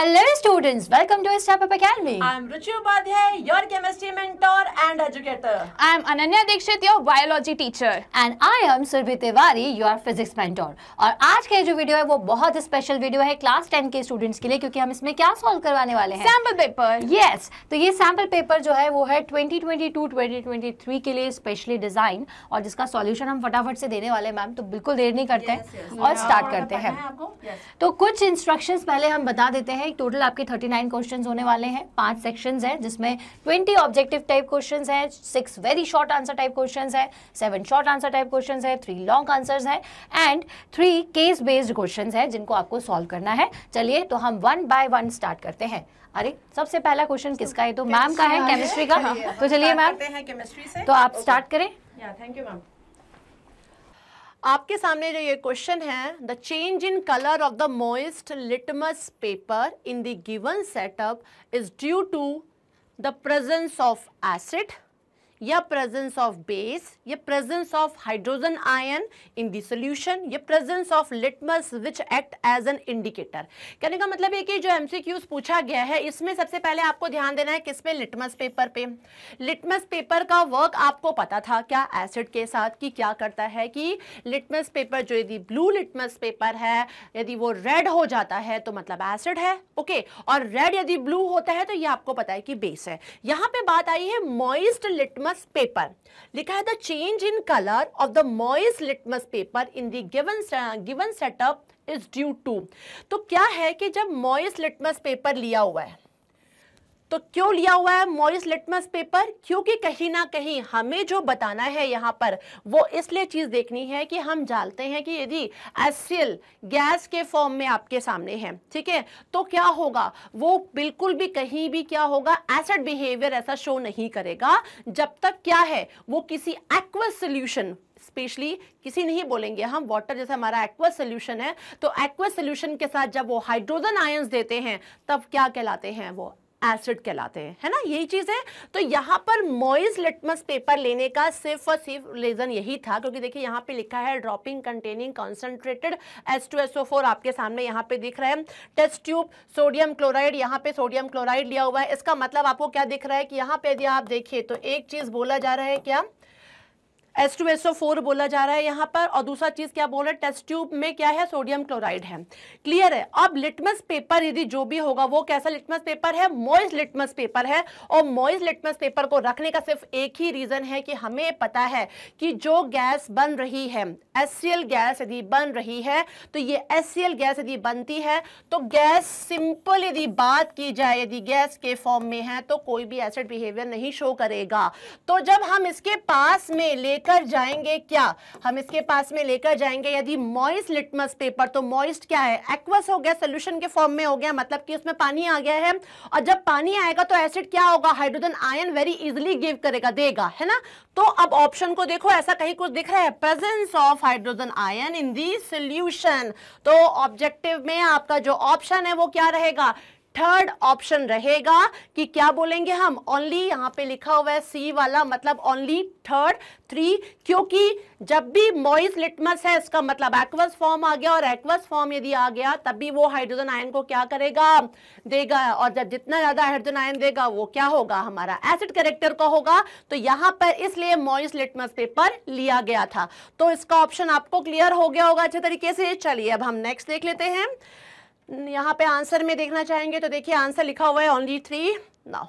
Hello students, welcome to Step Up Academy. I am Ruchi Upadhyay, your chemistry mentor and educator. I am Ananya Dikshit, your biology teacher. And I am Surbhi Tiwari, your physics mentor. और आज के जो video है वो बहुत special video है class 10 के students के लिए क्योंकि हम इसमें क्या सॉल्व करवाने वाले हैं सैंपल पेपर यस तो ये सैंपल पेपर जो है वो है 2022-2023 के लिए स्पेशली डिजाइन और जिसका सॉल्यूशन हम फटाफट से देने वाले मैम तो बिल्कुल देर नहीं करते yes, yes, और स्टार्ट करते हैं तो कुछ इंस्ट्रक्शंस पहले हम बता देते हैं हैं टोटल आपके 39 क्वेश्चंस होने वाले हैं पांच सेक्शंस हैं जिसमें 20 ऑब्जेक्टिव टाइप क्वेश्चंस हैं six very short answer type questions हैं seven short answer type questions हैं थ्री लॉन्ग आंसर्स हैं and three case based question हैं जिनको आपको सॉल्व करना है चलिए तो हम वन बाय वन स्टार्ट करते हैं अरे सबसे पहला क्वेश्चन किसका है तो मैम का है केमिस्ट्री का तो चलिए मैम केमिस्ट्री से तो आप स्टार्ट करें थैंक यू मैम आपके सामने जो ये क्वेश्चन है the change in colour of the moist litmus paper in the given setup is due to the presence of acid या प्रेजेंस ऑफ बेस या presence of hydrogen ion in the solution या presence of litmus which act as an indicator कहने का मतलब है कि जो MCQs पूछा गया है इसमें सबसे पहले आपको ध्यान देना है किस पे लिटमस पेपर पे लिटमस पेपर का वर्क आपको पता था क्या एसिड के साथ कि क्या करता है कि लिटमस पेपर जो यदि ब्लू लिटमस पेपर है यदि वो रेड हो जाता है तो मतलब एसिड है ओके और रेड यदि ब्लू होता है तो ये आपको पता है कि बेस है यहाँ पे बात आई है मॉइस्ट लिटमस litmus paper लिखा है the change in colour of the moist litmus paper in the given given setup is due to तो क्या है कि जब मॉइस लिटमस पेपर लिया हुआ है तो क्यों लिया हुआ है मॉरिस लिटमस पेपर क्योंकि कहीं ना कहीं हमें जो बताना है यहाँ पर वो इसलिए चीज़ देखनी है कि हम जानते हैं कि यदि एसियल गैस के फॉर्म में आपके सामने है ठीक है तो क्या होगा वो बिल्कुल भी कहीं भी क्या होगा एसिड बिहेवियर ऐसा शो नहीं करेगा जब तक क्या है वो किसी एक्वस सोल्यूशन स्पेशली किसी नहीं बोलेंगे हम वाटर जैसे हमारा एक्वस सोल्यूशन है तो एक्वस सोल्यूशन के साथ जब वो हाइड्रोजन आयंस देते हैं तब क्या कहलाते हैं वो एसिड कहलाते हैं है ना यही चीज़ है तो यहाँ पर मॉइज लिटमस पेपर लेने का सिर्फ और सिर्फ रीज़न यही था क्योंकि देखिए यहाँ पे लिखा है dropping containing concentrated S two S O four आपके सामने यहाँ पे दिख रहा है टेस्ट ट्यूब सोडियम क्लोराइड यहाँ पे सोडियम क्लोराइड लिया हुआ है इसका मतलब आपको क्या दिख रहा है कि यहाँ पे यदि आप देखिए तो एक चीज़ बोला जा रहा है क्या S two S O four बोला जा रहा है यहाँ पर और दूसरा चीज़ क्या बोल रहा है टेस्ट ट्यूब में क्या है सोडियम क्लोराइड है क्लियर है अब लिटमस पेपर यदि जो भी होगा वो कैसा लिटमस पेपर है मॉइज लिटमस पेपर है और मॉइज लिटमस पेपर को रखने का सिर्फ एक ही रीज़न है कि हमें पता है कि जो गैस बन रही है एस गैस यदि बन रही है तो ये एस गैस यदि बनती है तो गैस सिंपल यदि बात की जाए यदि गैस के फॉर्म में है तो कोई भी एसिड बिहेवियर नहीं शो करेगा तो जब हम इसके पास में लेट लेकर जाएंगे क्या हम इसके पास में लेकर जाएंगे यदि मॉइस्ट लिटमस पेपर तो मॉइस्ट क्या है एक्वस हो गया सोल्यूशन के फॉर्म में हो गया मतलब कि उसमें पानी आ गया है और जब पानी आएगा तो एसिड क्या होगा hydrogen ion very easily give करेगा देगा है ना तो अब ऑप्शन को देखो ऐसा कहीं कुछ दिख रहा है presence of hydrogen ion in the solution तो ऑब्जेक्टिव में आपका जो ऑप्शन है वो क्या रहेगा थर्ड ऑप्शन रहेगा कि क्या बोलेंगे हम ओनली यहां पे लिखा हुआ है सी वाला मतलब ओनली थर्ड थ्री क्योंकि जब भी मोइस लिटमस है इसका मतलब एक्वस फॉर्म आ गया और एक्वस फॉर्म यदि आ गया तब भी वो हाइड्रोजन आयन को क्या करेगा देगा और जब जितना ज्यादा हाइड्रोजन आयन देगा वो क्या होगा हमारा एसिड करेक्टर का होगा तो यहां पर इसलिए मोइस लिटमस पेपर लिया गया था तो इसका ऑप्शन आपको क्लियर हो गया होगा अच्छे तरीके से चलिए अब हम नेक्स्ट देख लेते हैं यहाँ पे आंसर में देखना चाहेंगे तो देखिए आंसर लिखा हुआ है ओनली थ्री नाउ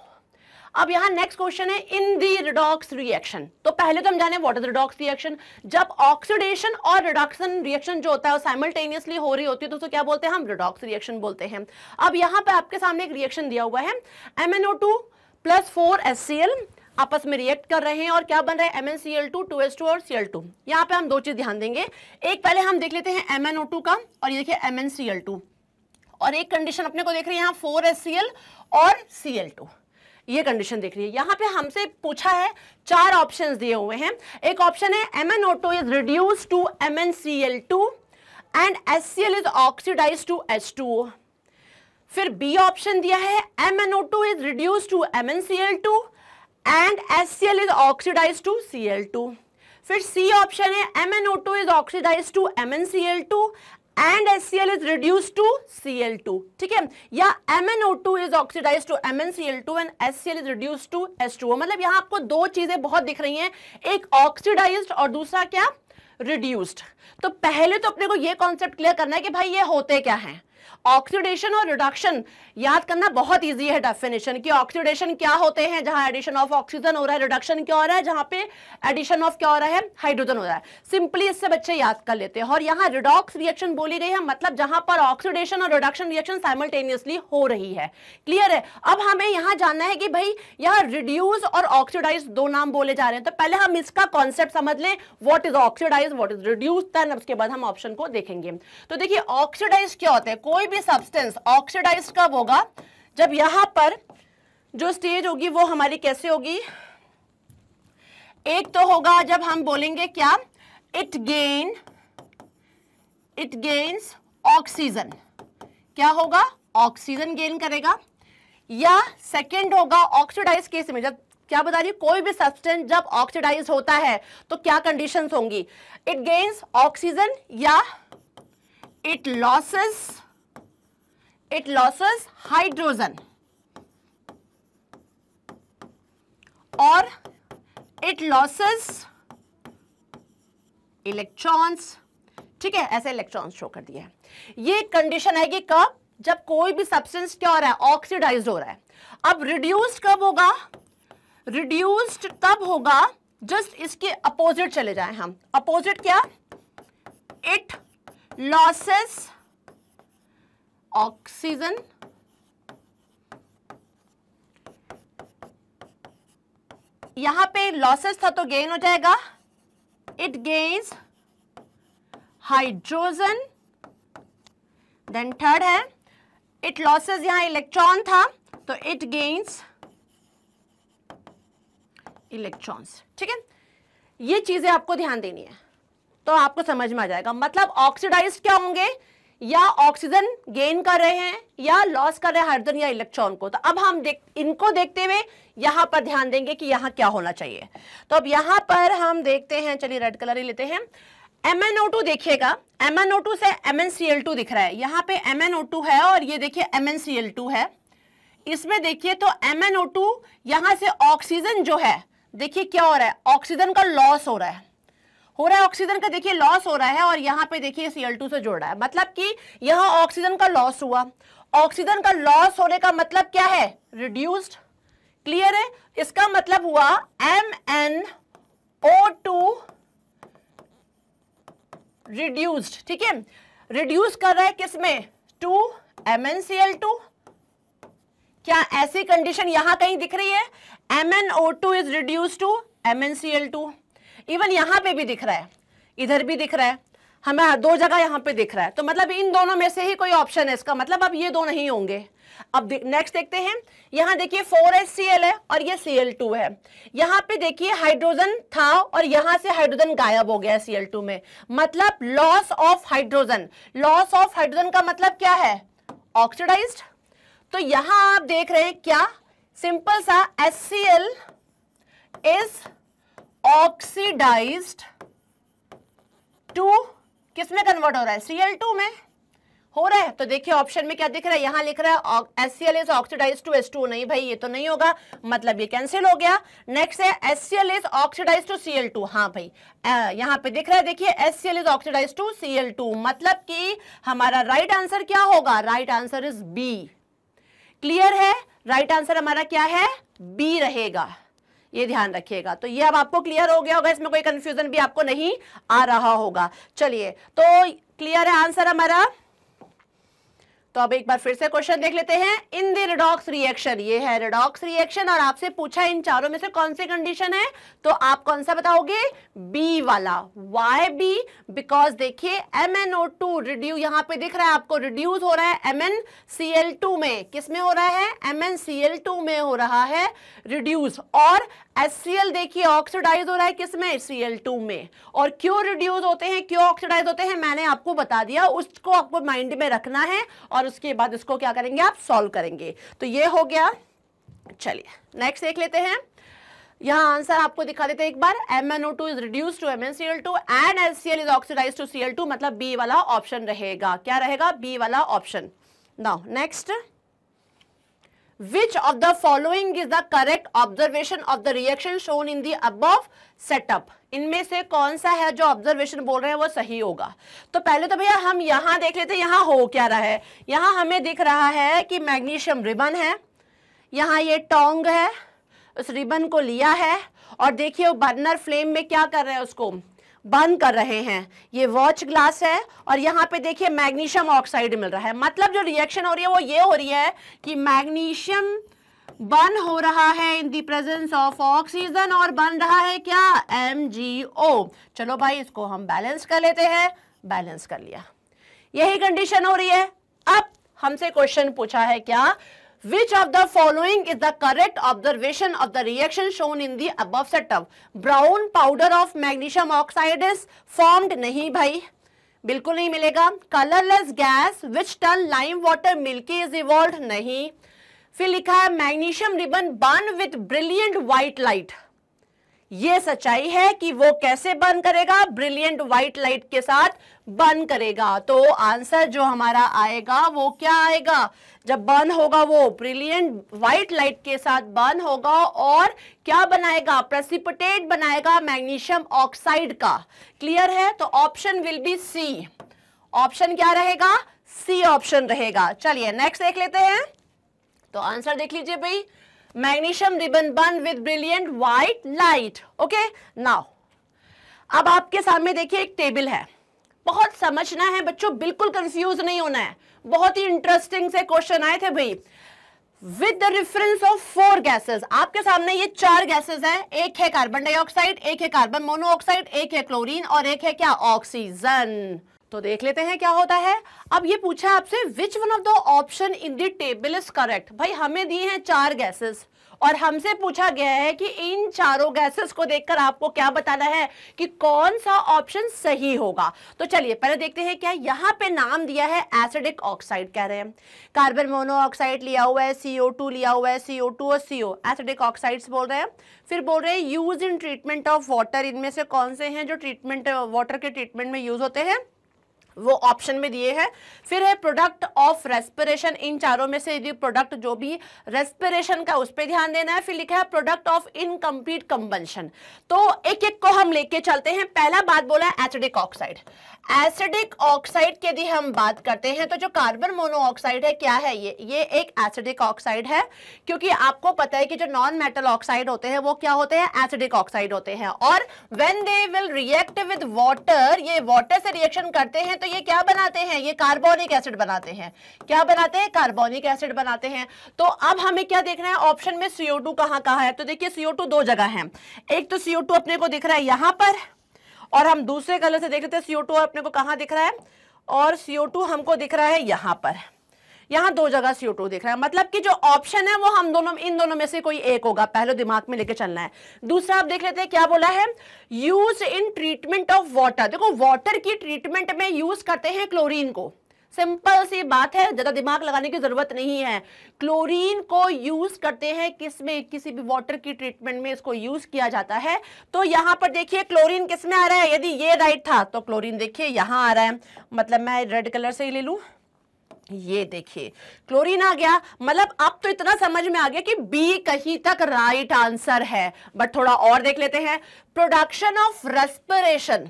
अब यहाँ नेक्स्ट क्वेश्चन है इन दी रिडॉक्स रिएक्शन तो पहले तो हम जाने व्हाट इज रिडॉक्स रिएक्शन जब ऑक्सीडेशन और रिडक्शन रिएक्शन जो होता है वो साइमल्टेनियसली हो रही होती है तो उसको क्या बोलते हैं हम रिडॉक्स रिएक्शन बोलते हैं अब यहाँ पे आपके सामने एक रिएक्शन दिया हुआ है M N O two plus four S C L आपस में रिएक्ट कर रहे हैं और क्या बन रहा है M N C L two two S two और सी एल टू यहाँ पे हम दो चीज ध्यान देंगे एक पहले हम देख लेते हैं एम एन ओ टू का और ये देखिए M N C L two और एक कंडीशन अपने को देख रही है यहाँ फोर एस सी एल और सी एल टू ये कंडीशन देख रही है यहाँ पे हमसे पूछा है चार ऑप्शंस दिए हुए हैं एक ऑप्शन है M N O two is reduce to M N C L two and S C L is oxidise to H two फिर बी ऑप्शन दिया है M N O two is reduce to M N C L two and S C L is oxidise to C L two फिर C option है M N O two is oxidise to M N C L two and S C L is reduce to C L two ठीक है या M N O two is oxidise to M N C L two and S C L is reduce to S two मतलब यहां आपको दो चीजें बहुत दिख रही हैं एक ऑक्सीडाइज और दूसरा क्या रिड्यूस्ड तो पहले तो अपने को ये कॉन्सेप्ट क्लियर करना है कि भाई ये होते क्या हैं ऑक्सीडेशन और रिडक्शन याद करना बहुत ईजी है डेफिनेशन कि ऑक्सीडेशन क्या होते हैं जहां एडिशन ऑफ ऑक्सीजन हो रहा है रिडक्शन क्या हो रहा है जहां पे एडिशन ऑफ क्या हो रहा है हाइड्रोजन हो रहा है सिंपली इससे बच्चे याद कर लेते हैं और यहाँ रिडॉक्स रिएक्शन बोली गई है मतलब जहां पर ऑक्सीडेशन और रिडक्शन रिएक्शन साइमल्टेनियसली हो रही है क्लियर है अब हमें यहाँ जानना है कि भाई यहाँ रिड्यूस और ऑक्सीडाइज दो नाम बोले जा रहे हैं तो पहले हम इसका कॉन्सेप्ट समझ लें what is oxidize what is reduce then उसके बाद हम ऑप्शन को देखेंगे तो देखिए ऑक्सीडाइज क्या होता है कोई कोई भी सब्सटेंस ऑक्सीडाइज कब होगा जब यहां पर जो स्टेज होगी वो हमारी कैसे होगी एक तो होगा जब हम बोलेंगे क्या it gain it gains oxygen क्या होगा ऑक्सीजन गेन करेगा या सेकेंड होगा ऑक्सीडाइज केस में जब क्या बता रही कोई भी सब्सटेंस जब ऑक्सीडाइज होता है तो क्या कंडीशन होंगी इट गेन्स ऑक्सीजन या it loses it loses hydrogen or it loses electrons ठीक है ऐसे इलेक्ट्रॉन्स शो कर दिए ये कंडीशन है कि कब जब कोई भी सब्सटेंस क्या हो रहा है ऑक्सीडाइज हो रहा है अब रिड्यूस्ड कब होगा रिड्यूस्ड तब होगा जस्ट इसके अपोजिट चले जाए हम अपोजिट क्या इट लॉसेस ऑक्सीजन यहां पे लॉसेस था तो गेन हो जाएगा it gains hydrogen then third है इट लॉसेस यहां इलेक्ट्रॉन था तो इट गेन्स इलेक्ट्रॉन्स ठीक है ये चीजें आपको ध्यान देनी है तो आपको समझ में आ जाएगा मतलब ऑक्सीडाइज क्या होंगे या ऑक्सीजन गेन कर रहे हैं या लॉस कर रहे हैं हाइड्रोजन या इलेक्ट्रॉन को तो अब हम देख इनको देखते हुए यहां पर ध्यान देंगे कि यहाँ क्या होना चाहिए तो अब यहां पर हम देखते हैं चलिए रेड कलर ही लेते हैं MnO2 देखिएगा MnO2 से MnCl2 दिख रहा है एन पे MnO2 है और ये देखिए MnCl2 है इसमें देखिए तो MnO2 यहां से ऑक्सीजन जो है देखिए क्या हो रहा है ऑक्सीजन का लॉस हो रहा है हो रहा है ऑक्सीजन का देखिए लॉस हो रहा है और यहाँ पे देखिए Cl2 से जोड़ रहा है मतलब कि यहाँ ऑक्सीजन का लॉस हुआ ऑक्सीजन का लॉस होने का मतलब क्या है रिड्यूस्ड क्लियर है इसका मतलब हुआ M N O two reduced ठीक है रिड्यूस कर रहा है किसमें to M N C L two क्या ऐसी कंडीशन यहां कहीं दिख रही है M N O two is reduce to M N C L two even यहाँ पे भी दिख रहा है इधर भी दिख रहा है हमें दो जगह यहाँ पे दिख रहा है तो मतलब इन दोनों में से ही कोई ऑप्शन है इसका मतलब अब ये दो नहीं होंगे अब नेक्स्ट देखते हैं यहां देखिए फोर एस सी एल है और ये सी एल टू है यहां पे देखिए हाइड्रोजन था और यहां से हाइड्रोजन गायब हो गया सी एल टू में मतलब loss of hydrogen loss of hydrogen का मतलब क्या है ऑक्सीडाइज तो यहां आप देख रहे हैं क्या सिंपल सा S C L is oxidized to किस में कन्वर्ट हो रहा है सीएल टू में हो रहा है तो देखिए ऑप्शन में क्या दिख रहा है यहां लिख रहा है S C L is oxidise to S two नहीं भाई ये तो नहीं होगा मतलब ये कैंसिल हो गया नेक्स्ट है S C L is oxidise to CL two हाँ भाई यहां पे दिख रहा है देखिए S C L is oxidise to C L two मतलब कि हमारा राइट right आंसर क्या होगा right answer is B clear है राइट right आंसर हमारा क्या है बी रहेगा ये ध्यान रखिएगा तो ये अब आपको क्लियर हो गया होगा इसमें कोई कंफ्यूजन भी आपको नहीं आ रहा होगा चलिए तो क्लियर है आंसर हमारा तो अब एक बार फिर से क्वेश्चन देख लेते हैं इन द रिडॉक्स रिएक्शन ये है रिडॉक्स रिएक्शन और आपसे पूछा इन चारों में से कौन सी कंडीशन है तो आप कौन सा बताओगे बी वाला वाई बी बिकॉज देखिए M N O two reduce यहां पर दिख रहा है आपको रिड्यूस हो रहा है M N C L two में किसमें हो रहा है M N C L two में हो रहा है रिड्यूस और HCl देखिए ऑक्सीडाइज हो रहा है किसमें HCl2 में और क्यों रिड्यूस होते हैं क्यों ऑक्सीडाइज होते हैं मैंने आपको बता दिया उसको आपको माइंड में रखना है और उसके बाद इसको क्या करेंगे आप सॉल्व करेंगे तो ये हो गया चलिए नेक्स्ट देख लेते हैं यहाँ आंसर आपको दिखा देते हैं एक बार MnO2 is reduced to MnCl2 and HCl is oxidized to Cl2 मतलब B वाला ऑप्शन रहेगा क्या रहेगा B वाला option now next which of the following is the correct observation of the reaction shown in the above setup इनमें से कौन सा है जो ऑब्जर्वेशन बोल रहे हैं वो सही होगा तो पहले तो भैया हम यहां देख लेते हैं यहाँ हो क्या रहा है यहां हमें दिख रहा है कि मैग्नीशियम रिबन है यहाँ ये टोंग है उस रिबन को लिया है और देखिए बर्नर फ्लेम में क्या कर रहे हैं उसको बंद कर रहे हैं ये वॉच ग्लास है और यहाँ पे देखिए मैग्नीशियम ऑक्साइड मिल रहा है मतलब जो रिएक्शन हो रही है वो ये हो रही है कि मैग्नीशियम बन हो रहा है in the presence of oxygen और बन रहा है क्या एम चलो भाई इसको हम बैलेंस कर लेते हैं बैलेंस कर लिया यही कंडीशन हो रही है अब हमसे क्वेश्चन पूछा है क्या Which of the following is the correct observation of the reaction shown in the above setup? Brown powder of magnesium oxide is formed नहीं भाई बिल्कुल नहीं मिलेगा colourless gas which turn lime water milky is evolve नहीं फिर लिखा है magnesium ribbon burn with brilliant white light ये सच्चाई है कि वो कैसे बर्न करेगा ब्रिलियंट व्हाइट लाइट के साथ बर्न करेगा तो आंसर जो हमारा आएगा वो क्या आएगा जब बर्न होगा वो ब्रिलियंट व्हाइट लाइट के साथ बर्न होगा और क्या बनाएगा प्रेसिपिटेट बनाएगा मैग्नीशियम ऑक्साइड का क्लियर है तो option will be C option क्या रहेगा सी ऑप्शन रहेगा चलिए नेक्स्ट देख लेते हैं तो आंसर देख लीजिए भाई magnesium ribbon burn with brilliant white light okay now अब आपके सामने देखिए एक टेबल है बहुत समझना है बच्चों बिल्कुल कंफ्यूज नहीं होना है बहुत ही इंटरेस्टिंग से क्वेश्चन आए थे भाई with the reference of four gases आपके सामने ये चार गैसेस हैं एक है कार्बन डाइऑक्साइड एक है कार्बन मोनोऑक्साइड एक है क्लोरीन और एक है क्या ऑक्सीजन तो देख लेते हैं क्या होता है अब ये पूछा है आपसे which one of the option in the table is correct भाई हमें दिए हैं चार गैसेस और हमसे पूछा गया है कि इन चारों गैसेस को देखकर आपको क्या बताना है कि कौन सा ऑप्शन सही होगा तो चलिए पहले देखते हैं क्या यहाँ पे नाम दिया है एसिडिक ऑक्साइड कह रहे हैं कार्बन मोनोऑक्साइड लिया हुआ है टू लिया हुआ है टू और सीओ एसिडिक ऑक्साइड्स बोल रहे हैं फिर बोल रहे हैं use in treatment of water इनमें से कौन से हैं जो ट्रीटमेंट वाटर के ट्रीटमेंट में यूज होते हैं वो ऑप्शन में दिए हैं फिर है प्रोडक्ट ऑफ रेस्पिरेशन इन चारों में से यदि प्रोडक्ट जो भी रेस्पिरेशन का उस पर ध्यान देना है फिर लिखा है प्रोडक्ट ऑफ इनकम्प्लीट कंबंशन तो एक एक को हम लेके चलते हैं पहला बात बोला एचडिक ऑक्साइड एसिडिक ऑक्साइड की यदि हम बात करते हैं तो जो कार्बन मोनोऑक्साइड है क्या है ये ये एक एसिडिक ऑक्साइड है क्योंकि आपको पता है कि जो नॉन मेटल ऑक्साइड होते हैं वो क्या होते हैं एसिडिक ऑक्साइड होते हैं और when they will react with water ये वाटर से रिएक्शन करते हैं तो ये क्या बनाते हैं ये कार्बोनिक एसिड बनाते हैं क्या बनाते हैं कार्बोनिक एसिड बनाते हैं तो अब हमें क्या देखना है ऑप्शन में सीओ टू कहाँ कहाँ है तो देखिए सीओ टू दो जगह है एक तो सीओ टू अपने को दिख रहा है यहाँ पर और हम दूसरे कलर से देख लेते हैं सीओ टू अपने को कहाँ दिख रहा है और सीओ टू हमको दिख रहा है यहाँ पर यहाँ दो जगह सीओ टू दिख रहा है मतलब कि जो ऑप्शन है वो हम दोनों इन दोनों में से कोई एक होगा पहले दिमाग में लेके चलना है दूसरा आप देख लेते हैं क्या बोला है use in treatment of water देखो वाटर की ट्रीटमेंट में यूज करते हैं क्लोरीन को सिंपल सी बात है ज़्यादा दिमाग लगाने की ज़रूरत नहीं है क्लोरीन को यूज़ करते हैं किस में किसी भी वाटर की ट्रीटमेंट में इसको यूज़ किया जाता है तो यहाँ पर देखिए क्लोरीन किस में आ रहा है यदि ये राइट था तो क्लोरीन देखिए यहाँ आ रहा है मतलब मैं रेड कलर से ही ले लू ये देखिए क्लोरीन आ गया मतलब अब तो इतना समझ में आ गया कि बी कहीं तक राइट आंसर है बट थोड़ा और देख लेते हैं प्रोडक्शन ऑफ रेस्पिरेशन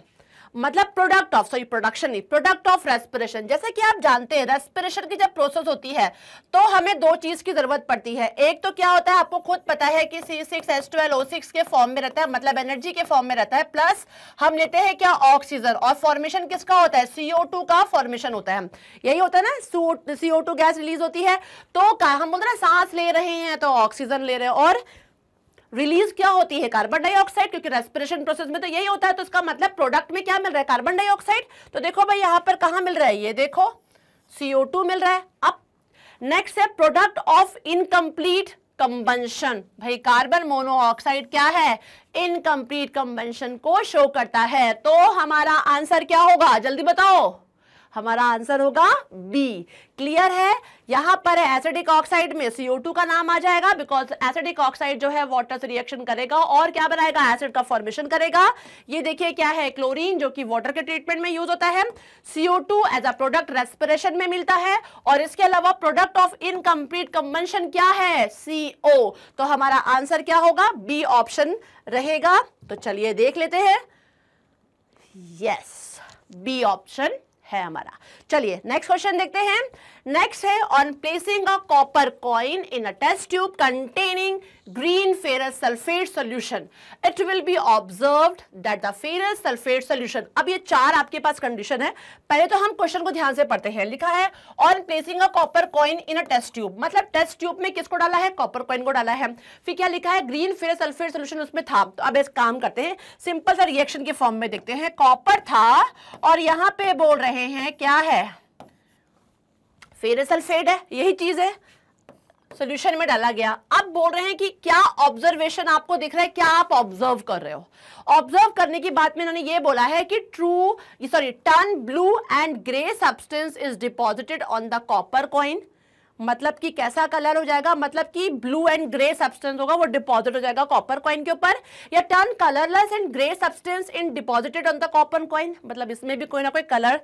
मतलब प्रोडक्ट ऑफ सॉरी प्रोडक्शन नहीं प्रोडक्ट ऑफ रेस्पिरेशन जैसे कि आप जानते हैं रेस्पिरेशन की जब प्रोसेस होती है तो हमें दो चीज की जरूरत पड़ती है एक तो क्या होता है आपको खुद पता है कि C six S twelve O six के फॉर्म में रहता है मतलब एनर्जी के फॉर्म में रहता है प्लस हम लेते हैं क्या ऑक्सीजन और फॉर्मेशन किसका होता है सीओ टू का फॉर्मेशन होता है यही होता है ना सीओ टू गैस रिलीज होती है तो हम बोलते ना सांस ले रहे हैं तो ऑक्सीजन ले रहे हैं और रिलीज क्या होती है कार्बन डाइऑक्साइड क्योंकि रेस्पिरेशन प्रोसेस में तो यही होता है तो इसका मतलब प्रोडक्ट में क्या मिल रहा है कार्बन डाइऑक्साइड तो देखो भाई यहां पर कहा मिल रहा है ये देखो CO2 मिल रहा है अब नेक्स्ट है प्रोडक्ट ऑफ इनकम्प्लीट कंबंशन भाई कार्बन मोनोऑक्साइड क्या है इनकम्प्लीट कंबंशन को शो करता है तो हमारा आंसर क्या होगा जल्दी बताओ हमारा आंसर होगा बी क्लियर है यहां पर है एसिडिक ऑक्साइड में CO2 का नाम आ जाएगा बिकॉज एसिडिक ऑक्साइड जो है वाटर से रिएक्शन करेगा और क्या बनाएगा एसिड का फॉर्मेशन करेगा ये देखिए क्या है क्लोरीन जो कि वाटर के ट्रीटमेंट में यूज होता है CO2 two as a product respiration में मिलता है और इसके अलावा प्रोडक्ट ऑफ इनकम्प्लीट कम्बंशन क्या है CO तो हमारा आंसर क्या होगा बी ऑप्शन रहेगा तो चलिए देख लेते हैं यस बी ऑप्शन है हमारा चलिए नेक्स्ट क्वेश्चन देखते हैं नेक्स्ट है on placing a copper coin in a test tube containing green ferrous sulphate solution it will be observe that the ferrous sulphate solution अब ये चार आपके पास कंडीशन है पहले तो हम क्वेश्चन को ध्यान से पढ़ते हैं लिखा है on placing a copper coin in a test tube मतलब टेस्ट ट्यूब में किसको डाला है कॉपर कॉइन को डाला है फिर क्या लिखा है ग्रीन फेरस सल्फेट सोल्यूशन उसमें था तो अब इस काम करते हैं सिंपल सा रिएक्शन के फॉर्म में देखते हैं कॉपर था और यहाँ पे बोल रहे हैं क्या है फेरे सल्फेट है यही चीज है सोल्यूशन में डाला गया अब बोल रहे हैं कि क्या ऑब्जर्वेशन आपको दिख रहा है क्या आप ऑब्जर्व कर रहे हो ऑब्जर्व करने की बात में इन्होंने ये बोला है कि true sorry turn blue and grey substance is deposited on the copper coin मतलब कि कैसा कलर हो जाएगा मतलब कि ब्लू एंड ग्रे सब्सटेंस होगा वो डिपॉजिट हो जाएगा कॉपर कॉइन के ऊपर या turn colourless and grey substance in deposited on the copper coin मतलब इसमें भी कोई ना कोई कलर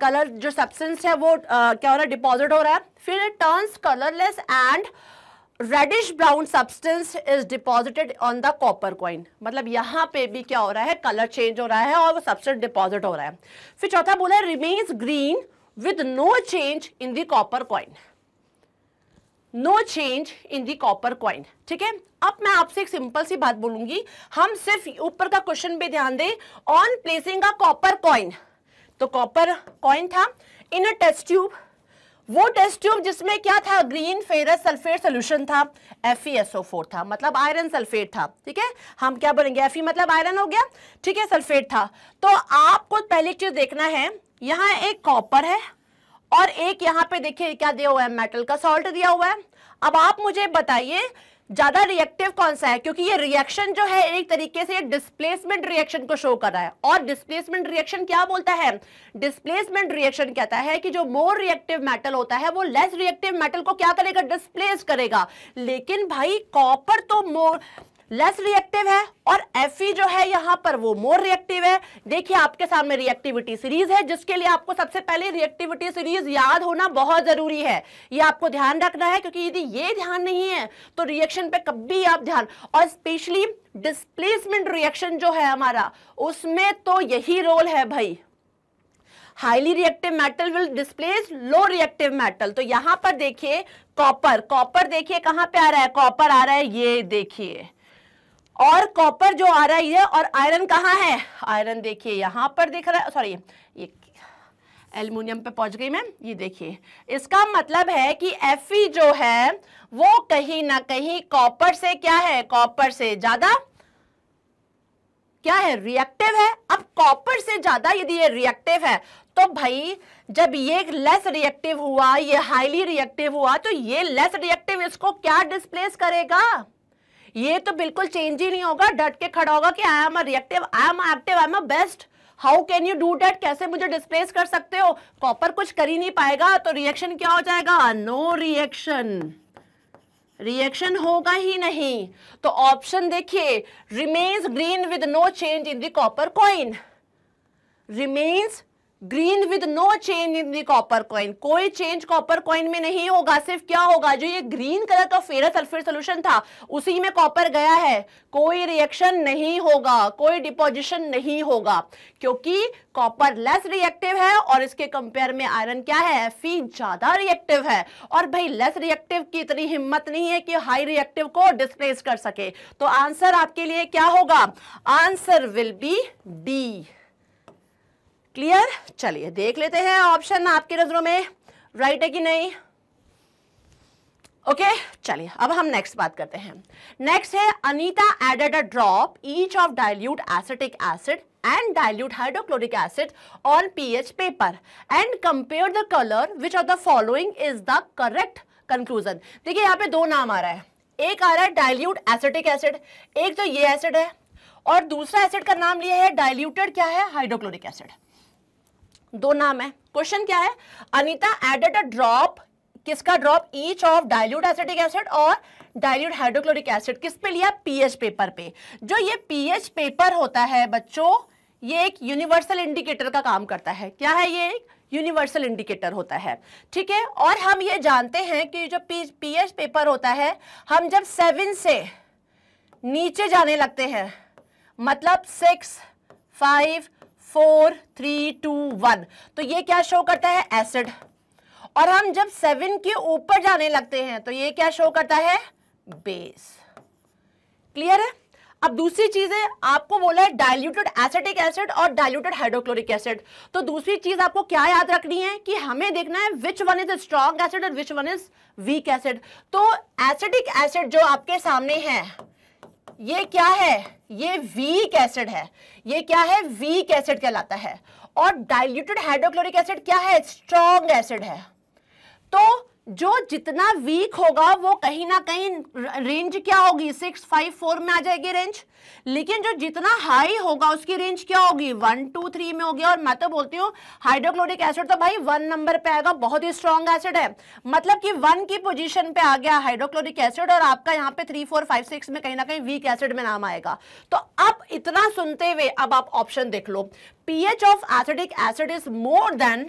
कलर जो सब्सटेंस है वो आ, क्या हो रहा है डिपॉजिट हो रहा है फिर turns colourless and reddish brown substance is deposited on the copper coin मतलब यहाँ पे भी क्या हो रहा है कलर चेंज हो रहा है और वो सब्सटेंस डिपॉजिट हो रहा है फिर चौथा बोला है remains green with no change in the copper coin no change in the copper coin ठीक है अब मैं आपसे एक सिंपल सी बात बोलूंगी हम सिर्फ ऊपर का क्वेश्चन पे ध्यान दें on placing a copper coin तो कॉपर कॉइन था इन अ टेस्ट ट्यूब वो टेस्ट ट्यूब जिसमें क्या था ग्रीन फेरस सल्फेट सोल्यूशन था एफ फोर था मतलब आयरन सल्फेट था ठीक है हम क्या बोलेंगे ई मतलब आयरन हो गया ठीक है सल्फेट था तो आपको पहली चीज देखना है यहाँ एक कॉपर है और एक यहाँ पे देखिए क्या दिया हुआ है मेटल का सॉल्ट दिया हुआ है अब आप मुझे बताइए ज्यादा रिएक्टिव कौन सा है क्योंकि ये रिएक्शन जो है एक तरीके से डिस्प्लेसमेंट रिएक्शन को शो कर रहा है और डिस्प्लेसमेंट रिएक्शन क्या बोलता है डिस्प्लेसमेंट रिएक्शन कहता है कि जो मोर रिएक्टिव मेटल होता है वो लेस रिएक्टिव मेटल को क्या करेगा डिस्प्लेस करेगा लेकिन भाई कॉपर तो मोर लेस रिएक्टिव है और एफ जो है यहां पर वो मोर रिएक्टिव है देखिए आपके सामने रिएक्टिविटी सीरीज है जिसके लिए आपको सबसे पहले रिएक्टिविटी सीरीज याद होना बहुत जरूरी है ये आपको ध्यान रखना है क्योंकि यदि ये ध्यान नहीं है तो रिएक्शन पे कभी आप ध्यान और स्पेशली डिस्प्लेसमेंट रिएक्शन जो है हमारा उसमें तो यही रोल है भाई highly reactive metal will displace low reactive metal तो यहां पर देखिए कॉपर कॉपर देखिए कहां पे आ रहा है कॉपर आ रहा है ये देखिए और कॉपर जो आ रही है और आयरन कहाँ है आयरन देखिए यहाँ पर दिख रहा है सॉरी ये एल्यूमिनियम पे पहुंच गई मैं ये देखिए इसका मतलब है कि एफ जो है वो कहीं ना कहीं कॉपर से क्या है कॉपर से ज्यादा क्या है रिएक्टिव है अब कॉपर से ज्यादा यदि ये रिएक्टिव है तो भाई जब ये लेस रिएक्टिव हुआ ये हाईली रिएक्टिव हुआ तो ये लेस रिएक्टिव इसको क्या डिस्प्लेस करेगा ये तो बिल्कुल चेंज ही नहीं होगा डट के खड़ा होगा कि I am a reactive I am active I am a best how can you do that कैसे मुझे डिस्प्लेस कर सकते हो कॉपर कुछ कर ही नहीं पाएगा तो रिएक्शन क्या हो जाएगा नो रिएक्शन रिएक्शन होगा ही नहीं तो ऑप्शन देखिए remains green with no change in the copper coin remains green with no change in the copper coin कोई चेंज कॉपर कॉइन में नहीं होगा सिर्फ क्या होगा जो ये ग्रीन कलर का फेरस सल्फेट सोल्यूशन था उसी में कॉपर गया है कोई रिएक्शन नहीं होगा कोई डिपोजिशन नहीं होगा क्योंकि कॉपर लेस रिएक्टिव है और इसके कंपेयर में आयरन क्या है फी ज्यादा रिएक्टिव है और भाई लेस रिएक्टिव की इतनी हिम्मत नहीं है कि हाई रिएक्टिव को डिस्प्लेस कर सके तो आंसर आपके लिए क्या होगा answer will be D clear चलिए देख लेते हैं ऑप्शन आपकी नजरों में राइट है कि नहीं ओके okay, चलिए अब हम नेक्स्ट बात करते हैं नेक्स्ट है Anita added a drop each of dilute acetic acid and dilute hydrochloric acid on pH paper and compare the colour which of the following is the correct conclusion देखिए यहाँ पे दो नाम आ रहा है एक आ रहा है डाइल्यूट एसिटिक एसिड एक तो ये एसिड है और दूसरा एसिड का नाम लिया है डायल्यूटेड क्या है हाइड्रोक्लोरिक एसिड दो नाम है क्वेश्चन क्या है अनिता एडेड अ ड्रॉप किसका drop each of dilute acetic acid और डाइल्यूट हाइड्रोक्लोरिक एसिड किस पे लिया पीएच पेपर पे जो ये पीएच पेपर होता है बच्चों ये एक यूनिवर्सल इंडिकेटर का काम करता है क्या है ये एक यूनिवर्सल इंडिकेटर होता है ठीक है और हम ये जानते हैं कि जो पीएच पेपर होता है हम जब सेवन से नीचे जाने लगते हैं मतलब six five four three two one तो ये क्या शो करता है एसिड और हम जब सेवन के ऊपर जाने लगते हैं तो ये क्या शो करता है बेस क्लियर है अब दूसरी चीज है आपको बोला है डाइल्यूटेड एसिटिक एसिड और डाइल्यूटेड हाइड्रोक्लोरिक एसिड तो दूसरी चीज आपको क्या याद रखनी है कि हमें देखना है which one is strong acid और which one is weak acid तो एसिटिक एसिड जो आपके सामने है ये क्या है ये वीक एसिड है ये क्या है वीक एसिड कहलाता है और डाइल्यूटेड हाइड्रोक्लोरिक एसिड क्या है स्ट्रॉन्ग एसिड है तो जो जितना वीक होगा वो कहीं ना कहीं रेंज क्या होगी सिक्स फाइव फोर में आ जाएगी रेंज लेकिन जो जितना हाई होगा उसकी रेंज क्या होगी वन टू थ्री में होगी और मैं तो बोलती हूँ हाइड्रोक्लोरिक एसिड तो भाई वन नंबर पे आएगा बहुत ही स्ट्रॉन्ग एसिड है मतलब कि वन की पोजीशन पे आ गया हाइड्रोक्लोरिक एसिड और आपका यहाँ पे थ्री फोर फाइव सिक्स में कहीं ना कहीं वीक एसिड में नाम आएगा तो अब इतना सुनते हुए अब आप ऑप्शन देख लो pH of acidic acid is more than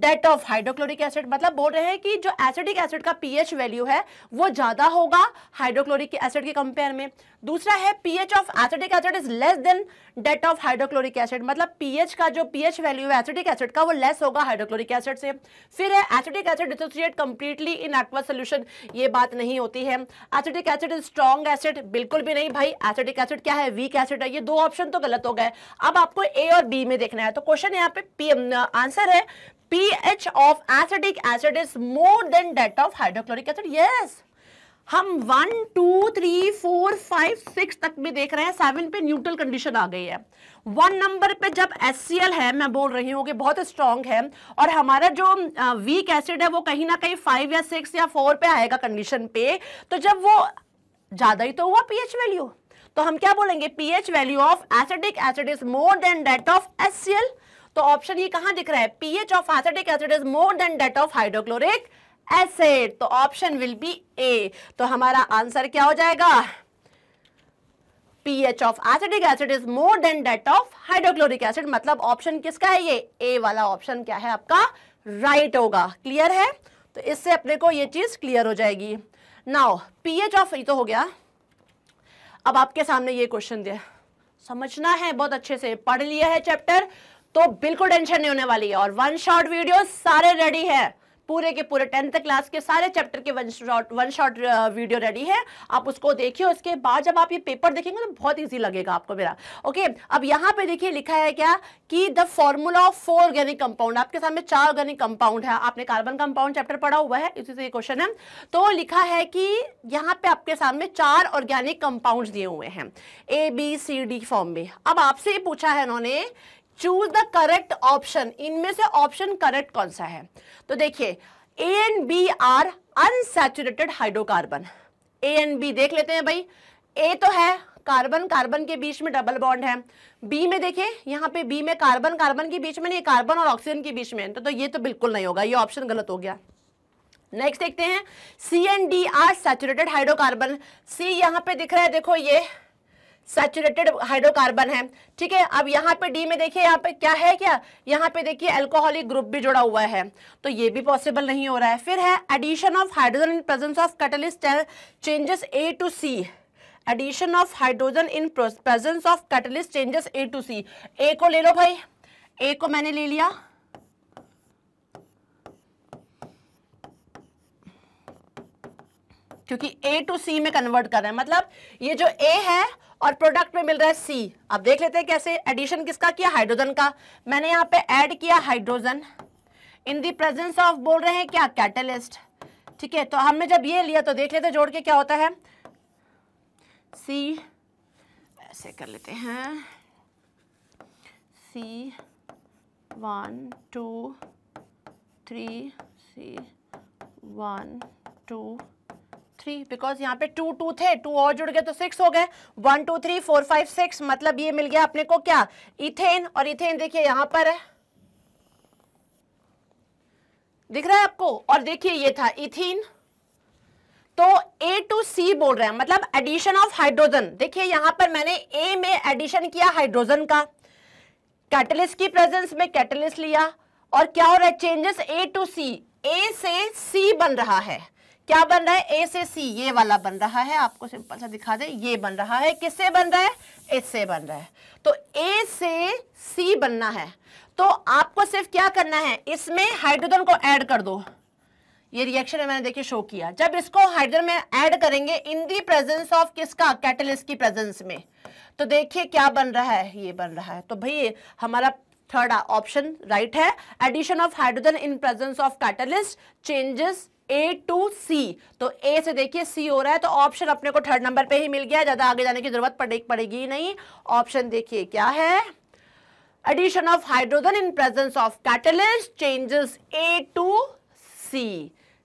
that of hydrochloric acid मतलब बोल रहे हैं कि जो एसिडिक एसिड का पीएच वैल्यू है वो ज़्यादा होगा हाइड्रोक्लोरिक एसिड के कंपेयर में दूसरा है pH of acidic acid is less than that of hydrochloric acid मतलब पीएच का जो पीएच वैल्यू है एसिडिक एसिड का वो लेस होगा हाइड्रोक्लोरिक एसिड से फिर है acidic acid dissociate completely in aqua solution ये बात नहीं होती है acidic acid is strong acid बिल्कुल भी नहीं भाई एसिडिक एसिड क्या है वीक एसिड है ये दो ऑप्शन तो गलत हो गए अब आपको ए और बी में देखना है तो क्वेश्चन यहाँ पे आंसर है pH of acidic acid is more than that of hydrochloric acid yes हम one two three four five six तक भी देख रहे हैं सेवन पे न्यूट्रल कंडीशन आ गई है वन नंबर पे जब एस है मैं बोल रही हूँ कि बहुत स्ट्रांग है और हमारा जो वीक एसिड है वो कहीं ना कहीं फाइव या सिक्स या फोर पे आएगा कंडीशन पे तो जब वो ज़्यादा ही तो हुआ पी वैल्यू तो हम क्या बोलेंगे pH value of acidic acid is more than that of S तो ऑप्शन ये कहां दिख रहा है pH of acidic acid is more than that of hydrochloric acid तो ऑप्शन विल बी ए तो हमारा आंसर क्या हो जाएगा pH of acidic acid is more than that of hydrochloric acid मतलब ऑप्शन किसका है ये ए वाला ऑप्शन क्या है आपका राइट right होगा क्लियर है तो इससे अपने को ये चीज क्लियर हो जाएगी नाउ पीएच ऑफ ये तो हो गया अब आपके सामने ये क्वेश्चन दिया समझना है बहुत अच्छे से पढ़ लिया है चैप्टर तो बिल्कुल टेंशन नहीं होने वाली है और वन शॉर्ट वीडियो सारे रेडी है पूरे के पूरे टेंथ क्लास के सारे चैप्टर के one shot one shot video ready है आप उसको देखिए उसके बाद जब आप ये पेपर देखेंगे तो बहुत ईजी लगेगा आपको मेरा ओके अब यहाँ पे देखिए लिखा है क्या कि the formula of four organic compound आपके सामने चार ऑर्गेनिक कंपाउंड है आपने कार्बन कंपाउंड चैप्टर पढ़ा हुआ है इसी से क्वेश्चन है तो लिखा है कि यहाँ पे आपके सामने चार ऑर्गेनिक कंपाउंड दिए हुए हैं A B C D form में अब आपसे पूछा है उन्होंने चूज द करेक्ट ऑप्शन इनमें से ऑप्शन करेक्ट कौन सा है तो देखिए A and B are unsaturated hydrocarbon A and B देख लेते हैं भाई ए तो है कार्बन कार्बन के बीच में डबल बॉन्ड है बी में देखिए यहाँ पे बी में कार्बन कार्बन के बीच में नहीं कार्बन और ऑक्सीजन के बीच में तो, तो ये तो बिल्कुल नहीं होगा ये ऑप्शन गलत हो गया नेक्स्ट देखते हैं C and D are saturated hydrocarbon C यहाँ पे दिख रहा है देखो ये सैचुरेटेड हाइड्रोकार्बन है ठीक है अब यहाँ पे डी में देखिए यहाँ पे क्या है क्या यहाँ पे देखिए एल्कोहलिक ग्रुप भी जुड़ा हुआ है तो ये भी पॉसिबल नहीं हो रहा है फिर है addition of hydrogen in presence of catalyst changes A to C addition of hydrogen in presence of catalyst changes A to C A को ले लो भाई ए को मैंने ले लिया क्योंकि ए टू सी में कन्वर्ट कर रहे हैं मतलब ये जो ए है और प्रोडक्ट में मिल रहा है सी अब देख लेते हैं कैसे एडिशन किसका किया हाइड्रोजन का मैंने यहाँ पे ऐड किया hydrogen in the presence of बोल रहे हैं क्या कैटलिस्ट ठीक है तो हमने जब ये लिया तो देख लेते जोड़ के क्या होता है सी ऐसे कर लेते हैं C one two three C one two three because यहाँ पे टू टू थे टू और जुड़ गए तो सिक्स हो गए one two three four five six मतलब ये मिल गया अपने को क्या इथेन और इथेन देखिए यहाँ पर है दिख रहा है आपको और देखिए ये था इथिन तो ए टू सी बोल रहे हैं मतलब एडिशन ऑफ हाइड्रोजन देखिए यहां पर मैंने ए में एडिशन किया हाइड्रोजन का कैटलिस्ट की प्रेजेंस में कैटलिस्ट लिया और क्या हो रहा है चेंजेस ए टू सी ए से सी बन रहा है क्या बन रहा है ए से सी ये वाला बन रहा है आपको सिंपल सा दिखा दे ये बन रहा है किससे बन रहा है से बन रहा है तो ए से सी बनना है तो आपको सिर्फ क्या करना है इसमें हाइड्रोजन को ऐड कर दो ये रिएक्शन है मैंने देखिए शो किया जब इसको हाइड्रोजन में ऐड करेंगे इन दी प्रेजेंस ऑफ किसका कैटलिस्ट की प्रेजेंस में तो देखिए क्या बन रहा है ये बन रहा है तो भाई हमारा थर्ड ऑप्शन राइट है addition of hydrogen in presence of catalyst changes A to C तो ए से देखिए सी हो रहा है तो ऑप्शन अपने को थर्ड नंबर पे ही मिल गया ज्यादा आगे जाने की जरूरत पड़े, पड़ेगी नहीं ऑप्शन देखिए क्या है addition of hydrogen in presence of catalyst changes A to C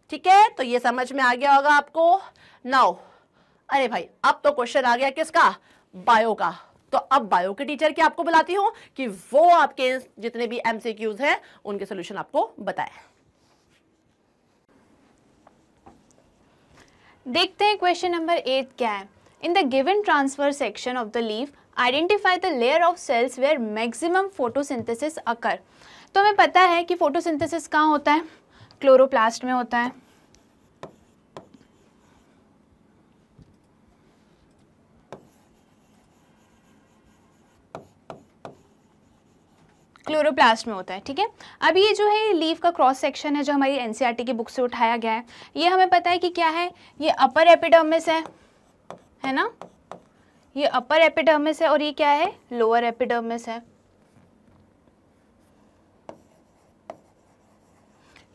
ठीक है तो ये समझ में आ गया होगा आपको नाउ अरे भाई अब तो क्वेश्चन आ गया किसका बायो का तो अब बायो के टीचर की आपको बुलाती हूं कि वो आपके जितने भी एमसीक्यूज हैं उनके सोल्यूशन आपको बताए देखते हैं क्वेश्चन नंबर एट क्या है in the given transfer section of the leaf identify the layer of cells where maximum photosynthesis occur तो हमें पता है कि फोटोसिंथेसिस कहाँ होता है क्लोरोप्लास्ट में होता है क्लोरोप्लास्ट में होता है ठीक है अब ये जो है लीव लीफ का क्रॉस सेक्शन है जो हमारी एन की बुक से उठाया गया है ये हमें पता है कि क्या है ये अपर एपिडर्मिस है है ना ये अपर एपिडर्मिस है और ये क्या है लोअर एपिडर्मिस है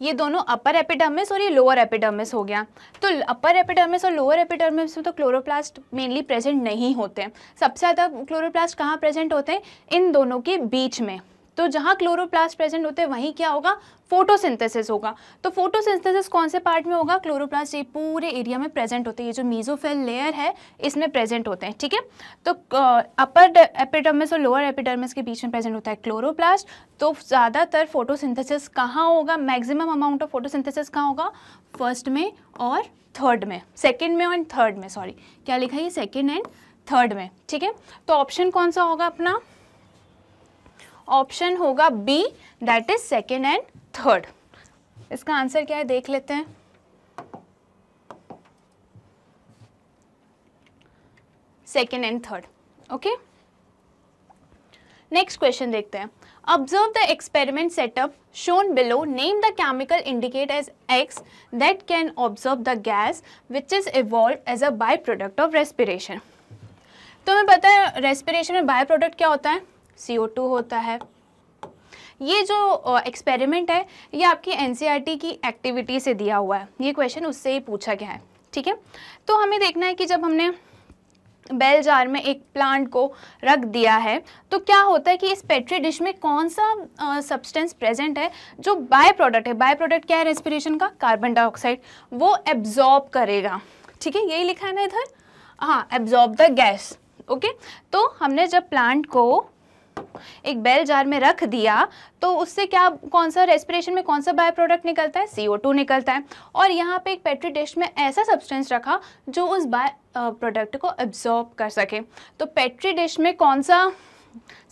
ये दोनों अपर एपिडर्मिस और ये लोअर एपिडर्मिस हो गया तो अपर एपिडर्मिस और लोअर एपिडर्मिस में तो क्लोरोप्लास्ट मेनली प्रेजेंट नहीं होते सबसे ज़्यादा क्लोरोप्लास्ट कहाँ प्रेजेंट होते हैं इन दोनों के बीच में तो जहाँ क्लोरोप्लास्ट प्रेजेंट होते हैं वहीं क्या होगा फोटोसिंथेसिस होगा तो फोटोसिंथेसिस कौन से पार्ट में होगा क्लोरोप्लास्ट ये पूरे एरिया में प्रेजेंट होते हैं ये जो मीजोफेल लेयर है इसमें प्रेजेंट होते हैं ठीक है तो अपर एपिडर्मिस और लोअर एपिडर्मिस के बीच में प्रेजेंट होता है क्लोरोप्लास्ट तो ज़्यादातर फोटोसिंथेसिस कहाँ होगा मैक्सिमम अमाउंट ऑफ फोटोसिंथेसिस कहाँ होगा फर्स्ट में और थर्ड में सेकेंड में और थर्ड में सॉरी क्या लिखा है ये सेकेंड एंड थर्ड में ठीक है तो ऑप्शन कौन सा होगा अपना ऑप्शन होगा B that is second and third इसका आंसर क्या है देख लेते हैं second and third okay next question देखते हैं observe the experiment setup shown below name the chemical indicate as X that can observe the gas which is evolve as a by product of respiration तो हमें पता है respiration में bye product क्या होता है सी होता है ये जो एक्सपेरिमेंट है ये आपकी एन e की एक्टिविटी से दिया हुआ है ये क्वेश्चन उससे ही पूछा गया है ठीक है तो हमें देखना है कि जब हमने बेल जार में एक प्लांट को रख दिया है तो क्या होता है कि इस पेट्री डिश में कौन सा सब्सटेंस प्रेजेंट है जो बाय प्रोडक्ट है बाय प्रोडक्ट क्या है रेस्पिरेशन का कार्बन डाइऑक्साइड वो एब्जॉर्ब करेगा ठीक है यही लिखा है ना इधर हाँ एब्जॉर्ब द गैस ओके तो हमने जब प्लांट को एक बेल जार में रख दिया तो उससे क्या कौन सा रेस्पिरेशन में कौन सा बाय प्रोडक्ट निकलता है सी निकलता है और यहाँ पे एक पेट्री डिश में ऐसा सब्सटेंस रखा जो उस बाय प्रोडक्ट को एब्जॉर्ब कर सके तो पेट्री डिश में कौन सा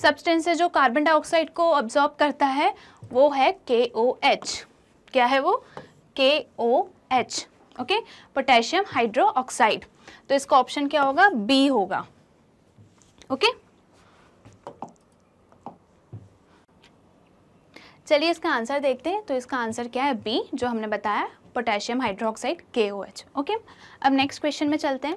सब्सटेंस है जो कार्बन डाइऑक्साइड को ऑब्जॉर्ब करता है वो है के ओ एच क्या है वो K O H okay potassium hydro oxide तो इसका ऑप्शन क्या होगा बी होगा ओके okay? चलिए इसका आंसर देखते हैं तो इसका आंसर क्या है बी जो हमने बताया पोटेशियम हाइड्रोक्साइड के ओके अब नेक्स्ट क्वेश्चन में चलते हैं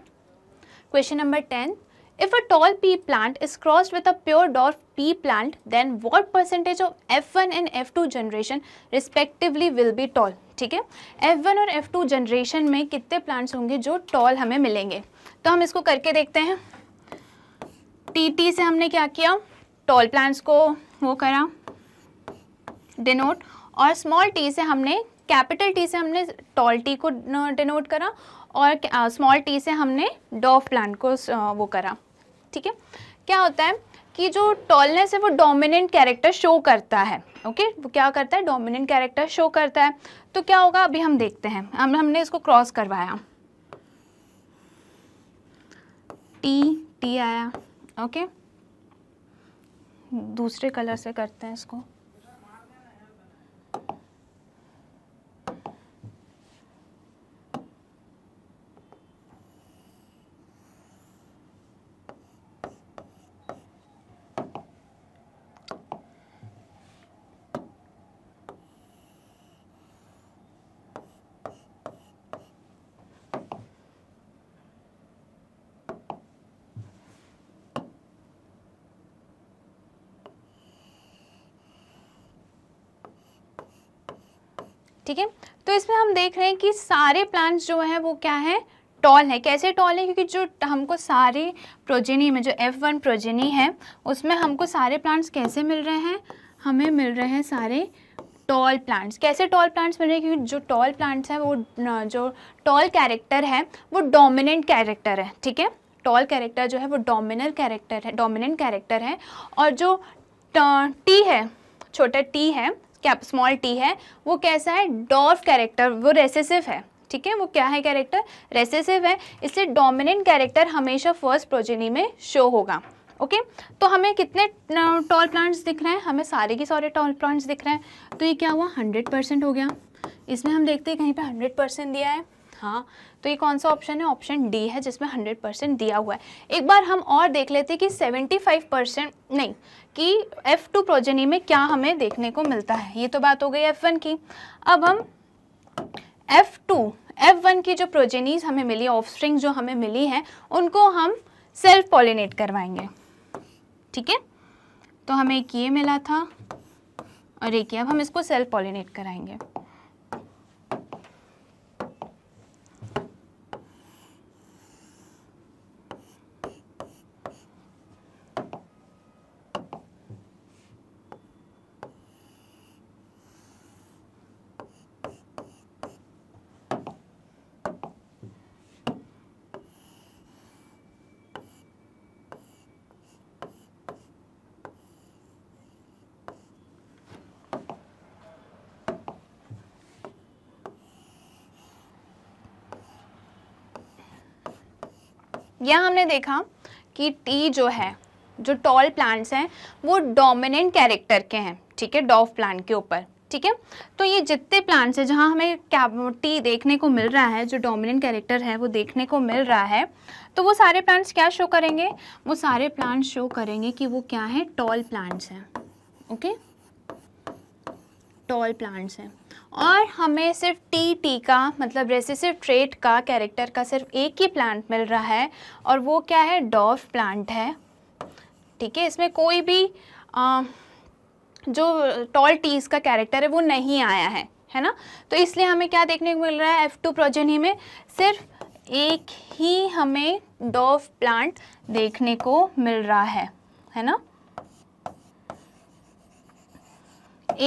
question number ten If a tall pea plant is crossed with a pure dwarf pea plant, then what percentage of F1 and F2 generation respectively will be tall? ठीक है F one और F two generation में कितने plants होंगे जो toll हमें मिलेंगे तो हम इसको करके देखते हैं टी टी से हमने क्या किया टॉल प्लांट्स को वो करा डिनोट और स्मॉल टी से हमने कैपिटल टी से हमने टॉल टी को डिनोट करा और स्मॉल टी से हमने डॉफ प्लांट को वो करा ठीक है क्या होता है कि जो टॉलनेस है वो डोमिनेंट कैरेक्टर शो करता है ओके वो क्या करता है डोमिनेंट कैरेक्टर शो करता है तो क्या होगा अभी हम देखते हैं हम हमने इसको क्रॉस करवाया टी टी आया ओके दूसरे कलर से करते हैं इसको ठीक है तो इसमें हम देख रहे हैं कि सारे प्लांट्स जो हैं वो क्या है टॉल है कैसे टॉल है क्योंकि जो हमको सारे प्रोजेनी में जो एफ वन प्रोजेनी है उसमें हमको सारे प्लांट्स कैसे मिल रहे हैं हमें मिल रहे हैं सारे टॉल प्लांट्स कैसे टॉल प्लांट्स मिल रहे हैं क्योंकि जो टॉल प्लांट्स हैं वो जो टॉल कैरेक्टर है वो डोमिनेंट कैरेक्टर है ठीक है टॉल कैरेक्टर जो है वो डोमिनल कैरेक्टर है डोमिनेंट कैरेक्टर है और जो टी है छोटा टी है कैप स्मॉल टी है वो कैसा है डॉर्फ कैरेक्टर वो रेसेसिव है ठीक है वो क्या है कैरेक्टर रेसेसिव है इसलिए डोमिनेंट कैरेक्टर हमेशा फर्स्ट प्रोजेनी में शो होगा ओके तो हमें कितने टॉल प्लांट्स दिख रहे हैं हमें सारे के सारे टॉल प्लांट्स दिख रहे हैं तो ये क्या हुआ हंड्रेड परसेंट हो गया इसमें हम देखते हैं कहीं पे हंड्रेड परसेंट दिया है हाँ तो ये कौन सा ऑप्शन है ऑप्शन डी है जिसमें हंड्रेड परसेंट दिया हुआ है एक बार हम और देख लेते कि सेवेंटी फाइव परसेंट नहीं कि एफ टू प्रोजेनी में क्या हमें देखने को मिलता है ये तो बात हो गई एफ वन की अब हम एफ टू एफ वन की जो प्रोजेनीज हमें मिली ऑफस्प्रिंग जो हमें मिली हैं उनको हम सेल्फ पॉलिनेट करवाएंगे ठीक है तो हमें एक ये मिला था और एक ये अब हम इसको सेल्फ पॉलिनेट कराएंगे यह हमने देखा कि टी जो है जो टॉल प्लांट्स हैं वो डोमिनेंट कैरेक्टर के हैं ठीक है डॉफ प्लांट के ऊपर ठीक है तो ये जितने प्लांट्स हैं जहाँ हमें टी देखने को मिल रहा है जो डोमिनेंट कैरेक्टर है वो देखने को मिल रहा है तो वो सारे प्लांट्स क्या शो करेंगे वो सारे प्लांट्स शो करेंगे कि वो क्या है टॉल प्लांट्स हैं ओके टॉल प्लांट्स हैं और हमें सिर्फ टी टी का मतलब रेसिसिव ट्रेट का कैरेक्टर का सिर्फ एक ही प्लांट मिल रहा है और वो क्या है डॉफ प्लांट है ठीक है इसमें कोई भी आ, जो टॉल टीज का कैरेक्टर है वो नहीं आया है है ना तो इसलिए हमें क्या देखने को मिल रहा है एफ टू प्रोजेनी में सिर्फ एक ही हमें डॉफ प्लांट देखने को मिल रहा है है ना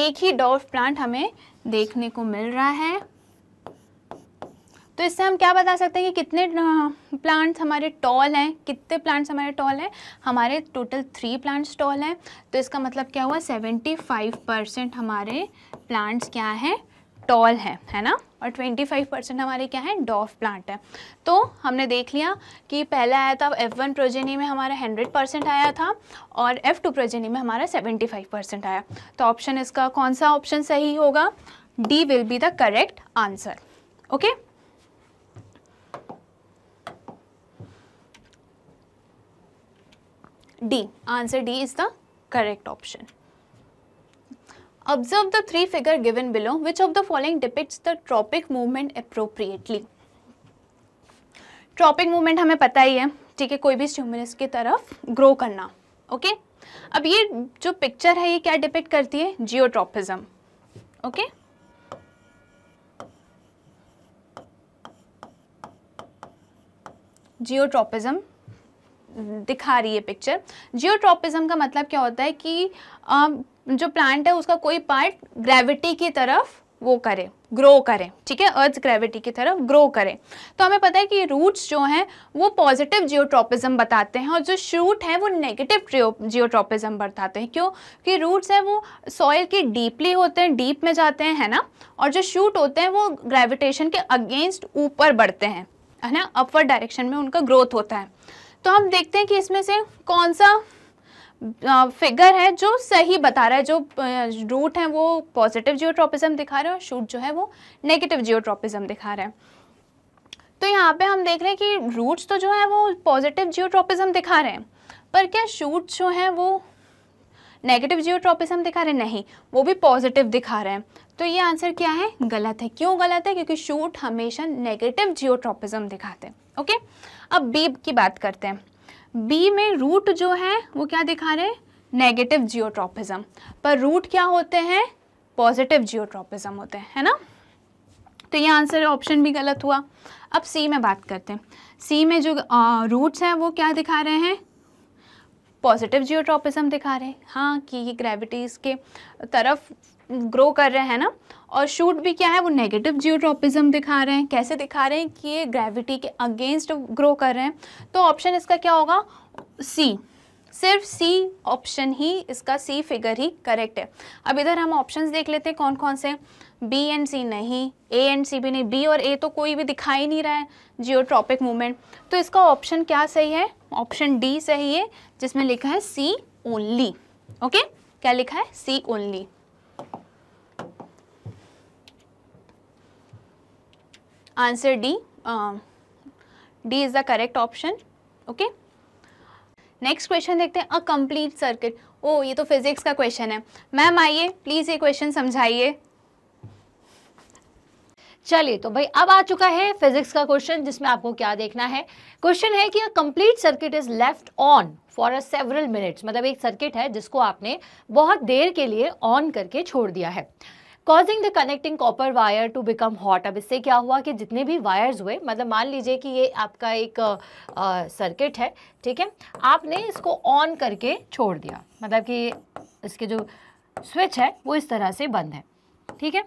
एक ही डॉफ प्लांट हमें देखने को मिल रहा है तो इससे हम क्या बता सकते हैं कि कितने प्लांट्स हमारे टॉल हैं कितने प्लांट्स हमारे टॉल हैं हमारे टोटल थ्री प्लांट्स टॉल हैं तो इसका मतलब क्या हुआ सेवेंटी फाइव परसेंट हमारे प्लांट्स क्या हैं टॉल है है ना और 25 परसेंट हमारे क्या है डॉफ प्लांट है तो हमने देख लिया कि पहला आया था एफ़ वन प्रोजेनी में हमारा 100 परसेंट आया था और एफ़ टू प्रोजेनी में हमारा 75 परसेंट आया तो ऑप्शन इसका कौन सा ऑप्शन सही होगा D will be the correct answer okay D answer D is the correct option Observe the three figure given below, which of the following depicts the tropic movement appropriately? Tropic movement हमें पता ही है ठीक है कोई भी स्ट्यूमिनस की तरफ grow करना ओके अब ये जो पिक्चर है ये क्या डिपेक्ट करती है जियोट्रॉपिज्म ओके जियोट्रॉपिज्म दिखा रही है पिक्चर जियोट्रॉपिज्म का मतलब क्या होता है कि जो प्लांट है उसका कोई पार्ट ग्रेविटी की तरफ वो करे ग्रो करें ठीक है अर्थ ग्रेविटी की तरफ ग्रो करें तो हमें पता है कि रूट्स जो हैं वो पॉजिटिव जियोट्रोपिज्म बताते हैं और जो शूट हैं वो नेगेटिव जियोट्रोपिज्म बताते हैं क्यों रूट्स हैं वो सॉइल के डीपली होते हैं डीप में जाते हैं है ना और जो शूट होते हैं वो ग्रेविटेशन के अगेंस्ट ऊपर बढ़ते हैं है ना अपवर्ड डायरेक्शन में उनका ग्रोथ होता है तो हम देखते हैं कि इसमें से कौन सा फिगर है जो सही बता रहा है जो रूट है वो पॉजिटिव जियोट्रॉपिज्म दिखा रहे हैं और शूट जो है वो नेगेटिव जियोट्रॉपिज्म दिखा रहे हैं तो यहाँ पे हम देख रहे हैं कि रूट्स तो जो है वो पॉजिटिव जियोट्रॉपिज्म दिखा रहे हैं पर क्या शूट जो है वो नेगेटिव जियोट्रोपिज्म दिखा रहे हैं नहीं वो भी पॉजिटिव दिखा रहे हैं तो ये आंसर क्या है गलत है क्यों गलत है क्योंकि शूट हमेशा नेगेटिव जियोट्रोपिज्म दिखाते हैं ओके अब बीब की बात करते हैं बी में रूट जो है वो क्या दिखा रहे हैं नेगेटिव जियोट्रॉपिज्म पर रूट क्या होते हैं पॉजिटिव जियोट्रॉपिज्म होते हैं है ना तो ये आंसर ऑप्शन भी गलत हुआ अब सी में बात करते हैं सी में जो रूट्स हैं वो क्या दिखा रहे हैं पॉजिटिव जियोट्रॉपिज्म दिखा रहे हैं हाँ कि ये ग्रेविटीज़ के तरफ ग्रो कर रहे हैं ना और शूट भी क्या है वो नेगेटिव जियोट्रॉपिज्म दिखा रहे हैं कैसे दिखा रहे हैं कि ये ग्रेविटी के अगेंस्ट ग्रो कर रहे हैं तो ऑप्शन इसका क्या होगा सी सिर्फ सी ऑप्शन ही इसका सी फिगर ही करेक्ट है अब इधर हम ऑप्शंस देख लेते हैं कौन कौन से बी एंड सी नहीं ए एंड सी भी नहीं बी और ए तो कोई भी दिखाई नहीं रहा है जियोट्रॉपिक मूवमेंट तो इसका ऑप्शन क्या सही है ऑप्शन डी सही है जिसमें लिखा है सी ओनली ओके क्या लिखा है C only answer D D is the correct option okay next question देखते हैं अ कंप्लीट सर्किट ओ ये तो फिजिक्स का क्वेश्चन है मैम आइए प्लीज़ ये क्वेश्चन समझाइए चलिए तो भाई अब आ चुका है फिजिक्स का क्वेश्चन जिसमें आपको क्या देखना है क्वेश्चन है कि a complete circuit is left on for a several minutes मतलब एक सर्किट है जिसको आपने बहुत देर के लिए ऑन करके छोड़ दिया है causing the connecting copper wire to become hot अब इससे क्या हुआ कि जितने भी वायर्स हुए मतलब मान लीजिए कि ये आपका एक सर्किट है ठीक है आपने इसको ऑन करके छोड़ दिया मतलब कि इसके जो स्विच है वो इस तरह से बंद है ठीक है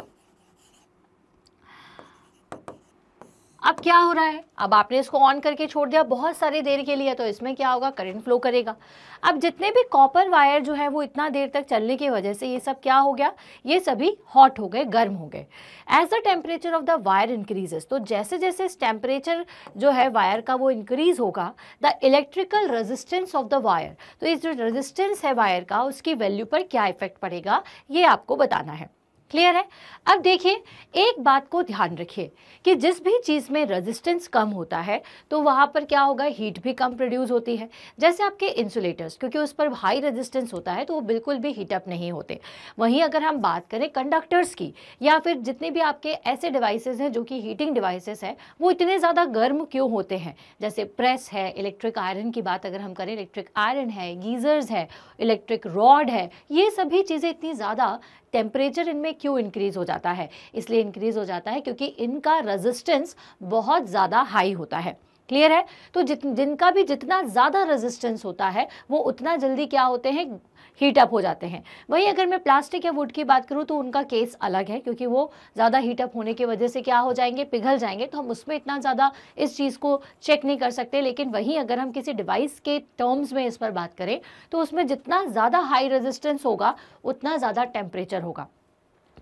अब क्या हो रहा है अब आपने इसको ऑन करके छोड़ दिया बहुत सारी देर के लिए तो इसमें क्या होगा करंट फ्लो करेगा अब जितने भी कॉपर वायर जो है वो इतना देर तक चलने की वजह से ये सब क्या हो गया ये सभी हॉट हो गए गर्म हो गए as the temperature of the wire increases तो जैसे जैसे इस टेम्परेचर जो है वायर का वो इंक्रीज होगा the electrical resistance of the wire तो इस जो रजिस्टेंस है वायर का उसकी वैल्यू पर क्या इफेक्ट पड़ेगा ये आपको बताना है क्लियर है अब देखिए एक बात को ध्यान रखिए कि जिस भी चीज़ में रेजिस्टेंस कम होता है तो वहाँ पर क्या होगा हीट भी कम प्रोड्यूस होती है जैसे आपके इंसुलेटर्स क्योंकि उस पर हाई रेजिस्टेंस होता है तो वो बिल्कुल भी हीटअप नहीं होते वहीं अगर हम बात करें कंडक्टर्स की या फिर जितने भी आपके ऐसे डिवाइसेज हैं जो कि हीटिंग डिवाइसेज हैं वो इतने ज़्यादा गर्म क्यों होते हैं जैसे प्रेस है इलेक्ट्रिक आयरन की बात अगर हम करें इलेक्ट्रिक आयरन है गीज़र्स है इलेक्ट्रिक रॉड है ये सभी चीज़ें इतनी ज़्यादा टेम्परेचर इनमें क्यों इंक्रीज़ हो जाता है इसलिए इंक्रीज़ हो जाता है क्योंकि इनका रजिस्टेंस बहुत ज़्यादा हाई होता है क्लियर है तो जित जिनका भी जितना ज़्यादा रेजिस्टेंस होता है वो उतना जल्दी क्या होते हैं हीटअप हो जाते हैं वहीं अगर मैं प्लास्टिक या वुड की बात करूँ तो उनका केस अलग है क्योंकि वो ज़्यादा हीटअप होने की वजह से क्या हो जाएंगे पिघल जाएंगे तो हम उसमें इतना ज़्यादा इस चीज़ को चेक नहीं कर सकते लेकिन वहीं अगर हम किसी डिवाइस के टर्म्स में इस पर बात करें तो उसमें जितना ज़्यादा हाई रेजिस्टेंस होगा उतना ज़्यादा टेम्परेचर होगा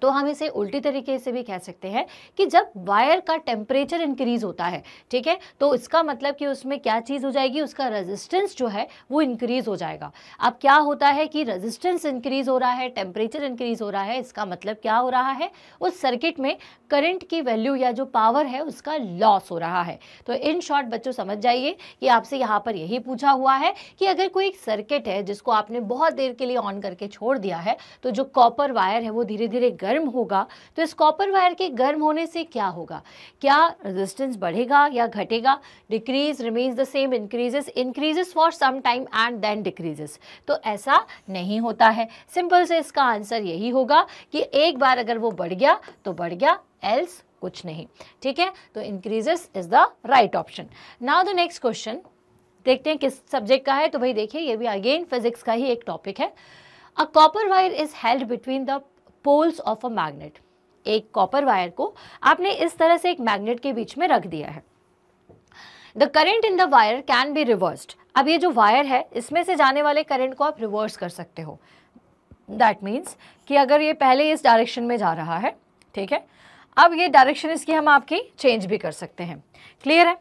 तो हम इसे उल्टी तरीके से भी कह सकते हैं कि जब वायर का टेम्परेचर इंक्रीज होता है ठीक है तो इसका मतलब कि उसमें क्या चीज़ हो जाएगी उसका रेजिस्टेंस जो है वो इंक्रीज हो जाएगा अब क्या होता है कि रेजिस्टेंस इंक्रीज हो रहा है टेम्परेचर इंक्रीज हो रहा है इसका मतलब क्या हो रहा है उस सर्किट में करंट की वैल्यू या जो पावर है उसका लॉस हो रहा है तो इन शॉर्ट बच्चों समझ जाइए कि आपसे यहाँ पर यही पूछा हुआ है कि अगर कोई एक सर्किट है जिसको आपने बहुत देर के लिए ऑन करके छोड़ दिया है तो जो कॉपर वायर है वो धीरे धीरे गर्म होगा तो इस कॉपर वायर के गर्म होने से क्या होगा क्या रेजिस्टेंस बढ़ेगा या घटेगा decrease remains the same increases increases for some time and then decreases तो ऐसा नहीं होता है सिंपल से इसका आंसर यही होगा कि एक बार अगर वो बढ़ गया तो बढ़ गया एल्स कुछ नहीं ठीक है तो increases is the right option now the next question देखते हैं किस सब्जेक्ट का है तो भाई देखिए ये भी अगेन फिजिक्स का ही एक टॉपिक है a copper wire is held between the poles of a magnet एक कॉपर वायर को आपने इस तरह से एक मैग्नेट के बीच में रख दिया है the current in the wire can be reversed अब ये जो वायर है इसमें से जाने वाले करेंट को आप रिवर्स कर सकते हो दैट मीन्स कि अगर ये पहले इस डायरेक्शन में जा रहा है ठीक है अब ये डायरेक्शन इसकी हम आपकी चेंज भी कर सकते हैं क्लियर है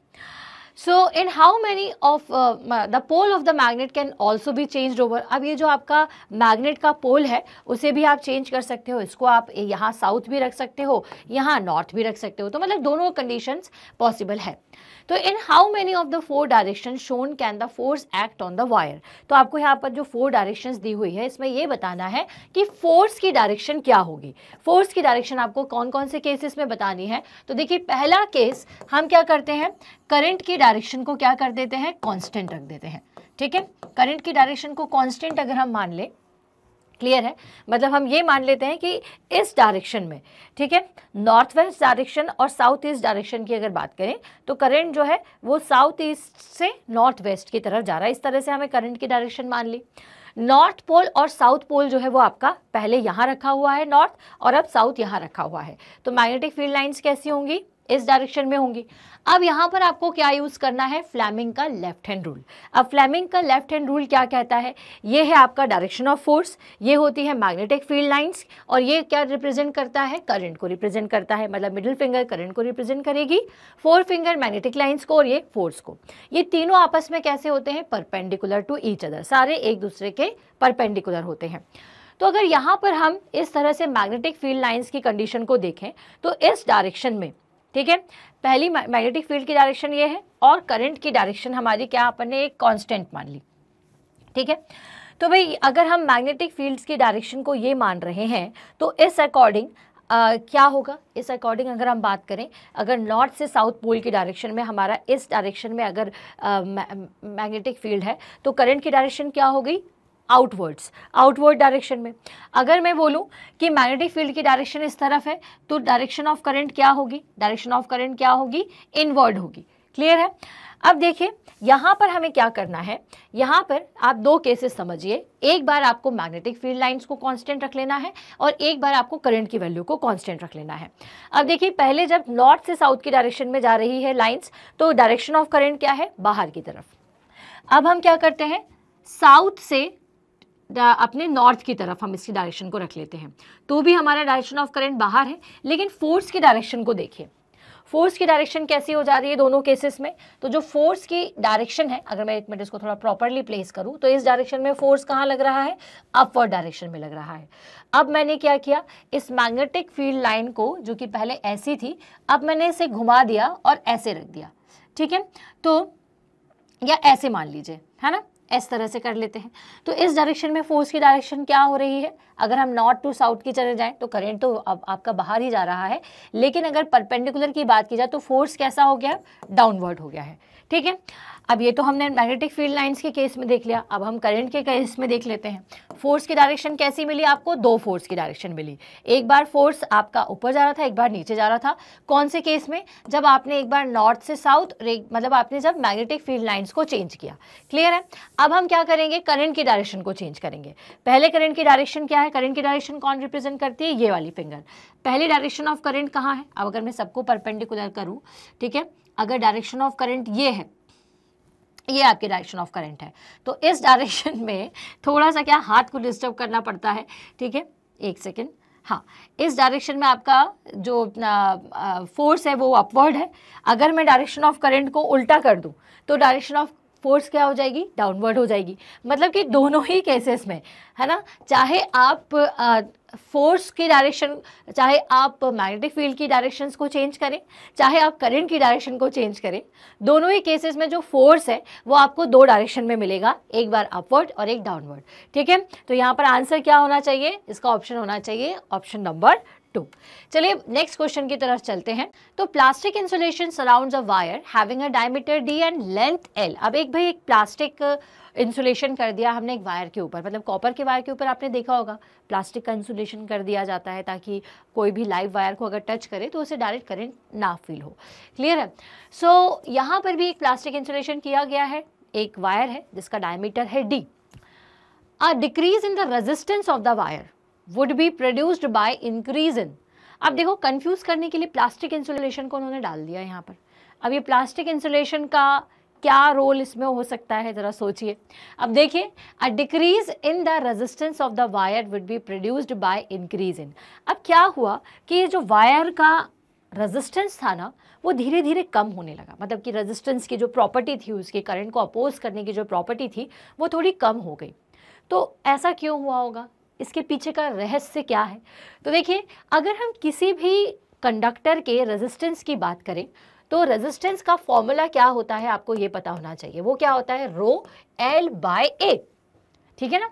so in how many of the pole of the magnet can also भी चेंज ओवर अब ये जो आपका मैग्नेट का पोल है उसे भी आप चेंज कर सकते हो इसको आप यहाँ साउथ भी रख सकते हो यहाँ नॉर्थ भी रख सकते हो तो मतलब दोनों कंडीशंस पॉसिबल है तो in how many of the four direction shown can the force act on the wire तो आपको यहाँ पर जो फोर डायरेक्शन दी हुई है इसमें यह बताना है कि फोर्स की डायरेक्शन क्या होगी फोर्स की डायरेक्शन आपको कौन कौन से केसेस में बतानी है तो देखिए पहला केस हम क्या करते हैं करंट की डायरेक्शन को क्या कर देते हैं कांस्टेंट रख देते हैं ठीक है करंट की डायरेक्शन को कांस्टेंट अगर हम मान लें क्लियर है मतलब हम ये मान लेते हैं कि इस डायरेक्शन में ठीक है नॉर्थ वेस्ट डायरेक्शन और साउथ ईस्ट डायरेक्शन की अगर बात करें तो करंट जो है वो साउथ ईस्ट से नॉर्थ वेस्ट की तरफ जा रहा है इस तरह से हमें करंट की डायरेक्शन मान ली नॉर्थ पोल और साउथ पोल जो है वो आपका पहले यहाँ रखा हुआ है नॉर्थ और अब साउथ यहाँ रखा हुआ है तो मैग्नेटिक फील्ड लाइन्स कैसी होंगी इस डायरेक्शन में होंगी अब यहाँ पर आपको क्या यूज़ करना है फ्लैमिंग का लेफ्ट हैंड रूल अब फ्लैमिंग का लेफ्ट हैंड रूल क्या कहता है ये है आपका डायरेक्शन ऑफ फोर्स ये होती है मैग्नेटिक फील्ड लाइंस और ये क्या रिप्रेजेंट करता है करंट को रिप्रेजेंट करता है मतलब मिडिल फिंगर करंट को रिप्रेजेंट करेगी फोर फिंगर मैग्नेटिक लाइन्स को और ये फोर्स को ये तीनों आपस में कैसे होते हैं परपेंडिकुलर टू ईच अदर सारे एक दूसरे के परपेंडिकुलर होते हैं तो अगर यहाँ पर हम इस तरह से मैग्नेटिक फील्ड लाइन्स की कंडीशन को देखें तो इस डायरेक्शन में ठीक है पहली मैग्नेटिक फील्ड की डायरेक्शन ये है और करंट की डायरेक्शन हमारी क्या अपन ने एक कांस्टेंट मान ली ठीक है तो भाई अगर हम मैग्नेटिक फील्ड्स की डायरेक्शन को ये मान रहे हैं तो इस अकॉर्डिंग Uh, क्या होगा इस अकॉर्डिंग अगर हम बात करें अगर नॉर्थ से साउथ पोल की डायरेक्शन में हमारा इस डायरेक्शन में अगर मैग्नेटिक uh, फील्ड है तो करंट की डायरेक्शन क्या हो गई आउटवर्ड्स आउटवर्ड डायरेक्शन में अगर मैं बोलूँ कि मैग्नेटिक फील्ड की डायरेक्शन इस तरफ है तो डायरेक्शन ऑफ करंट क्या होगी डायरेक्शन ऑफ करंट क्या होगी इनवर्ड होगी क्लियर है अब देखिए यहाँ पर हमें क्या करना है यहाँ पर आप दो केसेस समझिए एक बार आपको मैग्नेटिक फील्ड लाइंस को कांस्टेंट रख लेना है और एक बार आपको करंट की वैल्यू को कांस्टेंट रख लेना है अब देखिए पहले जब नॉर्थ से साउथ की डायरेक्शन में जा रही है लाइंस तो डायरेक्शन ऑफ करंट क्या है बाहर की तरफ अब हम क्या करते हैं साउथ से अपने नॉर्थ की तरफ हम इसकी डायरेक्शन को रख लेते हैं तो भी हमारा डायरेक्शन ऑफ करंट बाहर है लेकिन फोर्स की डायरेक्शन को देखिए फोर्स की डायरेक्शन कैसी हो जा रही है दोनों केसेस में तो जो फोर्स की डायरेक्शन है अगर मैं एक मिनट इसको थोड़ा प्रॉपरली प्लेस करूँ तो इस डायरेक्शन में फोर्स कहाँ लग रहा है अपवर्ड डायरेक्शन में लग रहा है अब मैंने क्या किया इस मैग्नेटिक फील्ड लाइन को जो कि पहले ऐसी थी अब मैंने इसे घुमा दिया और ऐसे रख दिया ठीक है तो या ऐसे मान लीजिए है ना इस तरह से कर लेते हैं तो इस डायरेक्शन में फोर्स की डायरेक्शन क्या हो रही है अगर हम नॉर्थ टू साउथ की चले जाएं तो करंट तो अब आपका बाहर ही जा रहा है लेकिन अगर परपेंडिकुलर की बात की जाए तो फोर्स कैसा हो गया डाउनवर्ड हो गया है ठीक है अब ये तो हमने मैग्नेटिक फील्ड लाइंस के केस में देख लिया अब हम करंट के केस में देख लेते हैं फोर्स की डायरेक्शन कैसी मिली आपको दो फोर्स की डायरेक्शन मिली एक बार फोर्स आपका ऊपर जा रहा था एक बार नीचे जा रहा था कौन से केस में जब आपने एक बार नॉर्थ से साउथ मतलब आपने जब मैग्नेटिक फील्ड लाइन्स को चेंज किया क्लियर है अब हम क्या करेंगे करंट की डायरेक्शन को चेंज करेंगे पहले करंट की डायरेक्शन क्या है करंट की डायरेक्शन कौन रिप्रेजेंट करती है ये वाली फिंगर पहले डायरेक्शन ऑफ करंट कहाँ है अब अगर मैं सबको परपेंडिकुलर करूँ ठीक है अगर डायरेक्शन ऑफ करंट ये है ये आपकी डायरेक्शन ऑफ करंट है तो इस डायरेक्शन में थोड़ा सा क्या हाथ को डिस्टर्ब करना पड़ता है ठीक है एक सेकेंड हाँ इस डायरेक्शन में आपका जो फोर्स है वो अपवर्ड है अगर मैं डायरेक्शन ऑफ करंट को उल्टा कर दूँ तो डायरेक्शन ऑफ फोर्स क्या हो जाएगी डाउनवर्ड हो जाएगी मतलब कि दोनों ही केसेस में है ना चाहे आप फोर्स की डायरेक्शन चाहे आप मैग्नेटिक फील्ड की डायरेक्शंस को चेंज करें चाहे आप करंट की डायरेक्शन को चेंज करें दोनों ही केसेस में जो फोर्स है वो आपको दो डायरेक्शन में मिलेगा एक बार अपवर्ड और एक डाउनवर्ड ठीक है तो यहाँ पर आंसर क्या होना चाहिए इसका ऑप्शन होना चाहिए ऑप्शन नंबर टू चलिए नेक्स्ट क्वेश्चन की तरफ चलते हैं तो plastic insulation surround a wire having a diameter D and length L अब एक भाई एक प्लास्टिक इंसुलेशन uh, कर दिया हमने एक वायर के ऊपर मतलब कॉपर के वायर के ऊपर आपने देखा होगा प्लास्टिक का इंसुलेशन कर दिया जाता है ताकि कोई भी लाइव वायर को अगर टच करे तो उसे डायरेक्ट करंट ना फील हो क्लियर है सो so, यहाँ पर भी एक प्लास्टिक इंसुलेशन किया गया है एक वायर है जिसका डायमीटर है D a decrease in the resistance of the wire would be produced by increase in अब देखो कंफ्यूज करने के लिए प्लास्टिक इंसुलेशन को उन्होंने डाल दिया यहाँ पर अब ये प्लास्टिक इंसुलेशन का क्या रोल इसमें हो सकता है ज़रा सोचिए अब देखिए a decrease in the resistance of the wire would be produced by increase in अब क्या हुआ कि ये जो वायर का रेजिस्टेंस था ना वो धीरे धीरे कम होने लगा मतलब कि रेजिस्टेंस की जो प्रॉपर्टी थी उसके करंट को अपोज करने की जो प्रॉपर्टी थी वो थोड़ी कम हो गई तो ऐसा क्यों हुआ होगा इसके पीछे का रहस्य क्या है तो देखिए अगर हम किसी भी कंडक्टर के रेजिस्टेंस की बात करें तो रेजिस्टेंस का फॉर्मूला क्या होता है आपको ये पता होना चाहिए वो क्या होता है रो एल बाय ए ठीक है ना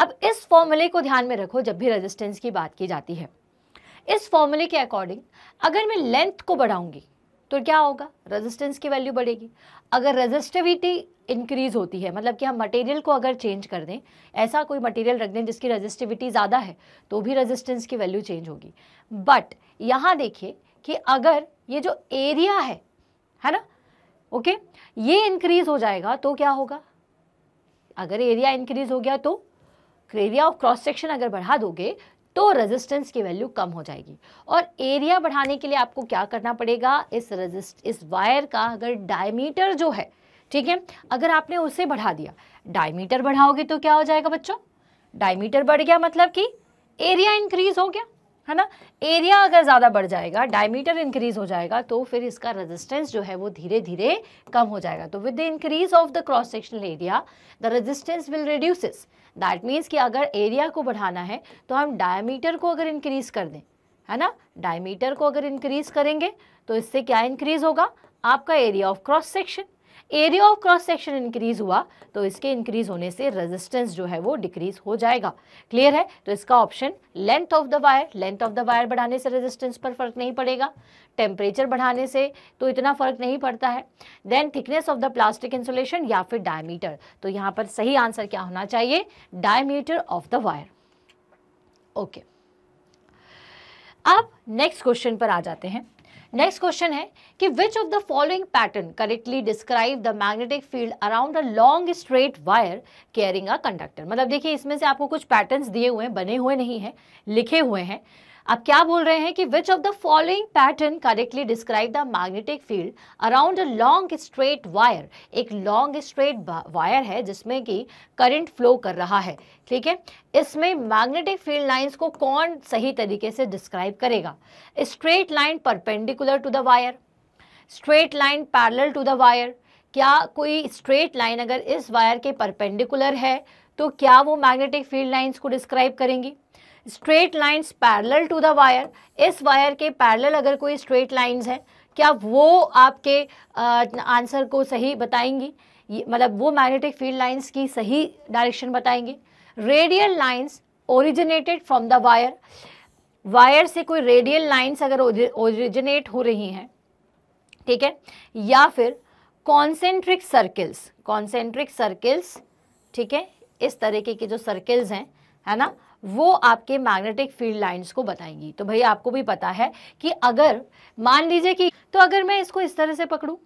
अब इस फॉर्मूले को ध्यान में रखो जब भी रेजिस्टेंस की बात की जाती है इस फॉर्मूले के अकॉर्डिंग अगर मैं लेंथ को बढ़ाऊंगी तो क्या होगा रेजिस्टेंस की वैल्यू बढ़ेगी अगर रेजिस्टिविटी इंक्रीज होती है मतलब कि हम मटेरियल को अगर चेंज कर दें ऐसा कोई मटेरियल रख दें जिसकी रेजिस्टिविटी ज़्यादा है तो भी रेजिस्टेंस की वैल्यू चेंज होगी बट यहाँ देखिए कि अगर ये जो एरिया है है ना ओके okay? ये इंक्रीज हो जाएगा तो क्या होगा अगर एरिया इंक्रीज हो गया तो एरिया ऑफ क्रॉस सेक्शन अगर बढ़ा दोगे तो रेजिस्टेंस की वैल्यू कम हो जाएगी और एरिया बढ़ाने के लिए आपको क्या करना पड़ेगा इस रेजिस्ट इस वायर का अगर डायमीटर जो है ठीक है अगर आपने उसे बढ़ा दिया डायमीटर बढ़ाओगे तो क्या हो जाएगा बच्चों डायमीटर बढ़ गया मतलब कि एरिया इंक्रीज हो गया है ना एरिया अगर ज़्यादा बढ़ जाएगा डायमीटर इंक्रीज हो जाएगा तो फिर इसका रेजिस्टेंस जो है वो धीरे धीरे कम हो जाएगा तो with the increase of the cross sectional area the resistance will reduces that means कि अगर एरिया को बढ़ाना है तो हम डायमीटर को अगर इंक्रीज़ कर दें है ना डायमीटर को अगर इंक्रीज़ करेंगे तो इससे क्या इंक्रीज़ होगा आपका area of cross section area of cross section increase हुआ तो इसके इंक्रीज होने से रेजिस्टेंस जो है वो डिक्रीज हो जाएगा क्लियर है तो इसका option length of the wire length of the wire बढ़ाने से रेजिस्टेंस पर फर्क नहीं पड़ेगा टेम्परेचर बढ़ाने से तो इतना फर्क नहीं पड़ता है then thickness of the plastic insulation या फिर डायमीटर तो यहाँ पर सही आंसर क्या होना चाहिए diameter of the wire okay अब नेक्स्ट क्वेश्चन पर आ जाते हैं नेक्स्ट क्वेश्चन है कि which of the following pattern correctly describe the magnetic field around a long straight wire carrying a conductor मतलब देखिए इसमें से आपको कुछ पैटर्न्स दिए हुए हैं बने हुए नहीं हैं लिखे हुए हैं अब क्या बोल रहे हैं कि which of the following pattern correctly describe the magnetic field around a long straight wire एक लॉन्ग स्ट्रेट वायर है जिसमें कि करंट फ्लो कर रहा है ठीक है इसमें मैग्नेटिक फील्ड लाइंस को कौन सही तरीके से डिस्क्राइब करेगा straight line perpendicular to the wire straight line parallel to the wire क्या कोई स्ट्रेट लाइन अगर इस वायर के परपेंडिकुलर है तो क्या वो मैग्नेटिक फील्ड लाइन्स को डिस्क्राइब करेंगी straight lines parallel to the wire इस वायर के पैरेलल अगर कोई स्ट्रेट लाइंस हैं क्या वो आपके आंसर को सही बताएंगी मतलब वो मैग्नेटिक फील्ड लाइंस की सही डायरेक्शन बताएंगे radial lines originated from the wire wire से कोई रेडियल लाइंस अगर ओरिजिनेट हो रही हैं ठीक है या फिर कॉन्सेंट्रिक सर्किल्स कॉन्सेंट्रिक सर्किल्स ठीक है इस तरीके के जो सर्किल्स हैं है ना वो आपके मैग्नेटिक फील्ड लाइंस को बताएंगी तो भाई आपको भी पता है कि अगर मान लीजिए कि तो अगर मैं इसको इस तरह से पकड़ू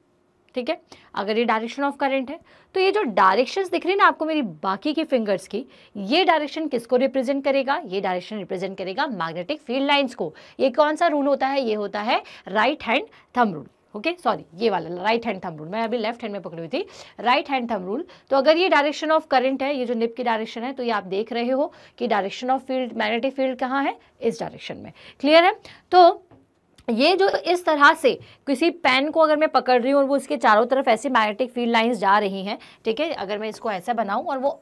ठीक है अगर ये डायरेक्शन ऑफ करंट है तो ये जो डायरेक्शंस दिख रही है ना आपको मेरी बाकी की फिंगर्स की ये डायरेक्शन किसको रिप्रेजेंट करेगा ये डायरेक्शन रिप्रेजेंट करेगा मैग्नेटिक फील्ड लाइंस को ये कौन सा रूल होता है ये होता है right hand thumb rule okay sorry ये वाला राइट हैंड थम रूल मैं अभी लेफ्ट हैंड में पकड़ी हुई थी राइट हैंड थम रूल तो अगर ये डायरेक्शन ऑफ करंट है ये जो निप की डायरेक्शन है तो ये आप देख रहे हो कि direction of field magnetic field कहाँ है इस डायरेक्शन में क्लियर है तो ये जो इस तरह से किसी पेन को अगर मैं पकड़ रही हूँ और वो इसके चारों तरफ ऐसी मैग्नेटिक फील्ड लाइन्स जा रही हैं ठीक है अगर मैं इसको ऐसा बनाऊँ और वो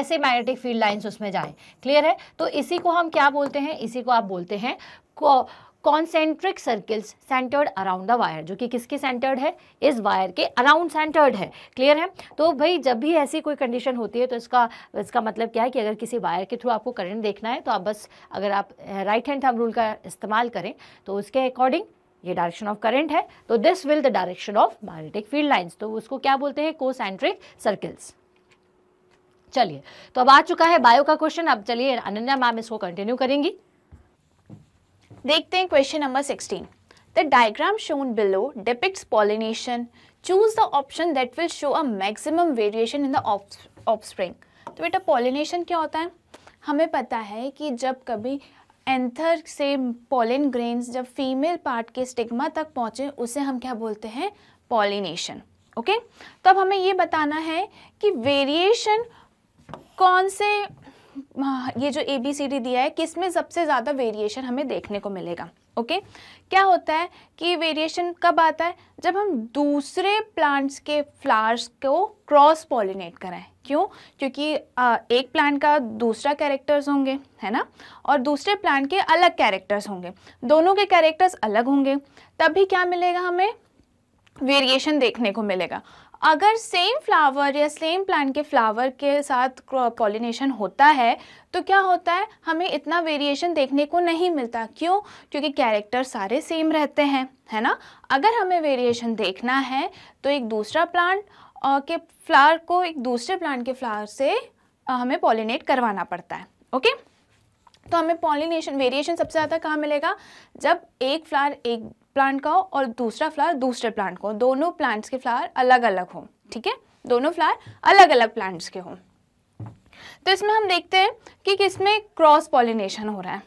ऐसे मैग्नेटिक फील्ड लाइन्स उसमें जाएँ क्लियर है तो इसी को हम क्या बोलते हैं इसी को आप बोलते हैं concentric circles centred around the wire जो कि किसके सेंटर्ड है इस वायर के अराउंड सेंटर्ड है क्लियर है तो भाई जब भी ऐसी कोई कंडीशन होती है तो इसका इसका मतलब क्या है कि अगर किसी वायर के थ्रू आपको करंट देखना है तो आप बस अगर आप राइट हैंड थम रूल का इस्तेमाल करें तो उसके अकॉर्डिंग ये डायरेक्शन ऑफ करंट है तो this will the direction of magnetic field lines तो उसको क्या बोलते हैं कोसेंट्रिक सर्किल्स चलिए तो अब आ चुका है बायो का क्वेश्चन अब चलिए अनन्या मैम इसको कंटिन्यू करेंगी देखते हैं question number sixteen the diagram shown below depicts pollination choose the option that will show a maximum variation in the spring तो बेटा पॉलिनेशन क्या होता है हमें पता है कि जब कभी एंथर से पॉलिन ग्रेन्स जब फीमेल पार्ट के स्टिग्मा तक पहुँचे उसे हम क्या बोलते हैं पॉलिनेशन ओके तब तो अब हमें ये बताना है कि वेरिएशन कौन से हाँ, ये जो ए बी सी डी दिया है किस में सबसे ज़्यादा वेरिएशन हमें देखने को मिलेगा ओके क्या होता है कि वेरिएशन कब आता है जब हम दूसरे प्लांट्स के फ्लावर्स को क्रॉस पॉलिनेट कराएं क्यों क्योंकि एक प्लांट का दूसरा कैरेक्टर्स होंगे है ना और दूसरे प्लांट के अलग कैरेक्टर्स होंगे दोनों के कैरेक्टर्स अलग होंगे तभी क्या मिलेगा हमें वेरिएशन देखने को मिलेगा अगर सेम फ्लावर या सेम प्लांट के फ्लावर के साथ पॉलिनेशन होता है तो क्या होता है हमें इतना वेरिएशन देखने को नहीं मिलता क्यों क्योंकि कैरेक्टर सारे सेम रहते हैं है ना अगर हमें वेरिएशन देखना है तो एक दूसरा प्लांट के फ्लावर को एक दूसरे प्लांट के फ्लावर से हमें पॉलिनेट करवाना पड़ता है ओके तो हमें पॉलिनेशन वेरिएशन सबसे ज़्यादा कहाँ मिलेगा जब एक फ्लावर एक प्लांट का हो और दूसरा फ्लावर दूसरे प्लांट का हो दोनों प्लांट्स के फ्लावर अलग अलग हों ठीक है दोनों फ्लावर अलग अलग प्लांट्स के हों तो इसमें हम देखते हैं कि किसमें क्रॉस पॉलिनेशन हो रहा है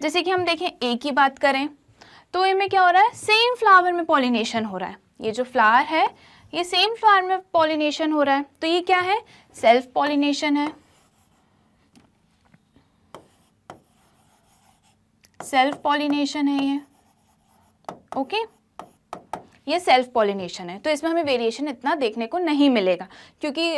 जैसे कि हम देखें ए की बात करें तो इनमें क्या हो रहा है सेम फ्लावर में पॉलिनेशन हो रहा है ये जो फ्लावर है ये सेम फ्लावर में पॉलिनेशन हो रहा है तो ये क्या है सेल्फ पॉलिनेशन है सेल्फ पॉलिनेशन है ये ओके ये सेल्फ पॉलिनेशन है तो इसमें हमें वेरिएशन इतना देखने को नहीं मिलेगा क्योंकि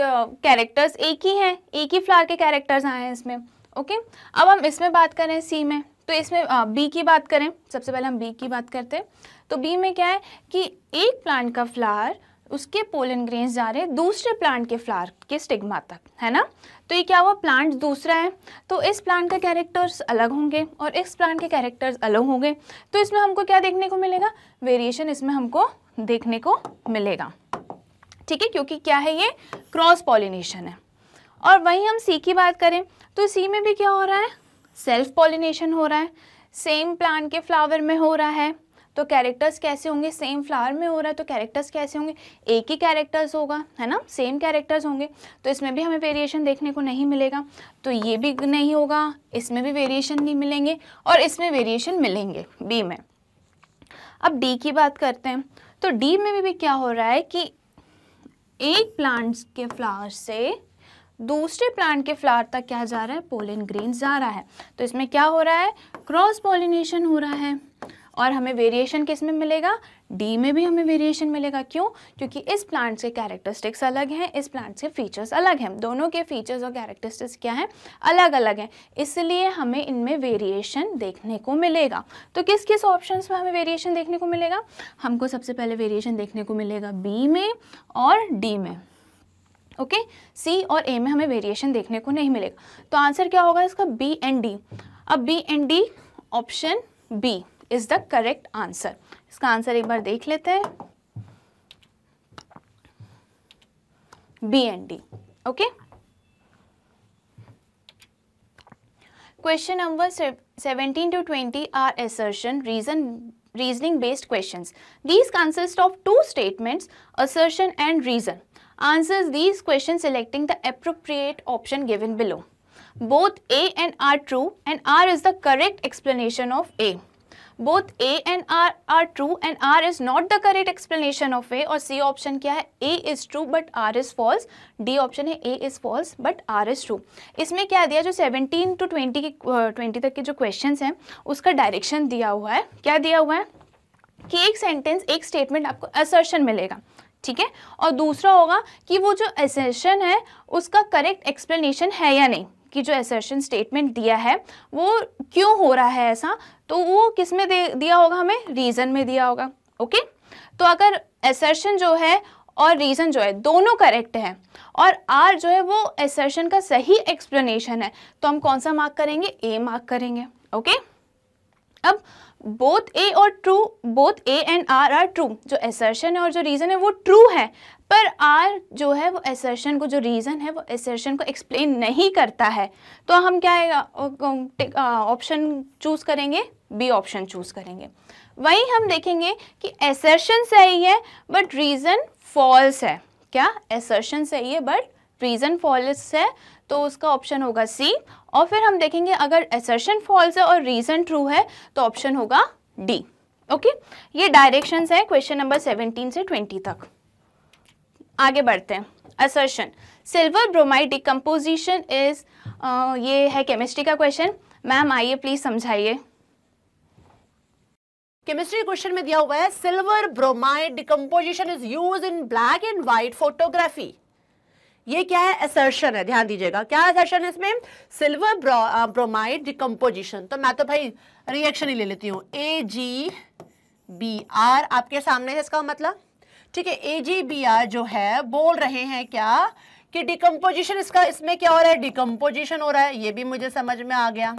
कैरेक्टर्स एक ही हैं एक ही फ्लावर के कैरेक्टर्स आए हैं इसमें ओके अब हम इसमें बात करें सी में तो इसमें बी की बात करें सबसे पहले हम बी की बात करते हैं तो बी में क्या है कि एक प्लांट का फ्लावर उसके पोलन ग्रेन्स जा रहे हैं दूसरे प्लांट के फ्लावर के स्टिग्मा तक है ना तो ये क्या हुआ प्लांट दूसरा है तो इस प्लांट के कैरेक्टर्स अलग होंगे और इस प्लांट के कैरेक्टर्स अलग होंगे तो इसमें हमको क्या देखने को मिलेगा वेरिएशन इसमें हमको देखने को मिलेगा ठीक है क्योंकि क्या है ये क्रॉस पॉलिनेशन है और वहीं हम सी की बात करें तो सी में भी क्या हो रहा है सेल्फ पॉलिनेशन हो रहा है सेम प्लांट के फ्लावर में हो रहा है तो कैरेक्टर्स कैसे होंगे सेम फ्लावर में हो रहा है तो कैरेक्टर्स कैसे होंगे एक ही कैरेक्टर्स होगा है ना सेम कैरेक्टर्स होंगे तो इसमें भी हमें वेरिएशन देखने को नहीं मिलेगा तो ये भी नहीं होगा इसमें भी वेरिएशन नहीं मिलेंगे और इसमें वेरिएशन मिलेंगे बी में अब डी की बात करते हैं तो डी में भी, भी क्या हो रहा है कि एक प्लांट्स के फ्लावर से दूसरे प्लांट के फ्लावर तक क्या जा रहा है पोलिन ग्रेन जा रहा है तो इसमें क्या हो रहा है क्रॉस पोलिनेशन हो रहा है और हमें वेरिएशन किस में मिलेगा डी में भी हमें वेरिएशन मिलेगा क्यों क्योंकि इस प्लांट्स के कैरेक्टरिस्टिक्स अलग हैं इस प्लांट्स के फीचर्स अलग हैं दोनों के फीचर्स और कैरेक्टरिस्टिक्स क्या हैं अलग अलग हैं इसलिए हमें इनमें वेरिएशन देखने को मिलेगा तो किस किस ऑप्शन में हमें वेरिएशन देखने को मिलेगा हमको सबसे पहले वेरिएशन देखने को मिलेगा बी में और डी में ओके सी और ए में हमें वेरिएशन देखने को नहीं मिलेगा तो आंसर क्या होगा इसका बी एंड डी अब B and D option B Is the correct answer. Its answer. एक बार देख लेते हैं B and D Question number 17 to 20 are assertion, reason, reasoning based questions. These consist of two statements, assertion and reason. Answers these questions selecting the appropriate option given below. Both A and R true and R is the correct explanation of A. Both A and R are true and R is not the correct explanation of A और C option क्या है A is true but R is false D option है A is false but R is true इसमें क्या दिया जो seventeen to twenty के twenty तक के जो क्वेश्चन हैं उसका डायरेक्शन दिया हुआ है क्या दिया हुआ है कि एक सेंटेंस एक स्टेटमेंट आपको असर्शन मिलेगा ठीक है और दूसरा होगा कि वो जो असर्शन है उसका करेक्ट एक्सप्लेनेशन है या नहीं कि जो एसर्शन स्टेटमेंट दिया है वो क्यों हो रहा है ऐसा तो वो किस में दे दिया होगा हमें रीज़न में दिया होगा ओके तो अगर एसर्शन जो है और रीज़न जो है दोनों करेक्ट है और आर जो है वो एसर्शन का सही एक्सप्लेनेशन है तो हम कौन सा मार्क करेंगे ए मार्क करेंगे ओके अब बोथ ए और true both A and R are true जो एसर्शन है और जो रीज़न है वो ट्रू है पर आर जो है वो एसर्शन को जो रीज़न है वो एसर्शन को एक्सप्लेन नहीं करता है तो हम क्या ऑप्शन चूज़ करेंगे बी ऑप्शन चूज़ करेंगे वहीं हम देखेंगे कि एसर्शन सही है बट रीज़न फॉल्स है क्या एसर्शन सही है बट रीज़न फॉल्स है तो उसका ऑप्शन होगा सी और फिर हम देखेंगे अगर एसर्शन फॉल्स है और रीज़न ट्रू है तो ऑप्शन होगा डी ओके okay? ये डायरेक्शंस है क्वेश्चन नंबर 17 से 20 तक आगे बढ़ते हैं assertion silver bromide decomposition is ये है केमिस्ट्री का क्वेश्चन मैम आइए प्लीज़ समझाइए केमिस्ट्री क्वेश्चन में दिया हुआ है silver bromide decomposition is use in black and white photography ये क्या है असर्शन है ध्यान दीजिएगा क्या असर्शन है इसमें सिल्वर ब्रोमाइड डिकम्पोजिशन तो मैं तो भाई रिएक्शन ही ले लेती हूँ ए जी बी आर आपके सामने है इसका मतलब ठीक है ए जी बी आर जो है बोल रहे हैं क्या कि डिकम्पोजिशन इसका इसमें क्या हो रहा है डिकम्पोजिशन हो रहा है ये भी मुझे समझ में आ गया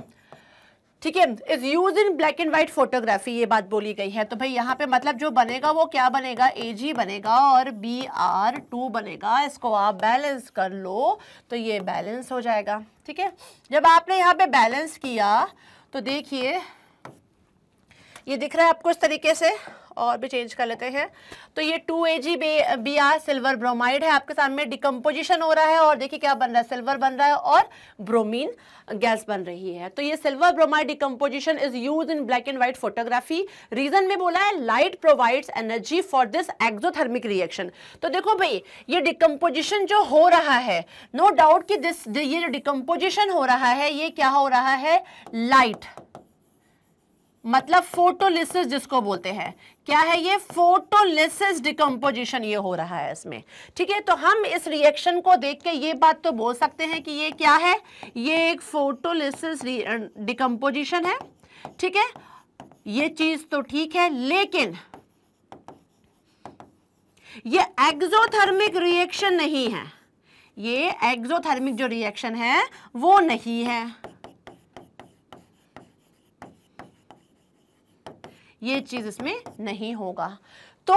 ठीक है is use in black and white photography ये बात बोली गई है तो भाई यहाँ पे मतलब जो बनेगा वो क्या बनेगा ए जी बनेगा और बी आर टू बनेगा इसको आप बैलेंस कर लो तो ये बैलेंस हो जाएगा ठीक है जब आपने यहाँ पे बैलेंस किया तो देखिए ये दिख रहा है आपको इस तरीके से और भी चेंज कर लेते हैं तो ये two A G B B R silver bromide है आपके सामने डिकम्पोजिशन हो रहा है और देखिए क्या बन रहा है सिल्वर बन रहा है और ब्रोमीन गैस बन रही है तो ये silver bromide decomposition is use in black and white photography reason में बोला है light provides energy for this exothermic reaction तो देखो भाई ये डिकम्पोजिशन जो हो रहा है नो no डाउट कि दिस ये जो डिकम्पोजिशन हो रहा है ये क्या हो रहा है लाइट मतलब फोटोलिसिस जिसको बोलते हैं क्या है ये फोटोलिसिस डिकम्पोजिशन ये हो रहा है इसमें ठीक है तो हम इस रिएक्शन को देख के ये बात तो बोल सकते हैं कि ये क्या है ये एक फोटोलिसिस डिकम्पोजिशन अं, है ठीक है ये चीज तो ठीक है लेकिन ये एक्जोथर्मिक रिएक्शन नहीं है ये एक्जोथर्मिक जो रिएक्शन है वो नहीं है ये चीज़ इसमें नहीं होगा तो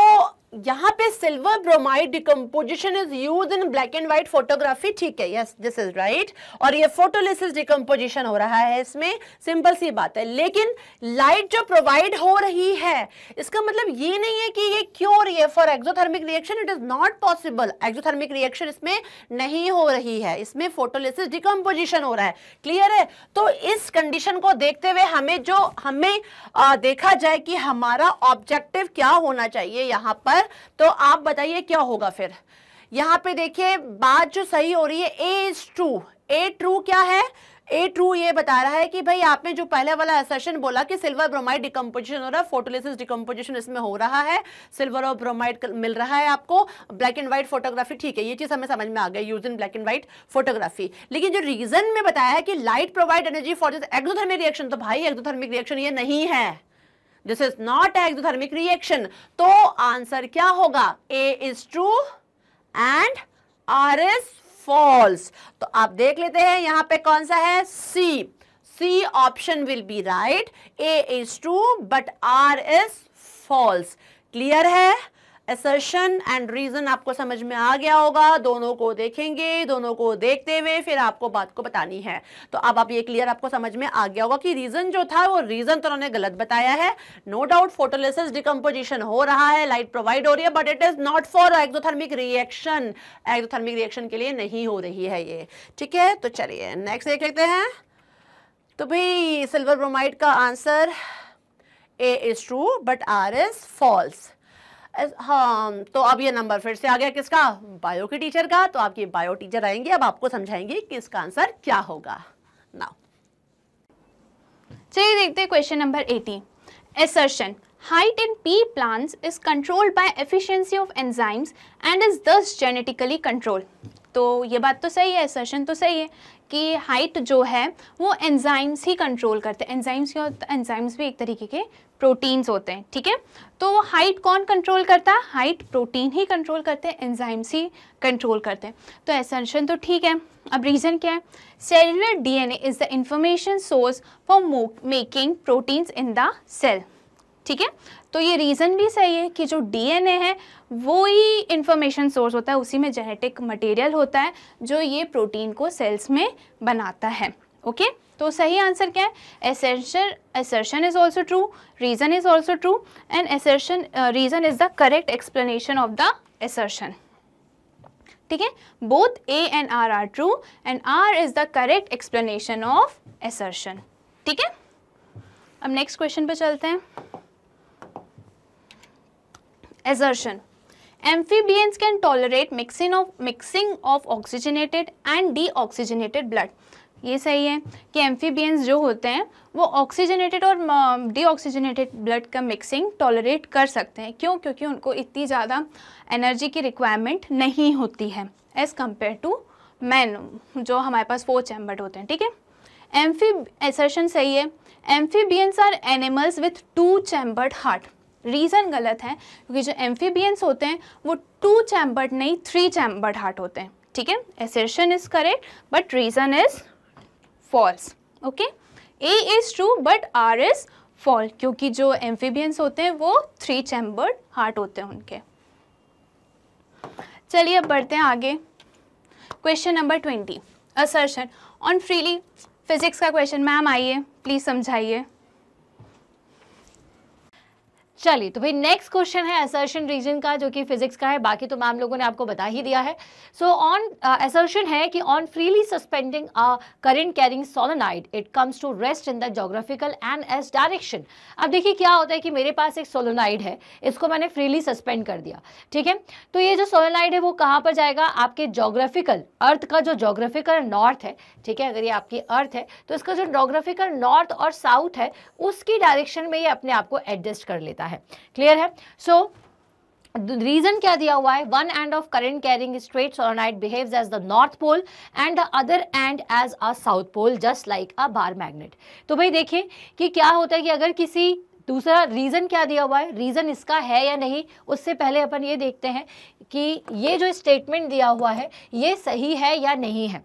यहाँ पे silver bromide decomposition is use in black and white photography ठीक है यस दिस इज राइट और ये फोटोलिसिस डिकम्पोजिशन हो रहा है इसमें सिंपल सी बात है लेकिन लाइट जो प्रोवाइड हो रही है इसका मतलब ये नहीं है कि ये क्यों रही है for exothermic reaction it is not possible exothermic reaction इसमें नहीं हो रही है इसमें फोटोलिसिस डिकम्पोजिशन हो रहा है क्लियर है तो इस कंडीशन को देखते हुए हमें जो हमें आ, देखा जाए कि हमारा ऑब्जेक्टिव क्या होना चाहिए यहाँ पर पर तो आप बताइए क्या होगा फिर यहाँ पे देखिए बात जो सही हो रही है A is true A true क्या है ए ट्रू ये बता रहा है कि भाई आपने जो पहले वाला एसेशन बोला कि सिल्वर ब्रोमाइड डिकम्पोजिशन हो रहा है फोटोलिसिस डिकम्पोजिशन इसमें हो रहा है सिल्वर और ब्रोमाइड मिल रहा है आपको ब्लैक एंड व्हाइट फोटोग्राफी ठीक है ये चीज़ हमें समझ में आ गई use in black and white photography लेकिन जो रीजन में बताया है कि light provide energy for this exothermic reaction तो भाई एक्जोथर्मिक रिएक्शन ये नहीं है this is not exothermic reaction तो आंसर क्या होगा A is true and R is false तो आप देख लेते हैं यहां पे कौन सा है C C option will be right A is true but R is false clear है एसर्शन एंड रीजन आपको समझ में आ गया होगा दोनों को देखेंगे दोनों को देखते हुए फिर आपको बात को बतानी है तो अब आप ये क्लियर आपको समझ में आ गया होगा कि रीजन जो था वो रीजन तो उन्होंने गलत बताया है नो डाउट फोटोलिसिस डिकम्पोजिशन हो रहा है लाइट प्रोवाइड हो रही है but it is not for exothermic reaction exothermic reaction के लिए नहीं हो रही है ये ठीक है तो चलिए नेक्स्ट देख लेते हैं तो भाई सिल्वर ब्रोमाइड का answer A is true but R is false हाँ तो अब ये नंबर फिर से आ गया किसका बायो के टीचर का तो आपके बायो टीचर आएंगे अब आपको समझाएंगे कि इसका आंसर क्या होगा नाउ चलिए देखते हैं question number eighteen assertion height in pea plants is controlled by efficiency of enzymes and is thus genetically controlled तो ये बात तो सही है एसर्शन तो सही है कि हाइट जो है वो एंजाइम्स ही कंट्रोल करते हैं एंजाइम्स क्या होता एंजाइम्स भी एक तरीके के प्रोटीन्स होते हैं ठीक है तो वो हाइट कौन कंट्रोल करता है हाइट प्रोटीन ही कंट्रोल करते हैं एंजाइम्स ही कंट्रोल करते हैं तो एसेंशन तो ठीक है अब रीज़न क्या है cellular DNA is the information source for making proteins in the cell ठीक है तो ये रीज़न भी सही है कि जो डीएनए है वो ही इंफॉर्मेशन सोर्स होता है उसी में जेनेटिक मटेरियल होता है जो ये प्रोटीन को सेल्स में बनाता है ओके okay? तो सही आंसर क्या है essential assertion is also true reason is also true and assertion reason is the correct explanation of the assertion ठीक है both A and R are true and R is the correct explanation of assertion ठीक है अब next question पे चलते हैं assertion amphibians can tolerate mixing of mixing of oxygenated and deoxygenated blood ये सही है कि एम्फीबियंस जो होते हैं वो ऑक्सीजनेटेड और डीऑक्सीजनेटेड ब्लड का मिक्सिंग टॉलरेट कर सकते हैं क्यों क्योंकि उनको इतनी ज़्यादा एनर्जी की रिक्वायरमेंट नहीं होती है एज़ कम्पेयर टू मैन जो हमारे पास फोर चैम्बर्ड होते हैं ठीक है एम्फी एसर्शन सही है amphibians are animals with two chambered heart reason गलत है क्योंकि जो एम्फीबियंस होते हैं वो टू चैम्बर्ड नहीं थ्री चैम्बर्ड हार्ट होते हैं ठीक है assertion is correct but reason is false okay A is true but R is fall क्योंकि जो एम्फीबियंस होते हैं वो थ्री चैम्बर्ड हार्ट होते हैं उनके चलिए अब बढ़ते हैं आगे question number twenty assertion on freely physics का क्वेश्चन मैम आइए प्लीज़ समझाइए चलिए तो भाई नेक्स्ट क्वेश्चन है एसर्शन रीजन का जो कि फिजिक्स का है बाकी तो मैम लोगों ने आपको बता ही दिया है सो ऑन एसर्शन है कि on freely suspending a current carrying solenoid it comes to rest in the geographical and S direction अब देखिए क्या होता है कि मेरे पास एक सोलोनाइड है इसको मैंने फ्रीली सस्पेंड कर दिया ठीक है तो ये जो सोलोनाइड है वो कहाँ पर जाएगा आपके जोग्राफिकल अर्थ का जो जोग्राफिकल नॉर्थ है ठीक है अगर ये आपकी अर्थ है तो इसका जो जोग्राफिकल नॉर्थ और साउथ है उसकी डायरेक्शन में ये अपने आप को एडजस्ट कर लेता है होता है क्लियर है सो so, रीजन क्या दिया हुआ है one end of current carrying straight solenoid behaves as the north pole and the other end as a south pole just like a bar magnet तो भाई देखिए कि क्या होता है कि अगर किसी दूसरा रीज़न क्या दिया हुआ है रीज़न इसका है या नहीं उससे पहले अपन ये देखते हैं कि ये जो स्टेटमेंट दिया हुआ है ये सही है या नहीं है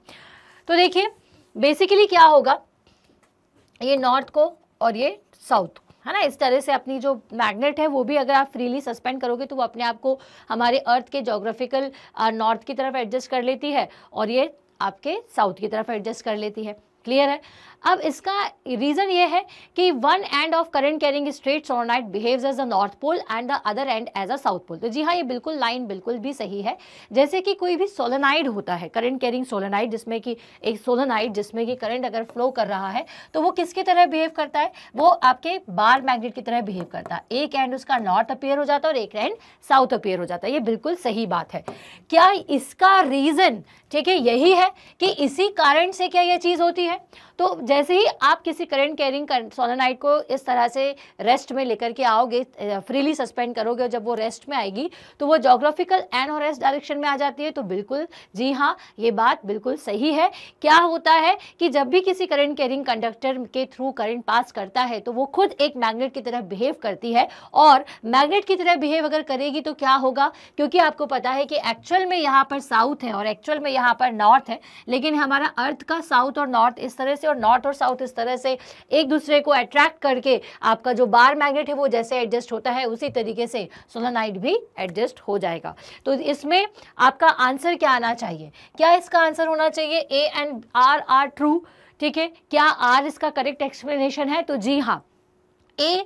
तो देखिए बेसिकली क्या होगा ये नॉर्थ को और ये साउथ है ना इस तरह से अपनी जो मैग्नेट है वो भी अगर आप फ्रीली सस्पेंड करोगे तो वो अपने आप को हमारे अर्थ के जोग्राफिकल नॉर्थ की तरफ एडजस्ट कर लेती है और ये आपके साउथ की तरफ एडजस्ट कर लेती है क्लियर है अब इसका रीज़न ये है कि one end of current carrying straight solenoid behaves as a north pole and the other end as a south pole तो जी हाँ ये बिल्कुल लाइन बिल्कुल भी सही है जैसे कि कोई भी सोलनाइड होता है करंट कैरिंग सोलनाइड जिसमें कि एक सोलनाइड जिसमें कि करंट अगर फ्लो कर रहा है तो वो किसकी तरह बिहेव करता है वो आपके बार मैग्नेट की तरह बिहेव करता है एक एंड उसका नॉर्थ अपेयर हो जाता है और एक एंड साउथ अपेयर हो जाता है ये बिल्कुल सही बात है क्या इसका रीज़न ठीक है यही है कि इसी कारण से क्या यह चीज़ होती है तो जैसे ही आप किसी करेंट कैरिंग सोलानाइट को इस तरह से रेस्ट में लेकर के आओगे फ्रीली सस्पेंड करोगे जब वो रेस्ट में आएगी तो वो जोग्राफिकल एन और रेस्ट डायरेक्शन में आ जाती है तो बिल्कुल जी हाँ ये बात बिल्कुल सही है क्या होता है कि जब भी किसी करेंट कैरिंग कंडक्टर के थ्रू करेंट पास करता है तो वो खुद एक मैग्नेट की तरह बिहेव करती है और मैग्नेट की तरह बिहेव अगर करेगी तो क्या होगा क्योंकि आपको पता है कि एक्चुअल में यहाँ पर साउथ है और एक्चुअल में यहाँ पर नॉर्थ है लेकिन हमारा अर्थ का साउथ और नॉर्थ इस तरह से और नॉर्थ और साउथ इस तरह से एक दूसरे को अट्रैक्ट करके आपका जो बार मैग्नेट है वो जैसे एडजस्ट होता है उसी तरीके से सोलानाइट भी एडजस्ट हो जाएगा तो इसमें आपका आंसर क्या आना चाहिए क्या इसका आंसर होना चाहिए A and R are true ठीक है क्या आर इसका करेक्ट एक्सप्लेनेशन है तो जी हाँ ए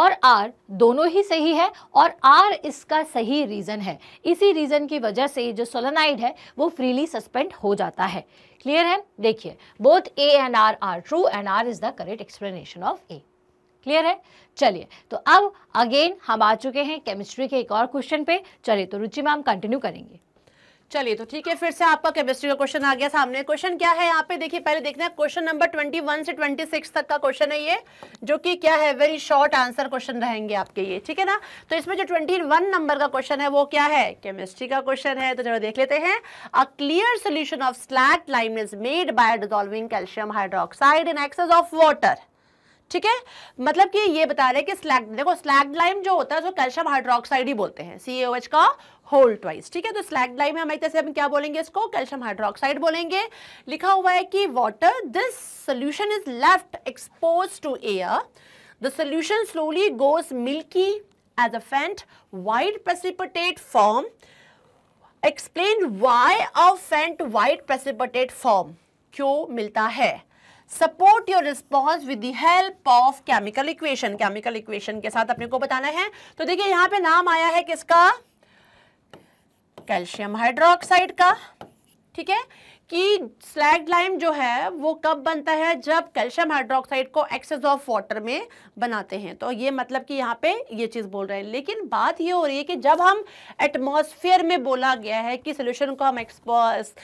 और आर दोनों ही सही है और आर इसका सही रीज़न है इसी रीज़न की वजह से जो सोलोनाइड है वो फ्रीली सस्पेंड हो जाता है क्लियर है देखिए both A and R are true and R is the correct explanation of A clear है चलिए तो अब अगेन हम आ चुके हैं केमिस्ट्री के एक और क्वेश्चन पे चलिए तो रुचि मैम कंटिन्यू करेंगे चलिए तो ठीक है फिर से आपका केमिस्ट्री का क्वेश्चन आ गया सामने क्वेश्चन क्या है यहाँ पे देखिए पहले देखना क्वेश्चन नंबर ट्वेंटी वन से ट्वेंटी सिक्स तक का क्वेश्चन है ये जो कि क्या है वेरी शॉर्ट आंसर क्वेश्चन रहेंगे आपके ये ठीक है ना तो इसमें जो ट्वेंटी वन नंबर का क्वेश्चन है वो क्या है केमिस्ट्री का क्वेश्चन है तो जरा देख लेते हैं a clear solution of slaked lime is made by dissolving calcium hydroxide in excess of water ठीक है मतलब कि ये बता रहे हैं कि स्लैग देखो स्लैग लाइम जो होता है उसको कैल्शियम हाइड्रोक्साइड ही बोलते हैं सी का होल ट्वाइस ठीक है तो स्लैग डाई में हमारी तरह से हम क्या बोलेंगे इसको कैल्शियम हाइड्रोक्साइड बोलेंगे लिखा हुआ है कि water this solution is left expose to air the solution slowly goes milky as a faint white precipitate form explain why a faint white precipitate form क्यों मिलता है support your response with the help of chemical equation chemical equation के साथ अपने को बताना है तो देखिए यहां पे नाम आया है किसका कैल्शियम हाइड्रोक्साइड का ठीक है कि स्लैग लाइम जो है वो कब बनता है जब कैल्शियम हाइड्रोक्साइड को एक्सेस ऑफ वाटर में बनाते हैं तो ये मतलब कि यहाँ पे ये चीज़ बोल रहे हैं लेकिन बात ये हो रही है कि जब हम एटमॉस्फेयर में बोला गया है कि सोल्यूशन को हम एक्सपोस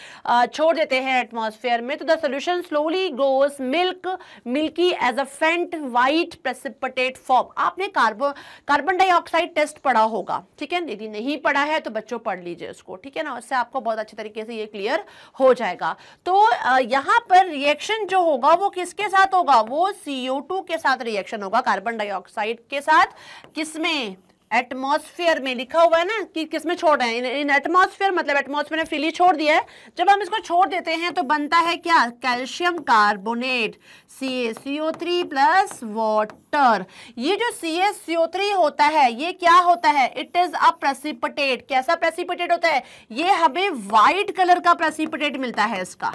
छोड़ देते हैं एटमॉस्फेयर में तो the solution slowly grows milk milky as a faint white precipitate form आपने कार्बो कार्बन डाइऑक्साइड टेस्ट पढ़ा होगा ठीक है यदि नहीं पढ़ा है तो बच्चों पढ़ लीजिए उसको ठीक है ना उससे आपको बहुत अच्छे तरीके से ये क्लियर हो जाएगा जाएगा तो यहाँ पर रिएक्शन जो होगा वो किसके साथ होगा वो CO2 के साथ रिएक्शन होगा कार्बन डाइऑक्साइड के साथ किसमें एटमॉस्फेयर में लिखा हुआ है ना कि किस में छोड़ रहे हैं इन एटमॉस्फेयर मतलब एटमॉस्फेयर में फ्रीली छोड़ दिया है जब हम इसको छोड़ देते हैं तो बनता है क्या calcium carbonate C A C O three plus water ये जो सी ए सी ओ थ्री होता है ये क्या होता है इट इज अ प्रेसिपिटेट कैसा प्रेसिपिटेट होता है ये हमें वाइट कलर का प्रेसिपिटेट मिलता है इसका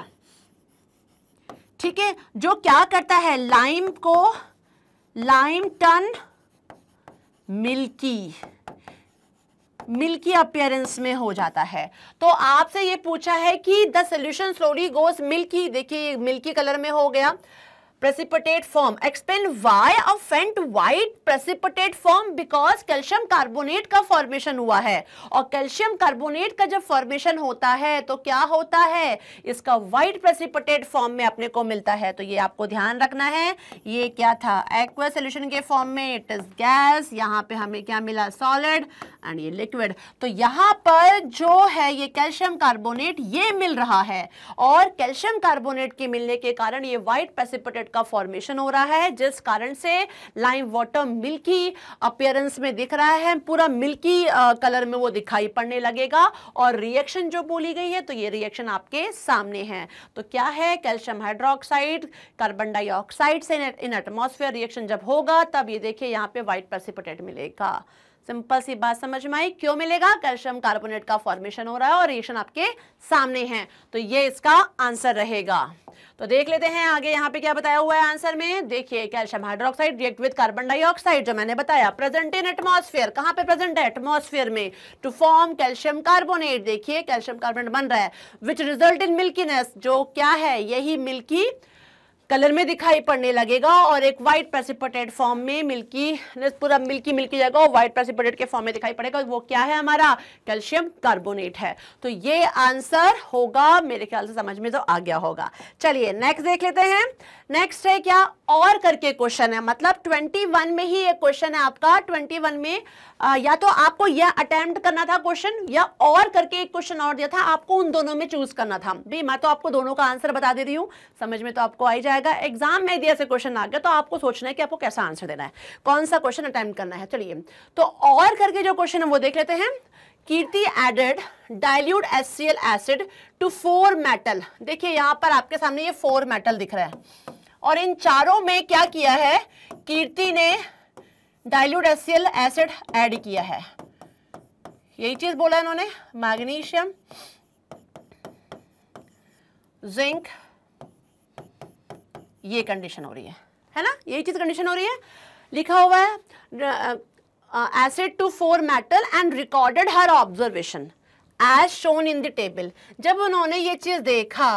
ठीक है जो क्या करता है लाइम को lime turn milky milky appearance में हो जाता है तो आपसे ये पूछा है कि the solution slowly goes milky देखिए मिल्की कलर में हो गया precipitate form explain why a faint white precipitate form because calcium carbonate का फॉर्मेशन हुआ है और कैल्शियम कार्बोनेट का जब फॉर्मेशन होता है तो क्या होता है इसका व्हाइट प्रेसिपिटेट फॉर्म में अपने को मिलता है तो ये आपको ध्यान रखना है ये क्या था एक्वा सोल्यूशन के फॉर्म में इट इज गैस यहाँ पे हमें क्या मिला सॉलिड एंड ये लिक्विड तो यहाँ पर जो है ये कैल्शियम कार्बोनेट ये मिल रहा है और कैल्शियम कार्बोनेट के मिलने के कारण ये व्हाइट प्रेसिपिटेट सल्फेट का फॉर्मेशन हो रहा है जिस कारण से लाइम वाटर मिल्की अपियरेंस में दिख रहा है पूरा मिल्की कलर में वो दिखाई पड़ने लगेगा और रिएक्शन जो बोली गई है तो ये रिएक्शन आपके सामने है तो क्या है कैल्शियम हाइड्रोक्साइड कार्बन डाइऑक्साइड से इन एटमोसफेयर रिएक्शन जब होगा तब ये देखिए यहाँ पे व्हाइट परसिपटेट मिलेगा सिंपल सी बात समझ में आई क्यों मिलेगा कैल्शियम कार्बोनेट का फॉर्मेशन हो रहा है और रिएक्शन आपके सामने है तो ये इसका आंसर रहेगा तो देख लेते हैं आगे यहाँ पे क्या बताया हुआ है आंसर में देखिए calcium hydroxide react with carbon dioxide जो मैंने बताया प्रेजेंट इन एटमॉस्फेयर कहाँ पे प्रेजेंट है एटमॉस्फेयर में टू फॉर्म कैल्शियम कार्बोनेट देखिए कैल्शियम कार्बोनेट बन रहा है विच रिजल्ट इन मिल्कीनेस जो क्या है यही मिल्की कलर में दिखाई पड़ने लगेगा और एक व्हाइट प्रेसिपिटेट फॉर्म में मिल्की पूरा मिल्की मिल्की जाएगा और व्हाइट प्रेसिपिटेट के फॉर्म में दिखाई पड़ेगा वो क्या है हमारा कैल्शियम कार्बोनेट है तो ये आंसर होगा मेरे ख्याल से समझ में तो आ गया होगा चलिए नेक्स्ट देख लेते हैं नेक्स्ट है क्या और करके क्वेश्चन है मतलब 21 में ही ये क्वेश्चन है आपका 21 में आ, या तो आपको यह अटेम्प्ट करना था क्वेश्चन या और करके एक क्वेश्चन और दिया था आपको उन दोनों में चूज करना था भी मैं तो आपको दोनों का आंसर बता दे रही हूँ समझ में तो आपको आई जाएगा एग्जाम में यदि ऐसे क्वेश्चन आ गया तो आपको सोचना है कि आपको कैसा आंसर देना है कौन सा क्वेश्चन अटैम्प्ट करना है चलिए तो और करके जो क्वेश्चन है वो देख लेते हैं Kirti added dilute H acid to four metal देखिए यहाँ पर आपके सामने ये फोर मेटल दिख रहा है और इन चारों में क्या किया है कीर्ति ने डाइल्यूट एसियल एसिड ऐड किया है यही चीज बोला इन्होंने मैग्नीशियम जिंक ये कंडीशन हो रही है है ना यही चीज कंडीशन हो रही है लिखा हुआ है acid to four metal and recorded her observation as shown in the table जब उन्होंने ये चीज देखा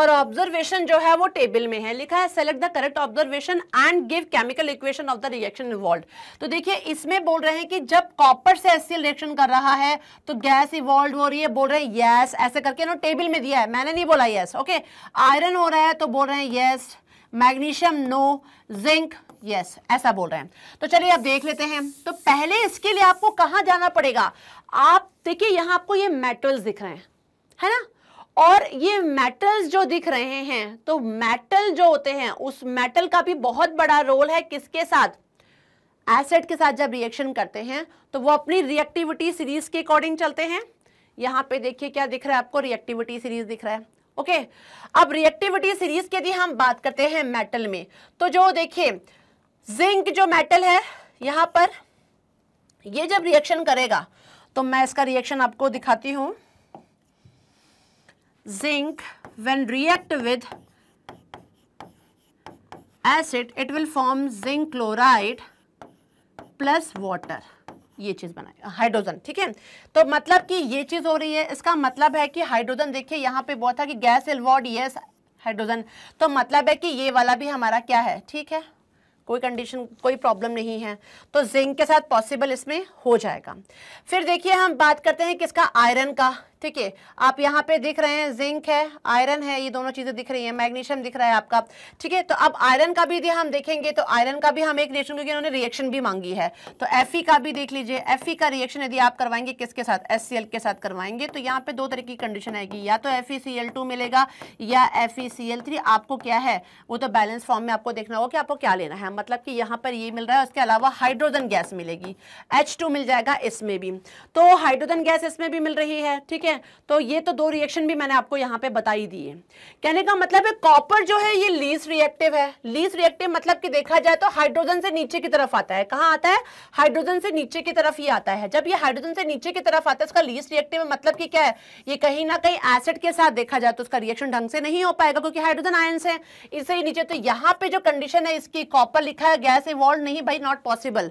और ऑब्जर्वेशन जो है वो टेबल में है लिखा है select the correct observation and give chemical equation of the reaction involve तो देखिए इसमें बोल रहे हैं कि जब कॉपर से एस रिएक्शन कर रहा है तो गैस इवॉल्व हो रही है बोल रहे हैं यस ऐसे करके ना टेबल में दिया है मैंने नहीं बोला यस ओके आयरन हो रहा है तो बोल रहे हैं yes magnesium no zinc yes ऐसा बोल रहे हैं तो चलिए आप देख लेते हैं तो पहले इसके लिए आपको कहाँ जाना पड़ेगा आप देखिए यहाँ आपको ये मेटल्स दिख रहे हैं है ना और ये मेटल्स जो दिख रहे हैं तो मेटल जो होते हैं उस मेटल का भी बहुत बड़ा रोल है किसके साथ एसिड के साथ जब रिएक्शन करते हैं तो वो अपनी रिएक्टिविटी सीरीज के अकॉर्डिंग चलते हैं यहाँ पे देखिए क्या दिख रहा है आपको रिएक्टिविटी सीरीज दिख रहा है ओके अब रिएक्टिविटी सीरीज के यदि हम बात करते हैं मेटल में तो जो देखिए जिंक जो मेटल है यहाँ पर ये जब रिएक्शन करेगा तो मैं इसका रिएक्शन आपको दिखाती हूँ zinc when react with acid it will form zinc chloride plus water ये चीज़ बनाई हाइड्रोजन ठीक है तो मतलब कि ये चीज़ हो रही है इसका मतलब है कि हाइड्रोजन देखिए यहां पे बहुत था कि गैस एलवॉर्ड यस हाइड्रोजन तो मतलब है कि ये वाला भी हमारा क्या है ठीक है कोई कंडीशन कोई प्रॉब्लम नहीं है तो जिंक के साथ पॉसिबल इसमें हो जाएगा फिर देखिए हम बात करते हैं किसका आयरन का ठीक है आप यहाँ पे दिख रहे हैं जिंक है आयरन है ये दोनों चीज़ें दिख रही है मैग्नीशियम दिख रहा है आपका ठीक है तो अब आयरन का भी यदि हम देखेंगे तो आयरन का भी हम एक रिएक्शन क्योंकि इन्होंने रिएक्शन भी मांगी है तो एफ का भी देख लीजिए एफ का रिएक्शन यदि आप करवाएंगे किसके साथ एस के साथ करवाएंगे तो यहाँ पे दो तरह की कंडीशन आएगी या तो एफ मिलेगा या एफ आपको क्या है वो तो बैलेंस फॉर्म में आपको देखना होगा कि आपको क्या लेना है मतलब कि यहाँ पर ये मिल रहा है उसके अलावा हाइड्रोजन गैस मिलेगी एच मिल जाएगा इसमें भी तो हाइड्रोजन गैस इसमें भी मिल रही है ठीक है है तो ये तो दो रिएक्शन भी मैंने आपको यहाँ पे बताई दी है कहने का मतलब है कॉपर जो है ये लीस रिएक्टिव है लीस रिएक्टिव मतलब कि देखा जाए तो हाइड्रोजन से नीचे की तरफ आता है कहाँ आता है हाइड्रोजन से नीचे की तरफ ही आता है जब ये हाइड्रोजन से नीचे की तरफ आता है उसका लीस रिएक्टिव है मतलब कि क्या है ये कहीं ना कहीं एसिड के साथ देखा जाए तो उसका रिएक्शन ढंग से नहीं हो पाएगा क्योंकि हाइड्रोजन आयन है इससे ही नीचे तो यहाँ पे जो कंडीशन है इसकी कॉपर लिखा है गैस इवॉल्व नहीं भाई नॉट पॉसिबल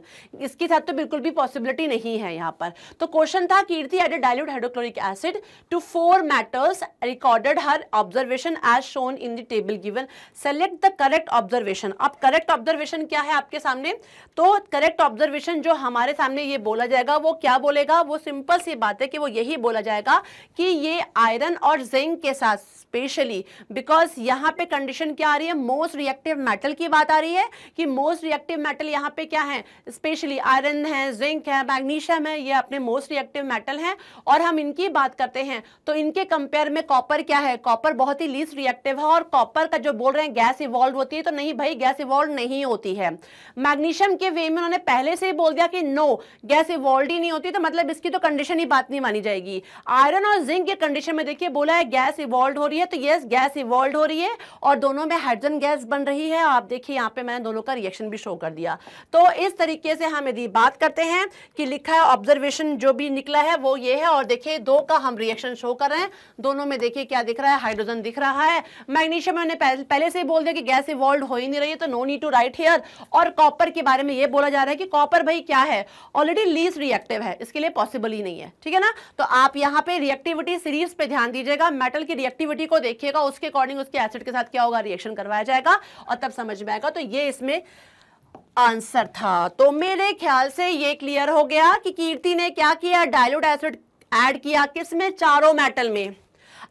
इसके साथ तो बिल्कुल भी पॉसिबिलिटी नहीं है यहाँ पर तो क्वेश्चन था Kirti added dilute hydrochloric acid related to four matters recorded her observation as shown in the table given select the correct observation अब correct observation क्या है आपके सामने तो correct observation जो हमारे सामने ये बोला जाएगा वो क्या बोलेगा वो सिंपल सी बात है कि वो यही बोला जाएगा कि ये आयरन और जिंक के साथ स्पेशली बिकॉज यहाँ पे कंडीशन क्या आ रही है मोस्ट रिएक्टिव मेटल की बात आ रही है कि मोस्ट रिएक्टिव मेटल यहाँ पे क्या है स्पेशली आयरन है जिंक है मैग्नीशियम है ये अपने मोस्ट रिएक्टिव मेटल हैं और हम इनकी बात करते हैं तो इनके कंपेयर में कॉपर क्या है कॉपर बहुत ही लीस्ट रिएक्टिव है और कॉपर का जो बोल रहे हैं गैस इवॉल्व होती है तो नहीं भाई गैस इवॉल्व नहीं होती है मैग्नीशियम के वे में उन्होंने पहले से ही बोल दिया कि नो गैस इवॉल्व ही नहीं होती तो मतलब इसकी तो कंडीशन ही बात नहीं मानी जाएगी आयरन और जिंक के कंडीशन में देखिए बोला है गैस इवॉल्व हो रही है तो यस गैस इवॉल्व हो रही है और दोनों में हाइड्रोजन गैस बन रही है आप देखिए यहाँ पे मैंने दोनों का रिएक्शन भी शो कर दिया तो इस तरीके से हम यदि बात करते हैं कि लिखा है ऑब्जर्वेशन जो भी निकला है वो ये है और देखिए दो का का हम रिएक्शन शो कर रहे हैं दोनों में देखिए क्या दिख रहा है हाइड्रोजन दिख रहा है मैग्नीशियम मैंने पहले से ही बोल दिया कि गैस इवॉल्व हो ही नहीं रही है तो no need to write here और कॉपर के बारे में यह बोला जा रहा है कि कॉपर भाई क्या है ऑलरेडी लीज रिएक्टिव है इसके लिए पॉसिबल ही नहीं है ठीक है ना तो आप यहाँ पे रिएक्टिविटी सीरीज पे ध्यान दीजिएगा मेटल की रिएक्टिविटी को देखिएगा उसके अकॉर्डिंग उसके एसिड के साथ क्या होगा रिएक्शन करवाया जाएगा और तब समझ में आएगा तो ये इसमें आंसर था तो मेरे ख्याल से ये क्लियर हो गया कि कीर्ति ने क्या किया डायलोड एसिड ऐड किया किस में चारों मेटल में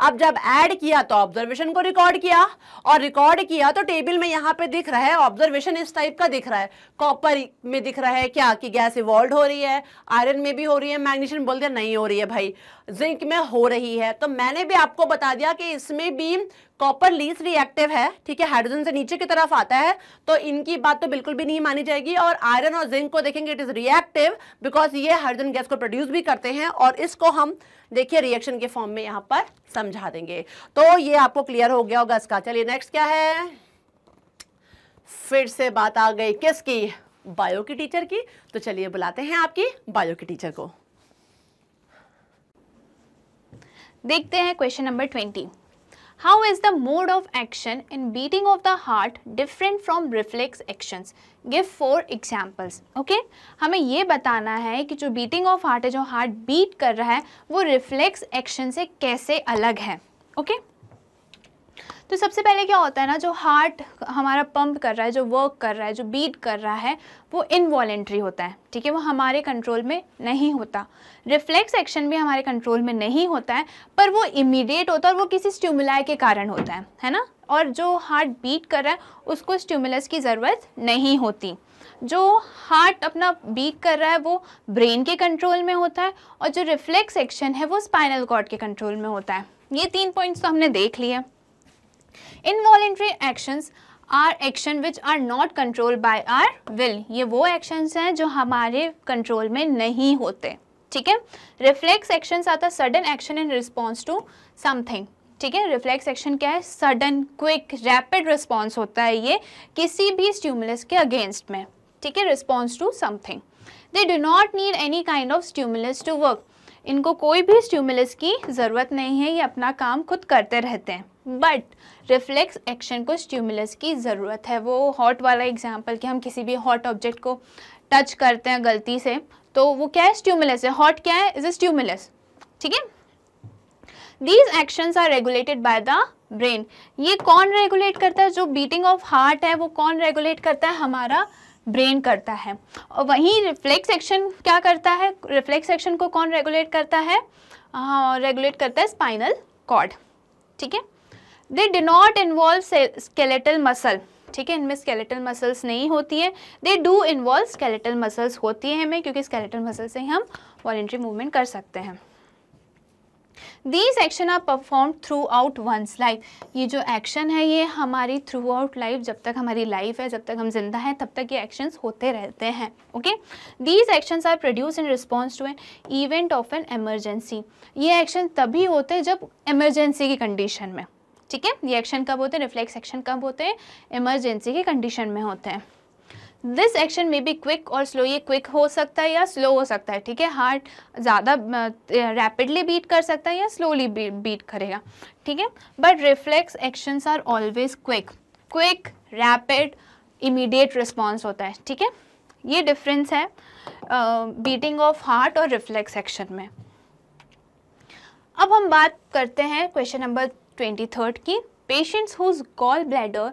अब जब ऐड किया तो ऑब्जर्वेशन को रिकॉर्ड किया और रिकॉर्ड किया तो टेबल में यहाँ पे दिख रहा है ऑब्जर्वेशन इस टाइप का दिख रहा है कॉपर में दिख रहा है क्या कि गैस इवॉल्व हो रही है आयरन में भी हो रही है मैग्नीशियम बोल दिया नहीं हो रही है भाई जिंक में हो रही है तो मैंने भी आपको बता दिया कि इसमें भी कॉपर लीस रिएक्टिव है ठीक है हाइड्रोजन से नीचे की तरफ आता है तो इनकी बात तो बिल्कुल भी नहीं मानी जाएगी और आयरन और जिंक को देखेंगे इट इज़ रिएक्टिव बिकॉज ये हाइड्रोजन गैस को प्रोड्यूस भी करते हैं और इसको हम देखिए रिएक्शन के फॉर्म में यहां पर समझा देंगे तो ये आपको क्लियर हो गया होगा इसका चलिए नेक्स्ट क्या है फिर से बात आ गई किसकी बायो की टीचर की तो चलिए बुलाते हैं आपकी बायो की टीचर को देखते हैं question number twenty how is the mode of action in beating of the heart different from reflex actions give four examples okay हमें ये बताना है कि जो बीटिंग ऑफ हार्ट है जो हार्ट बीट कर रहा है वो रिफ्लेक्स एक्शन से कैसे अलग है ओके okay? तो सबसे पहले क्या होता है ना जो हार्ट हमारा पंप कर रहा है जो वर्क कर रहा है जो बीट कर रहा है वो इनवॉलेंट्री होता है ठीक है वो हमारे कंट्रोल में नहीं होता रिफ्लेक्स एक्शन भी हमारे कंट्रोल में नहीं होता है पर वो इमीडिएट होता है और वो किसी स्टिमुलाई के कारण होता है है ना और जो हार्ट बीट कर रहा है उसको स्ट्यूमुलस की ज़रूरत नहीं होती जो हार्ट अपना बीट कर रहा है वो ब्रेन के कंट्रोल में होता है और जो रिफ्लेक्स एक्शन है वो स्पाइनल कॉर्ड के कंट्रोल में होता है ये तीन पॉइंट्स तो हमने देख लिए involuntary actions are action which are not control by our will ये वो एक्शंस हैं जो हमारे कंट्रोल में नहीं होते ठीक है रिफ्लेक्स एक्शंस आता sudden action in response to something ठीक है रिफ्लेक्स एक्शन क्या है सडन क्विक रैपिड रिस्पॉन्स होता है ये किसी भी स्ट्यूमुलस के अगेंस्ट में ठीक है response to something they do not need any kind of stimulus to work इनको कोई भी स्ट्यूमुलस की ज़रूरत नहीं है ये अपना काम खुद करते रहते हैं बट रिफ्लेक्स एक्शन को स्ट्यूमुलस की ज़रूरत है वो हॉट वाला एग्जाम्पल कि हम किसी भी हॉट ऑब्जेक्ट को टच करते हैं गलती से तो वो क्या है स्ट्यूमुलस है हॉट क्या है इज अ स्ट्यूमुलस ठीक है these actions are regulated by the brain ये कौन रेगुलेट करता है जो बीटिंग ऑफ हार्ट है वो कौन रेगुलेट करता है हमारा ब्रेन करता है और वहीं रिफ्लेक्स एक्शन क्या करता है रिफ्लेक्स एक्शन को कौन रेगुलेट करता है रेगुलेट हाँ, करता है स्पाइनल कॉर्ड ठीक है they do not involve skeletal muscle ठीक है इनमें स्केलेटल मसल्स नहीं होती हैं they do involve skeletal muscles होती हैं हमें क्योंकि स्केलेटल मसल से ही हम वॉलेंट्री मूवमेंट कर सकते हैं these action are perform throughout one's life ये जो एक्शन है ये हमारी थ्रू आउट लाइफ जब तक हमारी लाइफ है जब तक हम जिंदा हैं तब तक ये एक्शंस होते रहते हैं okay these actions are produce in response to an event of an emergency ये एक्शन तभी होते हैं जब एमरजेंसी की कंडीशन में ठीक है ये एक्शन कब होते हैं रिफ्लेक्स एक्शन कब होते हैं इमरजेंसी के कंडीशन में होते हैं दिस एक्शन में भी क्विक और स्लो ये क्विक हो सकता है या स्लो हो सकता है ठीक है हार्ट ज़्यादा रैपिडली बीट कर सकता है या स्लोली बीट करेगा ठीक है but reflex actions are always quick quick rapid immediate response होता है ठीक है ये डिफरेंस है बीटिंग ऑफ हार्ट और रिफ्लेक्स एक्शन में अब हम बात करते हैं क्वेश्चन नंबर 2023 की patients whose gall bladder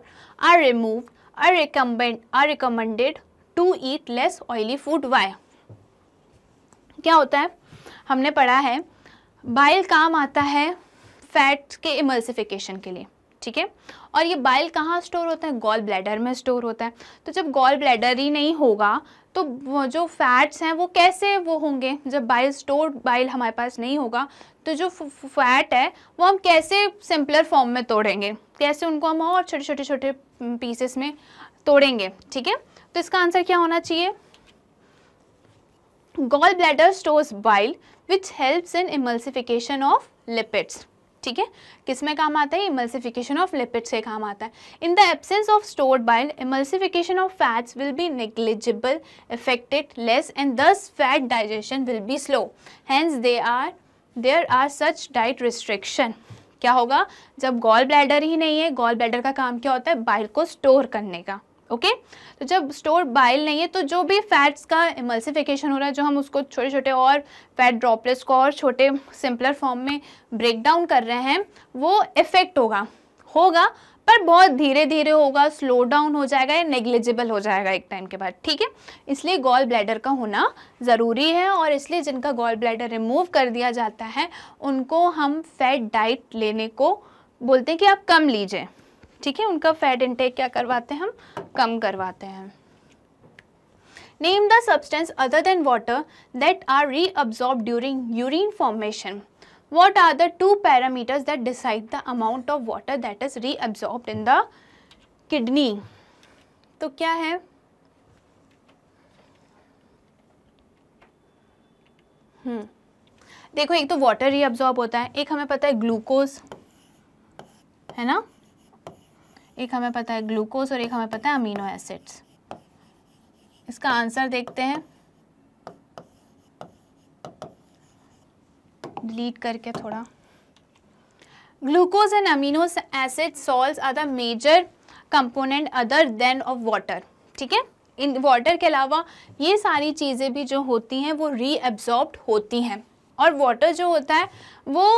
are remove are recommend are recommended to eat less oily food why क्या होता है हमने पढ़ा है बाइल काम आता है फैट्स के इमल्सिफिकेशन के लिए ठीक है और ये बाइल कहाँ स्टोर होता है गॉल ब्लैडर में स्टोर होता है तो जब गॉल ब्लैडर ही नहीं होगा तो जो फैट्स हैं वो कैसे वो होंगे जब बाइल स्टोर बाइल हमारे पास नहीं होगा तो जो फैट है वो हम कैसे सिंपलर फॉर्म में तोड़ेंगे कैसे उनको हम और छोटे छोटे छोटे पीसेस में तोड़ेंगे ठीक है तो इसका आंसर क्या होना चाहिए gall bladder stores bile which helps in emulsification of lipids ठीक है किस में काम आता है इमल्सिफिकेशन ऑफ लिपिड्स से काम आता है in the absence of stored bile emulsification of fats will be negligible affected less and thus fat digestion will be slow hence they are there are such diet restriction क्या होगा जब gall bladder ही नहीं है gall bladder का काम क्या होता है बाइल को स्टोर करने का ओके okay? तो जब स्टोर बाइल नहीं है तो जो भी फैट्स का इमल्सिफिकेशन हो रहा है जो हम उसको छोटे छोटे और फैट ड्रॉपलेट्स को और छोटे सिंपलर फॉर्म में ब्रेक डाउन कर रहे हैं वो इफेक्ट होगा होगा पर बहुत धीरे धीरे होगा स्लो डाउन हो जाएगा या नेग्लिजिबल हो जाएगा एक टाइम के बाद ठीक है इसलिए गॉल ब्लैडर का होना ज़रूरी है और इसलिए जिनका गॉल ब्लैडर रिमूव कर दिया जाता है उनको हम फैट डाइट लेने को बोलते हैं कि आप कम लीजिए ठीक है उनका फैट इंटेक क्या करवाते हैं हम कम करवाते हैं name the substance other than water that are reabsorb during urine formation what are the two parameters that decide the amount of water that is reabsorbed in the kidney तो क्या है हम्म देखो एक तो वाटर रीअब्जॉर्ब होता है एक हमें पता है ग्लूकोज है ना एक हमें पता है ग्लूकोज और एक हमें पता है अमीनो एसिड्स इसका आंसर देखते हैं डिलीट करके थोड़ा glucose and amino acid salt are the major component other than of water ठीक है इन वाटर के अलावा ये सारी चीज़ें भी जो होती हैं वो रीअब्जॉर्ब होती हैं और वाटर जो होता है वो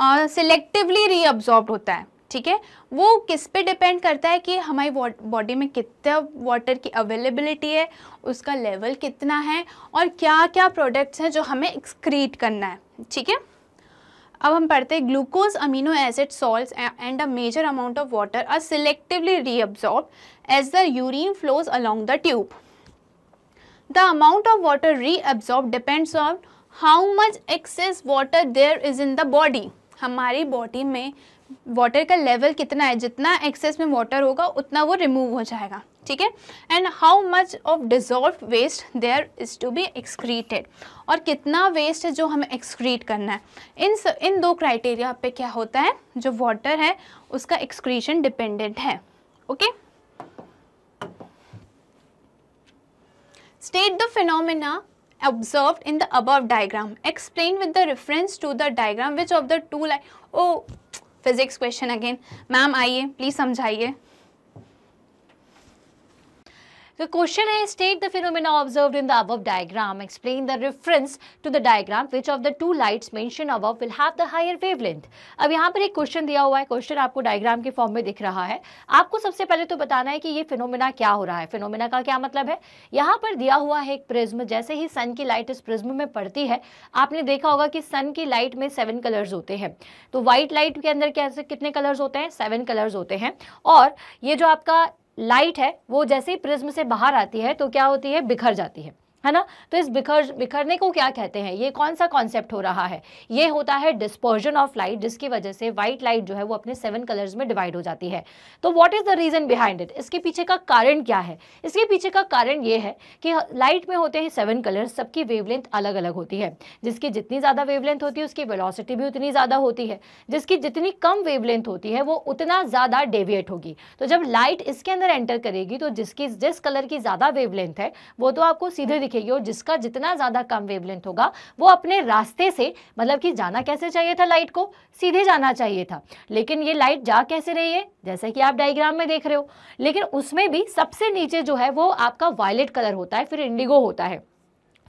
सिलेक्टिवली uh, रीअब्जॉर्ब होता है ठीक है वो किस पे डिपेंड करता है कि हमारी बॉडी में कितना वाटर की अवेलेबिलिटी है उसका लेवल कितना है और क्या क्या प्रोडक्ट्स हैं जो हमें एक्सक्रीट करना है ठीक है अब हम पढ़ते हैं glucose amino acid salt and a major amount of water are selectively reabsorb as the urine flows along the tube the amount of water reabsorb depends on how much excess water there is in the body हमारी body में water का level कितना है जितना access में water होगा उतना वो रिमूव हो जाएगा ठीक है and how much of dissolve waste there is to be excreted और कितना वेस्ट है जो हमें एक्सक्रीट करना है इन इन दो क्राइटेरिया पे क्या होता है जो वाटर है उसका एक्सक्रीशन डिपेंडेंट है okay state the phenomena observe in the above diagram explain with the reference to the diagram which of the two like oh physics question again ma'am आइए प्लीज समझाइए The question is state the phenomena observed in the above diagram. Explain the reference to the diagram. Which of the two lights mentioned above will have the higher wavelength? अब यहाँ पर एक question दिया हुआ है question आपको diagram के form में दिख रहा है आपको सबसे पहले तो बताना है कि ये फिनोमिना क्या हो रहा है फिनोमिना का क्या मतलब है यहाँ पर दिया हुआ है एक प्रिज्म जैसे ही सन की लाइट इस प्रिज्म में पड़ती है आपने देखा होगा कि सन की लाइट में सेवन कलर्स होते हैं तो व्हाइट लाइट के अंदर कैसे कितने कलर्स होते हैं सेवन कलर्स होते हैं और ये जो आपका लाइट है वो जैसे ही प्रिज्म से बाहर आती है तो क्या होती है बिखर जाती है है ना तो इस बिखर बिखरने को क्या कहते हैं ये कौन सा कॉन्सेप्ट हो रहा है ये होता है डिस्पर्जन ऑफ लाइट जिसकी वजह से व्हाइट लाइट जो है वो अपने सेवन कलर्स में डिवाइड हो जाती है तो what is the reason behind it इसके पीछे का कारण क्या है इसके पीछे का कारण ये है कि लाइट में होते हैं सेवन कलर्स सबकी वेवलेंथ अलग अलग होती है जिसकी जितनी ज़्यादा वेवलेंथ होती है उसकी वेलोसिटी भी उतनी ज़्यादा होती है जिसकी जितनी कम वेवलेंथ होती है वो उतना ज़्यादा डेविएट होगी तो जब लाइट इसके अंदर एंटर करेगी तो जिसकी जिस कलर की ज़्यादा वेवलेंथ है वो तो आपको सीधे लिखेगी और जिसका जितना ज़्यादा कम वेवलेंथ होगा वो अपने रास्ते से मतलब कि जाना कैसे चाहिए था लाइट को सीधे जाना चाहिए था लेकिन ये लाइट जा कैसे रही है जैसे कि आप डायग्राम में देख रहे हो लेकिन उसमें भी सबसे नीचे जो है वो आपका वायलेट कलर होता है फिर इंडिगो होता है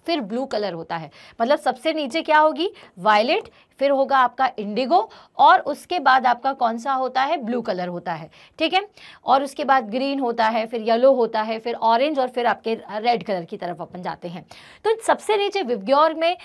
फिर ब्लू कलर होता है मतलब सबसे नीचे क्या होगी वायलेट फिर होगा आपका इंडिगो और उसके बाद आपका कौन सा होता है ब्लू कलर होता है ठीक है और उसके बाद ग्रीन होता है फिर येलो होता है फिर ऑरेंज और फिर आपके रेड कलर की तरफ अपन जाते हैं तो सबसे नीचे विवग्योर में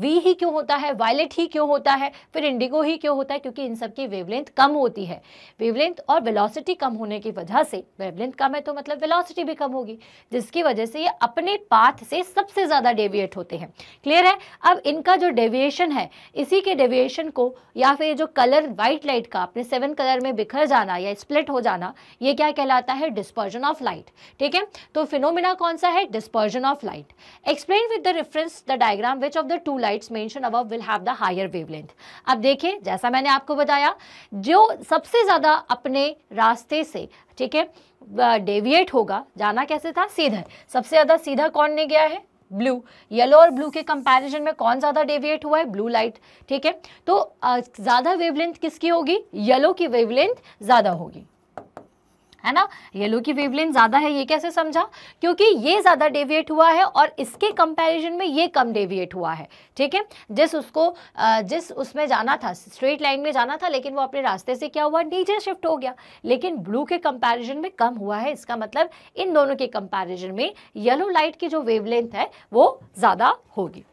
वी ही क्यों होता है वायलेट ही क्यों होता है फिर इंडिगो ही क्यों होता है क्योंकि इन सब की वेवलेंथ कम होती है वेवलेंथ और वेलोसिटी कम होने की वजह से वेवलेंथ कम है तो मतलब वेलोसिटी भी कम होगी जिसकी वजह से ये अपने पाथ से सबसे ज़्यादा डेविएट होते हैं क्लियर है अब इनका जो डेविएशन है इसी के के डेविएशन को या फिर जो कलर वाइट लाइट का अपने सेवन कलर में बिखर जाना या स्प्लिट हो जाना ये क्या कहलाता है डिस्पर्जन ऑफ लाइट ठीक है तो फिनोमिना कौन सा है dispersion of light explain with the reference the diagram which of the two lights mention above will have the higher wavelength अब देखिए जैसा मैंने आपको बताया जो सबसे ज़्यादा अपने रास्ते से ठीक है डेविएट होगा जाना कैसे था सीधा सबसे ज़्यादा सीधा कौन ने गया है ब्लू येलो और ब्लू के कंपैरिजन में कौन ज़्यादा डेविएट हुआ है ब्लू लाइट ठीक है तो ज़्यादा वेवलेंथ किसकी होगी येलो की वेवलेंथ ज़्यादा होगी है ना येलो की वेवलेंथ ज़्यादा है ये कैसे समझा क्योंकि ये ज़्यादा डेविएट हुआ है और इसके कंपैरिजन में ये कम डेविएट हुआ है ठीक है जिस उसको जिस उसमें जाना था स्ट्रेट लाइन में जाना था लेकिन वो अपने रास्ते से क्या हुआ नीचे शिफ्ट हो गया लेकिन ब्लू के कंपेरिजन में कम हुआ है इसका मतलब इन दोनों के कंपेरिजन में येलो लाइट की जो वेवलेंथ है वो ज़्यादा होगी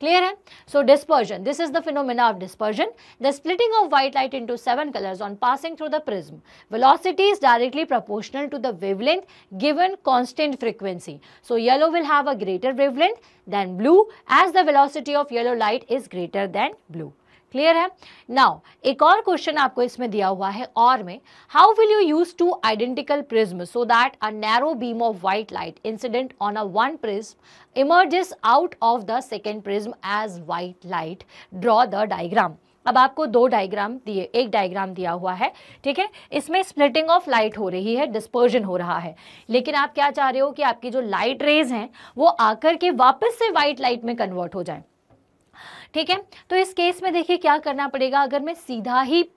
Clear So dispersion, this is the phenomena of dispersion. The splitting of white light into seven colors on passing through the prism. Velocity is directly proportional to the wavelength given constant frequency. So yellow will have a greater wavelength than blue as the velocity of yellow light is greater than blue. Clear है now एक और question आपको इसमें दिया हुआ है और में how will you use two identical prism so that a narrow beam of white light incident on a one prism emerges out of the second prism as white light draw the diagram अब आपको दो diagram दिए एक diagram दिया हुआ है ठीक है इसमें स्प्लिटिंग ऑफ लाइट हो रही है डिस्पर्जन हो रहा है लेकिन आप क्या चाह रहे हो कि आपकी जो लाइट रेज हैं वो आकर के वापस से वाइट लाइट में कन्वर्ट हो जाए ठीक है तो इस केस में देखिए क्या करना पड़ेगा अगर मैं सीधा ही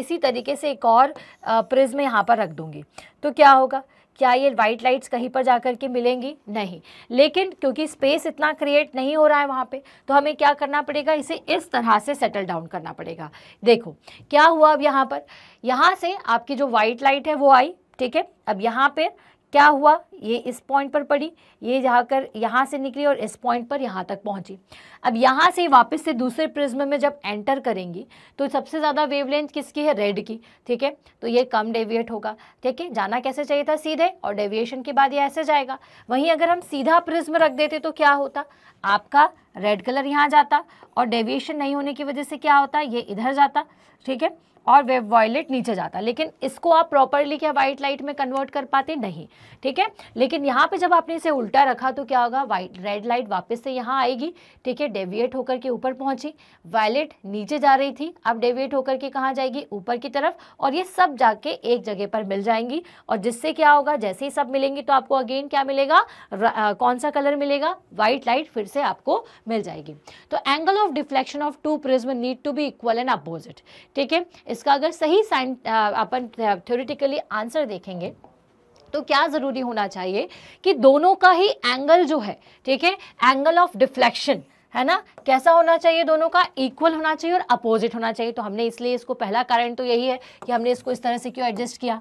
इसी तरीके से एक और प्रिज्म यहाँ पर रख दूंगी तो क्या होगा क्या ये वाइट लाइट्स कहीं पर जाकर के मिलेंगी नहीं लेकिन क्योंकि स्पेस इतना क्रिएट नहीं हो रहा है वहाँ पे तो हमें क्या करना पड़ेगा इसे इस तरह से सेटल डाउन करना पड़ेगा देखो क्या हुआ अब यहाँ पर यहाँ से आपकी जो वाइट लाइट है वो आई ठीक है अब यहाँ पे क्या हुआ ये इस पॉइंट पर पड़ी ये जाकर यहाँ से निकली और इस पॉइंट पर यहाँ तक पहुँची अब यहाँ से वापस से दूसरे प्रिज्म में जब एंटर करेंगी तो सबसे ज़्यादा वेवलेंथ किसकी है रेड की ठीक है तो ये कम डेविएट होगा ठीक है जाना कैसे चाहिए था सीधे और डेविएशन के बाद ये ऐसे जाएगा वहीं अगर हम सीधा प्रिज्म रख देते तो क्या होता आपका रेड कलर यहाँ जाता और डेविएशन नहीं होने की वजह से क्या होता ये इधर जाता ठीक है और वेब वॉयलेट नीचे जाता लेकिन इसको आप प्रॉपरली क्या व्हाइट लाइट में कन्वर्ट कर पाते नहीं ठीक है लेकिन यहाँ पे जब आपने इसे उल्टा रखा तो क्या होगा वाइट रेड लाइट वापस से यहाँ आएगी ठीक है डेविएट होकर के ऊपर पहुंची वायलेट नीचे जा रही थी अब डेविएट होकर के कहाँ जाएगी ऊपर की तरफ और ये सब जाके एक जगह पर मिल जाएंगी और जिससे क्या होगा जैसे ही सब मिलेंगी तो आपको अगेन क्या मिलेगा कौन सा कलर मिलेगा वाइट लाइट फिर से आपको मिल जाएगी तो angle of deflection of two prism need to be equal and opposite ठीक है इसका अगर सही साइन अपन थ्योरिटिकली आंसर देखेंगे तो क्या ज़रूरी होना चाहिए कि दोनों का ही एंगल जो है ठीक है एंगल ऑफ डिफ्लेक्शन है ना कैसा होना चाहिए दोनों का इक्वल होना चाहिए और अपोजिट होना चाहिए तो हमने इसलिए इसको पहला कारण तो यही है कि हमने इसको इस तरह से क्यों एडजस्ट किया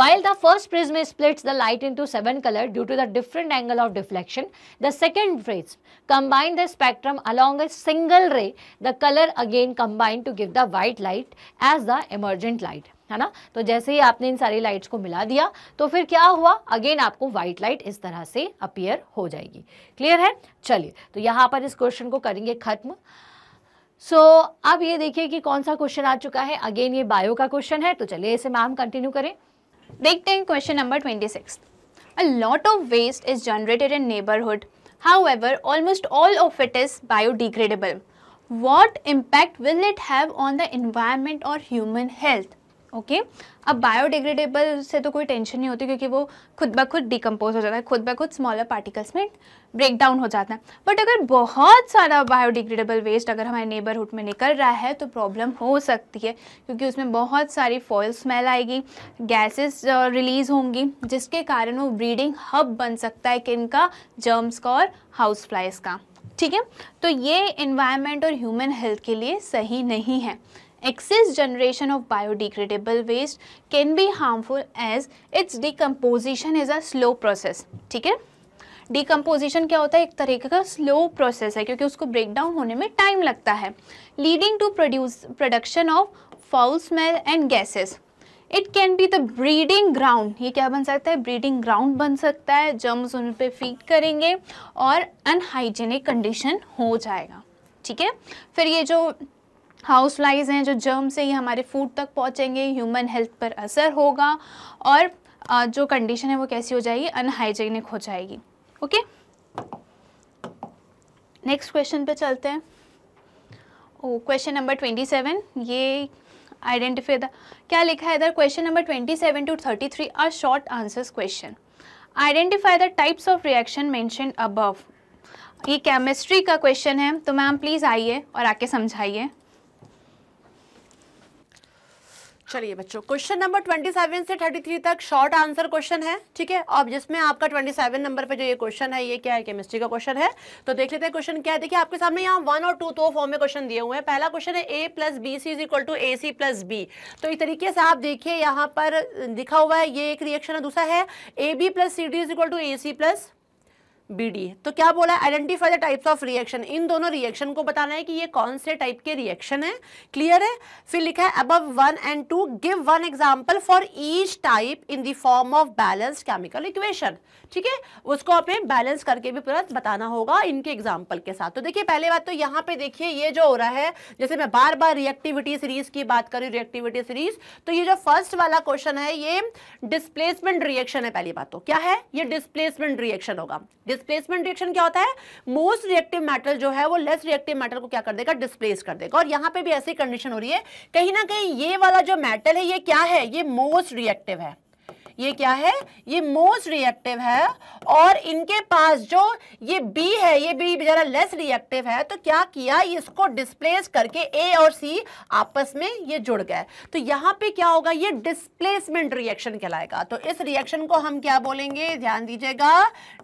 while the first prism splits the light into seven colour due to the different angle of deflection the second phrase combine the spectrum along a single ray the colour again combine to give the white light as the emergent light है ना तो जैसे ही आपने इन सारी lights को मिला दिया तो फिर क्या हुआ अगेन आपको व्हाइट लाइट इस तरह से अपियर हो जाएगी क्लियर है चलिए तो यहाँ पर इस क्वेश्चन को करेंगे खत्म सो so, अब ये देखिए कि कौन सा क्वेश्चन आ चुका है अगेन ये बायो का क्वेश्चन है तो चलिए इसे मैम कंटिन्यू करें देखते हैं question number twenty six lot of waste is generated in neighbourhood how almost all of it is biodegradable what impact will it it have on the environment or human okay okay? अब biodegradable से तो कोई tension नहीं होती क्योंकि वो खुद ब खुद डिकम्पोज हो जाता है खुद ब खुद स्मॉलर पार्टिकल्स में ब्रेक डाउन हो जाता है बट अगर बहुत सारा बायोडिग्रेडेबल वेस्ट अगर हमारे नेबरहुड में निकल रहा है तो प्रॉब्लम हो सकती है क्योंकि उसमें बहुत सारी फॉयल स्मेल आएगी गैसेस रिलीज़ होंगी जिसके कारण वो ब्रीडिंग हब बन सकता है किन का जर्म्स का और हाउस फ्लाइज का ठीक है तो ये इन्वायरमेंट और ह्यूमन हेल्थ के लिए सही नहीं है excess generation of biodegradable waste can be harmful as its decomposition is a slow process ठीक है डिकम्पोजिशन क्या होता है एक तरीके का स्लो प्रोसेस है क्योंकि उसको ब्रेक डाउन होने में टाइम लगता है leading to produce production of foul smell and gases it can be the breeding ground ये क्या बन सकता है ब्रीडिंग ग्राउंड बन सकता है जम्स उन पर फीड करेंगे और अनहाइजेनिक कंडीशन हो जाएगा ठीक है फिर ये जो हाउस फ्लाइज हैं जो जर्म से ही हमारे फूड तक पहुँचेंगे ह्यूमन हेल्थ पर असर होगा और जो कंडीशन है वो कैसी हो जाएगी अनहाइजेनिक हो जाएगी ओके नेक्स्ट क्वेश्चन पे चलते हैं oh question number twenty seven ये आइडेंटिफाई द क्या लिखा है इधर question number twenty seven to thirty three are short answers question identify the types of reaction mention above ये केमिस्ट्री का क्वेश्चन है तो मैम प्लीज़ आइए और आके समझाइए चलिए बच्चों क्वेश्चन नंबर 27 से 33 तक शॉर्ट आंसर क्वेश्चन है ठीक है और जिसमें आपका 27 नंबर पे जो ये क्वेश्चन है ये क्या है केमिस्ट्री का क्वेश्चन है तो देख लेते हैं क्वेश्चन क्या है देखिए आपके सामने यहाँ वन और टू दो फॉर्म में क्वेश्चन दिए हुए हैं पहला क्वेश्चन है A plus B C is equal to A C plus B तो इस तरीके से आप देखिए यहाँ पर लिखा हुआ है ये एक रिएक्शन है दूसरा है A B plus C D is equal to A C plus B तो क्या बोला है identify the types of reaction in दोनों रिएक्शन को बताना है कि ये कौन से टाइप के रिएक्शन है क्लियर है फिर लिखा है above one and two give one example for each type in the form of balanced chemical equation ठीक है उसको आप बैलेंस करके भी पूरा बताना होगा इनके एग्जाम्पल के साथ तो देखिए पहले बात तो यहाँ पे देखिए ये जो हो रहा है जैसे मैं बार बार रिएक्टिविटी सीरीज की बात करूँ रिएक्टिविटी सीरीज तो ये जो फर्स्ट वाला क्वेश्चन है ये डिस्प्लेसमेंट रिएक्शन है पहली बात तो क्या है ये डिस्प्लेसमेंट रिएक्शन होगा डिस्प्लेसमेंट रिएक्शन क्या होता है मोस्ट रिएक्टिव मैटर जो है वो लेस रिएक्टिव मैटर को क्या कर देगा डिस्प्लेस कर देगा और यहाँ पे भी ऐसी कंडीशन हो रही है कहीं ना कहीं ये वाला जो मेटल है ये क्या है ये मोस्ट रिएक्टिव है ये क्या है ये मोस्ट रिएक्टिव है और इनके पास जो ये बी है ये बी बेचारा लेस रिएक्टिव है तो क्या किया इसको डिस्प्लेस करके ए और सी आपस में ये जुड़ गए तो यहां पे क्या होगा ये डिस्प्लेसमेंट रिएक्शन कहलाएगा तो इस रिएक्शन को हम क्या बोलेंगे ध्यान दीजिएगा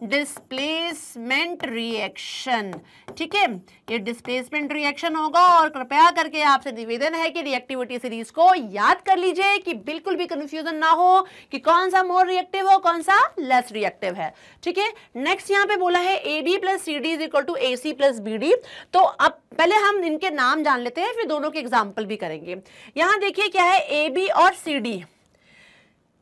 डिस्प्लेसमेंट रिएक्शन ठीक है ये डिस्प्लेसमेंट रिएक्शन होगा और कृपया करके आपसे निवेदन है कि रिएक्टिविटी सीरीज को याद कर लीजिए कि बिल्कुल भी कंफ्यूजन ना हो कि कौन सा मोर रिएक्टिव हो कौन सा लेस रिएक्टिव है ठीक है नेक्स्ट यहाँ पे बोला है A B plus C D is equal to A C plus B D तो अब पहले हम इनके नाम जान लेते हैं फिर दोनों के एग्जाम्पल भी करेंगे यहाँ देखिए क्या है ए बी और सी डी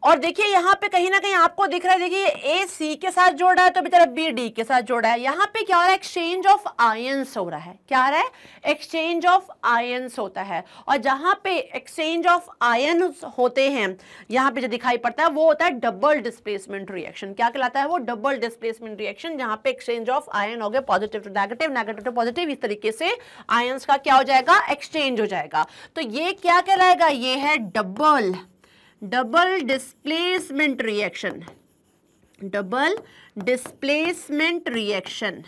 और देखिए यहाँ पे कहीं ना कहीं आपको दिख रहा है देखिए ए सी के साथ जोड़ा है तो तरफ बी डी के साथ जोड़ा है यहाँ पे क्या हो रहा है एक्सचेंज ऑफ आयंस हो रहा है क्या रहा है एक्सचेंज ऑफ आयंस होता है और जहां पे एक्सचेंज ऑफ आयन होते हैं यहाँ पे जो दिखाई पड़ता है वो होता है डबल डिस्प्लेसमेंट रिएक्शन क्या कहलाता है वो डबल डिस्प्लेसमेंट रिएक्शन जहाँ पे एक्सचेंज ऑफ आयन हो गए positive to negative negative to positive इस तरीके से आयंस का क्या हो जाएगा एक्सचेंज हो जाएगा तो ये क्या कहलाएगा ये है double double displacement reaction double displacement reaction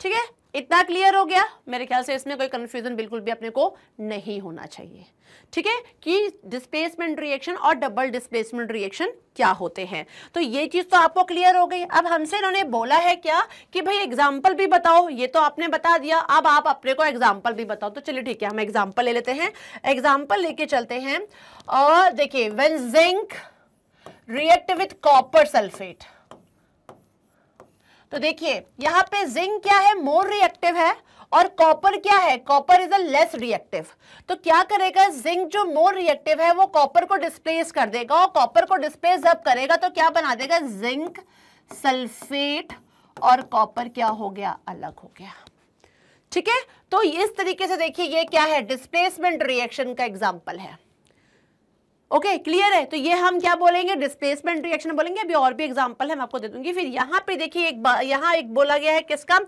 ठीक है इतना क्लियर हो गया मेरे ख्याल से इसमें कोई कन्फ्यूजन बिल्कुल भी अपने को नहीं होना चाहिए ठीक है कि डिस्प्लेसमेंट रिएक्शन और डबल डिस्प्लेसमेंट रिएक्शन क्या होते हैं तो ये चीज़ तो आपको क्लियर हो गई अब हमसे इन्होंने बोला है क्या कि भाई एग्जाम्पल भी बताओ ये तो आपने बता दिया अब आप अपने को एग्जाम्पल भी बताओ तो चलिए ठीक है हम एग्जाम्पल ले लेते हैं एग्जाम्पल लेके चलते हैं और देखिए when zinc react with copper sulphate तो देखिए यहाँ पे जिंक क्या है मोर रिएक्टिव है और कॉपर क्या है copper is a less reactive तो क्या करेगा जिंक जो मोर रिएक्टिव है वो कॉपर को डिस्प्लेस कर देगा और कॉपर को डिस्प्लेस जब करेगा तो क्या बना देगा जिंक सल्फेट और कॉपर क्या हो गया अलग हो गया ठीक है तो इस तरीके से देखिए ये क्या है डिस्प्लेसमेंट रिएक्शन का एग्जाम्पल है ओके okay, क्लियर है तो ये हम क्या बोलेंगे डिस्प्लेसमेंट रिएक्शन बोलेंगे अभी और भी एग्जांपल है मैं आपको दे दूंगी फिर यहाँ पे देखिए एक यहाँ एक बोला गया है किसका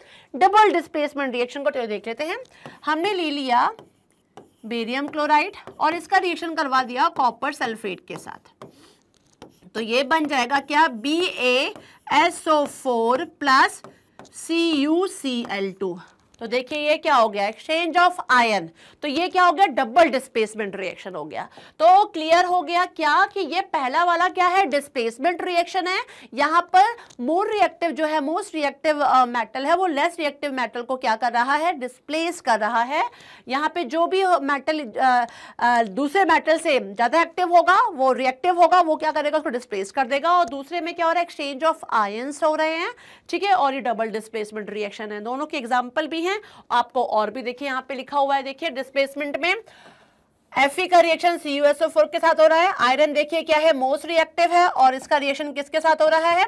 डबल डिस्प्लेसमेंट रिएक्शन को तो देख लेते हैं हमने ले लिया बेरियम क्लोराइड और इसका रिएक्शन करवा दिया कॉपर सल्फेट के साथ तो ये बन जाएगा क्या B A S O four plus C U C L two तो देखिए ये क्या हो गया एक्सचेंज ऑफ आयन तो ये क्या हो गया डबल डिस्प्लेसमेंट रिएक्शन हो गया तो क्लियर हो गया क्या कि ये पहला वाला क्या है डिस्प्लेसमेंट रिएक्शन है यहाँ पर मोर रिएक्टिव जो है मोस्ट रिएक्टिव मेटल है वो लेस रिएक्टिव मेटल को क्या कर रहा है डिस्प्लेस कर रहा है यहाँ पे जो भी मेटल दूसरे मेटल से ज़्यादा एक्टिव होगा वो रिएक्टिव होगा वो क्या करेगा उसको डिस्प्लेस कर देगा और दूसरे में क्या हो रहा है एक्सचेंज ऑफ आयन हो रहे हैं ठीक है और ये डबल डिस्प्लेसमेंट रिएक्शन है दोनों के एग्जाम्पल भी हैं हैं आपको और भी देखिए यहाँ पे लिखा हुआ है देखिए डिस्प्लेसमेंट में एफ का रिएक्शन सी यू के साथ हो रहा है आयरन देखिए क्या है मोस्ट रिएक्टिव है और इसका रिएक्शन किसके साथ हो रहा है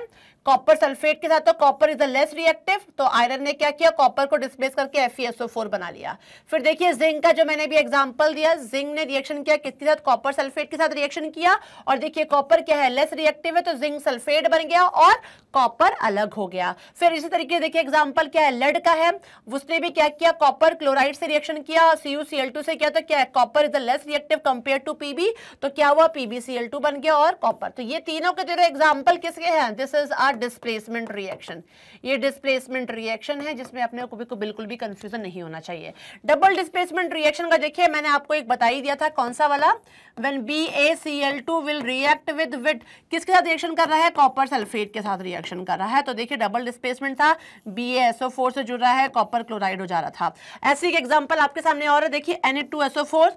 कॉपर सल्फेट के साथ तो copper is the less reactive तो आयरन ने क्या किया कॉपर को डिस्प्लेस करके एफ बना लिया फिर देखिए जिंक का जो मैंने भी एग्जाम्पल दिया जिंक ने रिएक्शन किया किसके साथ कॉपर सल्फेट के साथ रिएक्शन किया और देखिए कॉपर क्या है लेस रिएक्टिव है तो जिंक सल्फेट बन गया और कॉपर अलग हो गया फिर इसी तरीके देखिए एग्जाम्पल क्या है लेड का है उसने भी क्या किया कॉपर क्लोराइड से रिएक्शन किया और सी से क्या तो क्या copper is the less reactive compare to PB तो क्या हुआ पीबीसीएल बन गया और कॉपर तो ये तीनों के जो एग्जाम्पल किसके हैं this is are displacement reaction ये डिस्प्लेसमेंट रिएक्शन है जिसमें अपने को, भी को बिल्कुल भी कंफ्यूजन नहीं होना चाहिए डबल डिस्प्लेसमेंट रिएक्शन का देखिए मैंने आपको एक बता ही दिया था कौन सा वाला when B A C L two will react with with किसके साथ रिएक्शन कर रहा है कॉपर सल्फेट के साथ रिएक्शन कर रहा है तो देखिए डबल डिस्प्लेसमेंट था बी एस ओ फोर से जुड़ रहा है कॉपर क्लोराइड हो जा रहा था ऐसी एक एग्जाम्पल आपके सामने और है देखिए N A two S four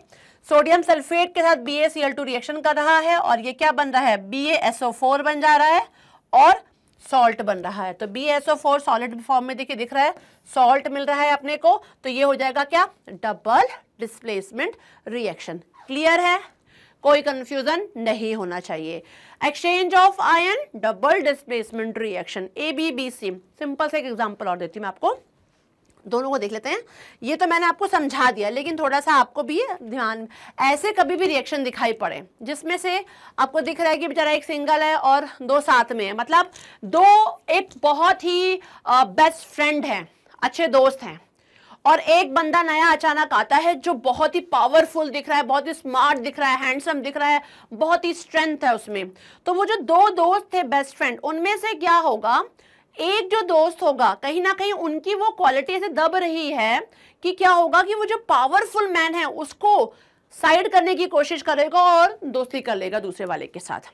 sodium sulphate के साथ B A C L two reaction कर रहा है और ये क्या बन रहा है बी ए एस फोर बन जा रहा है और सॉल्ट बन रहा है तो B S O four solid form में देखिए दिख रहा है सॉल्ट मिल रहा है अपने को तो ये हो जाएगा क्या डबल डिस्प्लेसमेंट रिएक्शन क्लियर है कोई कंफ्यूजन नहीं होना चाहिए exchange of ion double displacement reaction A B B C simple से एक एग्जांपल और देती हूँ मैं आपको दोनों को देख लेते हैं ये तो मैंने आपको समझा दिया लेकिन थोड़ा सा आपको भी ध्यान ऐसे कभी भी रिएक्शन दिखाई पड़े जिसमें से आपको दिख रहा है कि बेचारा एक सिंगल है और दो साथ में है मतलब दो एक बहुत ही बेस्ट फ्रेंड है अच्छे दोस्त हैं और एक बंदा नया अचानक आता है जो बहुत ही पावरफुल दिख रहा है बहुत ही स्मार्ट दिख रहा है हैंडसम दिख रहा है बहुत ही स्ट्रेंथ है उसमें तो वो जो दो दोस्त थे बेस्ट फ्रेंड उनमें से क्या होगा एक जो दोस्त होगा कहीं ना कहीं उनकी वो क्वालिटी ऐसे दब रही है कि क्या होगा कि वो जो पावरफुल मैन है उसको साइड करने की कोशिश करेगा और दोस्ती कर लेगा दूसरे वाले के साथ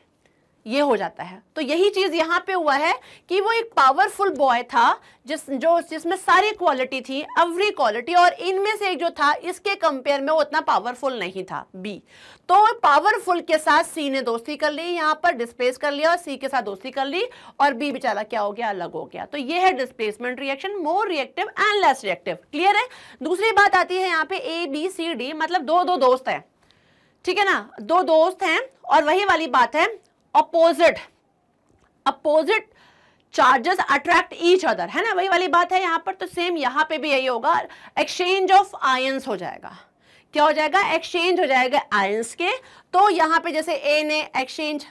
ये हो जाता है तो यही चीज़ यहाँ पे हुआ है कि वो एक पावरफुल बॉय था जिस जो जिसमें सारी क्वालिटी थी एवरी क्वालिटी और इनमें से एक जो था इसके कंपेयर में वो उतना पावरफुल नहीं था बी तो पावरफुल के साथ सी ने दोस्ती कर ली यहाँ पर डिस्प्लेस कर लिया और सी के साथ दोस्ती कर ली और बी बेचारा क्या हो गया अलग हो गया तो ये है displacement reaction more reactive and less reactive clear है दूसरी बात आती है यहाँ पे ए बी सी डी मतलब दो दो दोस्त है ठीक है ना दो दोस्त हैं और वही वाली बात है opposite opposite charges attract each other है ना वही वाली बात है यहां पर तो सेम यहां पे भी यही होगा एक्सचेंज ऑफ आयंस हो जाएगा क्या हो जाएगा एक्सचेंज हो जाएगा आयंस के तो यहां पे जैसे ए ने एक्सचेंज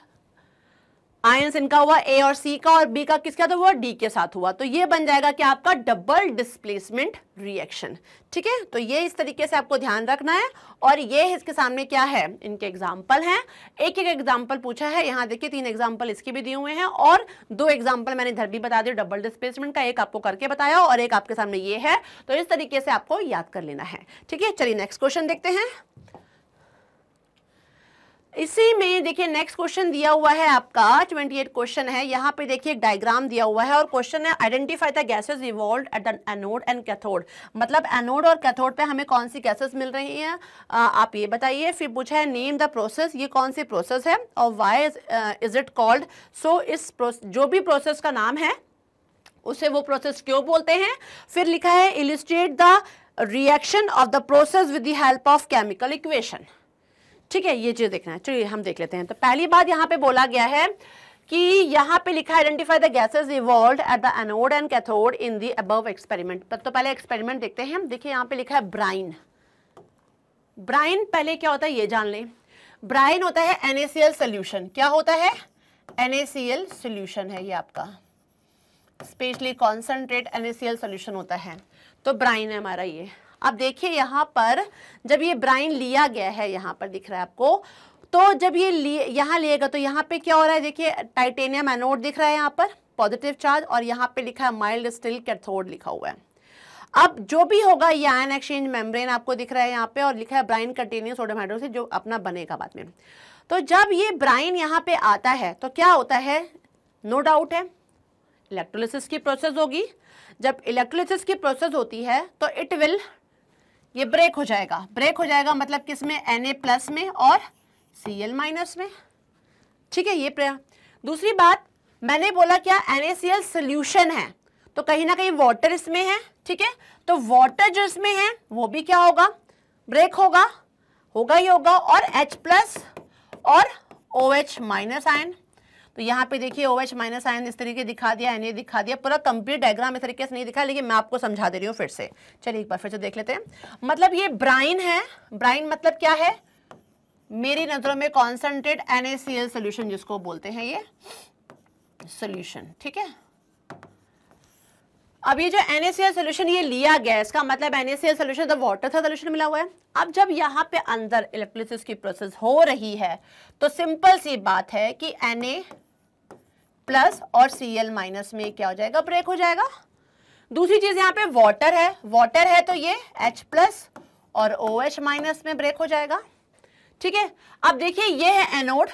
आयंस इनका हुआ ए और सी का और बी का किसका तो हुआ डी के साथ हुआ तो ये बन जाएगा कि आपका डबल डिस्प्लेसमेंट रिएक्शन ठीक है तो ये इस तरीके से आपको ध्यान रखना है और ये इसके सामने क्या है इनके एग्जाम्पल हैं एक एक एग्जाम्पल पूछा है यहाँ देखिए तीन एग्जाम्पल इसके भी दिए हुए हैं और दो एग्जाम्पल मैंने इधर भी बता दिया डबल डिस्प्लेसमेंट का एक आपको करके बताया और एक आपके सामने ये है तो इस तरीके से आपको याद कर लेना है ठीक है चलिए नेक्स्ट क्वेश्चन देखते हैं इसी में देखिए नेक्स्ट क्वेश्चन दिया हुआ है आपका 28 क्वेश्चन है यहाँ पे देखिए एक डायग्राम दिया हुआ है और क्वेश्चन है identify the gases evolve at the anode and cathode मतलब एनोड और कैथोड पे हमें कौन सी गैसेस मिल रही हैं आप ये बताइए फिर पूछा है नेम द प्रोसेस ये कौन सी प्रोसेस है और why is it called so इस जो भी प्रोसेस का नाम है उसे वो प्रोसेस क्यों बोलते हैं फिर लिखा है illustrate the reaction of the process with the help of chemical equation ठीक है ये चीज़ देखना है चलिए हम देख लेते हैं तो पहली बात यहाँ पे बोला गया है कि यहाँ पे लिखा identify the gases evolve at the anode and cathode in the above experiment तब तो पहले एक्सपेरिमेंट देखते हैं देखिए यहाँ पे लिखा है ब्राइन ब्राइन पहले क्या होता है ये जान लें ब्राइन होता है एनएसीएल सोल्यूशन क्या होता है एनएसीएल सोल्यूशन है ये आपका स्पेशली कॉन्सेंट्रेट एनएसीएल सोल्यूशन होता है तो ब्राइन है हमारा ये अब देखिए यहाँ पर जब ये ब्राइन लिया गया है यहाँ पर दिख रहा है आपको तो जब ये लिए यहाँ लिएगा तो यहाँ पे क्या हो रहा है देखिए टाइटेनियम एनोड दिख रहा है यहाँ पर पॉजिटिव चार्ज और यहाँ पे लिखा है माइल्ड स्टील कैथोड लिखा हुआ है अब जो भी होगा ये आयन एक्सचेंज मेम्ब्रेन आपको दिख रहा है यहाँ पे और लिखा है ब्राइन कंटेनियस सोडियम हाइड्रोक्साइड जो अपना बनेगा बाद में तो जब ये ब्राइन यहाँ पे आता है तो क्या होता है नो डाउट है इलेक्ट्रोलिसिस की प्रोसेस होगी जब इलेक्ट्रोलिसिस की प्रोसेस होती है तो इट विल ये ब्रेक हो जाएगा ब्रेक हो जाएगा मतलब किस में एन ए प्लस में और सी एल माइनस में ठीक है ये प्रया दूसरी बात मैंने बोला क्या N A C L solution है तो कहीं ना कहीं वाटर इसमें है ठीक है तो वाटर जो इसमें है वो भी क्या होगा ब्रेक होगा होगा ही होगा और H प्लस और O OH H minus ion तो यहाँ पे देखिए ओ एच माइनस आयन इस तरीके दिखा दिया एन ए दिखा दिया पूरा कंप्लीट डायग्राम इस तरीके से नहीं दिखा लेकिन मैं आपको समझा दे रही हूँ फिर से चलिए एक बार फिर से देख लेते हैं मतलब ये ब्राइन है ब्राइन मतलब क्या है मेरी नज़रों में कॉन्सेंट्रेट एन सोल्यूशन जिसको बोलते हैं ये सोल्यूशन ठीक है अब ये जो एन सोल्यूशन ये लिया गया इसका मतलब एन सोल्यूशन तो वाटर था सोल्यूशन मिला हुआ है अब जब यहाँ पे अंदर इलेक्ट्रोलिसिस की प्रोसेस हो रही है तो सिंपल सी बात है कि एन प्लस और सी एल माइनस में क्या हो जाएगा ब्रेक हो जाएगा दूसरी चीज यहाँ पे वाटर है वाटर है तो ये एच प्लस और ओ OH माइनस में ब्रेक हो जाएगा ठीक है अब देखिए ये है एनोड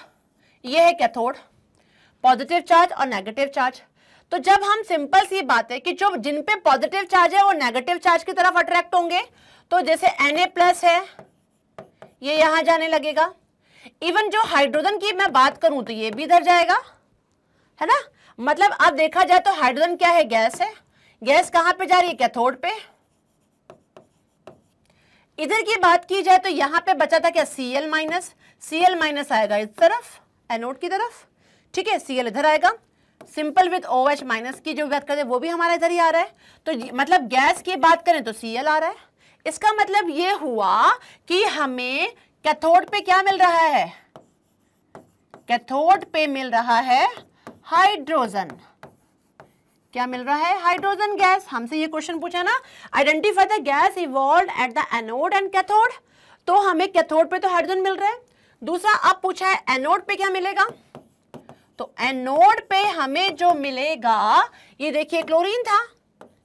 ये है कैथोड पॉजिटिव चार्ज और नेगेटिव चार्ज तो जब हम सिंपल सी बात है कि जो जिन पे पॉजिटिव चार्ज है वो नेगेटिव चार्ज की तरफ अट्रैक्ट होंगे तो जैसे Na प्लस है ये यहां जाने लगेगा इवन जो हाइड्रोजन की मैं बात करूं तो ये भी इधर जाएगा है ना मतलब अब देखा जाए तो हाइड्रोजन क्या है गैस है गैस कहां पे जा रही है कैथोड पे इधर की बात की जाए तो यहां पे बचा था क्या Cl- एल माइनस माइनस आएगा इस तरफ एनोड की तरफ ठीक है Cl इधर आएगा simple with O H minus की जो बात करें वो भी हमारा इधर ही आ रहा है तो मतलब गैस की बात करें तो सीएल आ रहा है इसका मतलब ये हुआ कि हमें कैथोड पे क्या मिल रहा है कैथोड पे मिल रहा है हाइड्रोजन क्या मिल रहा है हाइड्रोजन गैस हमसे ये क्वेश्चन पूछा ना identify the gas evolve at the anode and cathode तो हमें कैथोड पे तो हाइड्रोजन मिल रहा है दूसरा अब पूछा है एनोड पे क्या मिलेगा तो एनोड पे हमें जो मिलेगा ये देखिए क्लोरीन था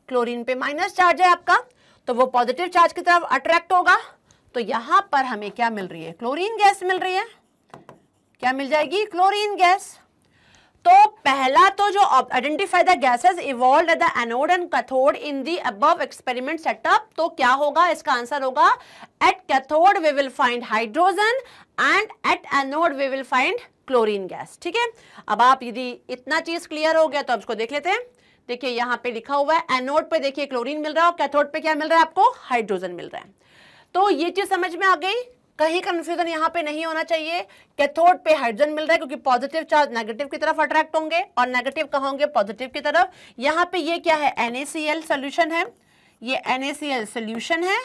क्लोरीन पे माइनस चार्ज है आपका तो वो पॉजिटिव चार्ज की तरफ अट्रैक्ट होगा तो यहां पर हमें क्या मिल रही है क्लोरीन गैस मिल रही है क्या मिल जाएगी क्लोरीन गैस तो पहला तो जो identify the gases evolve at the anode and cathode in the above experiment setup तो क्या होगा इसका आंसर होगा at cathode we will find hydrogen and at anode we will find chlorine gas ठीक है अब आप यदि इतना चीज क्लियर हो गया तो आप इसको देख लेते हैं देखिए यहाँ पे लिखा हुआ है एनोड पे देखिए क्लोरीन मिल रहा है और कैथोड पे क्या मिल रहा है आपको हाइड्रोजन मिल रहा है तो ये चीज समझ में आ गई कहीं कंफ्यूजन यहाँ पे नहीं होना चाहिए कैथोड पे हाइड्रोजन मिल रहा है क्योंकि पॉजिटिव चार्ज नेगेटिव की तरफ अट्रैक्ट होंगे और नेगेटिव कहा होंगे पॉजिटिव की तरफ यहाँ पे ये क्या है एनएसीएल सोल्यूशन है ये एनएसीएल सोल्यूशन है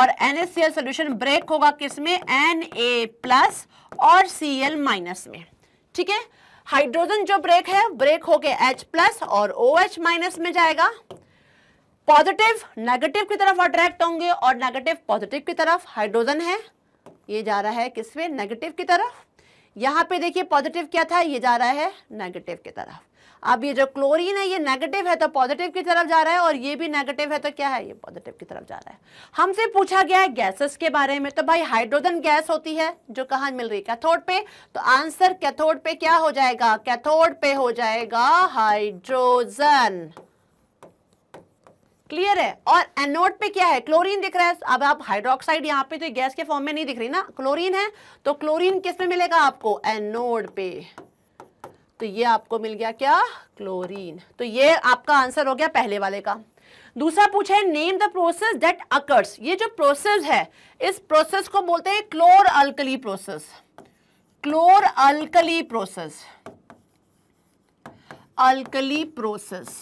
और एनएसीएल सोल्यूशन ब्रेक होगा किस में एन ए प्लस और सी एल माइनस में ठीक है हाइड्रोजन जो ब्रेक है ब्रेक होके एच प्लस और ओ OH माइनस में जाएगा पॉजिटिव नेगेटिव की तरफ अट्रैक्ट होंगे और नेगेटिव पॉजिटिव की तरफ हाइड्रोजन है ये जा रहा है किसमें नेगेटिव की तरफ यहाँ पे देखिए पॉजिटिव क्या था ये जा रहा है नेगेटिव की तरफ अब ये जो क्लोरीन है ये नेगेटिव है तो पॉजिटिव की तरफ जा रहा है और ये भी नेगेटिव है तो क्या है ये पॉजिटिव की तरफ जा रहा है हमसे पूछा गया है गैसेस के बारे में तो भाई हाइड्रोजन गैस होती है जो कहाँ मिल रही है कैथोड पे तो आंसर कैथोड पे क्या हो जाएगा कैथोड पे हो जाएगा हाइड्रोजन क्लियर है और एनोड पे क्या है क्लोरीन दिख रहा है अब आप हाइड्रोक्साइड यहाँ पे तो गैस के फॉर्म में नहीं दिख रही ना क्लोरीन है तो क्लोरीन किस पे मिलेगा आपको एनोड पे तो ये आपको मिल गया क्या क्लोरीन तो ये आपका आंसर हो गया पहले वाले का दूसरा पूछा है name the process that occurs ये जो प्रोसेस है इस प्रोसेस को बोलते हैं chlor alkali process chlor alkali process alkali process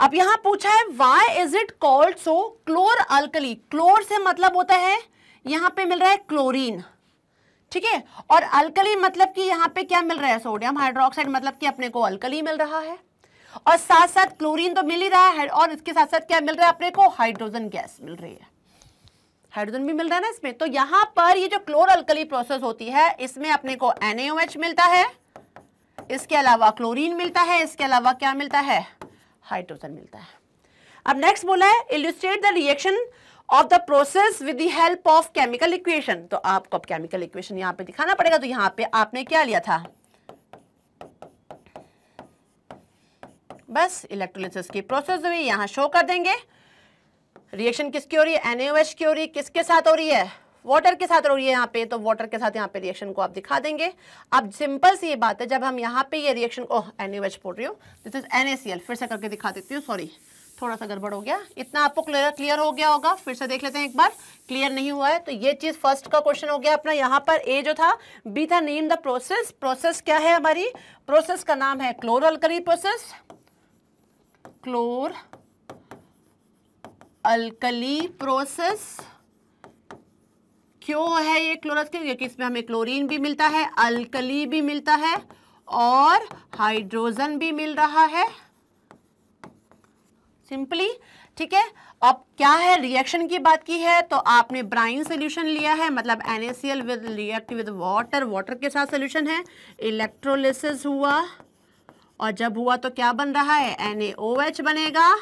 अब यहां पूछा है why is it called so chlor alkali chlor से मतलब होता है यहां पे मिल रहा है क्लोरीन ठीक है और अल्कली मतलब कि यहां पे क्या मिल रहा है सोडियम हाइड्रोक्साइड मतलब कि अपने को अल्कली मिल रहा है और साथ साथ क्लोरीन तो मिल ही रहा है और इसके साथ साथ क्या मिल रहा है अपने को हाइड्रोजन गैस मिल रही है हाइड्रोजन भी मिल रहा है ना इसमें तो यहाँ पर ये जो क्लोर अल्कली प्रोसेस होती है इसमें अपने को एनएओएच मिलता है इसके अलावा क्लोरीन मिलता है इसके अलावा क्या मिलता है हाइड्रोजन मिलता है अब नेक्स्ट बोला है illustrate the reaction of the process with the help of chemical equation तो आपको अब केमिकल इक्वेशन यहां पे दिखाना पड़ेगा तो यहां पे आपने क्या लिया था बस इलेक्ट्रोलिसिस की प्रोसेस हुई यहां शो कर देंगे रिएक्शन किसकी हो रही है एनएओएच की हो रही है किसके साथ हो रही है वाटर के साथ रही यहाँ पे तो वाटर के साथ यहाँ पे रिएक्शन को आप दिखा देंगे अब सिंपल सी ये बात है जब हम यहाँ पे ये रिएक्शन ओह एन एच बोल रही हो दिस इज एन फिर से करके दिखा देती हूँ सॉरी थोड़ा सा गड़बड़ हो गया इतना आपको क्लियर क्लियर हो गया होगा फिर से देख लेते हैं एक बार क्लियर नहीं हुआ है तो ये चीज़ फर्स्ट का क्वेश्चन हो गया अपना यहाँ पर ए जो था बी था नेम द प्रोसेस प्रोसेस क्या है हमारी प्रोसेस का नाम है chlor alkali process chlor alkali process क्यों है ये क्लोरस क्यों क्योंकि इसमें हमें क्लोरीन भी मिलता है अल्कली भी मिलता है और हाइड्रोजन भी मिल रहा है सिंपली ठीक है अब क्या है रिएक्शन की बात की है तो आपने ब्राइन सोल्यूशन लिया है मतलब N A C L with react with water water के साथ सोल्यूशन है इलेक्ट्रोलिसिस हुआ और जब हुआ तो क्या बन रहा है एन बनेगा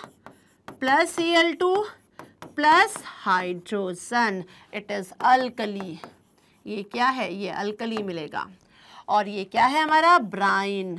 plus C two plus hydrogen it is alkali ये क्या है ये अल्कली मिलेगा और ये क्या है हमारा ब्राइन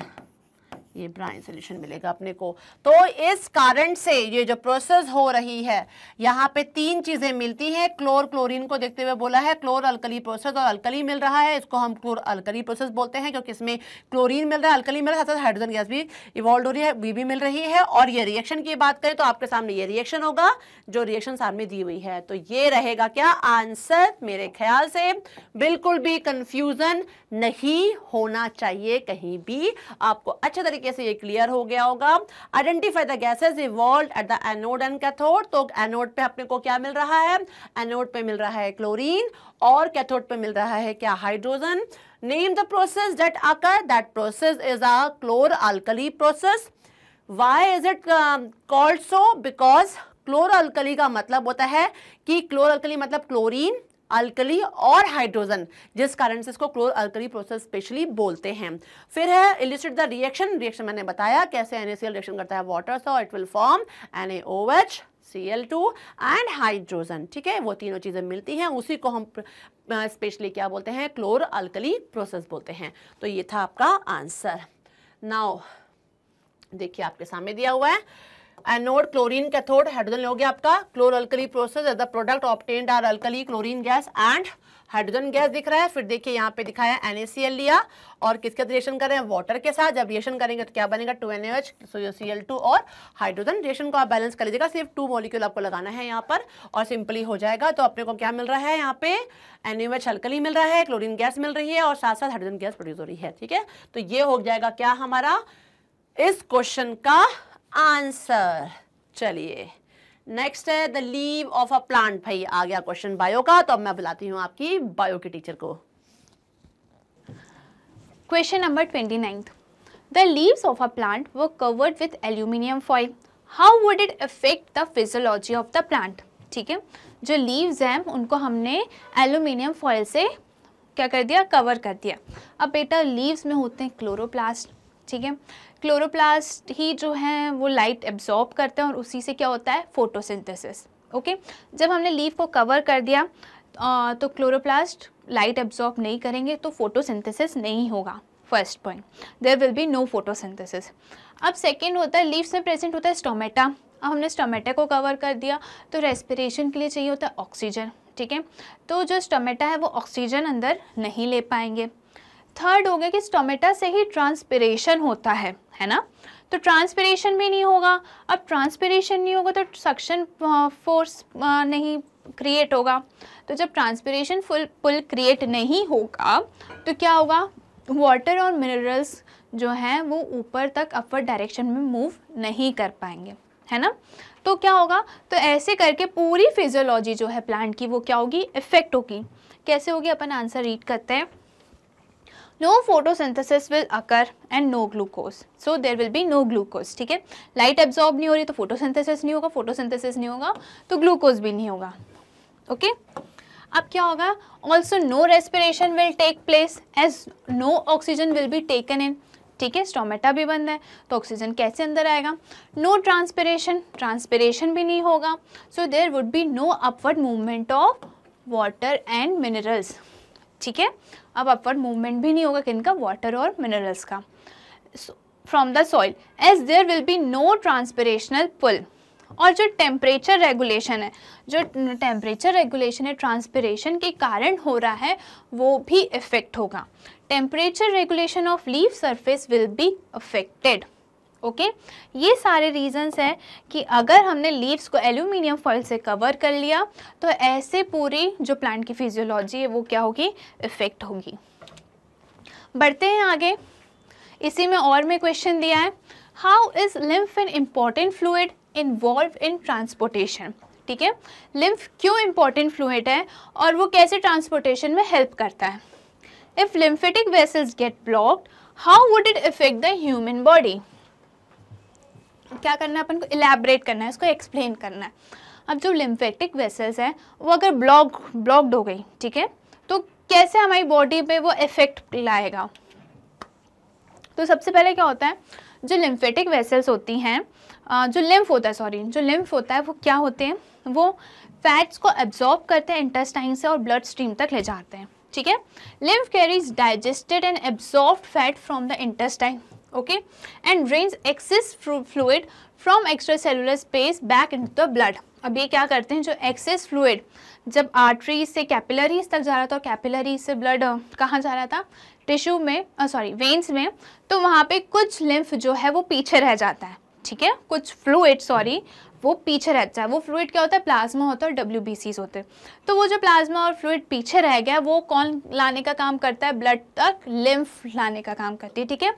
ये ब्राइन सोल्यूशन मिलेगा अपने को तो इस कारण से ये जो प्रोसेस हो रही है यहाँ पे तीन चीज़ें मिलती हैं क्लोर क्लोरीन को देखते हुए बोला है क्लोर अल्कली प्रोसेस और अल्कली मिल रहा है इसको हम क्लोर अल्कली प्रोसेस बोलते हैं क्योंकि इसमें क्लोरीन मिल रहा है अल्कली मिल रहा है हाइड्रोजन गैस भी इवॉल्व हो रही है वी भी मिल रही है और ये रिएक्शन की बात करें तो आपके सामने ये रिएक्शन होगा जो रिएक्शन सामने दी हुई है तो ये रहेगा क्या आंसर मेरे ख्याल से बिल्कुल भी कन्फ्यूज़न नहीं होना चाहिए कहीं भी आपको अच्छे तरीके तरीके से ये क्लियर हो गया होगा identify the gases evolve at the anode and cathode तो एनोड पे अपने को क्या मिल रहा है एनोड पे मिल रहा है क्लोरीन और कैथोड पे मिल रहा है क्या हाइड्रोजन नेम द प्रोसेस डेट आकर that process is a chlor alkali process why is it called so because chlor alkali का मतलब होता है कि क्लोर अल्कली मतलब क्लोरीन अल्कली और हाइड्रोजन जिस कारण से इसको क्लोर अल्कली प्रोसेस स्पेशली बोलते हैं फिर है इलिस्ट्रेट द रिएक्शन रिएक्शन मैंने बताया कैसे एन रिएक्शन करता है वाटर से और it will form an CL2 two and hydrogen ठीक है वो तीनों चीज़ें मिलती हैं उसी को हम स्पेशली क्या बोलते हैं क्लोर अल्कली प्रोसेस बोलते हैं तो ये था आपका आंसर नाउ देखिए आपके सामने दिया हुआ है एनोड क्लोरीन कैथोड हाइड्रोजन हो गया आपका chlor alkali process as the product obtained are alkali chlorine gas and hydrogen gas दिख रहा है फिर देखिए यहाँ पे दिखाया NaCl लिया और किसके साथ रिएक्शन कर रहे हैं वाटर के साथ जब रिएक्शन करेंगे तो क्या बनेगा टू एन एच टू और हाइड्रोजन रिएक्शन को आप बैलेंस कर लीजिएगा सिर्फ टू मॉलिक्यूल आपको लगाना है यहाँ पर और सिंपली हो जाएगा तो अपने को क्या मिल रहा है यहाँ पे एन हल्कली मिल रहा है क्लोरिन गैस मिल रही है और साथ साथ हाइड्रोजन गैस प्रोड्यूस हो रही है ठीक है तो ये हो जाएगा क्या हमारा इस क्वेश्चन का आंसर चलिए नेक्स्ट है the leave of a plant भाई आ गया क्वेश्चन बायो का तो अब मैं बुलाती हूँ आपकी बायो के टीचर को question number twenty ninth the leaves of a plant वो covered with aluminium foil how would it effect the physiology of the plant ठीक है जो लीव्स हैं उनको हमने एल्यूमिनियम फॉइल से क्या कर दिया कवर कर दिया अब बेटा लीव्स में होते हैं क्लोरोप्लास्ट ठीक है क्लोरोप्लास्ट ही जो है वो लाइट एब्जॉर्ब करते हैं और उसी से क्या होता है फोटोसिंथेसिस ओके जब हमने लीफ को कवर तो तो कर दिया तो क्लोरोप्लास्ट लाइट एब्जॉर्ब नहीं करेंगे तो फोटोसिंथेसिस नहीं होगा first point there will be no photosynthesis अब सेकेंड होता है लीव्स में प्रेजेंट होता है स्टोमेटा अब हमने स्टोमेटा को कवर कर दिया तो रेस्पिरेशन के लिए चाहिए होता है ऑक्सीजन ठीक है तो जो स्टोमेटा है वो ऑक्सीजन अंदर नहीं ले पाएंगे थर्ड हो गया कि स्टोमेटा से ही ट्रांसपिरेशन होता है है ना तो ट्रांसपिरेशन भी नहीं होगा अब ट्रांसपिरेशन नहीं होगा तो सक्शन फोर्स नहीं क्रिएट होगा तो जब ट्रांसपिरेशन फुल पुल क्रिएट नहीं होगा तो क्या होगा वाटर और मिनरल्स जो हैं वो ऊपर तक अपर डायरेक्शन में मूव नहीं कर पाएंगे है ना तो क्या होगा तो ऐसे करके पूरी फिजियोलॉजी जो है प्लांट की वो क्या होगी इफेक्ट होगी कैसे होगी अपन आंसर रीड करते हैं no photosynthesis will occur and no glucose so there will be no glucose ठीक है लाइट एब्जॉर्ब नहीं हो रही तो photosynthesis नहीं होगा photosynthesis नहीं होगा तो ग्लूकोज भी नहीं होगा okay? अब क्या होगा also no respiration will take place as no oxygen will be taken in ठीक है स्टोमेटा भी बंद है तो ऑक्सीजन कैसे अंदर आएगा नो ट्रांसपिरेशन ट्रांसपिरेशन भी नहीं होगा so there would be no upward movement of water and minerals ठीक है अब अपवर्ड मूवमेंट भी नहीं होगा किन का वाटर और मिनरल्स का from the soil as there will be no transpirational pull और जो टेम्परेचर रेगुलेशन है जो टेम्परेचर रेगुलेशन है ट्रांसपरेशन के कारण हो रहा है वो भी इफ़ेक्ट होगा temperature regulation of leave surface will be affected okay ये सारे रीजंस हैं कि अगर हमने लीव्स को एल्यूमिनियम फॉइल से कवर कर लिया तो ऐसे पूरी जो प्लांट की फिजियोलॉजी है वो क्या होगी इफ़ेक्ट होगी बढ़ते हैं आगे इसी में और में क्वेश्चन दिया है how is lymph an important fluid involve in transportation ठीक है लिम्फ क्यों इम्पॉर्टेंट फ्लूड है और वो कैसे ट्रांसपोर्टेशन में हेल्प करता है if lymphatic vessels get blocked how would it effect the human body क्या करना है अपन को इलेबरेट करना है इसको एक्सप्लेन करना है अब जो लिम्फेटिक वेसल्स हैं वो अगर ब्लॉक ब्लॉक्ड हो गई ठीक है तो कैसे हमारी बॉडी पे वो इफ़ेक्ट लाएगा तो सबसे पहले क्या होता है जो लिम्फेटिक वेसल्स होती हैं जो लिम्फ होता है सॉरी जो लिम्फ होता है वो क्या होते हैं वो फैट्स को एब्जॉर्ब करते हैं इंटेस्टाइन से और ब्लड स्ट्रीम तक ले जाते हैं ठीक है lymph carries digested and absorb fat from the intestine okay and drains excess fluid from extracellular space back into the blood अब ये क्या करते हैं जो एक्सेस फ्लूड जब आर्टरीज से कैपिलरीज तक जा रहा था और कैपिलरीज से ब्लड कहाँ जा रहा था टिश्यू में सॉरी वेंस में तो वहाँ पे कुछ लिम्फ जो है वो पीछे रह जाता है ठीक है कुछ फ्लूड सॉरी वो पीछे रहता है वो फ्लूड क्या होता है प्लाज्मा होता है और डब्ल्यू होते हैं तो वो जो प्लाज्मा और फ्लूड पीछे रह गया वो कौन लाने का काम करता है ब्लड तक लिम्फ लाने का काम करती है ठीक है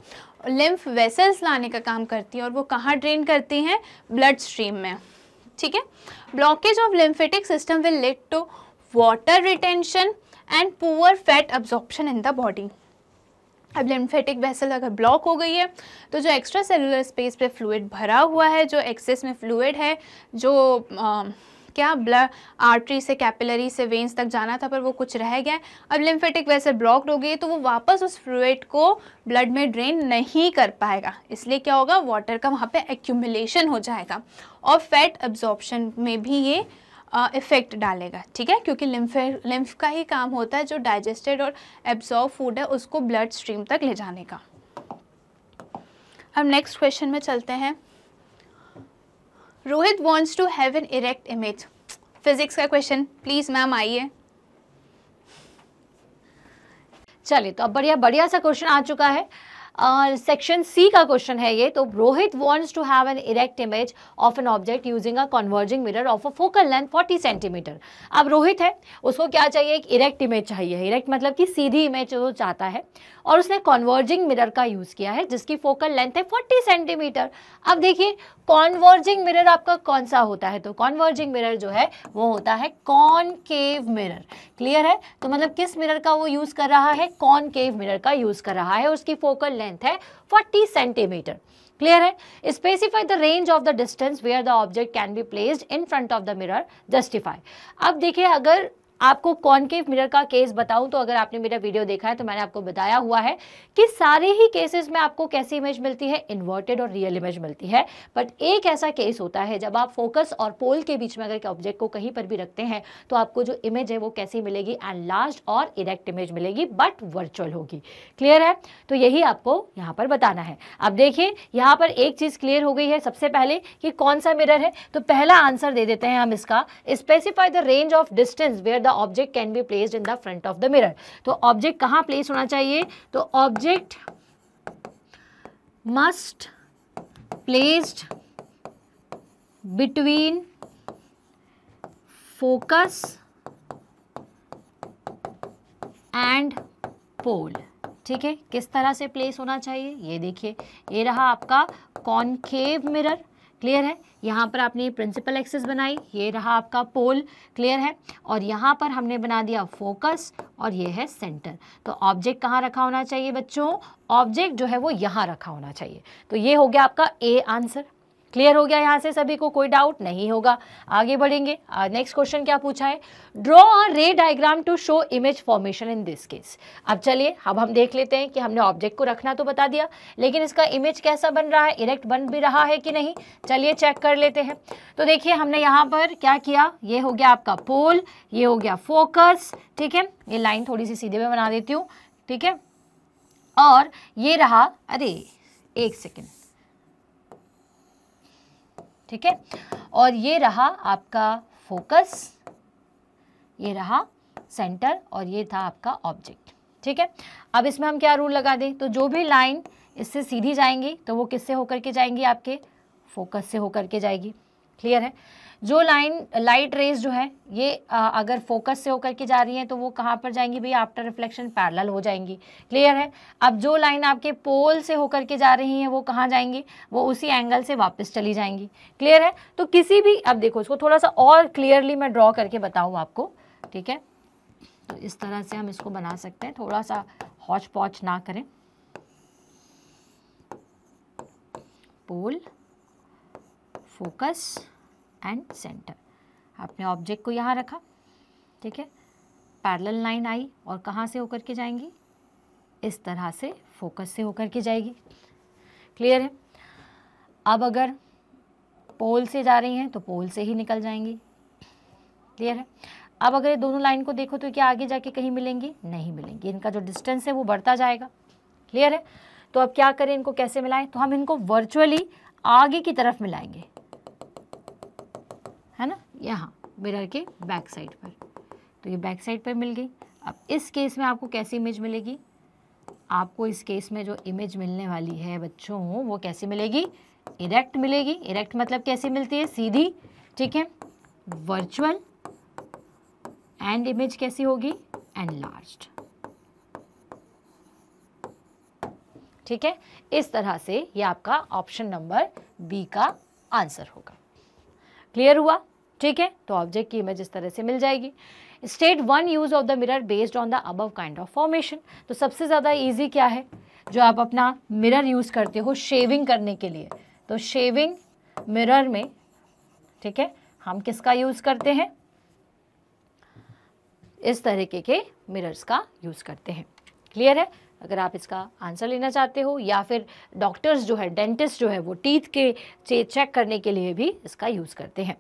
लिम्फ वेसल्स लाने का काम करती हैं और वो कहाँ ड्रेन करती हैं ब्लड स्ट्रीम में ठीक है blockage of lymphatic system will lead to water retention and poor fat absorption in the body अब लिम्फेटिक वेसल अगर ब्लॉक हो गई है तो जो एक्स्ट्रा सेलुलर स्पेस पे फ्लूड भरा हुआ है जो एक्सेस में फ्लूड है जो आ, क्या ब्लड आर्टरी से कैपिलरी से वेंस तक जाना था पर वो कुछ रह गया अब लिम्फेटिक वैसे ब्लॉक्ड हो गई तो वो वापस उस फ्लूड को ब्लड में ड्रेन नहीं कर पाएगा इसलिए क्या होगा वाटर का वहाँ पे एक्यूमुलेशन हो जाएगा और फैट एब्जॉर्प्शन में भी ये इफ़ेक्ट डालेगा ठीक है क्योंकि लिम्फ लिम्फ का ही काम होता है जो डाइजेस्टेड और एब्जॉर्ब फूड है उसको ब्लड स्ट्रीम तक ले जाने का हम नेक्स्ट क्वेश्चन में चलते हैं Rohit wants to have an erect image physics का क्वेश्चन प्लीज मैम आइए चलिए तो अब बढ़िया बढ़िया सा क्वेश्चन आ चुका है सेक्शन uh, सी का क्वेश्चन है ये तो Rohit wants to have an erect image of an object using a converging mirror of a focal length 40 centimetre अब रोहित है उसको क्या चाहिए एक इरेक्ट इमेज चाहिए इरेक्ट मतलब कि सीधी इमेज वो चाहता है और उसने कन्वर्जिंग मिरर का यूज़ किया है जिसकी फोकल लेंथ है 40 सेंटीमीटर अब देखिए कॉन्वर्जिंग मिरर आपका कौन सा होता है तो कॉन्वर्जिंग मिरर जो है वो होता है कॉनकेव मिरर क्लियर है तो मतलब किस मिरर का वो यूज़ कर रहा है कॉनकेव मिरर का यूज़ कर रहा है उसकी फोकल लेंथ है 40 सेंटीमीटर क्लियर है specify the range of the distance where the object can be placed in front of the mirror justify अब देखिए अगर आपको कॉनकेव मिरर का केस बताऊं तो अगर आपने मेरा वीडियो देखा है तो मैंने आपको बताया हुआ है कि सारे ही केसेस में आपको कैसी इमेज मिलती है इन्वर्टेड और रियल इमेज मिलती है बट एक ऐसा केस होता है जब आप फोकस और पोल के बीच में अगर ऑब्जेक्ट को कहीं पर भी रखते हैं तो आपको जो इमेज है वो कैसी मिलेगी एंड लास्ट और इरेक्ट इमेज मिलेगी बट वर्चुअल होगी क्लियर है तो यही आपको यहाँ पर बताना है अब देखिए यहाँ पर एक चीज़ क्लियर हो गई है सबसे पहले कि कौन सा मिरर है तो पहला आंसर दे देते हैं हम इसका specify the range of distance where the object can be placed in the front of the mirror तो ऑब्जेक्ट कहाँ प्लेस होना चाहिए तो object must placed between focus and pole ठीक है किस तरह से प्लेस होना चाहिए ये देखिए ये रहा आपका कॉनकेव मिरर क्लियर है यहाँ पर आपने प्रिंसिपल एक्सेस बनाई ये रहा आपका पोल क्लियर है और यहाँ पर हमने बना दिया फोकस और ये है सेंटर तो ऑब्जेक्ट कहाँ रखा होना चाहिए बच्चों ऑब्जेक्ट जो है वो यहाँ रखा होना चाहिए तो ये हो गया आपका ए आंसर क्लियर हो गया यहाँ से सभी को कोई डाउट नहीं होगा आगे बढ़ेंगे नेक्स्ट क्वेश्चन क्या पूछा है draw a ray diagram to show image formation in this case अब चलिए अब हम देख लेते हैं कि हमने ऑब्जेक्ट को रखना तो बता दिया लेकिन इसका इमेज कैसा बन रहा है इरेक्ट बन भी रहा है कि नहीं चलिए चेक कर लेते हैं तो देखिए हमने यहाँ पर क्या किया ये हो गया आपका पोल ये हो गया फोकस ठीक है ये लाइन थोड़ी सी सीधे में बना देती हूँ ठीक है और ये रहा अरे एक सेकेंड ठीक है और ये रहा आपका फोकस ये रहा सेंटर और ये था आपका ऑब्जेक्ट ठीक है अब इसमें हम क्या रूल लगा दें तो जो भी लाइन इससे सीधी जाएंगी तो वो किससे होकर के जाएंगी आपके फोकस से होकर के जाएगी क्लियर है जो लाइन लाइट रेज जो है ये आ, अगर फोकस से होकर के जा रही है तो वो कहाँ पर जाएंगी भाई आफ्टर रिफ्लेक्शन पैरल हो जाएंगी क्लियर है अब जो लाइन आपके पोल से होकर के जा रही है वो कहाँ जाएंगी वो उसी एंगल से वापस चली जाएंगी क्लियर है तो किसी भी अब देखो इसको थोड़ा सा और क्लियरली मैं ड्रॉ करके बताऊँ आपको ठीक है तो इस तरह से हम इसको बना सकते हैं थोड़ा सा हॉच पॉच ना करें पोल फोकस एंड सेंटर आपने ऑब्जेक्ट को यहाँ रखा ठीक है पैरेलल लाइन आई और कहाँ से होकर के जाएंगी इस तरह से फोकस से होकर के जाएगी क्लियर है अब अगर पोल से जा रही हैं तो पोल से ही निकल जाएंगी क्लियर है अब अगर ये दोनों लाइन को देखो तो क्या आगे जाके कहीं मिलेंगी नहीं मिलेंगी इनका जो डिस्टेंस है वो बढ़ता जाएगा क्लियर है तो अब क्या करें इनको कैसे मिलाएं तो हम इनको वर्चुअली आगे की तरफ मिलाएंगे यहाँ मिरर के बैक साइड पर तो ये बैक साइड पर मिल गई अब इस केस में आपको कैसी इमेज मिलेगी आपको इस केस में जो इमेज मिलने वाली है बच्चों वो कैसी मिलेगी इरेक्ट मिलेगी इरेक्ट मतलब कैसी मिलती है सीधी ठीक है वर्चुअल एंड इमेज कैसी होगी एंड लार्ज ठीक है इस तरह से ये आपका ऑप्शन नंबर बी का आंसर होगा क्लियर हुआ ठीक है तो ऑब्जेक्ट की इमेज इस तरह से मिल जाएगी state one use of the mirror based on the above kind of formation तो सबसे ज़्यादा ईजी क्या है जो आप अपना मिरर यूज़ करते हो शेविंग करने के लिए तो शेविंग मिरर में ठीक है हम किसका यूज़ करते हैं इस तरीके के मिरर्स का यूज़ करते हैं क्लियर है अगर आप इसका आंसर लेना चाहते हो या फिर डॉक्टर्स जो है डेंटिस्ट जो है वो टीथ के चेक करने के लिए भी इसका यूज़ करते हैं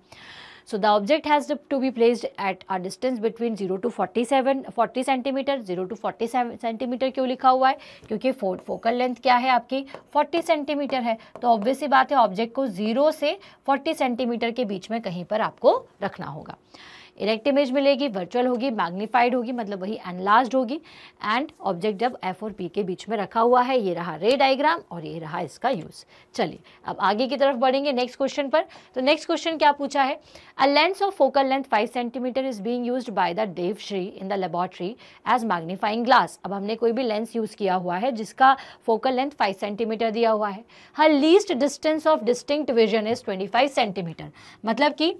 So the object has to be placed at a distance between 0 to 47 40 centimetre 0 to 40 centimetre क्यों लिखा हुआ है क्योंकि फोकल लेंथ क्या है आपकी 40 सेंटीमीटर है तो ऑब्वियस सी बात है ऑब्जेक्ट को 0 से 40 सेंटीमीटर के बीच में कहीं पर आपको रखना होगा इरेक्ट इमेज मिलेगी वर्चुअल होगी मैग्नीफाइड होगी मतलब वही एनलार्ज होगी एंड ऑब्जेक्ट जब एफ और पी के बीच में रखा हुआ है ये रहा रे डायग्राम और ये रहा इसका यूज़ चलिए अब आगे की तरफ बढ़ेंगे नेक्स्ट क्वेश्चन पर तो नेक्स्ट क्वेश्चन क्या पूछा है a lens of focal length five centimetre is being use by the Debashree in the laboratory as magnifying glass अब हमने कोई भी लेंस यूज़ किया हुआ है जिसका फोकल लेंथ फाइव सेंटीमीटर दिया हुआ है her least distance of distinct vision is twenty five centimetre मतलब कि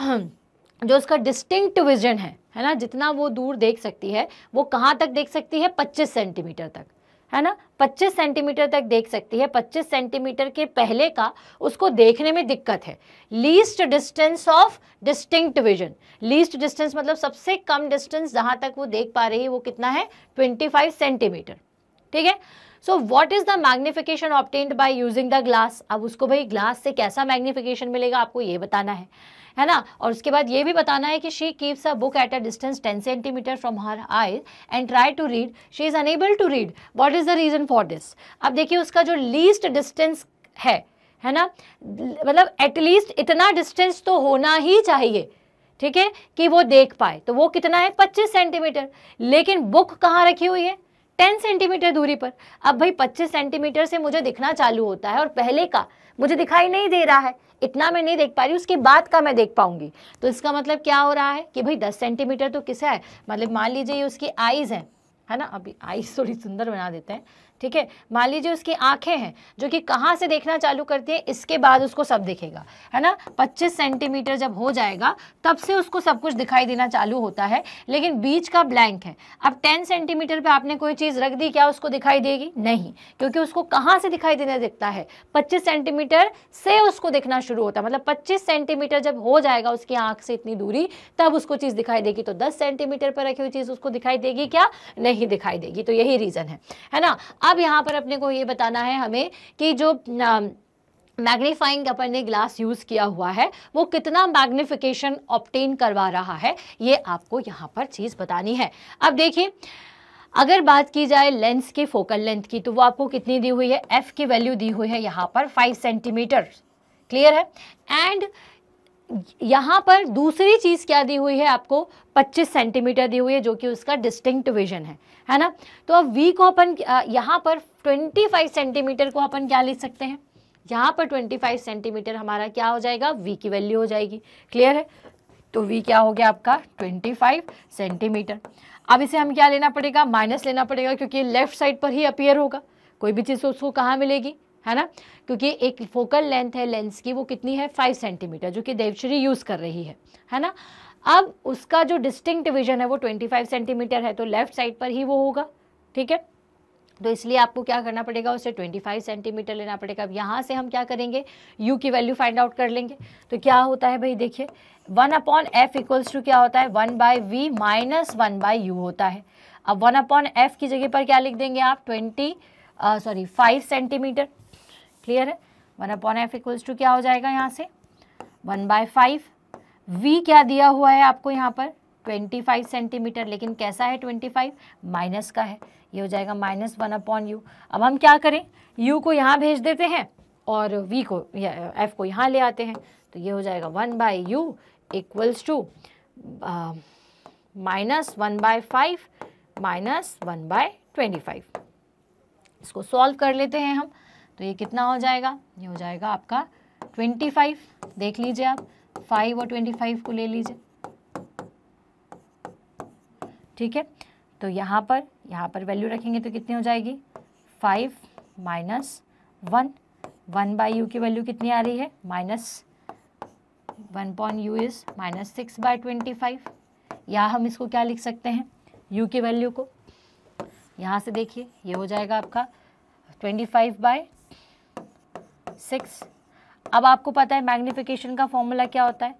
जो उसका डिस्टिंक्ट विजन है है ना जितना वो दूर देख सकती है वो कहाँ तक देख सकती है पच्चीस सेंटीमीटर तक है ना 25 सेंटीमीटर तक देख सकती है 25 सेंटीमीटर के पहले का उसको देखने में दिक्कत है least distance of distinct vision least distance मतलब सबसे कम डिस्टेंस जहाँ तक वो देख पा रही है वो कितना है 25 सेंटीमीटर ठीक है so what is the magnification obtained by using the glass अब उसको भाई ग्लास से कैसा मैग्निफिकेशन मिलेगा आपको ये बताना है है ना और उसके बाद ये भी बताना है कि she keeps a book at a distance ten centimetre from her eyes and try to read she is unable to read what is the reason for this अब देखिए उसका जो लीस्ट डिस्टेंस है है ना मतलब एटलीस्ट इतना डिस्टेंस तो होना ही चाहिए ठीक है कि वो देख पाए तो वो कितना है 25 सेंटीमीटर लेकिन बुक कहाँ रखी हुई है टेन सेंटीमीटर दूरी पर अब भाई पच्चीस सेंटीमीटर से मुझे दिखना चालू होता है और पहले का मुझे दिखाई नहीं दे रहा है इतना मैं नहीं देख पा रही उसके बाद का मैं देख पाऊंगी तो इसका मतलब क्या हो रहा है कि भाई दस सेंटीमीटर तो किसा है मतलब मान लीजिए ये उसकी आईज़ है है ना अभी आईज थोड़ी सुंदर बना देते हैं ठीक है मान लीजिए उसकी आंखें हैं जो कि कहाँ से देखना चालू करती है इसके बाद उसको सब दिखेगा है ना 25 सेंटीमीटर जब हो जाएगा तब से उसको सब कुछ दिखाई देना चालू होता है लेकिन बीच का ब्लैंक है अब 10 सेंटीमीटर पे आपने कोई चीज़ रख दी क्या उसको दिखाई देगी नहीं क्योंकि उसको कहाँ से दिखाई देने दिखता है पच्चीस सेंटीमीटर से उसको दिखना शुरू होता है मतलब पच्चीस सेंटीमीटर जब हो जाएगा उसकी आँख से इतनी दूरी तब उसको चीज़ दिखाई देगी तो दस सेंटीमीटर पर रखी हुई चीज़ उसको दिखाई देगी क्या नहीं दिखाई देगी तो यही रीज़न है है ना अब यहाँ पर अपने को ये बताना है हमें कि जो मैग्नीफाइंग अपन ने ग्लास यूज़ किया हुआ है वो कितना मैग्निफिकेशन ऑप्टेन करवा रहा है ये आपको यहाँ पर चीज़ बतानी है अब देखिए अगर बात की जाए लेंस के फोकल लेंथ की तो वो आपको कितनी दी हुई है एफ़ की वैल्यू दी हुई है यहाँ पर फाइव सेंटीमीटर क्लियर है एंड यहाँ पर दूसरी चीज़ क्या दी हुई है आपको 25 सेंटीमीटर दी हुई है जो कि उसका डिस्टिंक्ट विजन है है ना तो अब वी को अपन यहाँ पर 25 सेंटीमीटर को अपन क्या ले सकते हैं यहाँ पर 25 सेंटीमीटर हमारा क्या हो जाएगा वी की वैल्यू हो जाएगी क्लियर है तो वी क्या हो गया आपका 25 सेंटीमीटर अब इसे हम क्या लेना पड़ेगा माइनस लेना पड़ेगा क्योंकि लेफ्ट साइड पर ही अपियर होगा कोई भी चीज़ उसको कहाँ मिलेगी है ना क्योंकि एक फोकल लेंथ है लेंस की वो कितनी है फाइव सेंटीमीटर जो कि देवश्री यूज़ कर रही है है ना अब उसका जो डिस्टिंक्ट विजन है वो ट्वेंटी फाइव सेंटीमीटर है तो लेफ्ट साइड पर ही वो होगा ठीक है तो इसलिए आपको क्या करना पड़ेगा उसे फाइव सेंटीमीटर लेना पड़ेगा अब यहाँ से हम क्या करेंगे यू की वैल्यू फाइंड आउट कर लेंगे तो क्या होता है भाई देखिए one upon F equals to क्या होता है one by V minus one by U होता है अब वन अपॉन एफ की जगह पर क्या लिख देंगे आप twenty sorry five centimetre clear है one upon F equals to क्या हो जाएगा यहाँ से वन बाय फाइव वी क्या दिया हुआ है आपको यहाँ पर ट्वेंटी फाइव सेंटीमीटर लेकिन कैसा है ट्वेंटी फाइव माइनस का है ये हो जाएगा माइनस वन अपॉन यू अब हम क्या करें यू को यहाँ भेज देते हैं और वी को एफ को यहाँ ले आते हैं तो ये हो जाएगा one by U equals to minus one by five minus one by twenty five इसको सॉल्व कर लेते हैं हम तो ये कितना हो जाएगा ये हो जाएगा आपका ट्वेंटी फाइव देख लीजिए आप फाइव और ट्वेंटी फाइव को ले लीजिए ठीक है तो यहाँ पर यहाँ पर वैल्यू रखेंगे तो कितनी हो जाएगी five minus one one by U की वैल्यू कितनी आ रही है minus one point U is minus six by twenty five या हम इसको क्या लिख सकते हैं यू की वैल्यू को यहाँ से देखिए ये हो जाएगा आपका ट्वेंटी फाइव बाई सिक्स अब आपको पता है मैग्निफिकेशन का फॉर्मूला क्या होता है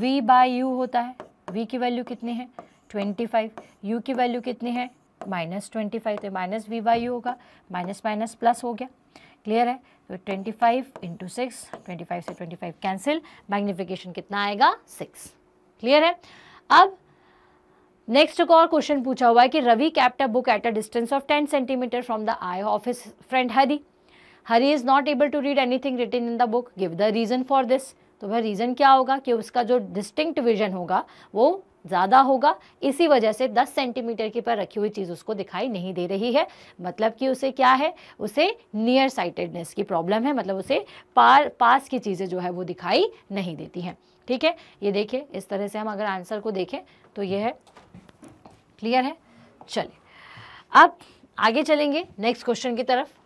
वी बाय यू होता है वी की वैल्यू कितनी है ट्वेंटी फाइव यू की वैल्यू कितनी है माइनस ट्वेंटी फाइव तो माइनस वी बाई यू होगा माइनस माइनस प्लस हो गया क्लियर है तो twenty five into six twenty five से ट्वेंटी फाइव कैंसिल मैग्नीफिकेशन कितना आएगा सिक्स क्लियर है अब नेक्स्ट एक और क्वेश्चन पूछा हुआ है कि Ravi kept book at a distance of ten centimetre from the eye of his friend हैदी Hari is not able to read anything written in the book give the reason for this तो वह reason क्या होगा कि उसका जो डिस्टिंक्ट विजन होगा वो ज़्यादा होगा इसी वजह से 10 सेंटीमीटर के पर रखी हुई चीज़ उसको दिखाई नहीं दे रही है मतलब कि उसे क्या है उसे नियर साइटेडनेस की प्रॉब्लम है मतलब उसे पार पास की चीज़ें जो है वो दिखाई नहीं देती हैं ठीक है ये देखिए इस तरह से हम अगर आंसर को देखें तो ये है क्लियर है चलिए अब आगे चलेंगे नेक्स्ट क्वेश्चन की तरफ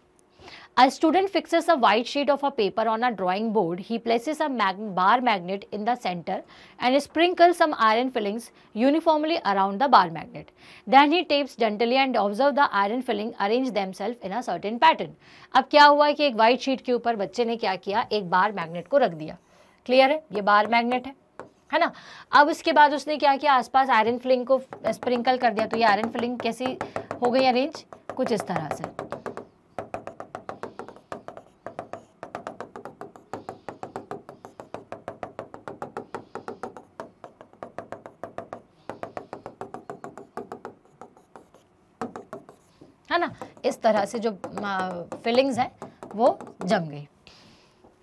A student fixes a white sheet of a paper on a drawing board. He places a mag bar magnet in the center and sprinkles some iron fillings uniformly around the bar magnet. Then he tapes gently and observe the iron filling arrange themselves in a certain pattern. अब क्या हुआ कि एक white sheet के ऊपर बच्चे ने क्या किया एक bar magnet को रख दिया Clear है ये bar magnet है है ना अब उसके बाद उसने क्या किया आसपास आयरन फिलिंग को स्प्रिंकल कर दिया तो ये आयरन फिलिंग कैसी हो गई अरेंज कुछ इस तरह से तरह से जो फीलिंग्स हैं वो जम गई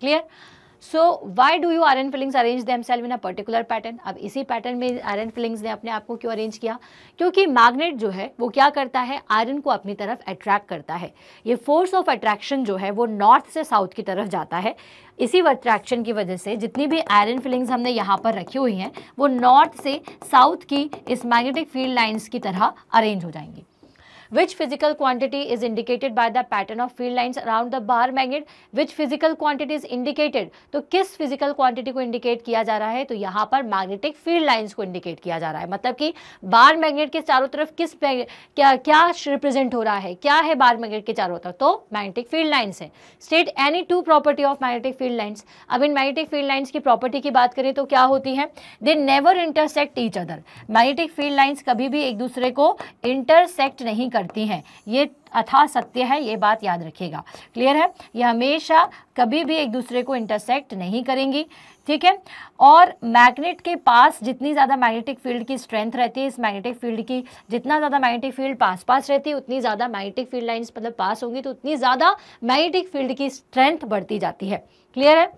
clear so why do iron filings arrange themselves in a particular pattern अब इसी पैटर्न में आयरन फिलिंग्स ने अपने आप को क्यों अरेंज किया क्योंकि मैग्नेट जो है वो क्या करता है आयरन को अपनी तरफ अट्रैक्ट करता है ये फोर्स ऑफ अट्रैक्शन जो है वो नॉर्थ से साउथ की तरफ जाता है इसी अट्रैक्शन की वजह से जितनी भी आयरन फिलिंग्स हमने यहाँ पर रखी हुई हैं वो नॉर्थ से साउथ की इस मैग्नेटिक फील्ड लाइन्स की तरह अरेंज हो जाएंगी which physical quantity is indicated by the pattern of field line around the bar magnet which physical quantity is indicated तो किस फिजिकल quantity को इंडिकेट किया जा रहा है तो यहाँ पर मैग्नेटिक फील्ड लाइन्स को इंडिकेट किया जा रहा है मतलब कि बार मैग्नेट के चारों तरफ किस क्या क्या रिप्रेजेंट हो रहा है क्या है बार मैग्नेट के चारों तरफ तो मैग्नेटिक फील्ड लाइन्स है state any two property of magnetic field lines अब इन मैग्नेटिक फील्ड लाइन्स की प्रॉपर्टी की बात करें तो क्या होती है they never intersect each other magnetic field lines कभी भी एक दूसरे को इंटरसेक्ट नहीं कर करती हैं ये अथा सत्य है ये बात याद रखिएगा क्लियर है ये हमेशा कभी भी एक दूसरे को इंटरसेक्ट नहीं करेंगी ठीक है और मैग्नेट के पास जितनी ज़्यादा मैग्नेटिक फील्ड की स्ट्रेंथ रहती है इस मैग्नेटिक फील्ड की जितना ज़्यादा मैग्नेटिक फील्ड पास पास रहती है उतनी ज़्यादा मैग्नेटिक फील्ड लाइन्स मतलब पास होंगी तो उतनी ज़्यादा मैग्नेटिक फील्ड की स्ट्रेंथ बढ़ती जाती है क्लियर है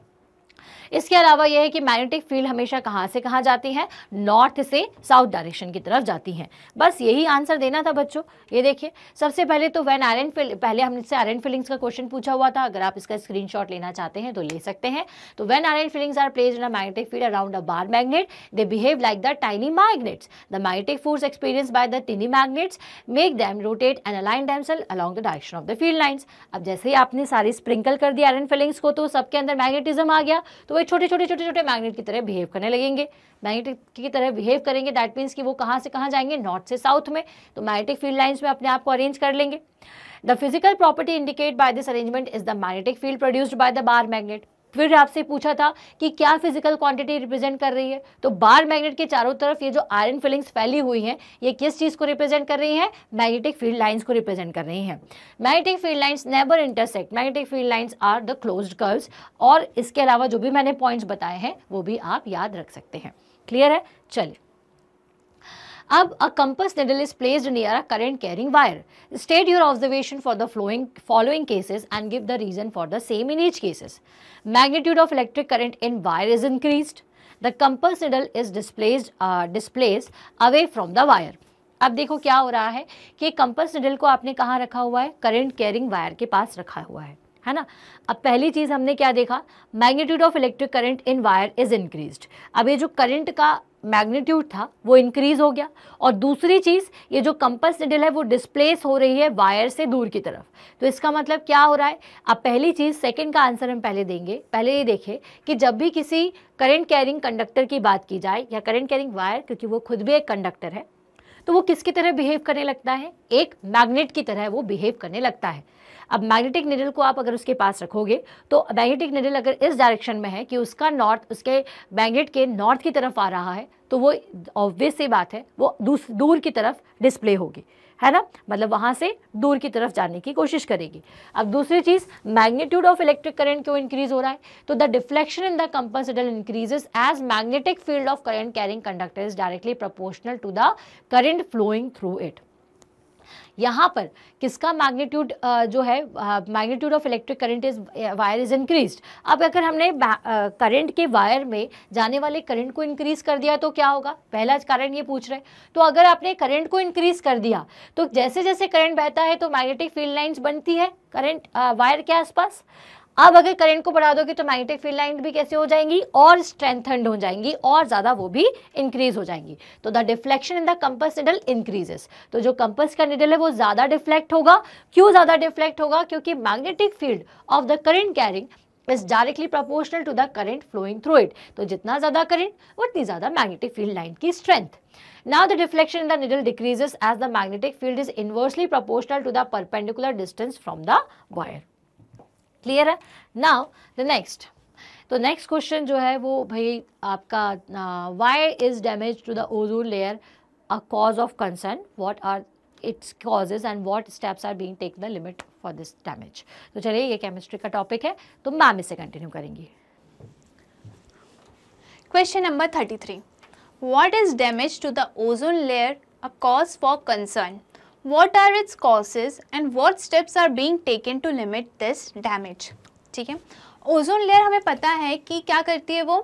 इसके अलावा यह है कि मैग्नेटिक फील्ड हमेशा कहाँ से कहाँ जाती है नॉर्थ से साउथ डायरेक्शन की तरफ जाती है बस यही आंसर देना था बच्चों ये देखिए सबसे पहले तो वैन आयरन फिल पहले हमसे आयरन फिलिंग्स का क्वेश्चन पूछा हुआ था अगर आप इसका स्क्रीन लेना चाहते हैं तो ले सकते हैं तो when iron filings are placed in a magnetic field around a bar magnet they behave like the tiny magnets the magnetic force experience by the tiny magnets make them rotate and align themselves along the direction of the field lines अब जैसे ही आपने सारी sprinkle कर दिया iron filings को तो सबके अंदर मैग्नेटिज्म आ गया तो वही छोटे छोटे छोटे छोटे मैग्नेट की तरह बिहेव करने लगेंगे मैग्नेट की तरह बिहेव करेंगे दैट मीन्स कि वो कहाँ से कहाँ जाएंगे नॉर्थ से साउथ में तो मैग्नेटिक फील्ड लाइन्स में अपने आप को अरेंज कर लेंगे the physical property indicate by this arrangement is the magnetic field produced by the bar magnet फिर आपसे पूछा था कि क्या फिजिकल क्वांटिटी रिप्रेजेंट कर रही है तो बार मैग्नेट के चारों तरफ ये जो आयरन फिलिंग्स फैली हुई हैं ये किस चीज़ को रिप्रेजेंट कर रही हैं मैग्नेटिक फील्ड लाइन्स को रिप्रेजेंट कर रही हैं magnetic field lines never intersect magnetic field lines are the close curves और इसके अलावा जो भी मैंने पॉइंट्स बताए हैं वो भी आप याद रख सकते हैं क्लियर है चलिए अब a compass needle is placed near a current carrying wire state your observation for the flowing following cases and give the reason for the same in each cases magnitude of electric current in wire is increase the compass needle is displaced displace away from the wire अब देखो क्या हो रहा है कि compass needle को आपने कहाँ रखा हुआ है करेंट कैरिंग वायर के पास रखा हुआ है है ना अब पहली चीज़ हमने क्या देखा magnitude of electric current in wire is increased अब ये जो करंट का मैग्नीट्यूड था वो इंक्रीज़ हो गया और दूसरी चीज़ ये जो कंपस निडल है वो डिस्प्लेस हो रही है वायर से दूर की तरफ तो इसका मतलब क्या हो रहा है अब पहली चीज़ सेकंड का आंसर हम पहले देंगे पहले ये देखें कि जब भी किसी करंट कैरिंग कंडक्टर की बात की जाए या करंट कैरिंग वायर क्योंकि वो खुद भी एक कंडक्टर है तो वो किसकी तरह बिहेव करने लगता है एक मैग्नेट की तरह वो बिहेव करने लगता है अब मैग्नेटिक निडल को आप अगर उसके पास रखोगे तो मैग्नेटिक निडल अगर इस डायरेक्शन में है कि उसका नॉर्थ उसके मैग्नेट के नॉर्थ की तरफ आ रहा है तो वो ऑब्वियस सी बात है वो दूर की तरफ डिस्प्ले होगी है ना मतलब वहाँ से दूर की तरफ जाने की कोशिश करेगी अब दूसरी चीज़ मैग्नीट्यूड ऑफ इलेक्ट्रिक करंट क्यों इंक्रीज हो रहा है तो the deflection in the compass needle increases as magnetic field of current carrying conductor is directly proportional to the current flowing through it यहाँ पर किसका मैग्नीट्यूड जो है magnitude of electric current is wire is increase अब अगर हमने current के wire में जाने वाले करंट को इंक्रीज कर दिया तो क्या होगा पहला कारण ये पूछ रहे तो अगर आपने करंट को इंक्रीज कर दिया तो जैसे जैसे करंट बहता है तो मैग्नेटिक फील्ड लाइन्स बनती है करंट वायर के आसपास अब अगर करंट को बढ़ा दोगे तो मैग्नेटिक फील्ड लाइन भी कैसे हो जाएंगी और स्ट्रेंथनड हो जाएंगी और ज़्यादा वो भी इंक्रीज हो जाएंगी तो the deflection in the compass needle increases तो जो कंपस का निडल है वो ज़्यादा डिफ्लेक्ट होगा क्यों ज़्यादा डिफ्लेक्ट होगा क्योंकि magnetic field of the current carrying is directly proportional to the current flowing through it तो जितना ज़्यादा करेंट उतनी ज़्यादा मैग्नेटिक फील्ड लाइन की strength Now the deflection in the needle decreases as the magnetic field is inversely proportional to the perpendicular distance from the wire. Clear है now the next तो next question जो है वो भाई आपका why is damage to the ozone layer a cause of concern what are its causes and what steps are being take the limit for this damage तो चलिए ये chemistry का टॉपिक है तो मैम इसे कंटिन्यू करेंगी question number thirty three what is damage to the ozone layer a cause for concern what are its causes and what steps are being taken to limit this damage ठीक है ozone layer हमें पता है कि क्या करती है वो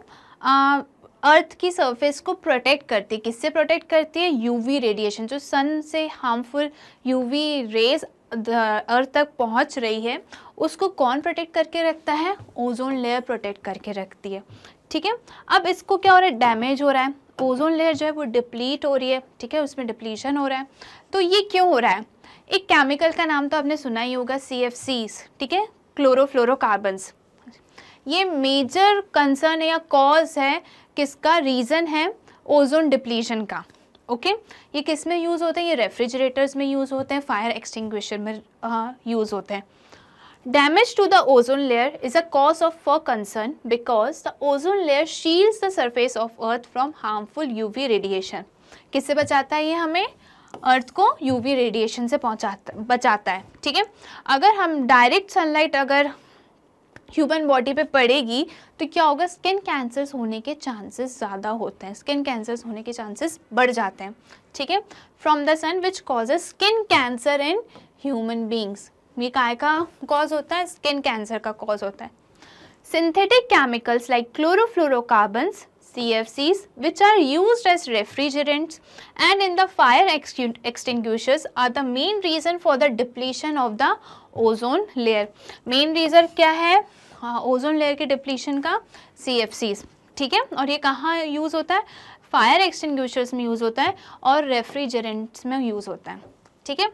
अर्थ की सरफेस को प्रोटेक्ट करती है किससे प्रोटेक्ट करती है यूवी रेडिएशन जो सन से हार्मफुल यूवी रेज अर्थ तक पहुंच रही है उसको कौन प्रोटेक्ट करके रखता है ओजोन लेयर प्रोटेक्ट करके रखती है ठीक है अब इसको क्या हो रहा है डैमेज हो रहा है ओजोन लेयर जो है वो डिप्लीट हो रही है ठीक है उसमें डिप्लीशन हो रहा है तो ये क्यों हो रहा है एक केमिकल का नाम तो आपने सुना ही होगा सी एफ सीज ठीक है क्लोरोफ्लोरोकार्बन्स ये मेजर कंसर्न या कॉज है किसका रीज़न है ओजोन डिप्लीशन का ओके ये किस में यूज़ होते हैं ये रेफ्रिजरेटर्स में यूज़ होते हैं फायर एक्सटिंग्विशर में यूज़ होते हैं Damage to the ozone layer is a cause of for concern because the ozone layer shields the surface of earth from harmful UV radiation. किससे बचाता है ये हमें अर्थ को यूवी रेडिएशन से पहुंचाता बचाता है ठीक है अगर हम डायरेक्ट सनलाइट अगर ह्यूमन बॉडी पे पड़ेगी तो क्या होगा स्किन कैंसर्स होने के चांसेस ज़्यादा होते हैं स्किन कैंसर्स होने के चांसेस बढ़ जाते हैं ठीक है from the sun which causes skin cancer in human beings ये काय का कॉज होता है स्किन कैंसर का कॉज होता है synthetic chemicals like chlorofluorocarbon C F Cs which are use as refrigerants and in the fire extinguish are the main reason for the depletion of the ozone layer main reason क्या है ozone हाँ, layer के depletion का सी F seize ठीक है और ये कहाँ यूज़ होता है फायर एक्सटिंग्यूशर्स में यूज़ होता है और रेफ्रिजरेंट्स में यूज़ होता है ठीक है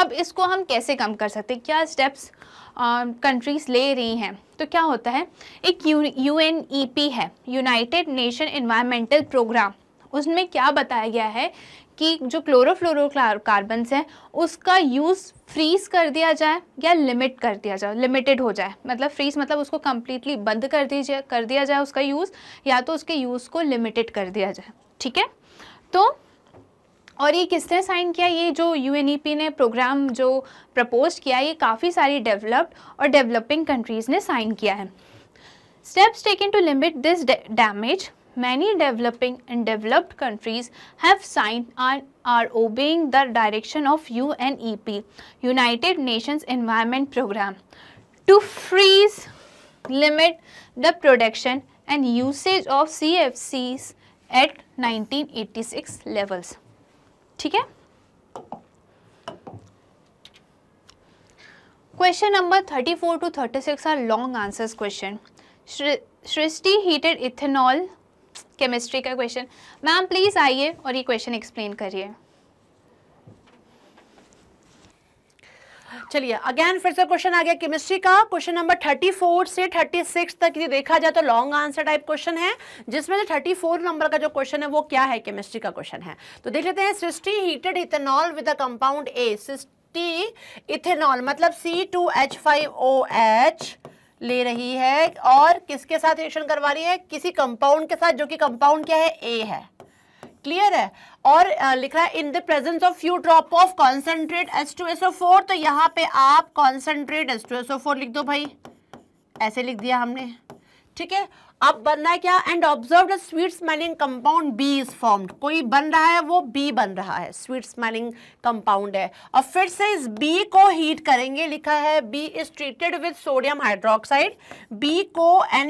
अब इसको हम कैसे कम कर सकते हैं क्या स्टेप्स कंट्रीज़ ले रही हैं तो क्या होता है एक यू एन ई पी है यूनाइटेड नेशन इन्वायरमेंटल प्रोग्राम उसमें क्या बताया गया है कि जो क्लोरोफ्लोरोकार्बन्स हैं उसका यूज़ फ्रीज कर दिया जाए या लिमिट कर दिया जाए लिमिटेड हो जाए मतलब फ्रीज मतलब उसको कम्प्लीटली बंद कर दीजिए कर दिया जाए उसका यूज़ या तो उसके यूज़ को लिमिटेड कर दिया जाए ठीक है तो और ये किसने साइन किया ये जो यू ने प्रोग्राम जो प्रपोज किया ये काफ़ी सारी डेवलप्ड और डेवलपिंग कंट्रीज़ ने साइन किया है steps taken to limit this damage many developing and developed countries have signed and are obeying the direction of UNEP United Nations Environment Program to freeze limit the production and usage of CFCs at 1986 levels ठीक है question number thirty four to thirty six are long answers question Srishti heated ethanol chemistry का question ma'am please आइए और ये question explain करिए चलिए again फिर से क्वेश्चन आ गया केमिस्ट्री का क्वेश्चन नंबर 34 से 36 तक ये देखा जाए तो लॉन्ग आंसर टाइप क्वेश्चन है जिसमें से 34 नंबर का जो क्वेश्चन है वो क्या है केमिस्ट्री का क्वेश्चन है तो देख लेते हैं Srishti heated ethanol with a compound A Srishti ethanol मतलब C2H5OH ले रही है और किसके साथ रिएक्शन करवा रही है किसी कंपाउंड के साथ जो कि कंपाउंड क्या है ए है क्लियर है और लिख रहा है in the presence of few drop of concentrate S two S O four तो यहाँ पे आप concentrate S two S O four लिख दो भाई ऐसे लिख दिया हमने ठीक है अब बन रहा है क्या and observe the sweet smelling compound B is formed कोई बन रहा है वो बी बन रहा है स्वीट स्मेलिंग कंपाउंड है और फिर से इस बी को हीट करेंगे लिखा है B is treated with sodium hydroxide B को एन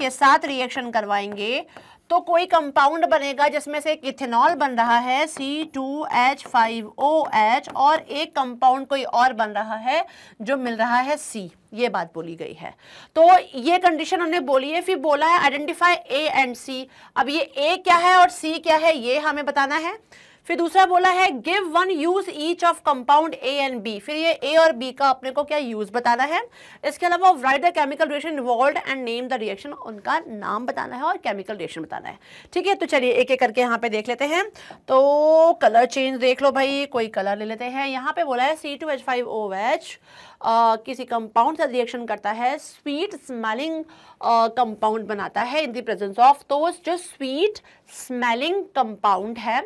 के साथ रिएक्शन करवाएंगे तो कोई कंपाउंड बनेगा जिसमें से एक इथेनॉल बन रहा है C two H five O H और एक कंपाउंड कोई और बन रहा है जो मिल रहा है सी ये बात बोली गई है तो ये कंडीशन हमने बोली है फिर बोला है आइडेंटिफाई ए एंड सी अब ये ए क्या है और सी क्या है ये हमें बताना है फिर दूसरा बोला है give one use each of compound A and B फिर ये ए और बी का अपने को क्या यूज बताना है इसके अलावा write the chemical reaction involve and name the reaction उनका नाम बताना है और केमिकल रिएक्शन बताना है ठीक है तो चलिए एक एक करके यहाँ पे देख लेते हैं तो कलर चेंज देख लो भाई कोई कलर ले लेते हैं यहाँ पे बोला है C two H five O H किसी कंपाउंड से रिएक्शन करता है स्वीट स्मेलिंग कंपाउंड बनाता है इन द प्रेजेंस ऑफ तो जो स्वीट स्मेलिंग कंपाउंड है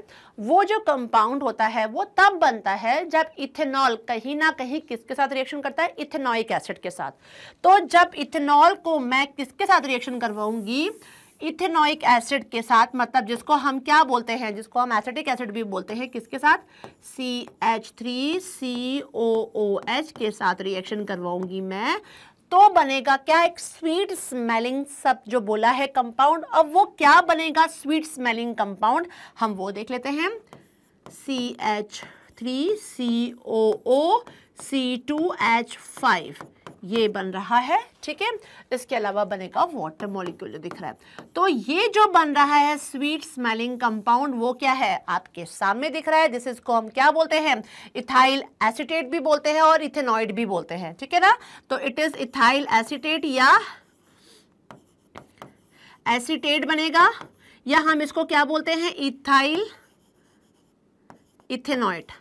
वो जो कंपाउंड होता है वो तब बनता है जब इथेनॉल कहीं ना कहीं किसके साथ रिएक्शन करता है इथेनॉइक एसिड के साथ तो जब इथेनॉल को मैं किसके साथ रिएक्शन करवाऊंगी इथेनॉइक एसिड के साथ मतलब जिसको हम क्या बोलते हैं जिसको हम एसिटिक एसिड भी बोलते हैं किसके साथ C H three C O O H के साथ रिएक्शन करवाऊंगी मैं तो बनेगा क्या एक स्वीट स्मेलिंग सब जो बोला है कंपाउंड अब वो क्या बनेगा स्वीट स्मेलिंग कंपाउंड हम वो देख लेते हैं C H three C O O C two H five ये बन रहा है ठीक है इसके अलावा बनेगा वाटर मॉलिक्यूल दिख रहा है तो ये जो बन रहा है स्वीट स्मेलिंग कंपाउंड वो क्या है आपके सामने दिख रहा है जिस इसको हम क्या बोलते हैं इथाइल एसिटेट भी बोलते हैं और इथेनॉइड भी बोलते हैं ठीक है ना तो इट इज इथाइल एसिटेट या एसिटेट बनेगा या हम इसको क्या बोलते हैं इथाइल इथेनॉइड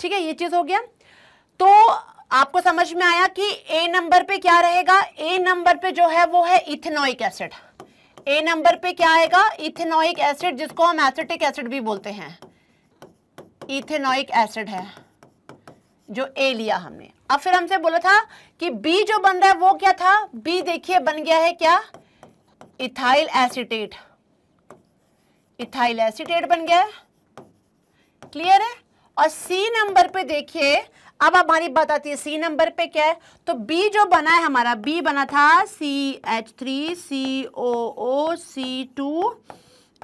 ठीक है ये चीज़ हो गया तो आपको समझ में आया कि ए नंबर पे क्या रहेगा ए नंबर पे जो है वो है इथेनोइक एसिड ए नंबर पे क्या आएगा इथेनोइक एसिड जिसको हम एसिटिक एसिड भी बोलते हैं इथेनोइक एसिड है जो ए लिया हमने अब फिर हमसे बोला था कि बी जो बन रहा है वो क्या था बी देखिए बन गया है क्या इथाइल एसिटेट इथाइल एसिटेट बन गया है क्लियर है और सी नंबर पे देखिए अब हमारी बात आती है सी नंबर पे क्या है तो बी जो बना है हमारा बी बना था C H three C O O C two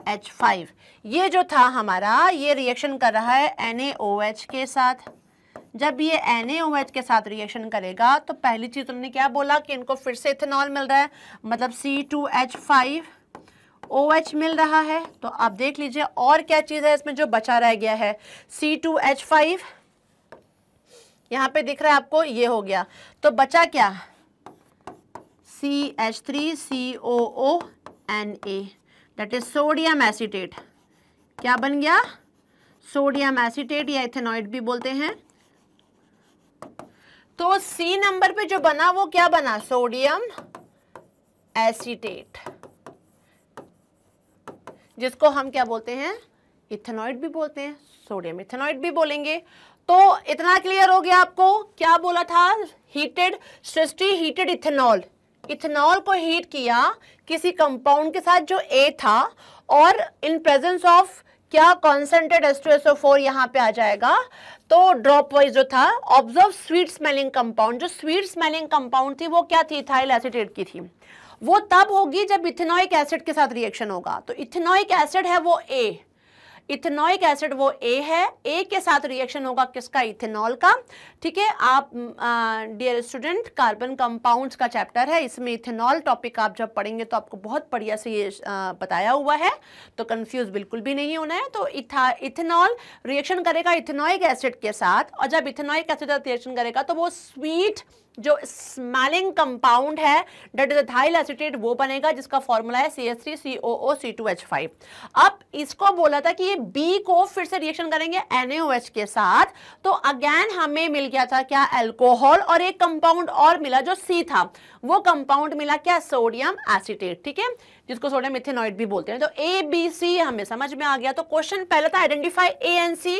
H five ये जो था हमारा ये रिएक्शन कर रहा है एन ए ओ एच के साथ जब ये एन ए ओ एच के साथ रिएक्शन करेगा तो पहली चीज़ उन्होंने क्या बोला कि इनको फिर से इथेनॉल मिल रहा है मतलब C two H five O H मिल रहा है तो आप देख लीजिए और क्या चीज़ है इसमें जो बचा रह गया है सी टू एच फाइव यहाँ पे दिख रहा है आपको ये हो गया तो बचा क्या C H three C O O N A that is sodium acetate क्या बन गया सोडियम एसिटेट या इथेनॉइड भी बोलते हैं तो सी नंबर पे जो बना वो क्या बना सोडियम एसिटेट जिसको हम क्या बोलते हैं इथेनॉइड भी बोलते हैं सोडियम इथेनॉइड भी बोलेंगे तो इतना क्लियर हो गया आपको क्या बोला था heated Srishti heated ethanol ethanol को हीट किया किसी कंपाउंड के साथ जो ए था और इन प्रेजेंस ऑफ क्या कॉन्सेंट्रेट ओ फोर यहाँ पे आ जाएगा तो ड्रॉप वाइज जो था ऑब्जर्व स्वीट स्मेलिंग कंपाउंड जो स्वीट स्मेलिंग कंपाउंड थी वो क्या थी इथाइल एसिटेट की थी वो तब होगी जब इथेनॉइक एसिड के साथ रिएक्शन होगा तो इथेनॉइक एसिड है वो ए इथेनोइक एसिड वो ए है ए के साथ रिएक्शन होगा किसका इथेनॉल का ठीक है आप डियर स्टूडेंट कार्बन कंपाउंड्स का चैप्टर है इसमें इथेनॉल टॉपिक आप जब पढ़ेंगे तो आपको बहुत बढ़िया से ये बताया हुआ है तो कंफ्यूज बिल्कुल भी नहीं होना है तो इथा इथेनॉल रिएक्शन करेगा इथेनोइक एसिड के साथ और जब इथेनोइक एसिड रिएक्शन करेगा तो वो स्वीट जो स्मेलिंग कंपाउंड है डेट इज अथाइल एसिटेट वो बनेगा जिसका फॉर्मूला है C S three C O O C two H five अब इसको बोला था कि ये बी को फिर से रिएक्शन करेंगे एनएओएच के साथ तो अगेन हमें मिल गया था क्या एल्कोहल और एक कंपाउंड और मिला जो सी था वो कंपाउंड मिला क्या सोडियम एसिटेट ठीक है जिसको सोडियम इथेनॉइड भी बोलते हैं तो ए बी सी हमें समझ में आ गया तो क्वेश्चन पहला था आइडेंटिफाई ए एन सी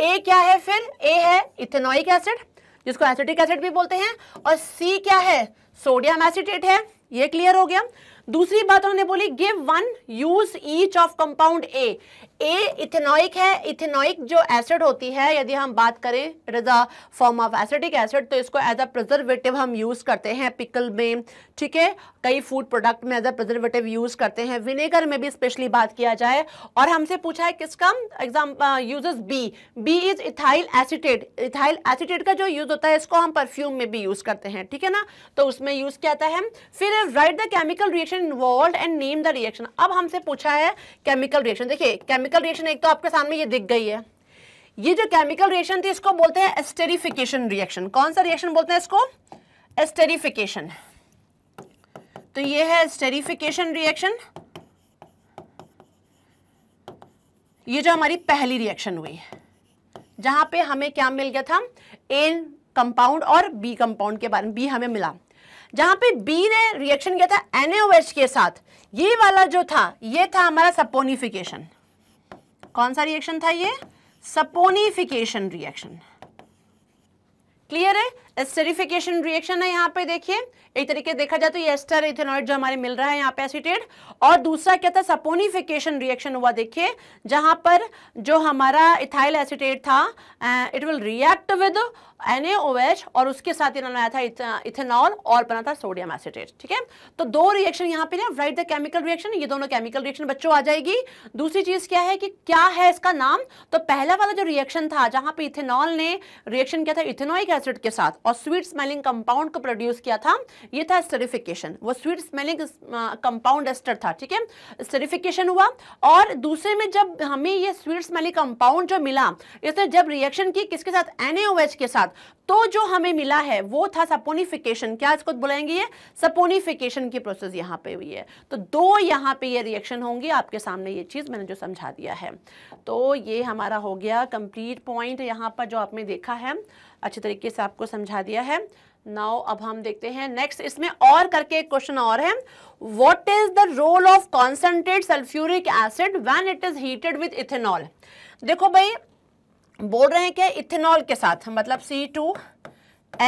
ए क्या है फिर ए है इथेनॉइक एसिड जिसको एसिटिक एसिड भी बोलते हैं और सी क्या है सोडियम एसिटेट है ये क्लियर हो गया दूसरी बात उन्होंने बोली give one use each of compound A A ethanoic है इथेनॉइक जो एसिड होती है यदि हम बात करें it form of acidic acid तो इसको एज अ प्रिजर्वेटिव हम यूज़ करते हैं पिकल में ठीक है कई फूड प्रोडक्ट में एज अ प्रिजर्वेटिव यूज़ करते हैं विनेगर में भी स्पेशली बात किया जाए और हमसे पूछा है किसका exam uses B B is ethyl acetate ethyl acetate का जो यूज़ होता है इसको हम परफ्यूम में भी यूज़ करते हैं ठीक है ना तो उसमें यूज़ किया जाता है फिर write the chemical reaction involve and name the reaction अब हमसे पूछा है केमिकल रिएक्शन देखिए केमिकल केमिकल रिएक्शन एक तो आपके सामने ये दिख गई है ये जो केमिकल रिएक्शन थी इसको बोलते हैं एस्टेरिफिकेशन रिएक्शन कौन सा रिएक्शन बोलते हैं इसको एस्टेरिफिकेशन तो ये है एस्टेरिफिकेशन रिएक्शन ये जो हमारी पहली रिएक्शन हुई जहां पे हमें क्या मिल गया था ए कंपाउंड और बी कंपाउंड के बारे में बी हमें मिला जहां पे बी ने रिएक्शन किया था एनएओएच के साथ ये वाला जो था ये था हमारा सपोनिफिकेशन कौन सा रिएक्शन था ये सपोनिफिकेशन रिएक्शन क्लियर है एस्टरिफिकेशन रिएक्शन है यहाँ पे देखिए एक तरीके देखा जाए तो ये एस्टर इथेनॉइड जो हमारे मिल रहा है यहाँ पे एसिटेट और दूसरा क्या था सपोनिफिकेशन रिएक्शन हुआ देखिए जहाँ पर जो हमारा इथाइल एसिटेट था it will react with an और उसके साथ इन्होंने आया था इथेनॉल और बना था सोडियम एसिटेट ठीक है तो दो रिएक्शन यहाँ पे राइट द केमिकल रिएक्शन ये दोनों केमिकल रिएक्शन बच्चों आ जाएगी दूसरी चीज क्या है कि क्या है इसका नाम तो पहला वाला जो रिएक्शन था जहाँ पे इथेनॉल ने रिएक्शन किया था इथेनॉइक एसिड के साथ और स्वीट स्मेलिंग कंपाउंड को प्रोड्यूस किया था ये था स्टेरिफिकेशन वो स्वीट स्मेलिंग कंपाउंड एस्टर था ठीक है स्टेरिफिकेशन हुआ और दूसरे में जब हमें ये स्वीट स्मेलिंग कंपाउंड जो मिला इसने जब रिएक्शन की किसके साथ एन के साथ तो जो हमें मिला है वो था सपोनिफिकेशन क्या इसको बुलाएंगे ये सपोनिफिकेशन की प्रोसेस यहाँ पे हुई है तो दो यहाँ पे ये रिएक्शन होंगी आपके सामने ये चीज़ मैंने जो समझा दिया है तो ये हमारा हो गया कंप्लीट पॉइंट यहाँ पर जो आपने देखा है अच्छे तरीके से आपको समझा दिया है नाउ अब हम देखते हैं नेक्स्ट इसमें और करके एक क्वेश्चन और है what is the role of concentrate sulphuric acid when it is heated with ethanol देखो भाई बोल रहे हैं क्या इथेनॉल के साथ मतलब C two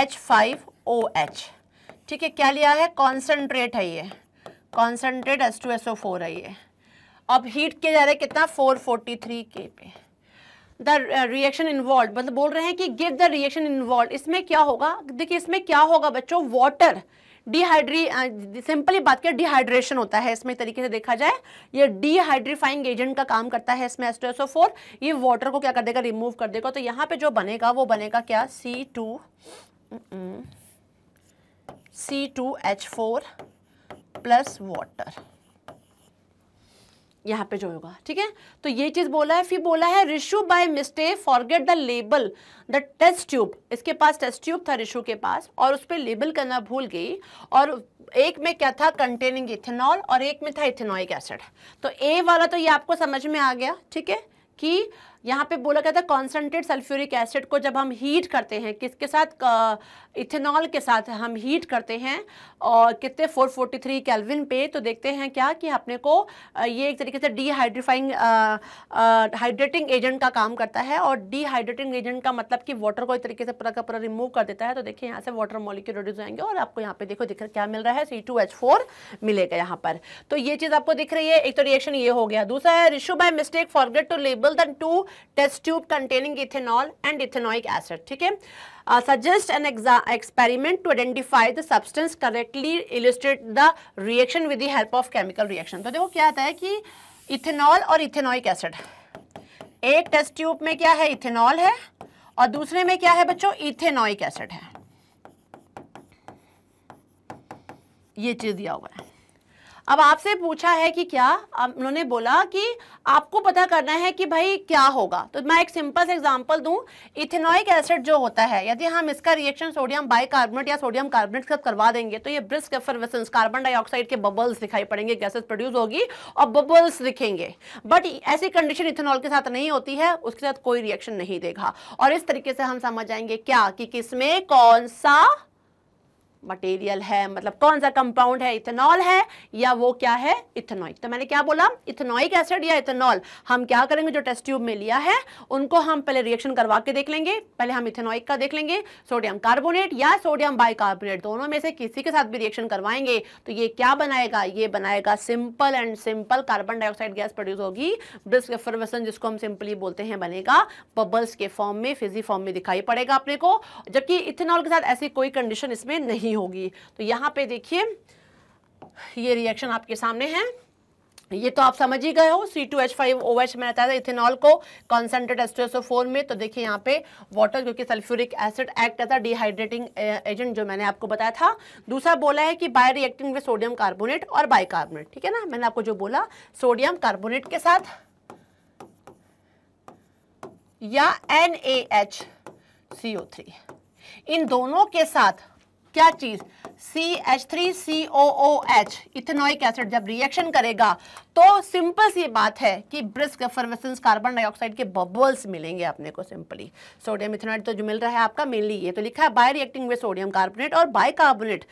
H five O H ठीक है क्या लिया है कॉन्सेंट्रेट है ये concentrate S two S O four है ये अब हीट किया जा रहा है कितना फोर फोर्टी थ्री के पे द रिएक्शन इन्वॉल्व मतलब बोल रहे हैं कि गिव द रिएक्शन इन्वॉल्व इसमें क्या होगा देखिए इसमें क्या होगा बच्चों वाटर डिहाइड्री सिंपली बात कर डिहाइड्रेशन होता है इसमें तरीके से देखा जाए ये डिहाइड्रीफाइंग एजेंट का काम करता है इसमें फोर ये वाटर को क्या कर देगा रिमूव कर देगा तो यहाँ पे जो बनेगा वो बनेगा क्या C two C two H four plus water यहाँ पे जो होगा ठीक है तो ये चीज बोला है फिर बोला है Rishu by mistake forget the label the test tube इसके पास टेस्ट ट्यूब था रिशु के पास और उस पर लेबल करना भूल गई और एक में क्या था कंटेनिंग इथेनॉल और एक में था इथेनॉइक एसिड तो ए वाला तो ये आपको समझ में आ गया ठीक है कि यहाँ पे बोला गया था कॉन्सेंट्रेट सल्फ्यूरिक एसिड को जब हम हीट करते हैं किसके साथ इथेनॉल के साथ हम हीट करते हैं और कितने 443 केल्विन पे तो देखते हैं क्या कि अपने को ये एक तरीके से डीहाइड्रीफाइंग हाइड्रेटिंग एजेंट का काम करता है और डीहाइड्रेटिंग एजेंट का मतलब कि वाटर को एक तरीके से पूरा का पूरा रिमूव कर देता है तो देखिए यहाँ से वाटर मॉलिक्यूल रिड्यूस होंगे और आपको यहाँ पे देखो दिख रहा क्या मिल रहा है सी टू एच फोर मिलेगा यहाँ पर तो ये चीज़ आपको दिख रही है एक तो रिएक्शन ये हो गया दूसरा है Rishu by mistake forget to label then two test tube containing ethanol and ethanoic acid ठीक है suggest an experiment to identify the substance correctly illustrate the reaction with the help of chemical reaction तो देखो क्या आता है कि ethanol और ethanoic acid एक टेस्ट ट्यूब में क्या है इथेनॉल है और दूसरे में क्या है बच्चों इथेनोइक एसिड है ये चीज़ दिया हुआ है अब आपसे पूछा है कि क्या उन्होंने बोला कि आपको पता करना है कि भाई क्या होगा तो मैं एक सिंपल से एग्जांपल दूं इथेनॉइक एसिड जो होता है यदि हम इसका रिएक्शन सोडियम बाइकार्बोनेट या सोडियम कार्बोनेट के साथ करवा देंगे तो ये ब्रिस्क एफरवेसेंस कार्बन डाइऑक्साइड के बबल्स दिखाई पड़ेंगे गैसेस प्रोड्यूस होगी और बबल्स दिखेंगे बट ऐसी कंडीशन इथेनॉल के साथ नहीं होती है उसके साथ कोई रिएक्शन नहीं देगा और इस तरीके से हम समझ आएंगे क्या कि किसमें कौन सा मटेरियल है मतलब कौन सा कंपाउंड है इथेनॉल है या वो क्या है इथेनॉइक तो मैंने क्या बोला इथेनॉइक एसिड या इथेनॉल हम क्या करेंगे जो टेस्ट ट्यूब में लिया है उनको हम पहले रिएक्शन करवा के देख लेंगे पहले हम इथेनॉइक का देख लेंगे सोडियम कार्बोनेट या सोडियम बाइकार्बोनेट दोनों में से किसी के साथ भी रिएक्शन करवाएंगे तो ये क्या बनाएगा ये बनाएगा simple and simple carbon dioxide gas produce होगी ब्रिस्क एफरवेसन जिसको हम सिंपली बोलते हैं बनेगा बबल्स के फॉर्म में फिजी फॉर्म में दिखाई पड़ेगा अपने को जबकि इथेनॉल के साथ ऐसी कोई कंडीशन इसमें नहीं नहीं होगी तो यहाँ पे देखिए ये रिएक्शन आपके सामने है ये तो आप समझ ही गए हो C two H five O H में रहता है इथेनॉल को कॉन्सेंट्रेट एस्ट्रेसोफोर में तो देखिए यहाँ पे वाटर क्योंकि सल्फ्यूरिक एसिड एक्ट रहता है डिहाइड्रेटिंग एजेंट जो मैंने आपको बताया था दूसरा बोला है कि by reacting with sodium carbonate और बाई कार्बोनेट ठीक है ना मैंने आपको जो बोला सोडियम कार्बोनेट के साथ या N A H C O three इन दोनों के साथ क्या चीज़ C H three C O O H ethanoic acid जब रिएक्शन करेगा तो सिंपल सी बात है कि ब्रिस्क एफरवेसेंस कार्बन डाइऑक्साइड के बबल्स मिलेंगे अपने को सिंपली सोडियम इथेनोइट तो जो मिल रहा है आपका मेनली ये तो लिखा है by reacting with sodium carbonate और bicarbonate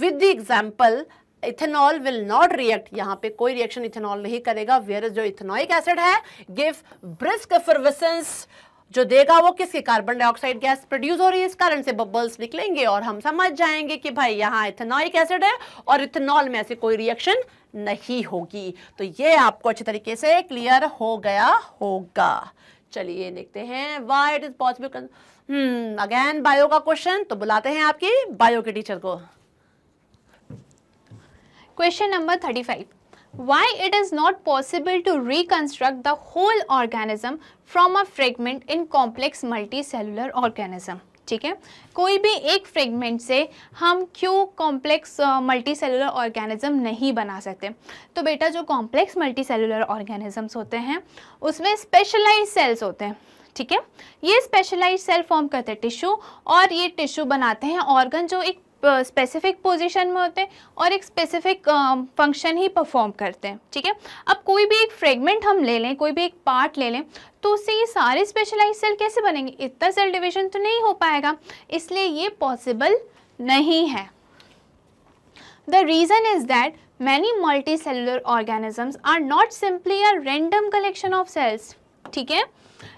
with the example ethanol will not react यहाँ पे कोई रिएक्शन इथेनॉल नहीं करेगा वेयर जो इथेनॉइक एसिड है गिव ब्रिस्क एफरवेसेंस जो देगा वो किसके कार्बन डाइऑक्साइड गैस प्रोड्यूस हो रही है इस कारण से बबल्स निकलेंगे और हम समझ जाएंगे कि भाई यहाँ इथेनॉइक एसिड है और इथेनॉल में ऐसी कोई रिएक्शन नहीं होगी तो ये आपको अच्छे तरीके से क्लियर हो गया होगा चलिए देखते हैं why it is possible again bio का क्वेश्चन तो बुलाते हैं आपकी बायो के टीचर को question number thirty five why it is not possible to reconstruct the whole organism from a fragment in complex multicellular organism. ठीक है कोई भी एक फ्रेगमेंट से हम क्यों कॉम्प्लेक्स मल्टी सेलुलर ऑर्गेनिज्म नहीं बना सकते तो बेटा जो कॉम्प्लेक्स मल्टी सेलुलर ऑर्गेनिज़म्स होते हैं उसमें स्पेशलाइज सेल्स होते हैं ठीक है ये स्पेशलाइज सेल फॉर्म करते हैं टिश्यू और ये टिश्यू बनाते हैं ऑर्गन जो एक स्पेसिफिक पोजीशन में होते हैं और एक स्पेसिफिक फंक्शन um, ही परफॉर्म करते हैं ठीक है अब कोई भी एक फ्रेगमेंट हम ले लें कोई भी एक पार्ट ले लें तो उससे ये सारे स्पेशलाइज सेल कैसे बनेंगे इतना सेल डिविजन तो नहीं हो पाएगा इसलिए ये पॉसिबल नहीं है the reason is that many multicellular organisms are not simply are random collection of cells ठीक है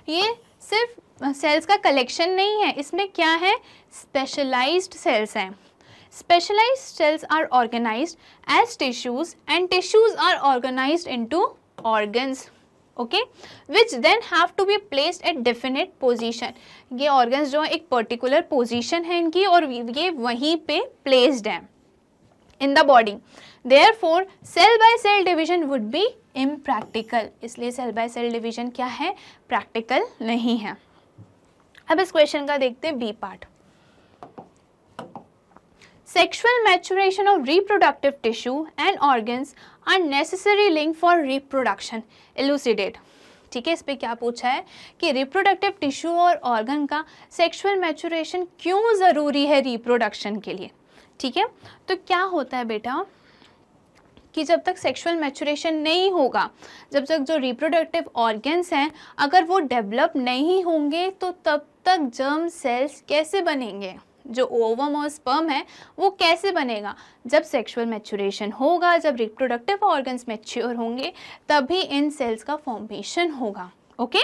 ये सिर्फ सेल्स uh, का कलेक्शन नहीं है इसमें क्या है स्पेशलाइज्ड सेल्स हैं Specialized cells are organized as tissues and tissues are organized into organs. Okay which then have to be placed at definite position ये ऑर्गन्स जो है एक पर्टिकुलर पोजीशन है इनकी और ये वहीं पे प्लेस्ड है in the body therefore cell by cell division would be impractical इसलिए सेल बाय सेल डिवीजन क्या है प्रैक्टिकल नहीं है अब इस क्वेश्चन का देखते हैं B part Sexual maturation of reproductive tissue and organs are necessary link for reproduction. Elucidate. ठीक है इस पर क्या पूछा है कि रिप्रोडक्टिव टिश्यू और ऑर्गन का सेक्सुअल मैचुरेशन क्यों ज़रूरी है रिप्रोडक्शन के लिए ठीक है तो क्या होता है बेटा कि जब तक सेक्सुअल मैचुरेशन नहीं होगा जब तक जो रिप्रोडक्टिव ऑर्गन्स हैं अगर वो डेवलप नहीं होंगे तो तब तक जर्म सेल्स कैसे बनेंगे जो ओवम और स्पर्म है वो कैसे बनेगा जब सेक्सुअल मैच्योरेशन होगा जब रिप्रोडक्टिव ऑर्गन्स मैच्योर होंगे तभी इन सेल्स का फॉर्मेशन होगा ओके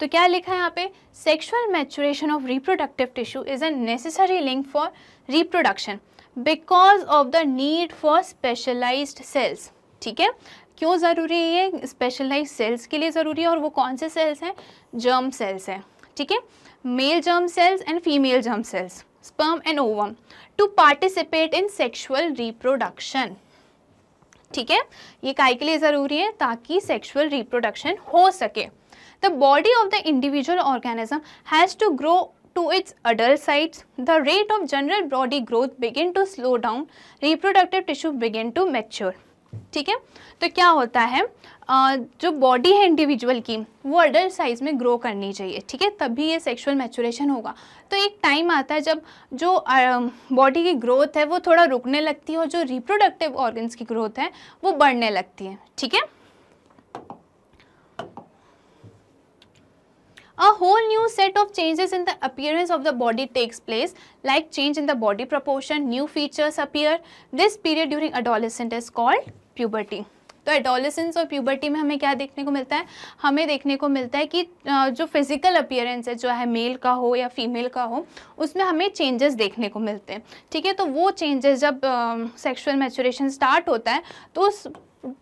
तो क्या लिखा है यहाँ पे sexual maturation of reproductive tissue is a necessary link for reproduction because of the need for specialised cells ठीक है क्यों ज़रूरी है ये स्पेशलाइज सेल्स के लिए ज़रूरी है और वो कौन से सेल्स हैं जर्म सेल्स हैं ठीक है male germ cells and female germ cells sperm and ovum to participate in sexual reproduction ठीक है ये काय के लिए जरूरी है ताकि सेक्शुअल रिप्रोडक्शन हो सके the body of the individual organism has to grow to its adult साइट्स the rate of general body growth begin to slow down reproductive tissue begin to mature ठीक है तो क्या होता है जो बॉडी है इंडिविजुअल की वो अडल्ट साइज़ में ग्रो करनी चाहिए ठीक है तभी ये सेक्सुअल मैचुरेशन होगा तो एक टाइम आता है जब जो बॉडी की ग्रोथ है वो थोड़ा रुकने लगती है और जो रिप्रोडक्टिव ऑर्गन्स की ग्रोथ है वो बढ़ने लगती है ठीक है a whole new set of changes in the appearance of the body takes place like change in the body proportion, new features appear. This period during adolescence is called puberty. तो adolescence और puberty में हमें क्या देखने को मिलता है हमें देखने को मिलता है कि जो फिज़िकल अपियरेंस है जो है मेल का हो या फीमेल का हो उसमें हमें चेंजेस देखने को मिलते हैं ठीक है तो वो चेंजेस जब सेक्सुअल मैचुरेशन स्टार्ट होता है तो उस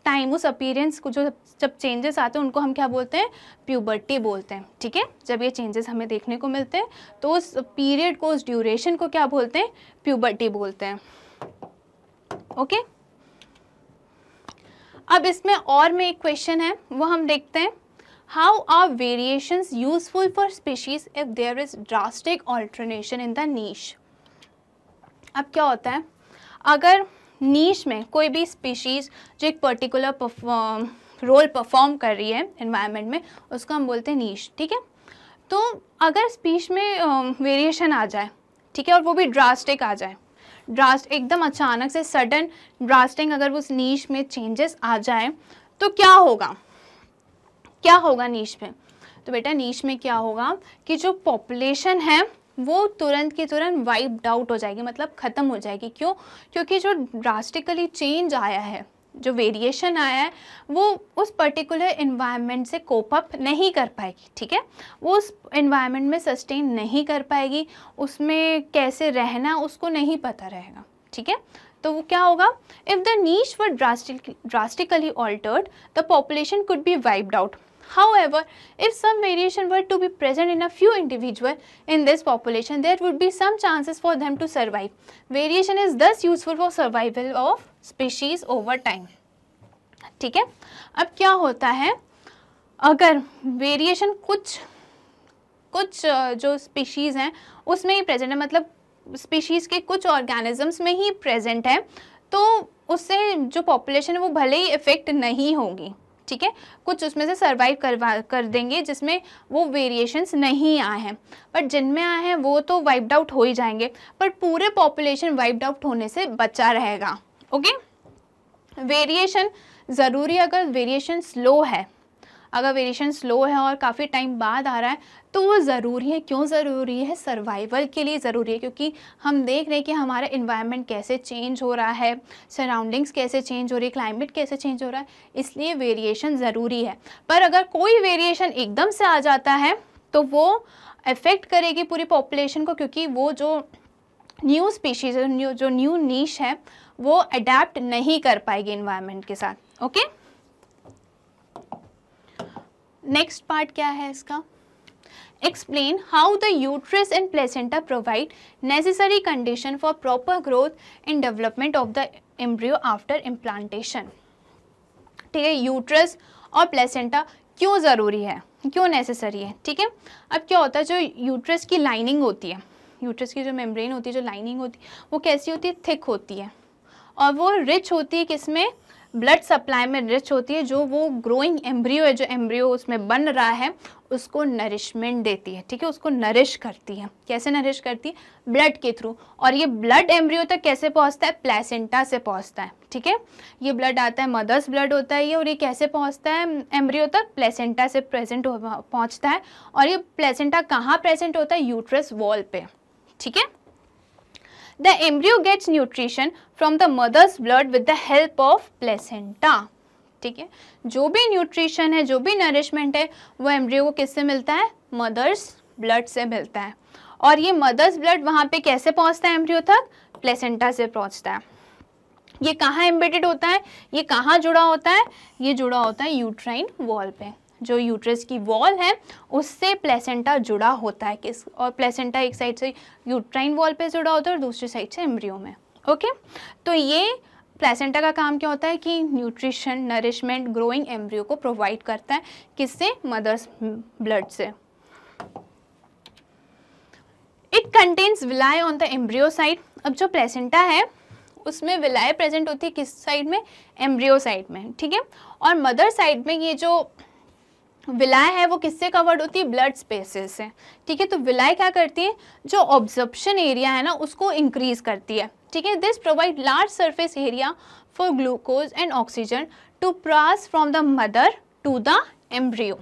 टाइम उस अपीरेंस को जो जब चेंजेस आते हैं उनको हम क्या बोलते हैं प्यूबर्टी बोलते हैं ठीक है जब ये चेंजेस हमें देखने को मिलते हैं तो उस पीरियड को उस ड्यूरेशन को क्या बोलते हैं प्यूबर्टी बोलते हैं ओके अब इसमें और में एक क्वेश्चन है वो हम देखते हैं how are variation useful for species if there is drastic alteration in the niche अब क्या होता है अगर नीच में कोई भी स्पीशीज़ जो एक पर्टिकुलर रोल परफॉर्म कर रही है इन्वायरमेंट में उसको हम बोलते हैं नीच ठीक है तो अगर स्पीच में वेरिएशन आ जाए ठीक है और वो भी ड्रास्टिक आ जाए ड्रास्ट एकदम अचानक से सडन ड्रास्टिंग अगर उस नीच में चेंजेस आ जाए तो क्या होगा क्या होगा नीच में तो बेटा नीच में क्या होगा कि जो पॉपुलेशन है वो तुरंत की तुरंत वाइप्ड आउट हो जाएगी मतलब ख़त्म हो जाएगी क्यों क्योंकि जो ड्रास्टिकली चेंज आया है जो वेरिएशन आया है वो उस पर्टिकुलर इन्वायरमेंट से कोप अप नहीं कर पाएगी ठीक है वो उस इन्वायरमेंट में सस्टेन नहीं कर पाएगी उसमें कैसे रहना उसको नहीं पता रहेगा ठीक है तो वो क्या होगा if the niche were drastically altered the population could be wiped out However, if some variation were to be present in a few individual in this population, there would be some chances for them to survive. Variation is thus useful for survival of species over time. ठीक है अब क्या होता है अगर variation कुछ कुछ जो स्पीशीज़ हैं उसमें ही प्रेजेंट है मतलब स्पीशीज़ के कुछ ऑर्गेनिजम्स में ही प्रेजेंट है तो उससे जो पॉपुलेशन है वो भले ही इफ़ेक्ट नहीं होगी ठीक है कुछ उसमें से सर्वाइव करवा कर देंगे जिसमें वो वेरिएशंस नहीं आए हैं बट जिनमें आए हैं वो तो वाइप्ड आउट हो ही जाएंगे पर पूरे पॉपुलेशन वाइप्ड आउट होने से बचा रहेगा ओके वेरिएशन ज़रूरी अगर वेरिएशन स्लो है अगर वेरिएशन स्लो है और काफ़ी टाइम बाद आ रहा है तो वो ज़रूरी है क्यों ज़रूरी है सर्वाइवल के लिए ज़रूरी है क्योंकि हम देख रहे हैं कि हमारा इन्वायरमेंट कैसे चेंज हो रहा है सराउंडिंग्स कैसे चेंज हो रही है क्लाइमेट कैसे चेंज हो रहा है इसलिए वेरिएशन ज़रूरी है पर अगर कोई वेरिएशन एकदम से आ जाता है तो वो अफेक्ट करेगी पूरी पॉपुलेशन को क्योंकि वो जो न्यू स्पीशीज जो न्यू नीश है वो अडेप्ट नहीं कर पाएगी इन्वायरमेंट के साथ ओके नेक्स्ट पार्ट क्या है इसका explain how the uterus and placenta provide necessary condition for proper growth and development of the embryo after implantation ठीक है यूट्रस और प्लेसेंटा क्यों ज़रूरी है क्यों नेसेसरी है ठीक है अब क्या होता है जो यूट्रस की लाइनिंग होती है यूट्रस की जो मेम्ब्रेन होती है जो लाइनिंग होती है वो कैसी होती है थिक होती है और वो रिच होती है किसमें ब्लड सप्लाई में रिच होती है जो वो ग्रोइंग एम्ब्रियो है जो एम्ब्रियो उसमें बन रहा है उसको नरिशमेंट देती है ठीक है उसको नरिश करती है कैसे नरिश करती है ब्लड के थ्रू और ये ब्लड एम्ब्रियो तक कैसे पहुंचता है प्लेसेंटा से पहुंचता है ठीक है ये ब्लड आता है मदर्स ब्लड होता है ये और ये कैसे पहुंचता है एम्ब्रियो तक प्लेसेंटा से प्रेजेंट पहुंचता है और ये प्लेसेंटा कहाँ प्रेजेंट होता है यूट्रस वॉल पे ठीक है The embryo gets nutrition from the mother's blood with the help of placenta. ठीक है जो भी न्यूट्रिशन है जो भी नरिशमेंट है वो एम्ब्रियो को किससे मिलता है मदर्स ब्लड से मिलता है और ये मदर्स ब्लड वहाँ पे कैसे पहुँचता है एम्ब्रियो तक प्लेसेंटा से पहुँचता है ये कहाँ एम्बेडेड होता है ये कहाँ जुड़ा होता है ये जुड़ा होता है यूट्राइन वॉल पे जो यूट्रस की वॉल है उससे प्लेसेंटा जुड़ा होता है किस और प्लेसेंटा एक साइड से यूट्राइन वॉल पे जुड़ा होता है और दूसरी साइड से एम्ब्रियो में ओके तो ये प्लेसेंटा का काम क्या होता है कि न्यूट्रिशन नरिशमेंट ग्रोइंग एम्ब्रियो को प्रोवाइड करता है किससे मदर्स ब्लड से it contains villi on the embryo side अब जो प्लेसेंटा है उसमें विलाय प्रेजेंट होती है किस साइड में एम्ब्रियो साइड में ठीक है और मदर साइड में ये जो विलाय है वो किससे कवर्ड होती है ब्लड स्पेसेस से ठीक है तो विलाय क्या करती है जो ऑब्जर्प्शन एरिया है ना उसको इंक्रीज करती है ठीक है this provide large surface area for glucose and oxygen to pass from the mother to the embryo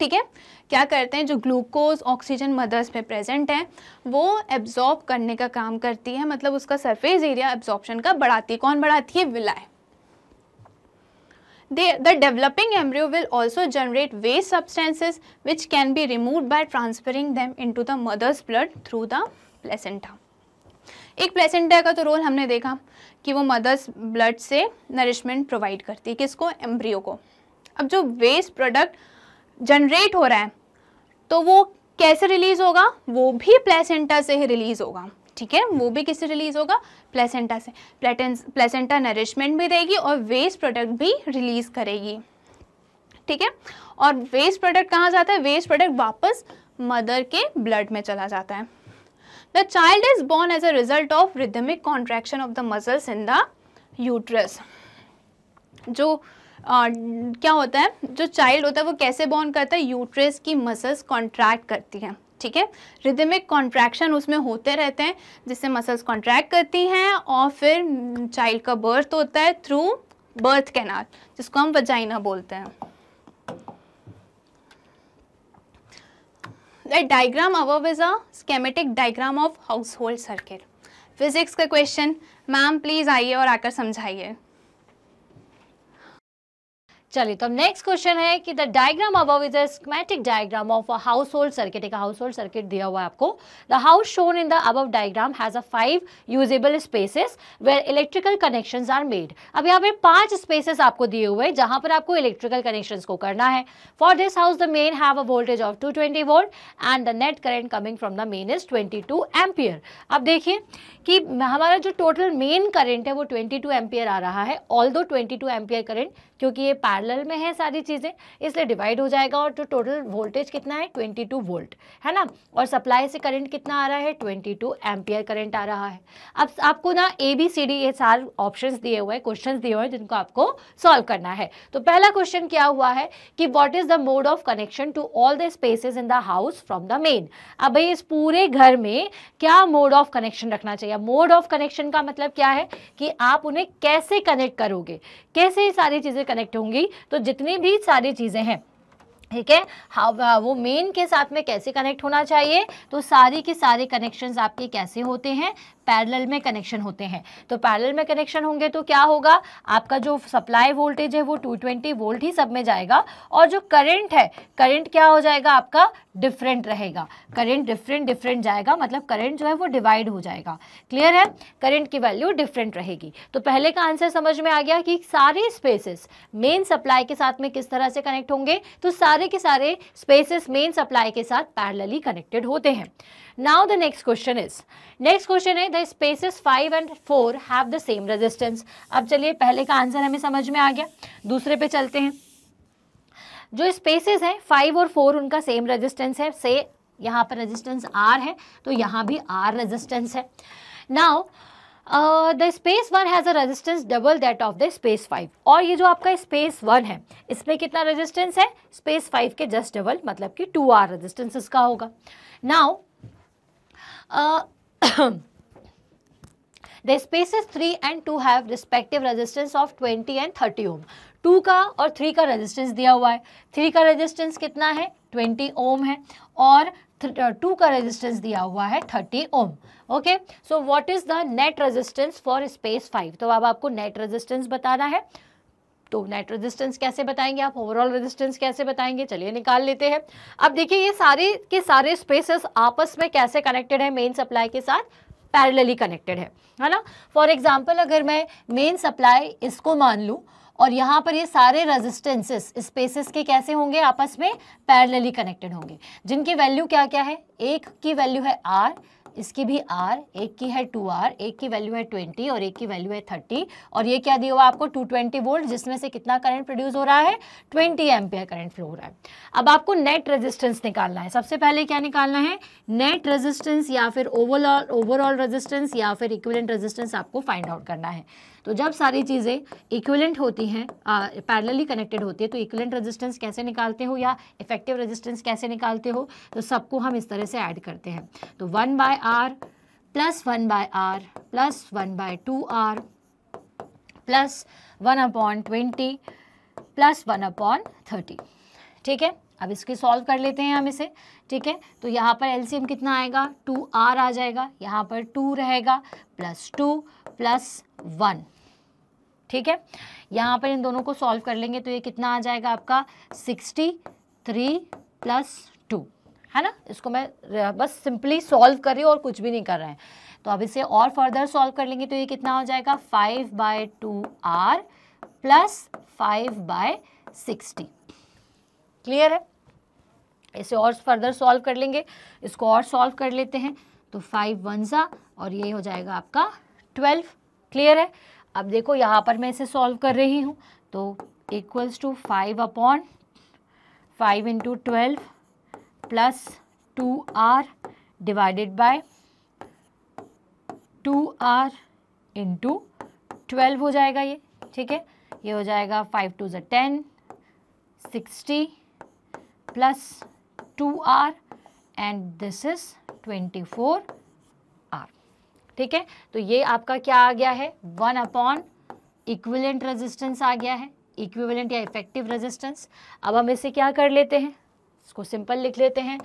ठीक है क्या करते हैं जो ग्लूकोज ऑक्सीजन मदर्स में प्रेजेंट है वो एब्जॉर्ब करने का काम करती है मतलब उसका सरफेस एरिया एब्जॉर्प्शन का बढ़ाती है कौन बढ़ाती है villi They, the developing embryo will also generate waste substances which can be removed by transferring them into the mother's blood through the placenta. एक प्लेसेंटा का तो रोल हमने देखा कि वो मदर्स ब्लड से नरिशमेंट प्रोवाइड करती है किसको एम्ब्रियो को अब जो वेस्ट प्रोडक्ट जनरेट हो रहा है तो वो कैसे रिलीज़ होगा वो भी प्लेसेंटा से ही रिलीज़ होगा ठीक है वो भी किससे रिलीज होगा प्लेसेंटा से प्लेसेंटा नरिशमेंट भी देगी और वेस्ट प्रोडक्ट भी रिलीज करेगी ठीक है और वेस्ट प्रोडक्ट कहाँ जाता है वेस्ट प्रोडक्ट वापस मदर के ब्लड में चला जाता है the child is born as a result of rhythmic contraction of the muscles in the uterus जो आ, क्या होता है जो चाइल्ड होता है वो कैसे बॉर्न करता है यूट्रस की मसल्स कॉन्ट्रैक्ट करती हैं ठीक है रिदमिक कॉन्ट्रैक्शन उसमें होते रहते हैं जिससे मसल्स कॉन्ट्रैक्ट करती हैं और फिर चाइल्ड का बर्थ होता है थ्रू बर्थ कैनाल जिसको हम वजाइना बोलते हैं diagram diagram is a schematic diagram of household circuit. Physics का क्वेश्चन मैम प्लीज़ आइए और आकर समझाइए चलिए तो नेक्स्ट क्वेश्चन है कि the diagram above is a schematic diagram of a household circuit एक हाउस होल्ड सर्किट दिया हुआ है आपको the house shown in the above diagram has a five usable spaces where electrical connections are made अब यहाँ पे पांच spaces आपको दिए हुए हैं जहां पर आपको इलेक्ट्रिकल कनेक्शन को करना है for this house the main have a voltage of two twenty volt and the net current coming from the main is twenty two ampere अब देखिए कि हमारा जो टोटल मेन करेंट है वो ट्वेंटी टू एम्पियर आ रहा है ऑल दो ट्वेंटी टू एम्पियर करेंट क्योंकि ये पैरल में है सारी चीज़ें इसलिए डिवाइड हो जाएगा और जो टोटल वोल्टेज कितना है ट्वेंटी टू वोल्ट है ना और सप्लाई से करंट कितना आ रहा है ट्वेंटी टू एम्पियर करंट आ रहा है अब आपको ना ए बी सी डी ये सारे ऑप्शन दिए हुए हैं क्वेश्चन दिए हुए हैं जिनको आपको सॉल्व करना है तो पहला क्वेश्चन क्या हुआ है कि what is the mode of connection to all the spaces in the house from the main अब भाई इस पूरे घर में क्या मोड ऑफ कनेक्शन रखना चाहिए मोड ऑफ कनेक्शन का मतलब क्या है कि आप उन्हें कैसे कनेक्ट करोगे कैसे सारी चीज़ें कनेक्ट होंगी तो जितनी भी सारी चीज़ें हैं ठीक है हाँ, हाँ वो मेन के साथ में कैसे कनेक्ट होना चाहिए तो सारी के सारे कनेक्शंस आपके कैसे होते हैं पैरेलल में कनेक्शन होते हैं तो पैरेलल में कनेक्शन होंगे तो क्या होगा आपका जो सप्लाई वोल्टेज है वो 220 वोल्ट ही सब में जाएगा और जो करंट है करंट क्या हो जाएगा आपका डिफरेंट रहेगा करंट डिफरेंट डिफरेंट जाएगा मतलब करंट जो है वो डिवाइड हो जाएगा क्लियर है करंट की वैल्यू डिफरेंट रहेगी तो पहले का आंसर समझ में आ गया कि सारे स्पेसेस मेन सप्लाई के साथ में किस तरह से कनेक्ट होंगे तो सारे के सारे स्पेसेस मेन सप्लाई के साथ पैरेलली कनेक्टेड होते हैं Now the next question is, next question है the spaces five and four have the same resistance. अब चलिए पहले का आंसर हमें समझ में आ गया दूसरे पे चलते हैं जो स्पेसेस हैं फाइव और फोर उनका सेम रेजिस्टेंस है से यहाँ पर रेजिस्टेंस आर है तो यहाँ भी आर रेजिस्टेंस है now the space one has a resistance double that of the space five और ये जो आपका स्पेस वन है इसमें कितना रेजिस्टेंस है स्पेस फाइव के जस्ट डबल मतलब कि टू आर रेजिस्टेंस इसका होगा now the spaces 3 and 2 have respective resistance of 20 and 30 ohm 2 का और 3 का रेजिस्टेंस दिया हुआ है 3 का रेजिस्टेंस कितना है 20 ओम है और टू का रेजिस्टेंस दिया हुआ है thirty ohm okay so what is the net resistance for space five तो अब आपको नेट रेजिस्टेंस बताना है तो नेट रेजिस्टेंस कैसे बताएंगे आप ओवरऑल रेजिस्टेंस कैसे बताएंगे चलिए निकाल लेते हैं अब देखिए ये सारे के सारे स्पेसेस आपस में कैसे कनेक्टेड है मेन सप्लाई के साथ पैरेलली कनेक्टेड है है ना फॉर एग्जाम्पल अगर मैं मेन सप्लाई इसको मान लूँ और यहाँ पर ये सारे रेजिस्टेंसेस स्पेसेस के कैसे होंगे आपस में पैरेलली कनेक्टेड होंगे जिनकी वैल्यू क्या क्या है एक की वैल्यू है आर इसकी भी आर एक की है टू आर एक की वैल्यू है ट्वेंटी और एक की वैल्यू है थर्टी और ये क्या दिया हुआ आपको टू ट्वेंटी वोल्ट जिसमें से कितना करंट प्रोड्यूस हो रहा है ट्वेंटी एम्पियर करंट फ्लो हो रहा है अब आपको नेट रेजिस्टेंस निकालना है सबसे पहले क्या निकालना है नेट रेजिस्टेंस या फिर ओवरऑल ओवरऑल रेजिस्टेंस या फिर इक्विलेंट रेजिस्टेंस आपको फाइंड आउट करना है तो जब सारी चीज़ें इक्वलेंट होती हैं पैरेलली कनेक्टेड होती है तो इक्वलेंट रेजिस्टेंस कैसे निकालते हो या इफेक्टिव रेजिस्टेंस कैसे निकालते हो तो सबको हम इस तरह से ऐड करते हैं तो one by R plus one by R plus one by two R plus one upon twenty plus one upon thirty ठीक है अब इसकी सॉल्व कर लेते हैं हम इसे ठीक है तो यहाँ पर एलसीएम कितना आएगा टू आर आ जाएगा यहाँ पर टू रहेगा प्लस टू प्लस वन ठीक है यहाँ पर इन दोनों को सॉल्व कर लेंगे तो ये कितना आ जाएगा आपका सिक्सटी थ्री प्लस टू है ना इसको मैं बस सिंपली सॉल्व कर रही हूँ और कुछ भी नहीं कर रहे हैं तो अब इसे और फर्दर सॉल्व कर लेंगे तो ये कितना हो जाएगा five by two R plus five by sixty clear है इसे और फर्दर सॉल्व कर लेंगे इसको और सॉल्व कर लेते हैं तो फाइव वन ज़ा और ये हो जाएगा आपका ट्वेल्व क्लियर है अब देखो यहाँ पर मैं इसे सॉल्व कर रही हूँ तो equals to five upon five into twelve plus two R divided by two R into twelve हो जाएगा ये ठीक है ये हो जाएगा फाइव टू ज ten sixty plus two R and this is twenty four ठीक है तो ये आपका क्या आ गया है वन अपॉन इक्विलेंट रेजिस्टेंस आ गया है इक्विवेलेंट या इफेक्टिव रेजिस्टेंस अब हम इसे क्या कर लेते हैं इसको सिंपल लिख लेते हैं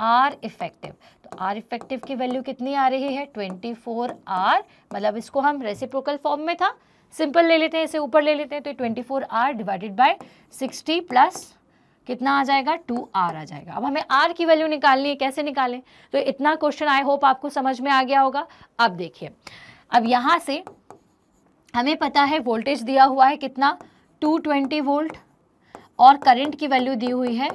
आर इफेक्टिव तो आर इफेक्टिव की वैल्यू कितनी आ रही है ट्वेंटी फोर आर मतलब इसको हम रेसिप्रोकल फॉर्म में था सिंपल ले लेते हैं इसे ऊपर ले लेते हैं तो twenty four R divided by sixty plus कितना आ जाएगा टू आर आ जाएगा अब हमें आर की वैल्यू निकालनी है कैसे निकालें तो इतना क्वेश्चन आई होप आपको समझ में आ गया होगा अब देखिए अब यहाँ से हमें पता है वोल्टेज दिया हुआ है कितना 220 वोल्ट और करंट की वैल्यू दी हुई है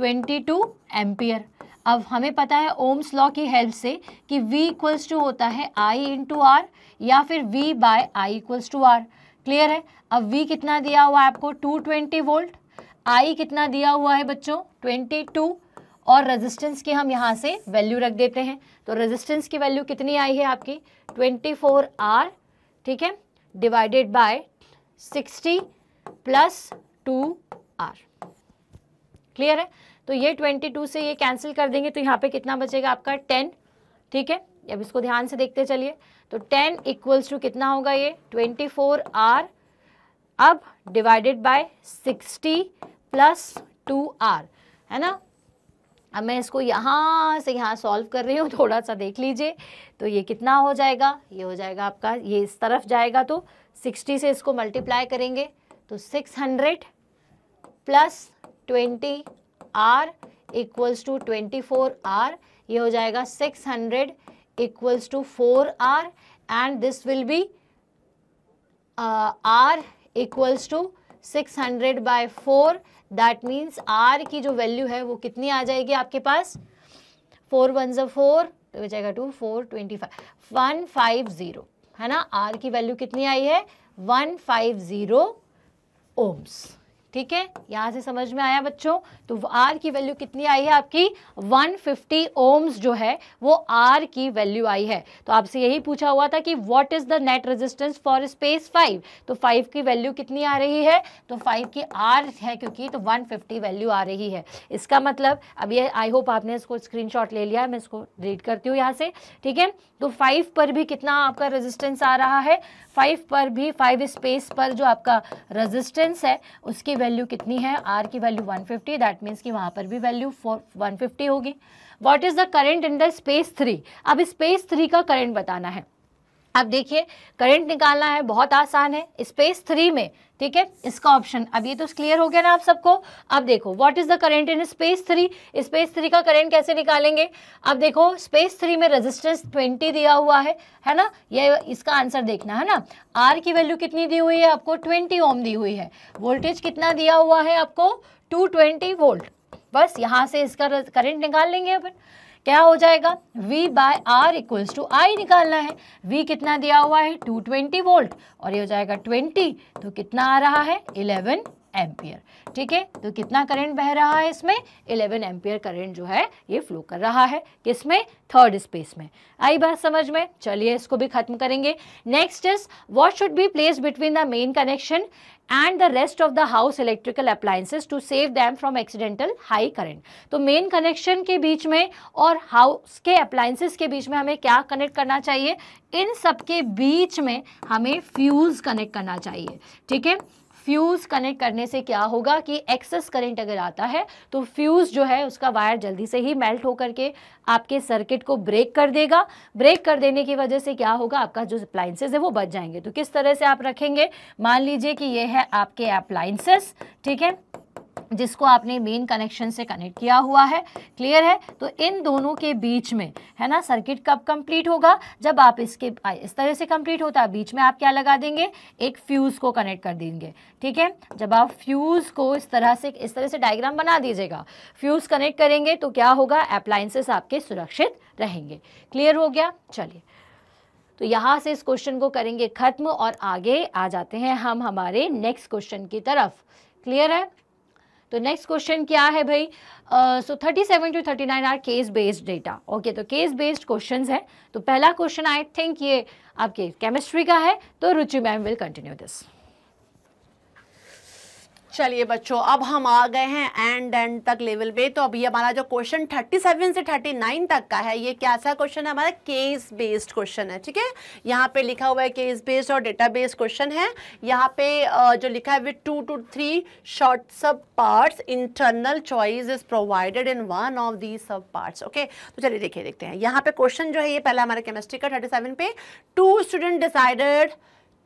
22 टू एम्पियर अब हमें पता है ओम्स लॉ की हेल्प से कि V इक्वल्स टू होता है I इंटू आर या फिर V by I equals to R clear है अब V कितना दिया हुआ है आपको 220 वोल्ट आई कितना दिया हुआ है बच्चों ट्वेंटी टू और रेजिस्टेंस की हम यहाँ से वैल्यू रख देते हैं तो रेजिस्टेंस की वैल्यू कितनी आई है आपकी 24 फोर आर ठीक है divided by 60 plus two R clear है तो ये 22 से ये कैंसिल कर देंगे तो यहाँ पे कितना बचेगा आपका 10 ठीक है अब इसको ध्यान से देखते चलिए तो 10 इक्वल्स टू कितना होगा ये 24 आर अब divided by 60 plus two R है ना अब मैं इसको यहाँ से यहाँ सॉल्व कर रही हूँ थोड़ा सा देख लीजिए तो ये कितना हो जाएगा ये हो जाएगा आपका ये इस तरफ जाएगा तो सिक्सटी से इसको मल्टीप्लाई करेंगे तो six hundred plus twenty R equals to twenty four R ये हो जाएगा six hundred equals to four R and this will be R equals to six hundred by four that means R की जो value है वो कितनी आ जाएगी आपके पास फोर वन जो फोर तो जाएगा two four twenty five one five zero है ना आर की वैल्यू कितनी आई है वन फाइव ज़ीरो ओम्स ठीक है यहां से समझ में आया बच्चों तो आर की वैल्यू कितनी आई है आपकी 150 फिफ्टी ओम्स जो है वो आर की वैल्यू आई है तो आपसे यही पूछा हुआ था कि what is the net resistance for space five तो फाइव की वैल्यू कितनी आ रही है तो फाइव की आर है क्योंकि तो 150 वैल्यू आ रही है इसका मतलब अब ये आई होप आपने इसको स्क्रीन ले लिया मैं इसको रीड करती हूँ यहाँ से ठीक है तो फाइव पर भी कितना आपका रेजिस्टेंस आ रहा है फाइव पर भी फाइव स्पेस पर जो आपका रेजिस्टेंस है उसकी वैल्यू कितनी है आर की वैल्यू 150 फिफ्टी दैट मीन्स कि वहाँ पर भी वैल्यू वन फिफ्टी होगी what is the current in the space three अब स्पेस थ्री का करेंट बताना है अब देखिए करंट निकालना है बहुत आसान है स्पेस थ्री में ठीक है इसका ऑप्शन अब ये तो क्लियर हो गया ना आप सबको अब देखो what is the current in space three space three का करंट कैसे निकालेंगे अब देखो स्पेस थ्री में रेजिस्टेंस ट्वेंटी दिया हुआ है है ना ये इसका आंसर देखना है ना आर की वैल्यू कितनी दी हुई है आपको ट्वेंटी ओम दी हुई है वोल्टेज कितना दिया हुआ है आपको टू ट्वेंटी वोल्ट बस यहाँ से इसका करेंट निकाल लेंगे अपन क्या हो जाएगा V by R equals to I निकालना है V कितना दिया हुआ है 220 वोल्ट और ये हो जाएगा 20 तो कितना आ रहा है 11 एम्पियर ठीक है तो कितना करंट बह रहा है इसमें 11 एम्पियर करंट जो है ये फ्लो कर रहा है किसमें थर्ड स्पेस में आई बात समझ में चलिए इसको भी खत्म करेंगे next is what should be place between the main connection and the rest of the house electrical appliances to save them from accidental high current तो मेन कनेक्शन के बीच में और हाउस के अप्लायंसेस के बीच में हमें क्या कनेक्ट करना चाहिए इन सब के बीच में हमें फ्यूज़ कनेक्ट करना चाहिए ठीक है फ्यूज़ कनेक्ट करने से क्या होगा कि एक्सेस करंट अगर आता है तो फ्यूज़ जो है उसका वायर जल्दी से ही मेल्ट होकर के आपके सर्किट को ब्रेक कर देगा ब्रेक कर देने की वजह से क्या होगा आपका जो अप्लाइंसेज है वो बच जाएंगे तो किस तरह से आप रखेंगे मान लीजिए कि ये है आपके अप्लाइंसेस ठीक है जिसको आपने मेन कनेक्शन से कनेक्ट किया हुआ है क्लियर है तो इन दोनों के बीच में है ना सर्किट कब कंप्लीट होगा जब आप इसके इस तरह से कंप्लीट होता है बीच में आप क्या लगा देंगे एक फ्यूज़ को कनेक्ट कर देंगे ठीक है जब आप फ्यूज़ को इस तरह से इस तरह से डायग्राम बना दीजिएगा फ्यूज़ कनेक्ट करेंगे तो क्या होगा अप्लाइंसेस आपके सुरक्षित रहेंगे क्लियर हो गया चलिए तो यहाँ से इस क्वेश्चन को करेंगे ख़त्म और आगे आ जाते हैं हम हमारे नेक्स्ट क्वेश्चन की तरफ क्लियर है तो नेक्स्ट क्वेश्चन क्या है भाई so thirty seven to thirty nine are case based data okay तो केस बेस्ड क्वेश्चन है तो पहला क्वेश्चन आई थिंक ये आपके केमिस्ट्री का है तो Ruchi ma'am will continue this चलिए बच्चों अब हम आ गए हैं एंड एंड तक लेवल पे तो अभी हमारा जो क्वेश्चन 37 से 39 तक का है ये क्या सा क्वेश्चन है हमारा केस बेस्ड क्वेश्चन है ठीक है यहाँ पे लिखा हुआ है केस बेस्ड और डेटा बेस्ड क्वेश्चन है यहाँ पे जो लिखा है with two two three short sub parts internal choice is provided in one of the sub parts okay तो चलिए देखिए देखते हैं यहाँ पे क्वेश्चन जो है ये पहला हमारा केमिस्ट्री का थर्टी पे two student decided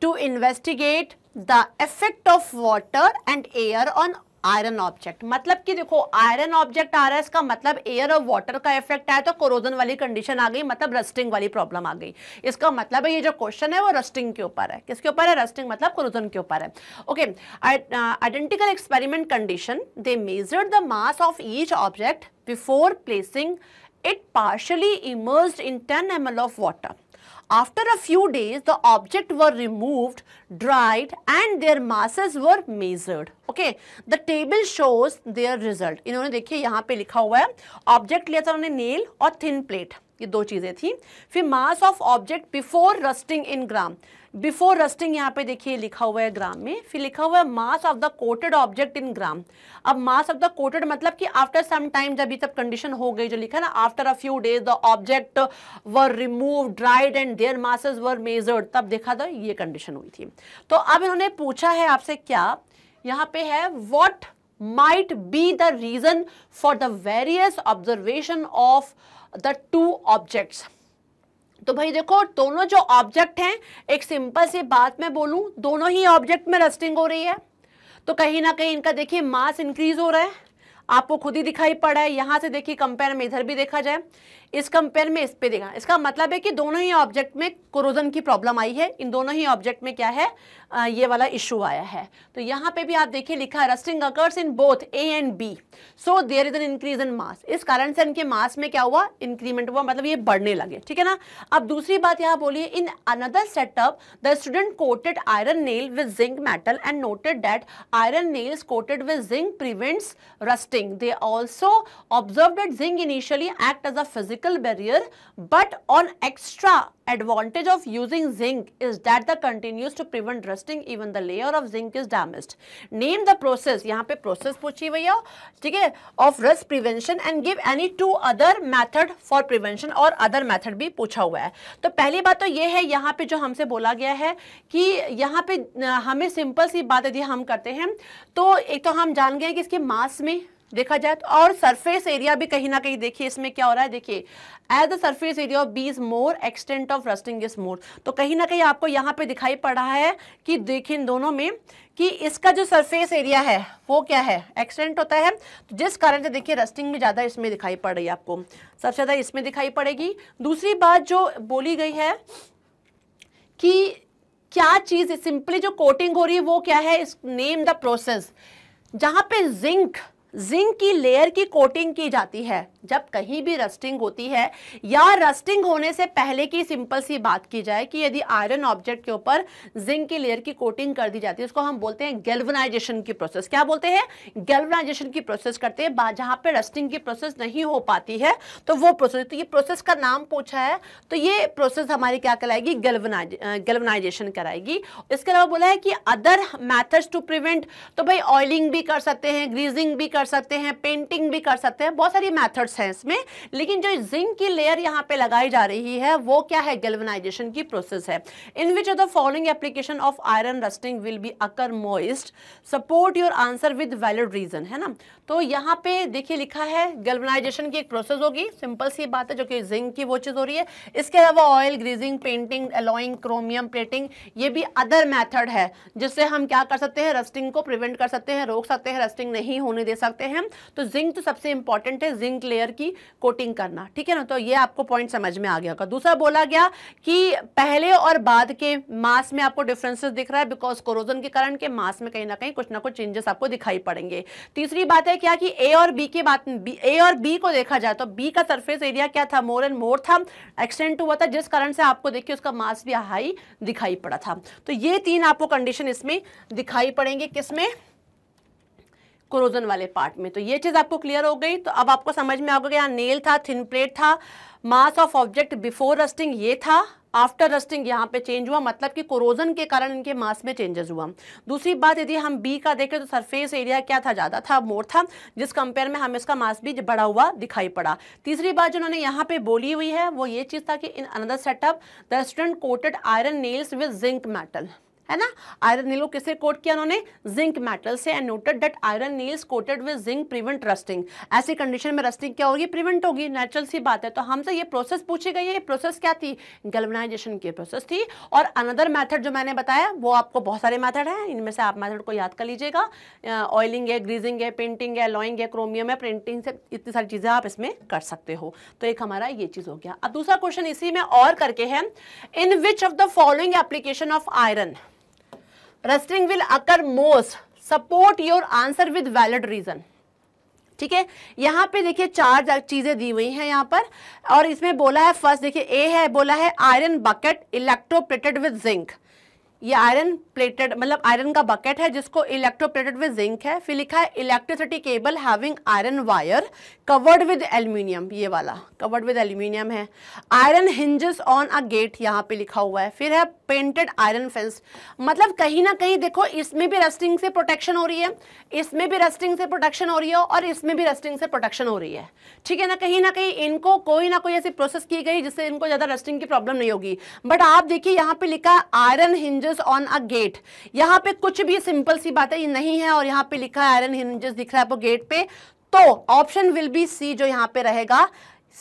to investigate the effect of water and air on iron object मतलब कि देखो आयरन ऑब्जेक्ट आ रहा है इसका मतलब एयर और वाटर का इफेक्ट आया तो कोरोजन वाली कंडीशन आ गई मतलब रस्टिंग वाली प्रॉब्लम आ गई इसका मतलब है ये जो क्वेश्चन है वो रस्टिंग के ऊपर है किसके ऊपर है रस्टिंग मतलब कोरोजन के ऊपर है okay identical experiment condition they measure the mass of each object before placing it partially immerse in ten M of water After a few days, the objects were removed, dried and their masses were measured. Okay, the table shows their result. इन्होंने देखिए यहाँ पे लिखा हुआ है Object लिया था उन्होंने nail और thin plate. ये दो चीज़ें थी फिर mass of object before rusting in gram before rusting यहाँ पे देखिए लिखा हुआ है ग्राम में फिर लिखा हुआ है mass of the coated object in gram अब मास ऑफ द कोटेड मतलब कि आफ्टर सम टाइम जब ये सब कंडीशन हो गई जो लिखा ना after a few days the object were remove dried and their masses were measured तब देखा था ये कंडीशन हुई थी तो अब इन्होंने पूछा है आपसे क्या यहाँ पे है what might be the reason for the various observation of the two objects तो भाई देखो दोनों जो ऑब्जेक्ट हैं एक सिंपल सी बात मैं बोलूं दोनों ही ऑब्जेक्ट में रस्टिंग हो रही है तो कहीं ना कहीं इनका देखिए मास इंक्रीज हो रहा है आपको खुद ही दिखाई पड़ा है यहां से देखिए कंपेयर में इधर भी देखा जाए इस कंपेयर में इस पे देगा इसका मतलब है कि दोनों ही ऑब्जेक्ट में कोरोजन की प्रॉब्लम आई है इन दोनों ही ऑब्जेक्ट में क्या है आ, ये वाला इशू आया है तो यहाँ पे भी आप देखिए लिखा rusting occurs in both A and B so there is an increase in mass इस कारण से इनके मास में क्या हुआ इंक्रीमेंट हुआ मतलब ये बढ़ने लगे ठीक है ना अब दूसरी बात यहाँ बोलिए in another setup the student coated iron nail with zinc metal and noted that iron nails coated with zinc prevents rusting they also observe that zinc initially act as a physic physical barrier but on extra advantage of using zinc is that the continues to prevent rusting even the layer of zinc is damaged name the process yahan pe process puchi bhaiya theek hai of rust prevention and give any two other method for prevention और other method भी पूछा हुआ है तो पहली बात तो ये है यहाँ पे जो हमसे बोला गया है कि यहाँ पे हमें सिंपल सी बात यदि hum karte hain to ek to hum jaan gaye ki iske mass mein देखा जाए तो और सरफेस एरिया भी कहीं ना कहीं देखिए इसमें क्या हो रहा है देखिए as the surface area of B is more extent of rusting is more तो कहीं ना कहीं आपको यहाँ पे दिखाई पड़ रहा है कि देखिए इन दोनों में कि इसका जो सरफेस एरिया है वो क्या है एक्सटेंट होता है तो जिस कारण से देखिए रस्टिंग में ज़्यादा इसमें दिखाई पड़ रही है आपको सबसे ज़्यादा इसमें दिखाई पड़ेगी दूसरी बात जो बोली गई है कि क्या चीज़ सिंपली जो कोटिंग हो रही है वो क्या है इस नेम द प्रोसेस जहाँ पे जिंक जिंक की लेयर की कोटिंग की जाती है जब कहीं भी रस्टिंग होती है या रस्टिंग होने से पहले की सिंपल सी बात की जाए कि यदि आयरन ऑब्जेक्ट के ऊपर जिंक की लेयर की कोटिंग कर दी जाती है उसको हम बोलते हैं गेल्वनाइजेशन की प्रोसेस क्या बोलते हैं गेल्वनाइजेशन की प्रोसेस करते हैं जहां पे रस्टिंग की प्रोसेस नहीं हो पाती है तो वो प्रोसेस तो ये प्रोसेस का नाम पूछा है तो ये प्रोसेस हमारी क्या कराएगी गेल्वनाइज गेल्वनाइजेशन कराएगी इसके अलावा बोला है कि अदर मैथड्स टू प्रिवेंट तो भाई ऑयलिंग भी कर सकते हैं ग्रीजिंग भी कर कर सकते हैं पेंटिंग भी कर सकते हैं बहुत सारी मैथड्स हैं इसमें लेकिन जो जिंक की लेयर यहाँ पे लगाई जा रही है वो क्या है गेलवनाइजेशन की प्रोसेस है in which of the following application of iron rusting will be occur moist support your answer with valid reason है ना तो यहाँ पे देखिए लिखा है गेलवनाइजेशन की एक प्रोसेस होगी सिंपल सी बात है जो कि जिंक की वो चीज़ हो रही है इसके अलावा oil greasing painting alloying chromium plating ये भी अदर मैथड है जिससे हम क्या कर सकते हैं रस्टिंग को प्रिवेंट कर सकते हैं रोक सकते हैं रस्टिंग नहीं होने दे सकते करते हैं तो जिंक तो सबसे इंपॉर्टेंट है जिंक लेयर की कोटिंग करना ठीक है ना तो ये आपको पॉइंट समझ में आ गया होगा दूसरा बोला गया कि पहले और बाद के मास में आपको डिफरेंसेस दिख रहा है बिकॉज कोरोजन के कारण के मास में कहीं ना कहीं कुछ ना कुछ चेंजेस आपको दिखाई पड़ेंगे तीसरी बात है क्या कि ए और बी के बात ए और बी को देखा जाए तो बी का सरफेस एरिया क्या था मोर एंड मोर था एक्सटेंट हुआ था जिस कारण से आपको देखिए उसका मास भी हाई दिखाई पड़ा था तो ये तीन आपको कंडीशन इसमें दिखाई पड़ेंगे किसमें क्रोजन वाले पार्ट में तो ये चीज़ आपको क्लियर हो गई तो अब आपको समझ में आ गया नेल था थिन प्लेट था mass of object before rusting ये था आफ्टर रस्टिंग यहाँ पे चेंज हुआ मतलब कि कोरोजन के कारण इनके मास में चेंजेस हुआ दूसरी बात यदि हम बी का देखें तो सरफेस एरिया क्या था ज़्यादा था मोर था जिस कंपेयर में हमें इसका मास भी बढ़ा हुआ दिखाई पड़ा तीसरी बात जो उन्होंने यहाँ पे बोली हुई है वो ये चीज़ था कि in another setup the student coated iron nails with zinc metal है ना आयरन नील को किससे कोट किया उन्होंने जिंक मेटल से and noted that iron nails coated with zinc prevent rusting ऐसी कंडीशन में रस्टिंग क्या होगी प्रिवेंट होगी नेचुरल सी बात है तो हमसे ये प्रोसेस पूछी गई है ये प्रोसेस क्या थी गल्वनाइजेशन की प्रोसेस थी और अनदर मेथड जो मैंने बताया वो आपको बहुत सारे मैथड हैं इनमें से आप मैथड को याद कर लीजिएगा ऑयलिंग है ग्रीजिंग है पेंटिंग है लॉइंग है क्रोमियम है प्रिंटिंग से इतनी सारी चीज़ें आप इसमें कर सकते हो तो एक हमारा ये चीज़ हो गया अब दूसरा क्वेश्चन इसी में और करके है in which of the following application of iron rusting will occur most support your answer with valid reason ठीक है यहां पे देखिए चार चीज़ें दी हुई हैं यहां पर और इसमें बोला है फर्स्ट देखिए ए है बोला है iron bucket electroplated with zinc ये आयरन प्लेटेड मतलब आयरन का बकेट है जिसको इलेक्ट्रोप्लेटेड विद जिंक है फिर लिखा है electricity cable having iron wire covered with aluminium ये वाला कवर्ड विद एल्यूमिनियम है iron hinges on a gate यहाँ पे लिखा हुआ है फिर है पेंटेड आयरन फेंस मतलब कहीं ना कहीं देखो इसमें भी रस्टिंग से प्रोटेक्शन हो रही है इसमें भी रस्टिंग से प्रोटेक्शन हो रही है और इसमें भी रस्टिंग से प्रोटेक्शन हो रही है ठीक है ना कहीं ना कहीं इनको कोई ना कोई ऐसी प्रोसेस की गई जिससे इनको ज़्यादा रस्टिंग की प्रॉब्लम नहीं होगी बट आप देखिए यहाँ पे लिखा iron hinges hinges on a gate यहां पे कुछ भी सिंपल सी बात है ये नहीं है और यहां पे लिखा है आयरन हिंजेस दिख रहा है आपको गेट पे तो ऑप्शन विल बी सी जो यहां पे रहेगा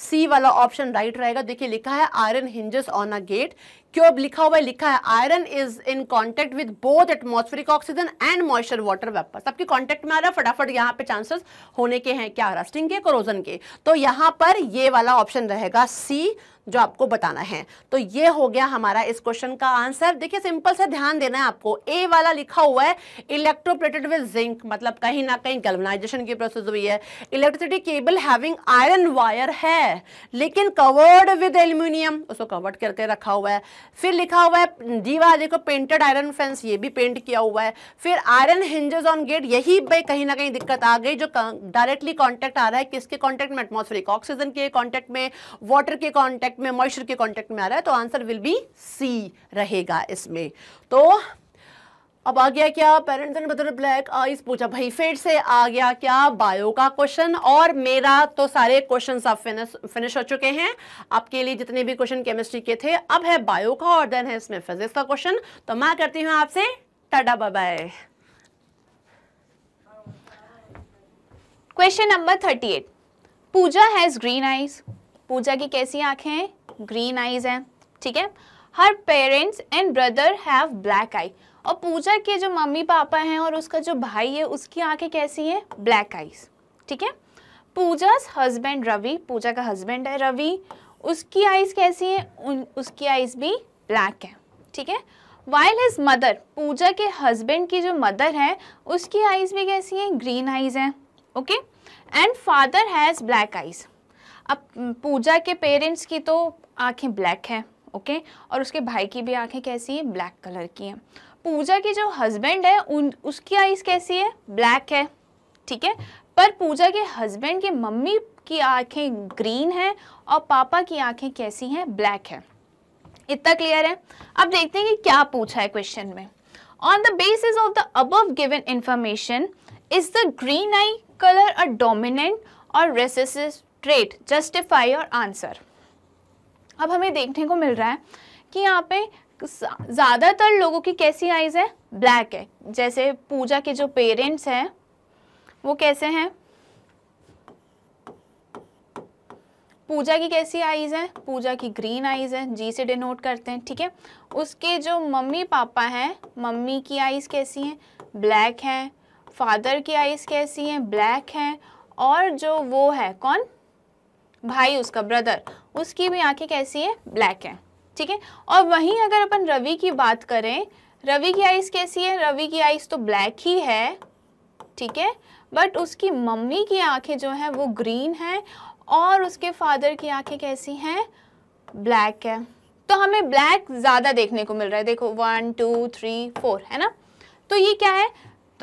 सी वाला ऑप्शन राइट रहेगा देखिए लिखा है iron hinges on a gate क्यों अब लिखा हुआ है लिखा है iron is in contact with both atmospheric oxygen and moisture water vapour सबके कांटेक्ट में आ रहा है फटाफट यहाँ पे चांसेस होने के हैं क्या रस्टिंग के कोरोजन के तो यहां पर ये वाला ऑप्शन रहेगा सी जो आपको बताना है तो ये हो गया हमारा इस क्वेश्चन का आंसर देखिए सिंपल से ध्यान देना है आपको ए वाला लिखा हुआ है इलेक्ट्रोप्लेटेड विद जिंक मतलब कहीं ना कहीं गल्वनाइजेशन की प्रोसेस हुई है electricity cable having iron wire है लेकिन कवर्ड विद एल्यूमिनियम उसको कवर्ड करके रखा हुआ है फिर लिखा हुआ है डी वाला देखो पेंटेड आयरन फेंस ये भी पेंट किया हुआ है फिर आयरन हिंजेस ऑन गेट यही भाई कहीं ना कहीं दिक्कत आ गई जो डायरेक्टली कॉन्टेक्ट आ रहा है किसके कॉन्टेक्ट में एटमोसफेरिक ऑक्सीजन के कॉन्टेक्ट में वाटर के कॉन्टेक्ट कॉन्टेक्ट में मॉइस्चर के कॉन्टेक्ट में आ रहा है तो आंसर विल बी सी रहेगा इसमें तो अब आ गया क्या parents and mother black eyes पूछा भाई फिर से आ गया क्या बायो का क्वेश्चन और मेरा तो सारे क्वेश्चन अब फिनिश फिनिश हो चुके हैं आपके लिए जितने भी क्वेश्चन केमिस्ट्री के थे अब है बायो का और देन है इसमें फिजिक्स का क्वेश्चन तो मैं करती हूँ आपसे tata bye bye question number thirty eight Pooja has green eyes Pooja की कैसी आंखें हैं ग्रीन आईज हैं ठीक है her parents and brother have black eye और पूजा के जो मम्मी पापा हैं और उसका जो भाई है उसकी आंखें कैसी हैं ब्लैक आईज ठीक है पूजा हस्बैंड रवि पूजा का हस्बैंड है रवि उसकी आइज़ कैसी हैं उसकी आइज़ भी ब्लैक है ठीक है वाइल हिज मदर पूजा के हस्बैंड की जो मदर है उसकी आइज़ भी कैसी हैं ग्रीन आइज़ हैं okay and father has black eyes अब पूजा के पेरेंट्स की तो आंखें ब्लैक हैं ओके और उसके भाई की भी आंखें कैसी हैं ब्लैक कलर की हैं पूजा की जो हस्बैंड है उन उसकी आइज़ कैसी है ब्लैक है ठीक है पर पूजा के हस्बैंड की मम्मी की आंखें ग्रीन हैं और पापा की आंखें कैसी हैं ब्लैक है इतना क्लियर है अब देखते हैं कि क्या पूछा है क्वेश्चन में on the basis of the above given information is the green eye colour a dominant or recessive trait justify your answer अब हमें देखने को मिल रहा है कि यहाँ पे ज़्यादातर लोगों की कैसी आइज़ है ब्लैक है जैसे पूजा के जो पेरेंट्स हैं वो कैसे हैं पूजा की कैसी आईज़ है पूजा की ग्रीन आईज़ है जी से डिनोट करते हैं ठीक है उसके जो मम्मी पापा हैं मम्मी की आईज़ कैसी हैं ब्लैक हैं फादर की आईज़ कैसी हैं ब्लैक हैं और जो वो है कौन भाई उसका ब्रदर उसकी भी आंखें कैसी है ब्लैक है ठीक है और वहीं अगर अपन रवि की बात करें रवि की आइस कैसी है रवि की आइस तो ब्लैक ही है ठीक है बट उसकी मम्मी की आंखें जो हैं वो ग्रीन हैं और उसके फादर की आंखें कैसी हैं ब्लैक है तो हमें ब्लैक ज़्यादा देखने को मिल रहा है देखो वन टू थ्री फोर है ना तो ये क्या है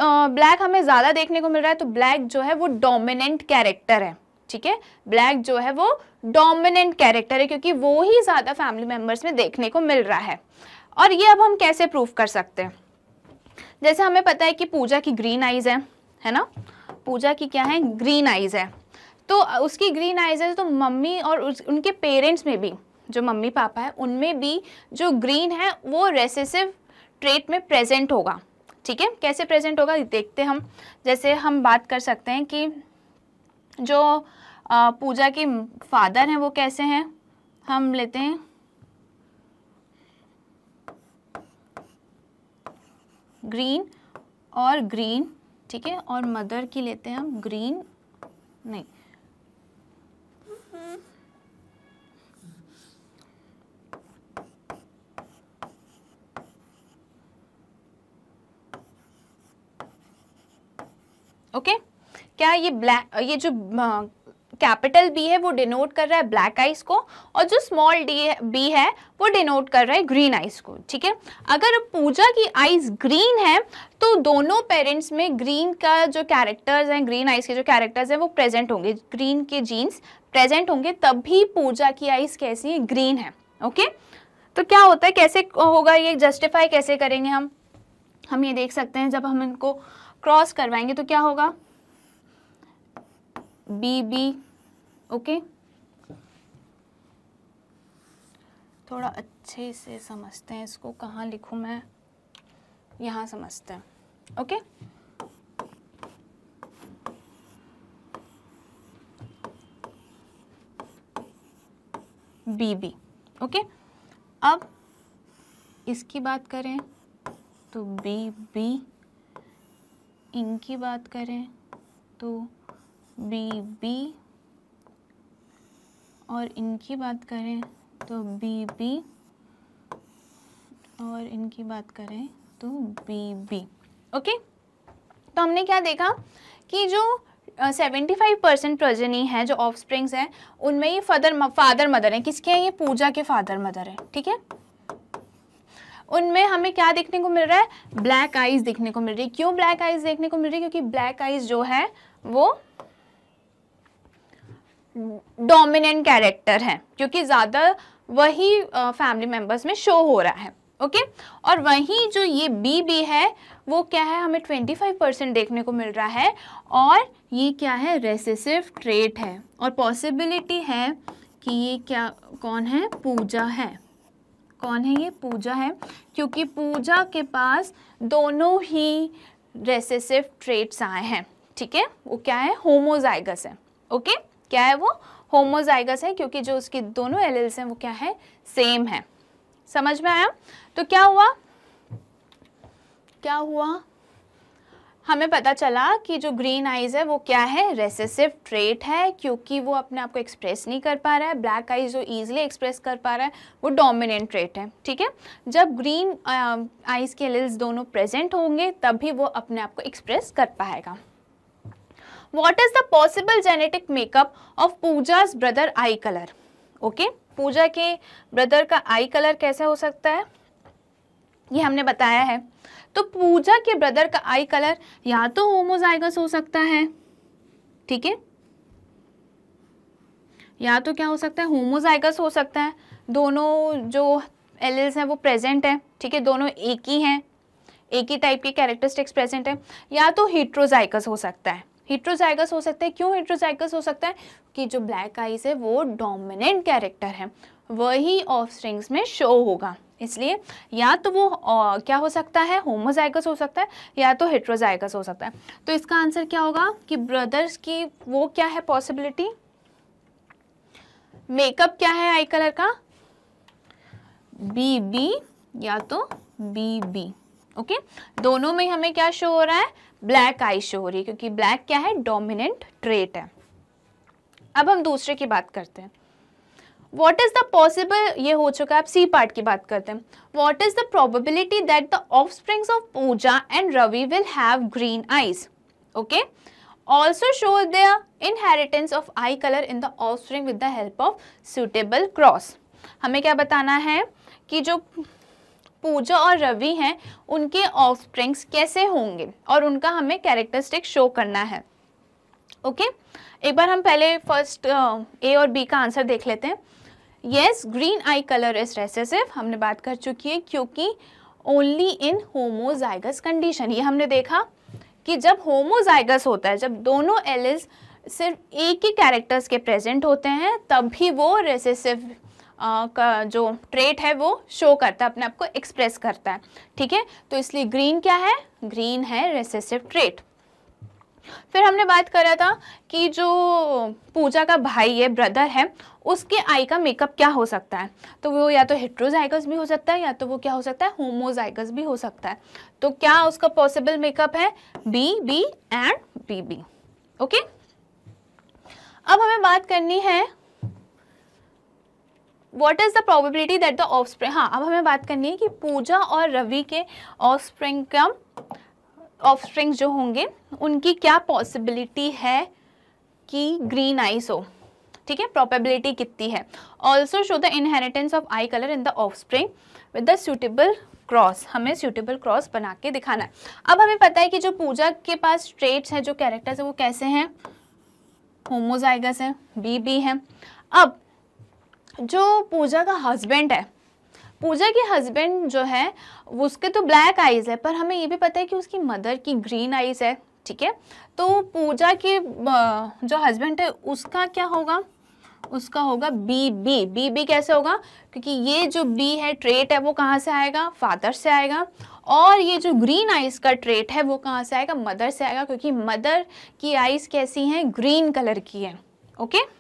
ब्लैक uh, हमें ज़्यादा देखने को मिल रहा है तो ब्लैक जो है वो डोमिनेंट कैरेक्टर है ठीक है ब्लैक जो है वो डोमिनेंट कैरेक्टर है क्योंकि वो ही ज़्यादा फैमिली मेम्बर्स में देखने को मिल रहा है और ये अब हम कैसे प्रूव कर सकते हैं जैसे हमें पता है कि पूजा की ग्रीन आइज़ है है ना पूजा की क्या है ग्रीन आइज़ है तो उसकी ग्रीन आइज़ है तो मम्मी और उस, उनके पेरेंट्स में भी जो मम्मी पापा है उनमें भी जो ग्रीन है वो रेसेसिव ट्रेट में प्रेजेंट होगा ठीक है कैसे प्रेजेंट होगा देखते हम जैसे हम बात कर सकते हैं कि जो पूजा के फादर हैं वो कैसे हैं हम लेते हैं ग्रीन और ग्रीन ठीक है और मदर की लेते हैं हम ग्रीन नहीं ओके okay? क्या ये ब्लैक ये जो कैपिटल बी है वो डिनोट कर रहा है ब्लैक आइस को और जो स्मॉल डी बी है वो डिनोट कर रहा है ग्रीन आइस को ठीक है अगर पूजा की आइस ग्रीन है तो दोनों पेरेंट्स में ग्रीन का जो कैरेक्टर्स हैं ग्रीन आइस के जो कैरेक्टर्स हैं वो प्रेजेंट होंगे ग्रीन के जीन्स प्रेजेंट होंगे तब भी पूजा की आइस कैसी है ग्रीन है ओके तो क्या होता है कैसे होगा ये जस्टिफाई कैसे करेंगे हम हम ये देख सकते हैं जब हम इनको क्रॉस करवाएंगे तो क्या होगा बी बी ओके थोड़ा अच्छे से समझते हैं इसको कहाँ लिखूँ मैं यहाँ समझते हैं ओके बी बी ओके अब इसकी बात करें तो बी बी इनकी बात करें तो बी बी और इनकी बात करें तो बी बी और इनकी बात करें तो बी बी ओके तो हमने क्या देखा कि जो सेवेंटी फाइव परसेंट प्रजनी है जो ऑफ स्प्रिंग्स हैं उनमें ये फादर फादर मदर हैं किसके हैं ये पूजा के फादर मदर है ठीक है उनमें हमें क्या देखने को मिल रहा है ब्लैक आइज देखने को मिल रही है क्यों ब्लैक आइज देखने को मिल रही है क्योंकि ब्लैक आइज जो है वो डोमिनेंट कैरेक्टर है क्योंकि ज़्यादा वही फैमिली मेम्बर्स में शो हो रहा है ओके okay? और वहीं जो ये बी बी है वो क्या है हमें 25 परसेंट देखने को मिल रहा है और ये क्या है रेसेसिव ट्रेट है और पॉसिबिलिटी है कि ये क्या कौन है पूजा है कौन है ये पूजा है क्योंकि पूजा के पास दोनों ही रेसेसिव ट्रेट्स आए हैं ठीक है वो क्या है होमोजाइगस है ओके okay? क्या है वो होमोजाइगस है क्योंकि जो उसकी दोनों एलेल्स हैं वो क्या है सेम है समझ में आया तो क्या हुआ क्या हुआ हमें पता चला कि जो ग्रीन आइज़ है वो क्या है रेसेसिव ट्रेट है क्योंकि वो अपने आप को एक्सप्रेस नहीं कर पा रहा है ब्लैक आइज़ जो ईजिली एक्सप्रेस कर पा रहा है वो डोमिनेंट ट्रेट है ठीक है जब ग्रीन आइज़ के एलिल्स दोनों प्रेजेंट होंगे तभी वो अपने आप को एक्सप्रेस कर पाएगा what is the possible genetic makeup of Pooja's brother eye color? Okay, Pooja के brother का eye color कैसे हो सकता है ये हमने बताया है तो पूजा के ब्रदर का आई कलर या तो होमोजाइगस हो सकता है ठीक है या तो क्या हो सकता है होमोजाइगस हो सकता है दोनों जो एलेल्स हैं वो प्रेजेंट हैं ठीक है दोनों एक ही हैं एक ही टाइप के कैरेक्टरिस्टिक्स प्रेजेंट हैं या तो हिट्रोजाइकस हो सकता है हिट्रोजाइगस हो सकते हैं क्यों हिट्रोजाइगस हो सकता है कि जो ब्लैक आईज है वो डोमिनेंट कैरेक्टर है वही ऑफ में शो होगा इसलिए या तो वो आ, क्या हो सकता है होमोजाइगस हो सकता है या तो हेट्रोजाइगस हो सकता है तो इसका आंसर क्या होगा कि ब्रदर्स की वो क्या है पॉसिबिलिटी मेकअप क्या है आई कलर का बी बी या तो बी बी ओके दोनों में हमें क्या शो हो रहा है ब्लैक आई शो हो रही है क्योंकि ब्लैक क्या है डोमिनेंट ट्रेट है अब हम दूसरे की बात करते हैं वॉट इज़ द पॉसिबल ये हो चुका है अब सी पार्ट की बात करते हैं what is the probability that the offsprings of Pooja and Ravi will have green eyes okay also show the inheritance of eye colour in the offspring with the help of suitable cross हमें क्या बताना है कि जो पूजा और रवि हैं उनके of कैसे होंगे और उनका हमें कैरेक्टरिस्टिक शो करना है ओके okay? एक बार हम पहले फर्स्ट ए uh, और बी का आंसर देख लेते हैं yes green eye colour is recessive हमने बात कर चुकी है क्योंकि ओनली इन होमोजाइगस कंडीशन ये हमने देखा कि जब होमोजाइगस होता है जब दोनों एलिज सिर्फ एक ही कैरेक्टर्स के प्रेजेंट होते हैं तब भी वो रेसेसिव आ, का जो ट्रेट है वो शो करता है अपने आप को एक्सप्रेस करता है ठीक है तो इसलिए ग्रीन क्या है ग्रीन है रेसेसिव ट्रेट फिर हमने बात करा था कि जो पूजा का भाई है ब्रदर है उसके आई का मेकअप क्या हो सकता है तो वो या तो हेट्रोजाइगस भी हो सकता है या तो वो क्या हो सकता है होमोजाइगस भी हो सकता है तो क्या उसका पॉसिबल मेकअप है B B and B B okay अब हमें बात करनी है what is the probability that the spring हाँ अब हमें बात करनी है कि पूजा और रवि के स्प्रिंग का स्प्रिंग जो होंगे उनकी क्या पॉसिबिलिटी है कि ग्रीन आइस हो ठीक है प्रोबेबिलिटी कितनी है also show the inheritance of eye colour in the offspring with the suitable cross हमें सूटेबल क्रॉस बना के दिखाना है अब हमें पता है कि जो पूजा के पास ट्रेट्स है जो कैरेक्टर्स है वो कैसे हैं होमोजाइगस है बी बी है अब जो पूजा का हस्बैंड है पूजा के हस्बैंड जो है उसके तो ब्लैक आइज़ है पर हमें ये भी पता है कि उसकी मदर की ग्रीन आइज़ है ठीक है तो पूजा के जो हस्बैंड है उसका क्या होगा उसका होगा बी बी बी बी कैसे होगा क्योंकि ये जो बी है ट्रेट है वो कहाँ से आएगा फादर से आएगा और ये जो ग्रीन आइस का ट्रेट है वो कहाँ से आएगा मदर से आएगा क्योंकि मदर की आइस कैसी हैं ग्रीन कलर की है ओके okay?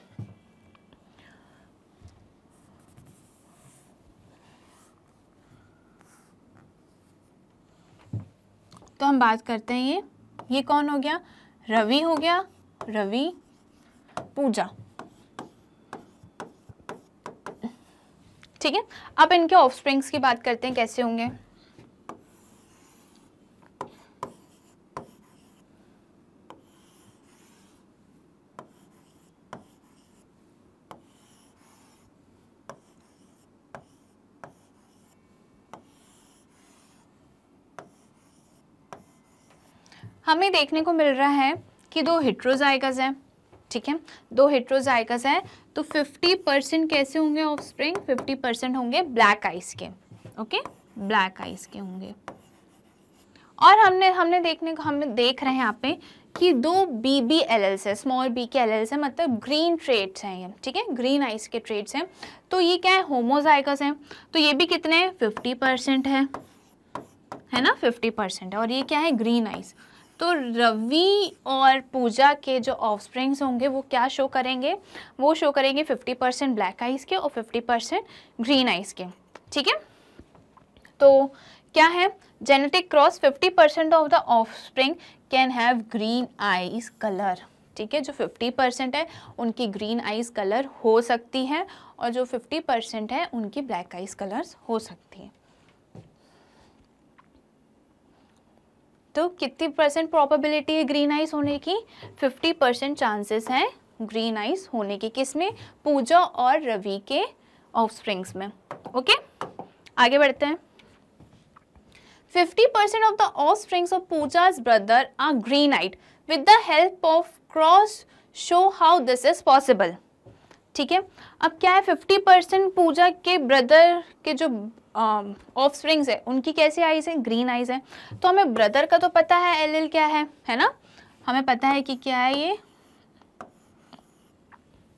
तो हम बात करते हैं ये ये कौन हो गया रवि हो गया रवि पूजा ठीक है अब इनके ऑफ की बात करते हैं कैसे होंगे हमें देखने को मिल रहा है कि दो हिट्रोजाइगस हैं ठीक है दो हिट्रोजाइगस हैं तो 50 परसेंट कैसे होंगे ऑफ स्प्रिंग फिफ्टी परसेंट होंगे ब्लैक आइस के ओके ब्लैक आइस के होंगे और हमने हमने देखने को हम देख रहे हैं यहाँ पे कि दो बी बी एल एल्स है स्मॉल बी के एल एल्स है मतलब ग्रीन ट्रेड्स हैं ये ठीक है ग्रीन आइस के ट्रेड्स हैं तो ये क्या है होमोजाइकस हैं तो ये भी कितने हैं फिफ्टी परसेंट है है ना फिफ्टी परसेंट है और ये क्या है ग्रीन आइस तो रवि और पूजा के जो ऑफस्प्रिंग्स होंगे वो क्या शो करेंगे वो शो करेंगे 50 परसेंट ब्लैक आइस के और 50 परसेंट ग्रीन आइस के ठीक है तो क्या है genetic cross 50 percent of the offspring can have green eyes colour ठीक है जो 50 परसेंट है उनकी ग्रीन आइस कलर हो सकती है और जो 50 परसेंट है उनकी ब्लैक आइस कलर्स हो सकती है तो कितनी परसेंट प्रॉबेबिलिटी है ग्रीन आइस होने की 50 परसेंट चांसेस हैं ग्रीन आइस होने की किसमें पूजा और रवि के ऑफ में ओके आगे बढ़ते हैं 50 percent of the offsprings of Pooja's brother are green eyed with the help of cross show how this is possible ठीक है अब क्या है फिफ्टी परसेंट पूजा के ब्रदर के जो ऑफ स्प्रिंग्स है उनकी कैसी आइज़ है ग्रीन आइज़ है तो हमें ब्रदर का तो पता है एल क्या है है ना हमें पता है कि क्या है ये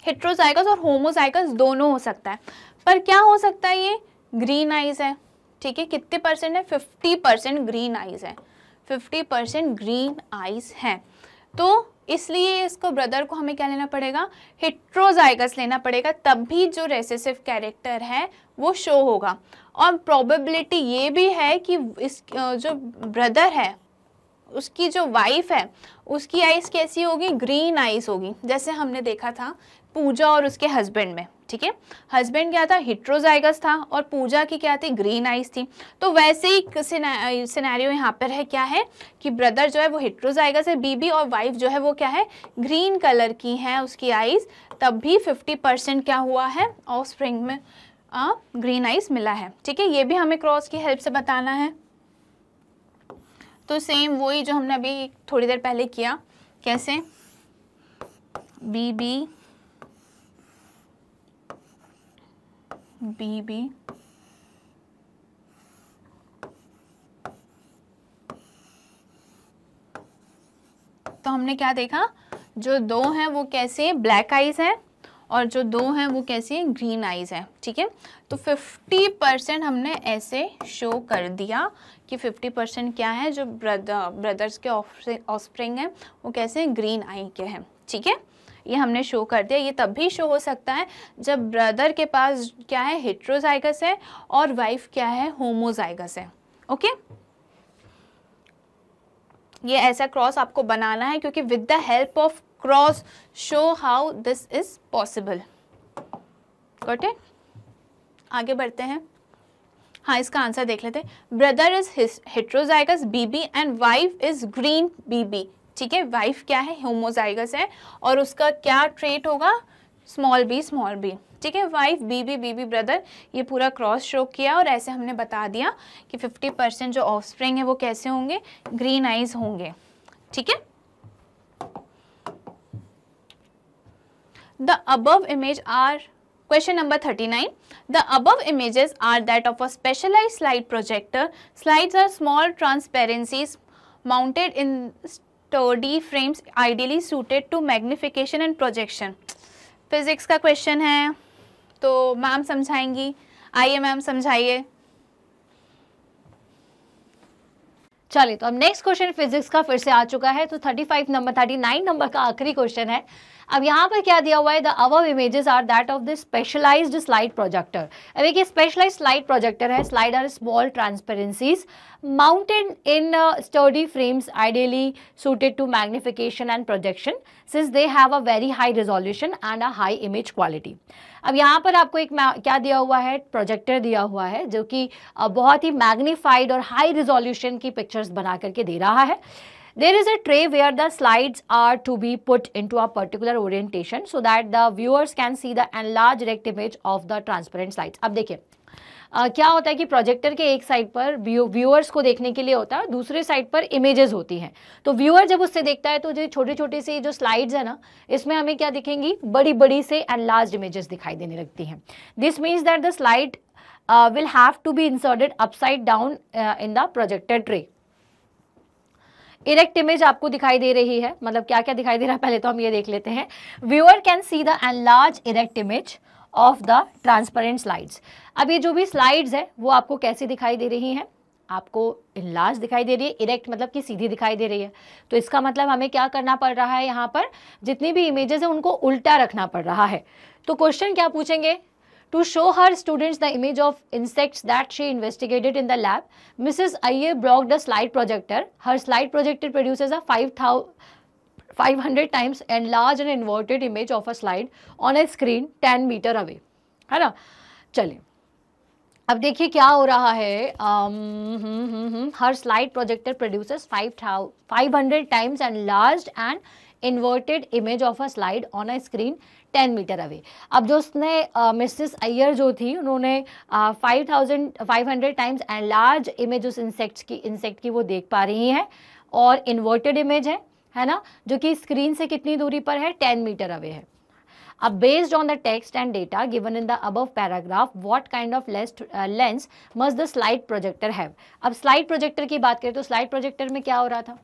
हेट्रोजाइगस और होमोजाइगस दोनों हो सकता है पर क्या हो सकता है ये ग्रीन आइज़ है ठीक है कितने परसेंट है फिफ्टी परसेंट ग्रीन आइज़ है फिफ्टी परसेंट ग्रीन आइज़ है तो इसलिए इसको ब्रदर को हमें क्या लेना पड़ेगा हिट्रोजाइगस लेना पड़ेगा तब भी जो रेसेसिव कैरेक्टर है वो शो होगा और प्रोबेबिलिटी ये भी है कि इस जो ब्रदर है उसकी जो वाइफ है उसकी आइज़ कैसी होगी ग्रीन आइज़ होगी जैसे हमने देखा था पूजा और उसके हस्बैंड में ठीक है हस्बैंड क्या था हिट्रोजाइगस था और पूजा की क्या थी ग्रीन आइज थी तो वैसे ही सिनेरियो यहाँ पर है क्या है कि ब्रदर जो है वो हिट्रोजाइगस है बीबी और वाइफ जो है वो क्या है ग्रीन कलर की है उसकी आइज तब भी फिफ्टी परसेंट क्या हुआ है और स्प्रिंग में आ, ग्रीन आइज मिला है ठीक है ये भी हमें क्रॉस की हेल्प से बताना है तो सेम वही जो हमने अभी थोड़ी देर पहले किया कैसे बी बी बी बी तो हमने क्या देखा जो दो हैं वो कैसे ब्लैक आइज है और जो दो हैं वो कैसे ग्रीन आइज है ठीक है तो 50 परसेंट हमने ऐसे शो कर दिया कि 50 परसेंट क्या है जो ब्रदर ब्रदर्स के ऑफ ऑफस्प्रिंग है वो कैसे ग्रीन आई के हैं ठीक है ये हमने शो कर दिया ये तब भी शो हो सकता है जब ब्रदर के पास क्या है हिट्रोजाइगस है और वाइफ क्या है होमोजाइगस है ओके ये ऐसा क्रॉस आपको बनाना है क्योंकि with the help of cross show how this is possible got it आगे बढ़ते हैं हाँ इसका आंसर देख लेते brother is heterozygous BB and wife is green BB ठीक है वाइफ क्या है होमोजाइगस है और उसका क्या ट्रेट होगा स्मॉल बी स्मॉल बी ठीक है वाइफ बीबी बीबी ब्रदर ये पूरा क्रॉस शो किया और ऐसे हमने बता दिया कि 50 परसेंट जो ऑफ है वो कैसे होंगे ग्रीन आइज होंगे ठीक है the above image are question number 39 the above images are that of a specialised slide projector slides are small transparencies mounted in टोडी frames ideally suited to magnification and projection physics का question है तो ma'am समझाएंगी आइए ma'am समझाइए चलिए तो अब next question physics का फिर से आ चुका है तो 35 नंबर 39 नंबर का आखिरी क्वेश्चन है अब यहाँ पर क्या दिया हुआ है the above images are that of the specialised slide projector अब देखिए स्पेशलाइज स्लाइड प्रोजेक्टर है slide are small transparencies mounted in sturdy frames ideally suited to magnification and projection since they have a very high resolution and a high image quality अब यहाँ पर आपको एक क्या दिया हुआ है प्रोजेक्टर दिया हुआ है जो कि uh, बहुत ही मैग्नीफाइड और हाई रिजोल्यूशन की पिक्चर्स बना करके दे रहा है There is a tray where the slides are to be put into a particular orientation so that the viewers can see the enlarged direct image of the transparent slides. ab dekhiye Uh, क्या होता है कि projector के एक side पर viewers को देखने के लिए होता है दूसरे साइड पर इमेजेस होती हैं तो व्यूअर जब उससे देखता है तो जो छोटे छोटे से जो स्लाइड्स है ना इसमें हमें क्या दिखेंगी बड़ी बड़ी से एंड लार्ज इमेजेस दिखाई देने लगती हैं this means that the slide will have to be inserted upside down in the projector tray erect image आपको दिखाई दे रही है मतलब क्या क्या दिखाई दे रहा है पहले तो हम ये देख लेते हैं viewer can see the enlarged erect image of the transparent slides अब ये जो भी स्लाइड्स है वो आपको कैसी दिखाई दे रही हैं आपको लार्ज दिखाई दे रही है इरेक्ट मतलब कि सीधी दिखाई दे रही है तो इसका मतलब हमें क्या करना पड़ रहा है यहाँ पर जितनी भी इमेजेस हैं उनको उल्टा रखना पड़ रहा है तो क्वेश्चन क्या पूछेंगे To show her students the image of insects that she investigated in the lab, Mrs. Iyer broke the slide projector. Her slide projector produces a 500 times enlarged and inverted image of a slide on a screen 10 meter away. है ना चलिए अब देखिए क्या हो रहा है her slide projector produces 500 times enlarged and inverted image of a slide on a screen ten metre away अब जो उसने मिसेस अयर जो थी उन्होंने five thousand five hundred times enlarged image उस इंसेक्ट की इंसेक्ट की वो देख पा रही हैं और इन्वर्टेड इमेज है है ना जो कि स्क्रीन से कितनी दूरी पर है टेन मीटर अवे है अब based on the text and data given in the above paragraph what kind of lens must the slide projector slide projector अब स्लाइड प्रोजेक्टर की बात करें तो स्लाइड प्रोजेक्टर में क्या हो रहा था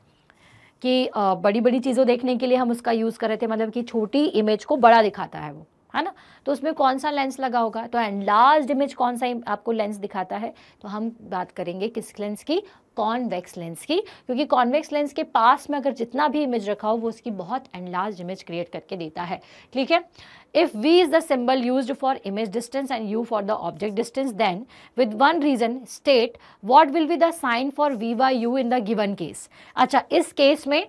कि बड़ी बड़ी चीज़ों देखने के लिए हम उसका यूज़ कर रहे थे मतलब कि छोटी इमेज को बड़ा दिखाता है वो है ना तो उसमें कौन सा लेंस लगा होगा तो एंड इमेज कौन सा आपको लेंस दिखाता है तो हम बात करेंगे किस लेंस की कॉन्वेक्स लेंस की क्योंकि कॉन्वेक्स लेंस के पास में अगर जितना भी इमेज रखा हो वो उसकी बहुत एंड इमेज क्रिएट करके देता है ठीक है If V is the symbol used for image distance and U for the object distance, then with one reason state what will be the sign for V by U in the given case. acha is case mein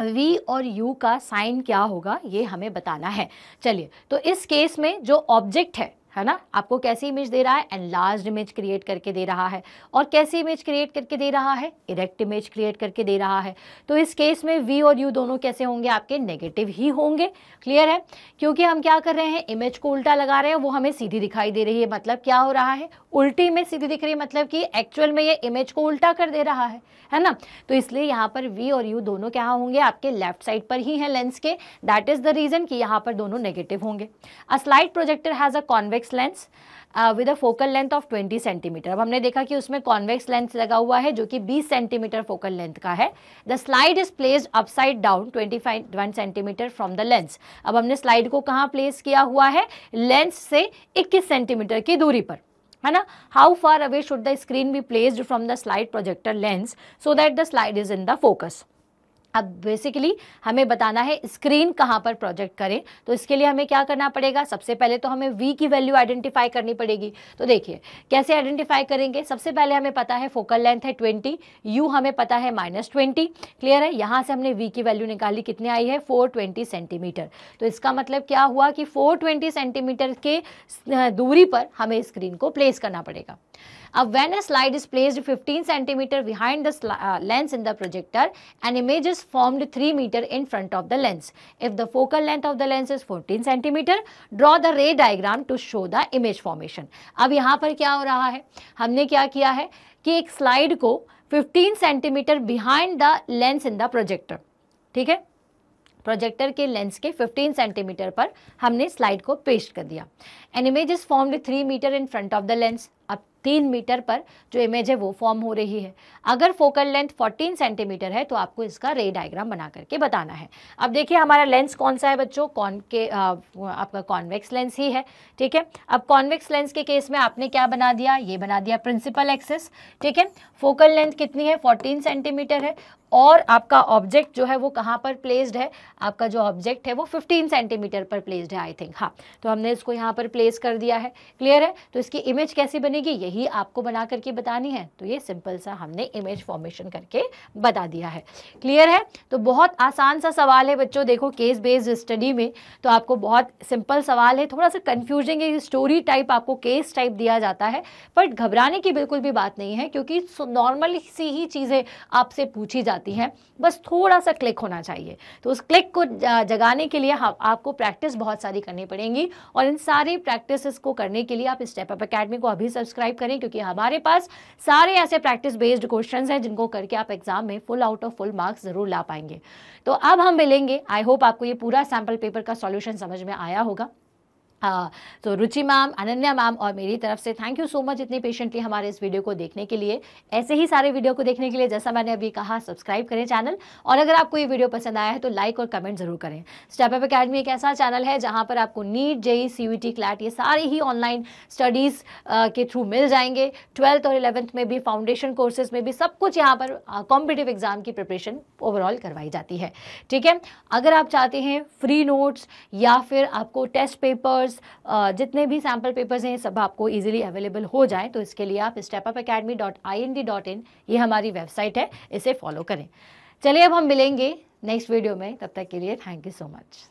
V और U का sign क्या होगा ये हमें बताना है चलिए तो इस केस में जो ऑब्जेक्ट है है ना आपको कैसी इमेज दे रहा है एंड लार्ज इमेज क्रिएट करके दे रहा है और कैसी इमेज क्रिएट करके दे रहा है इरेक्ट इमेज क्रिएट करके दे रहा है तो इस केस में वी और यू दोनों कैसे होंगे आपके नेगेटिव ही होंगे क्लियर है क्योंकि हम क्या कर रहे हैं इमेज को उल्टा लगा रहे हैं वो हमें सीधी दिखाई दे रही है मतलब क्या हो रहा है उल्टी इमेज सीधी दिख रही है मतलब कि एक्चुअल में ये इमेज को उल्टा कर दे रहा है है ना तो इसलिए यहाँ पर वी और यू दोनों क्या होंगे आपके लेफ्ट साइड पर ही है लेंस के दैट इज द रीजन कि यहाँ पर दोनों नेगेटिव होंगे a slide projector has a convex convex lens with a focal length of 20 centimetre अब हमने देखा कि उसमें कॉन्वेक्स लेंस लगा हुआ है जो कि 20 सेंटीमीटर फोकल लेंथ का है the slide is placed upside down 25 one centimetre from the lens अब हमने स्लाइड को कहाँ प्लेस किया हुआ है लेंस से 21 सेंटीमीटर की दूरी पर है ना how far away should the screen be placed from the slide projector lens so that the slide is in the focus अब बेसिकली हमें बताना है स्क्रीन कहाँ पर प्रोजेक्ट करें तो इसके लिए हमें क्या करना पड़ेगा सबसे पहले तो हमें वी की वैल्यू आइडेंटिफाई करनी पड़ेगी तो देखिए कैसे आइडेंटिफाई करेंगे सबसे पहले हमें पता है फोकल लेंथ है 20 यू हमें पता है माइनस ट्वेंटी क्लियर है यहाँ से हमने वी की वैल्यू निकाली कितनी आई है फोर सेंटीमीटर तो इसका मतलब क्या हुआ कि फोर सेंटीमीटर के दूरी पर हमें स्क्रीन को प्लेस करना पड़ेगा अब when a slide is placed 15 centimetre behind lens in the projector an image is formed 3 metre in front of the lens if the focal length of the lens is 14 centimetre draw the ray diagram to show the image formation अब यहाँ पर क्या हो रहा है हमने क्या किया है कि एक स्लाइड को fifteen centimetre behind the lens in the projector ठीक है प्रोजेक्टर के लेंस के 15 सेंटीमीटर पर हमने स्लाइड को पेस्ट कर दिया an image is formed three metre in front of the lens अब तीन मीटर पर जो इमेज है वो फॉर्म हो रही है अगर फोकल लेंथ 14 सेंटीमीटर है तो आपको इसका रे डायग्राम बना करके बताना है अब देखिए हमारा लेंस कौन सा है बच्चों कौन के आ, आपका कॉन्वेक्स लेंस ही है ठीक है अब कॉन्वेक्स लेंस के केस में आपने क्या बना दिया ये बना दिया प्रिंसिपल एक्सेस ठीक है फोकल लेंथ कितनी है फोर्टीन सेंटीमीटर है और आपका ऑब्जेक्ट जो है वो कहाँ पर प्लेस्ड है आपका जो ऑब्जेक्ट है वो फिफ्टीन सेंटीमीटर पर प्लेस्ड है आई थिंक हाँ तो हमने इसको यहाँ पर प्लेस कर दिया है क्लियर है तो इसकी इमेज कैसी बनेगी यही आपको बना करके बतानी है तो ये सिंपल सा हमने इमेज फॉर्मेशन करके बता दिया है क्लियर है तो बहुत आसान सा सवाल है बच्चों देखो केस बेस्ड स्टडी में तो आपको बहुत सिंपल सवाल है थोड़ा सा कन्फ्यूजिंग है स्टोरी टाइप आपको केस टाइप दिया जाता है बट घबराने की बिल्कुल भी बात नहीं है क्योंकि नॉर्मल सी ही चीज़ें आपसे पूछी जाती हैं बस थोड़ा सा क्लिक होना चाहिए तो उस क्लिक को जगाने के लिए हाँ, आपको प्रैक्टिस बहुत सारी करनी पड़ेगी और इन सारी प्रैक्टिस को करने के लिए आप स्टेप अप अकेडमी को अभी सब्सक्राइब करें क्योंकि हमारे पास सारे ऐसे प्रैक्टिस बेस्ड क्वेश्चन हैं जिनको करके आप एग्जाम में full out of full marks जरूर ला पाएंगे तो अब हम मिलेंगे आई होप आपको ये पूरा सैम्पल पेपर का सॉल्यूशन समझ में आया होगा हाँ, तो रुचि मैम अनन्या मैम और मेरी तरफ से थैंक यू सो मच इतनी पेशेंटली हमारे इस वीडियो को देखने के लिए ऐसे ही सारे वीडियो को देखने के लिए जैसा मैंने अभी कहा सब्सक्राइब करें चैनल और अगर आपको ये वीडियो पसंद आया है तो लाइक और कमेंट ज़रूर करें स्टेप अप अकेडमी एक ऐसा चैनल है जहाँ पर आपको NEET JEE C U T CLAT ये सारे ही ऑनलाइन स्टडीज़ के थ्रू मिल जाएंगे ट्वेल्थ और इलेवंथ में भी फाउंडेशन कोर्सेज में भी सब कुछ यहाँ पर कॉम्पिटिटिव एग्ज़ाम की प्रिपरेशन ओवरऑल करवाई जाती है ठीक है अगर आप चाहते हैं फ्री नोट्स या फिर आपको टेस्ट पेपर्स पेपर्स uh, जितने भी सैम्पल पेपर्स हैं सब आपको इजीली अवेलेबल हो जाए तो इसके लिए आप Step Up Academy dot I N D dot in ये हमारी वेबसाइट है इसे फॉलो करें चलिए अब हम मिलेंगे नेक्स्ट वीडियो में तब तक के लिए थैंक यू सो मच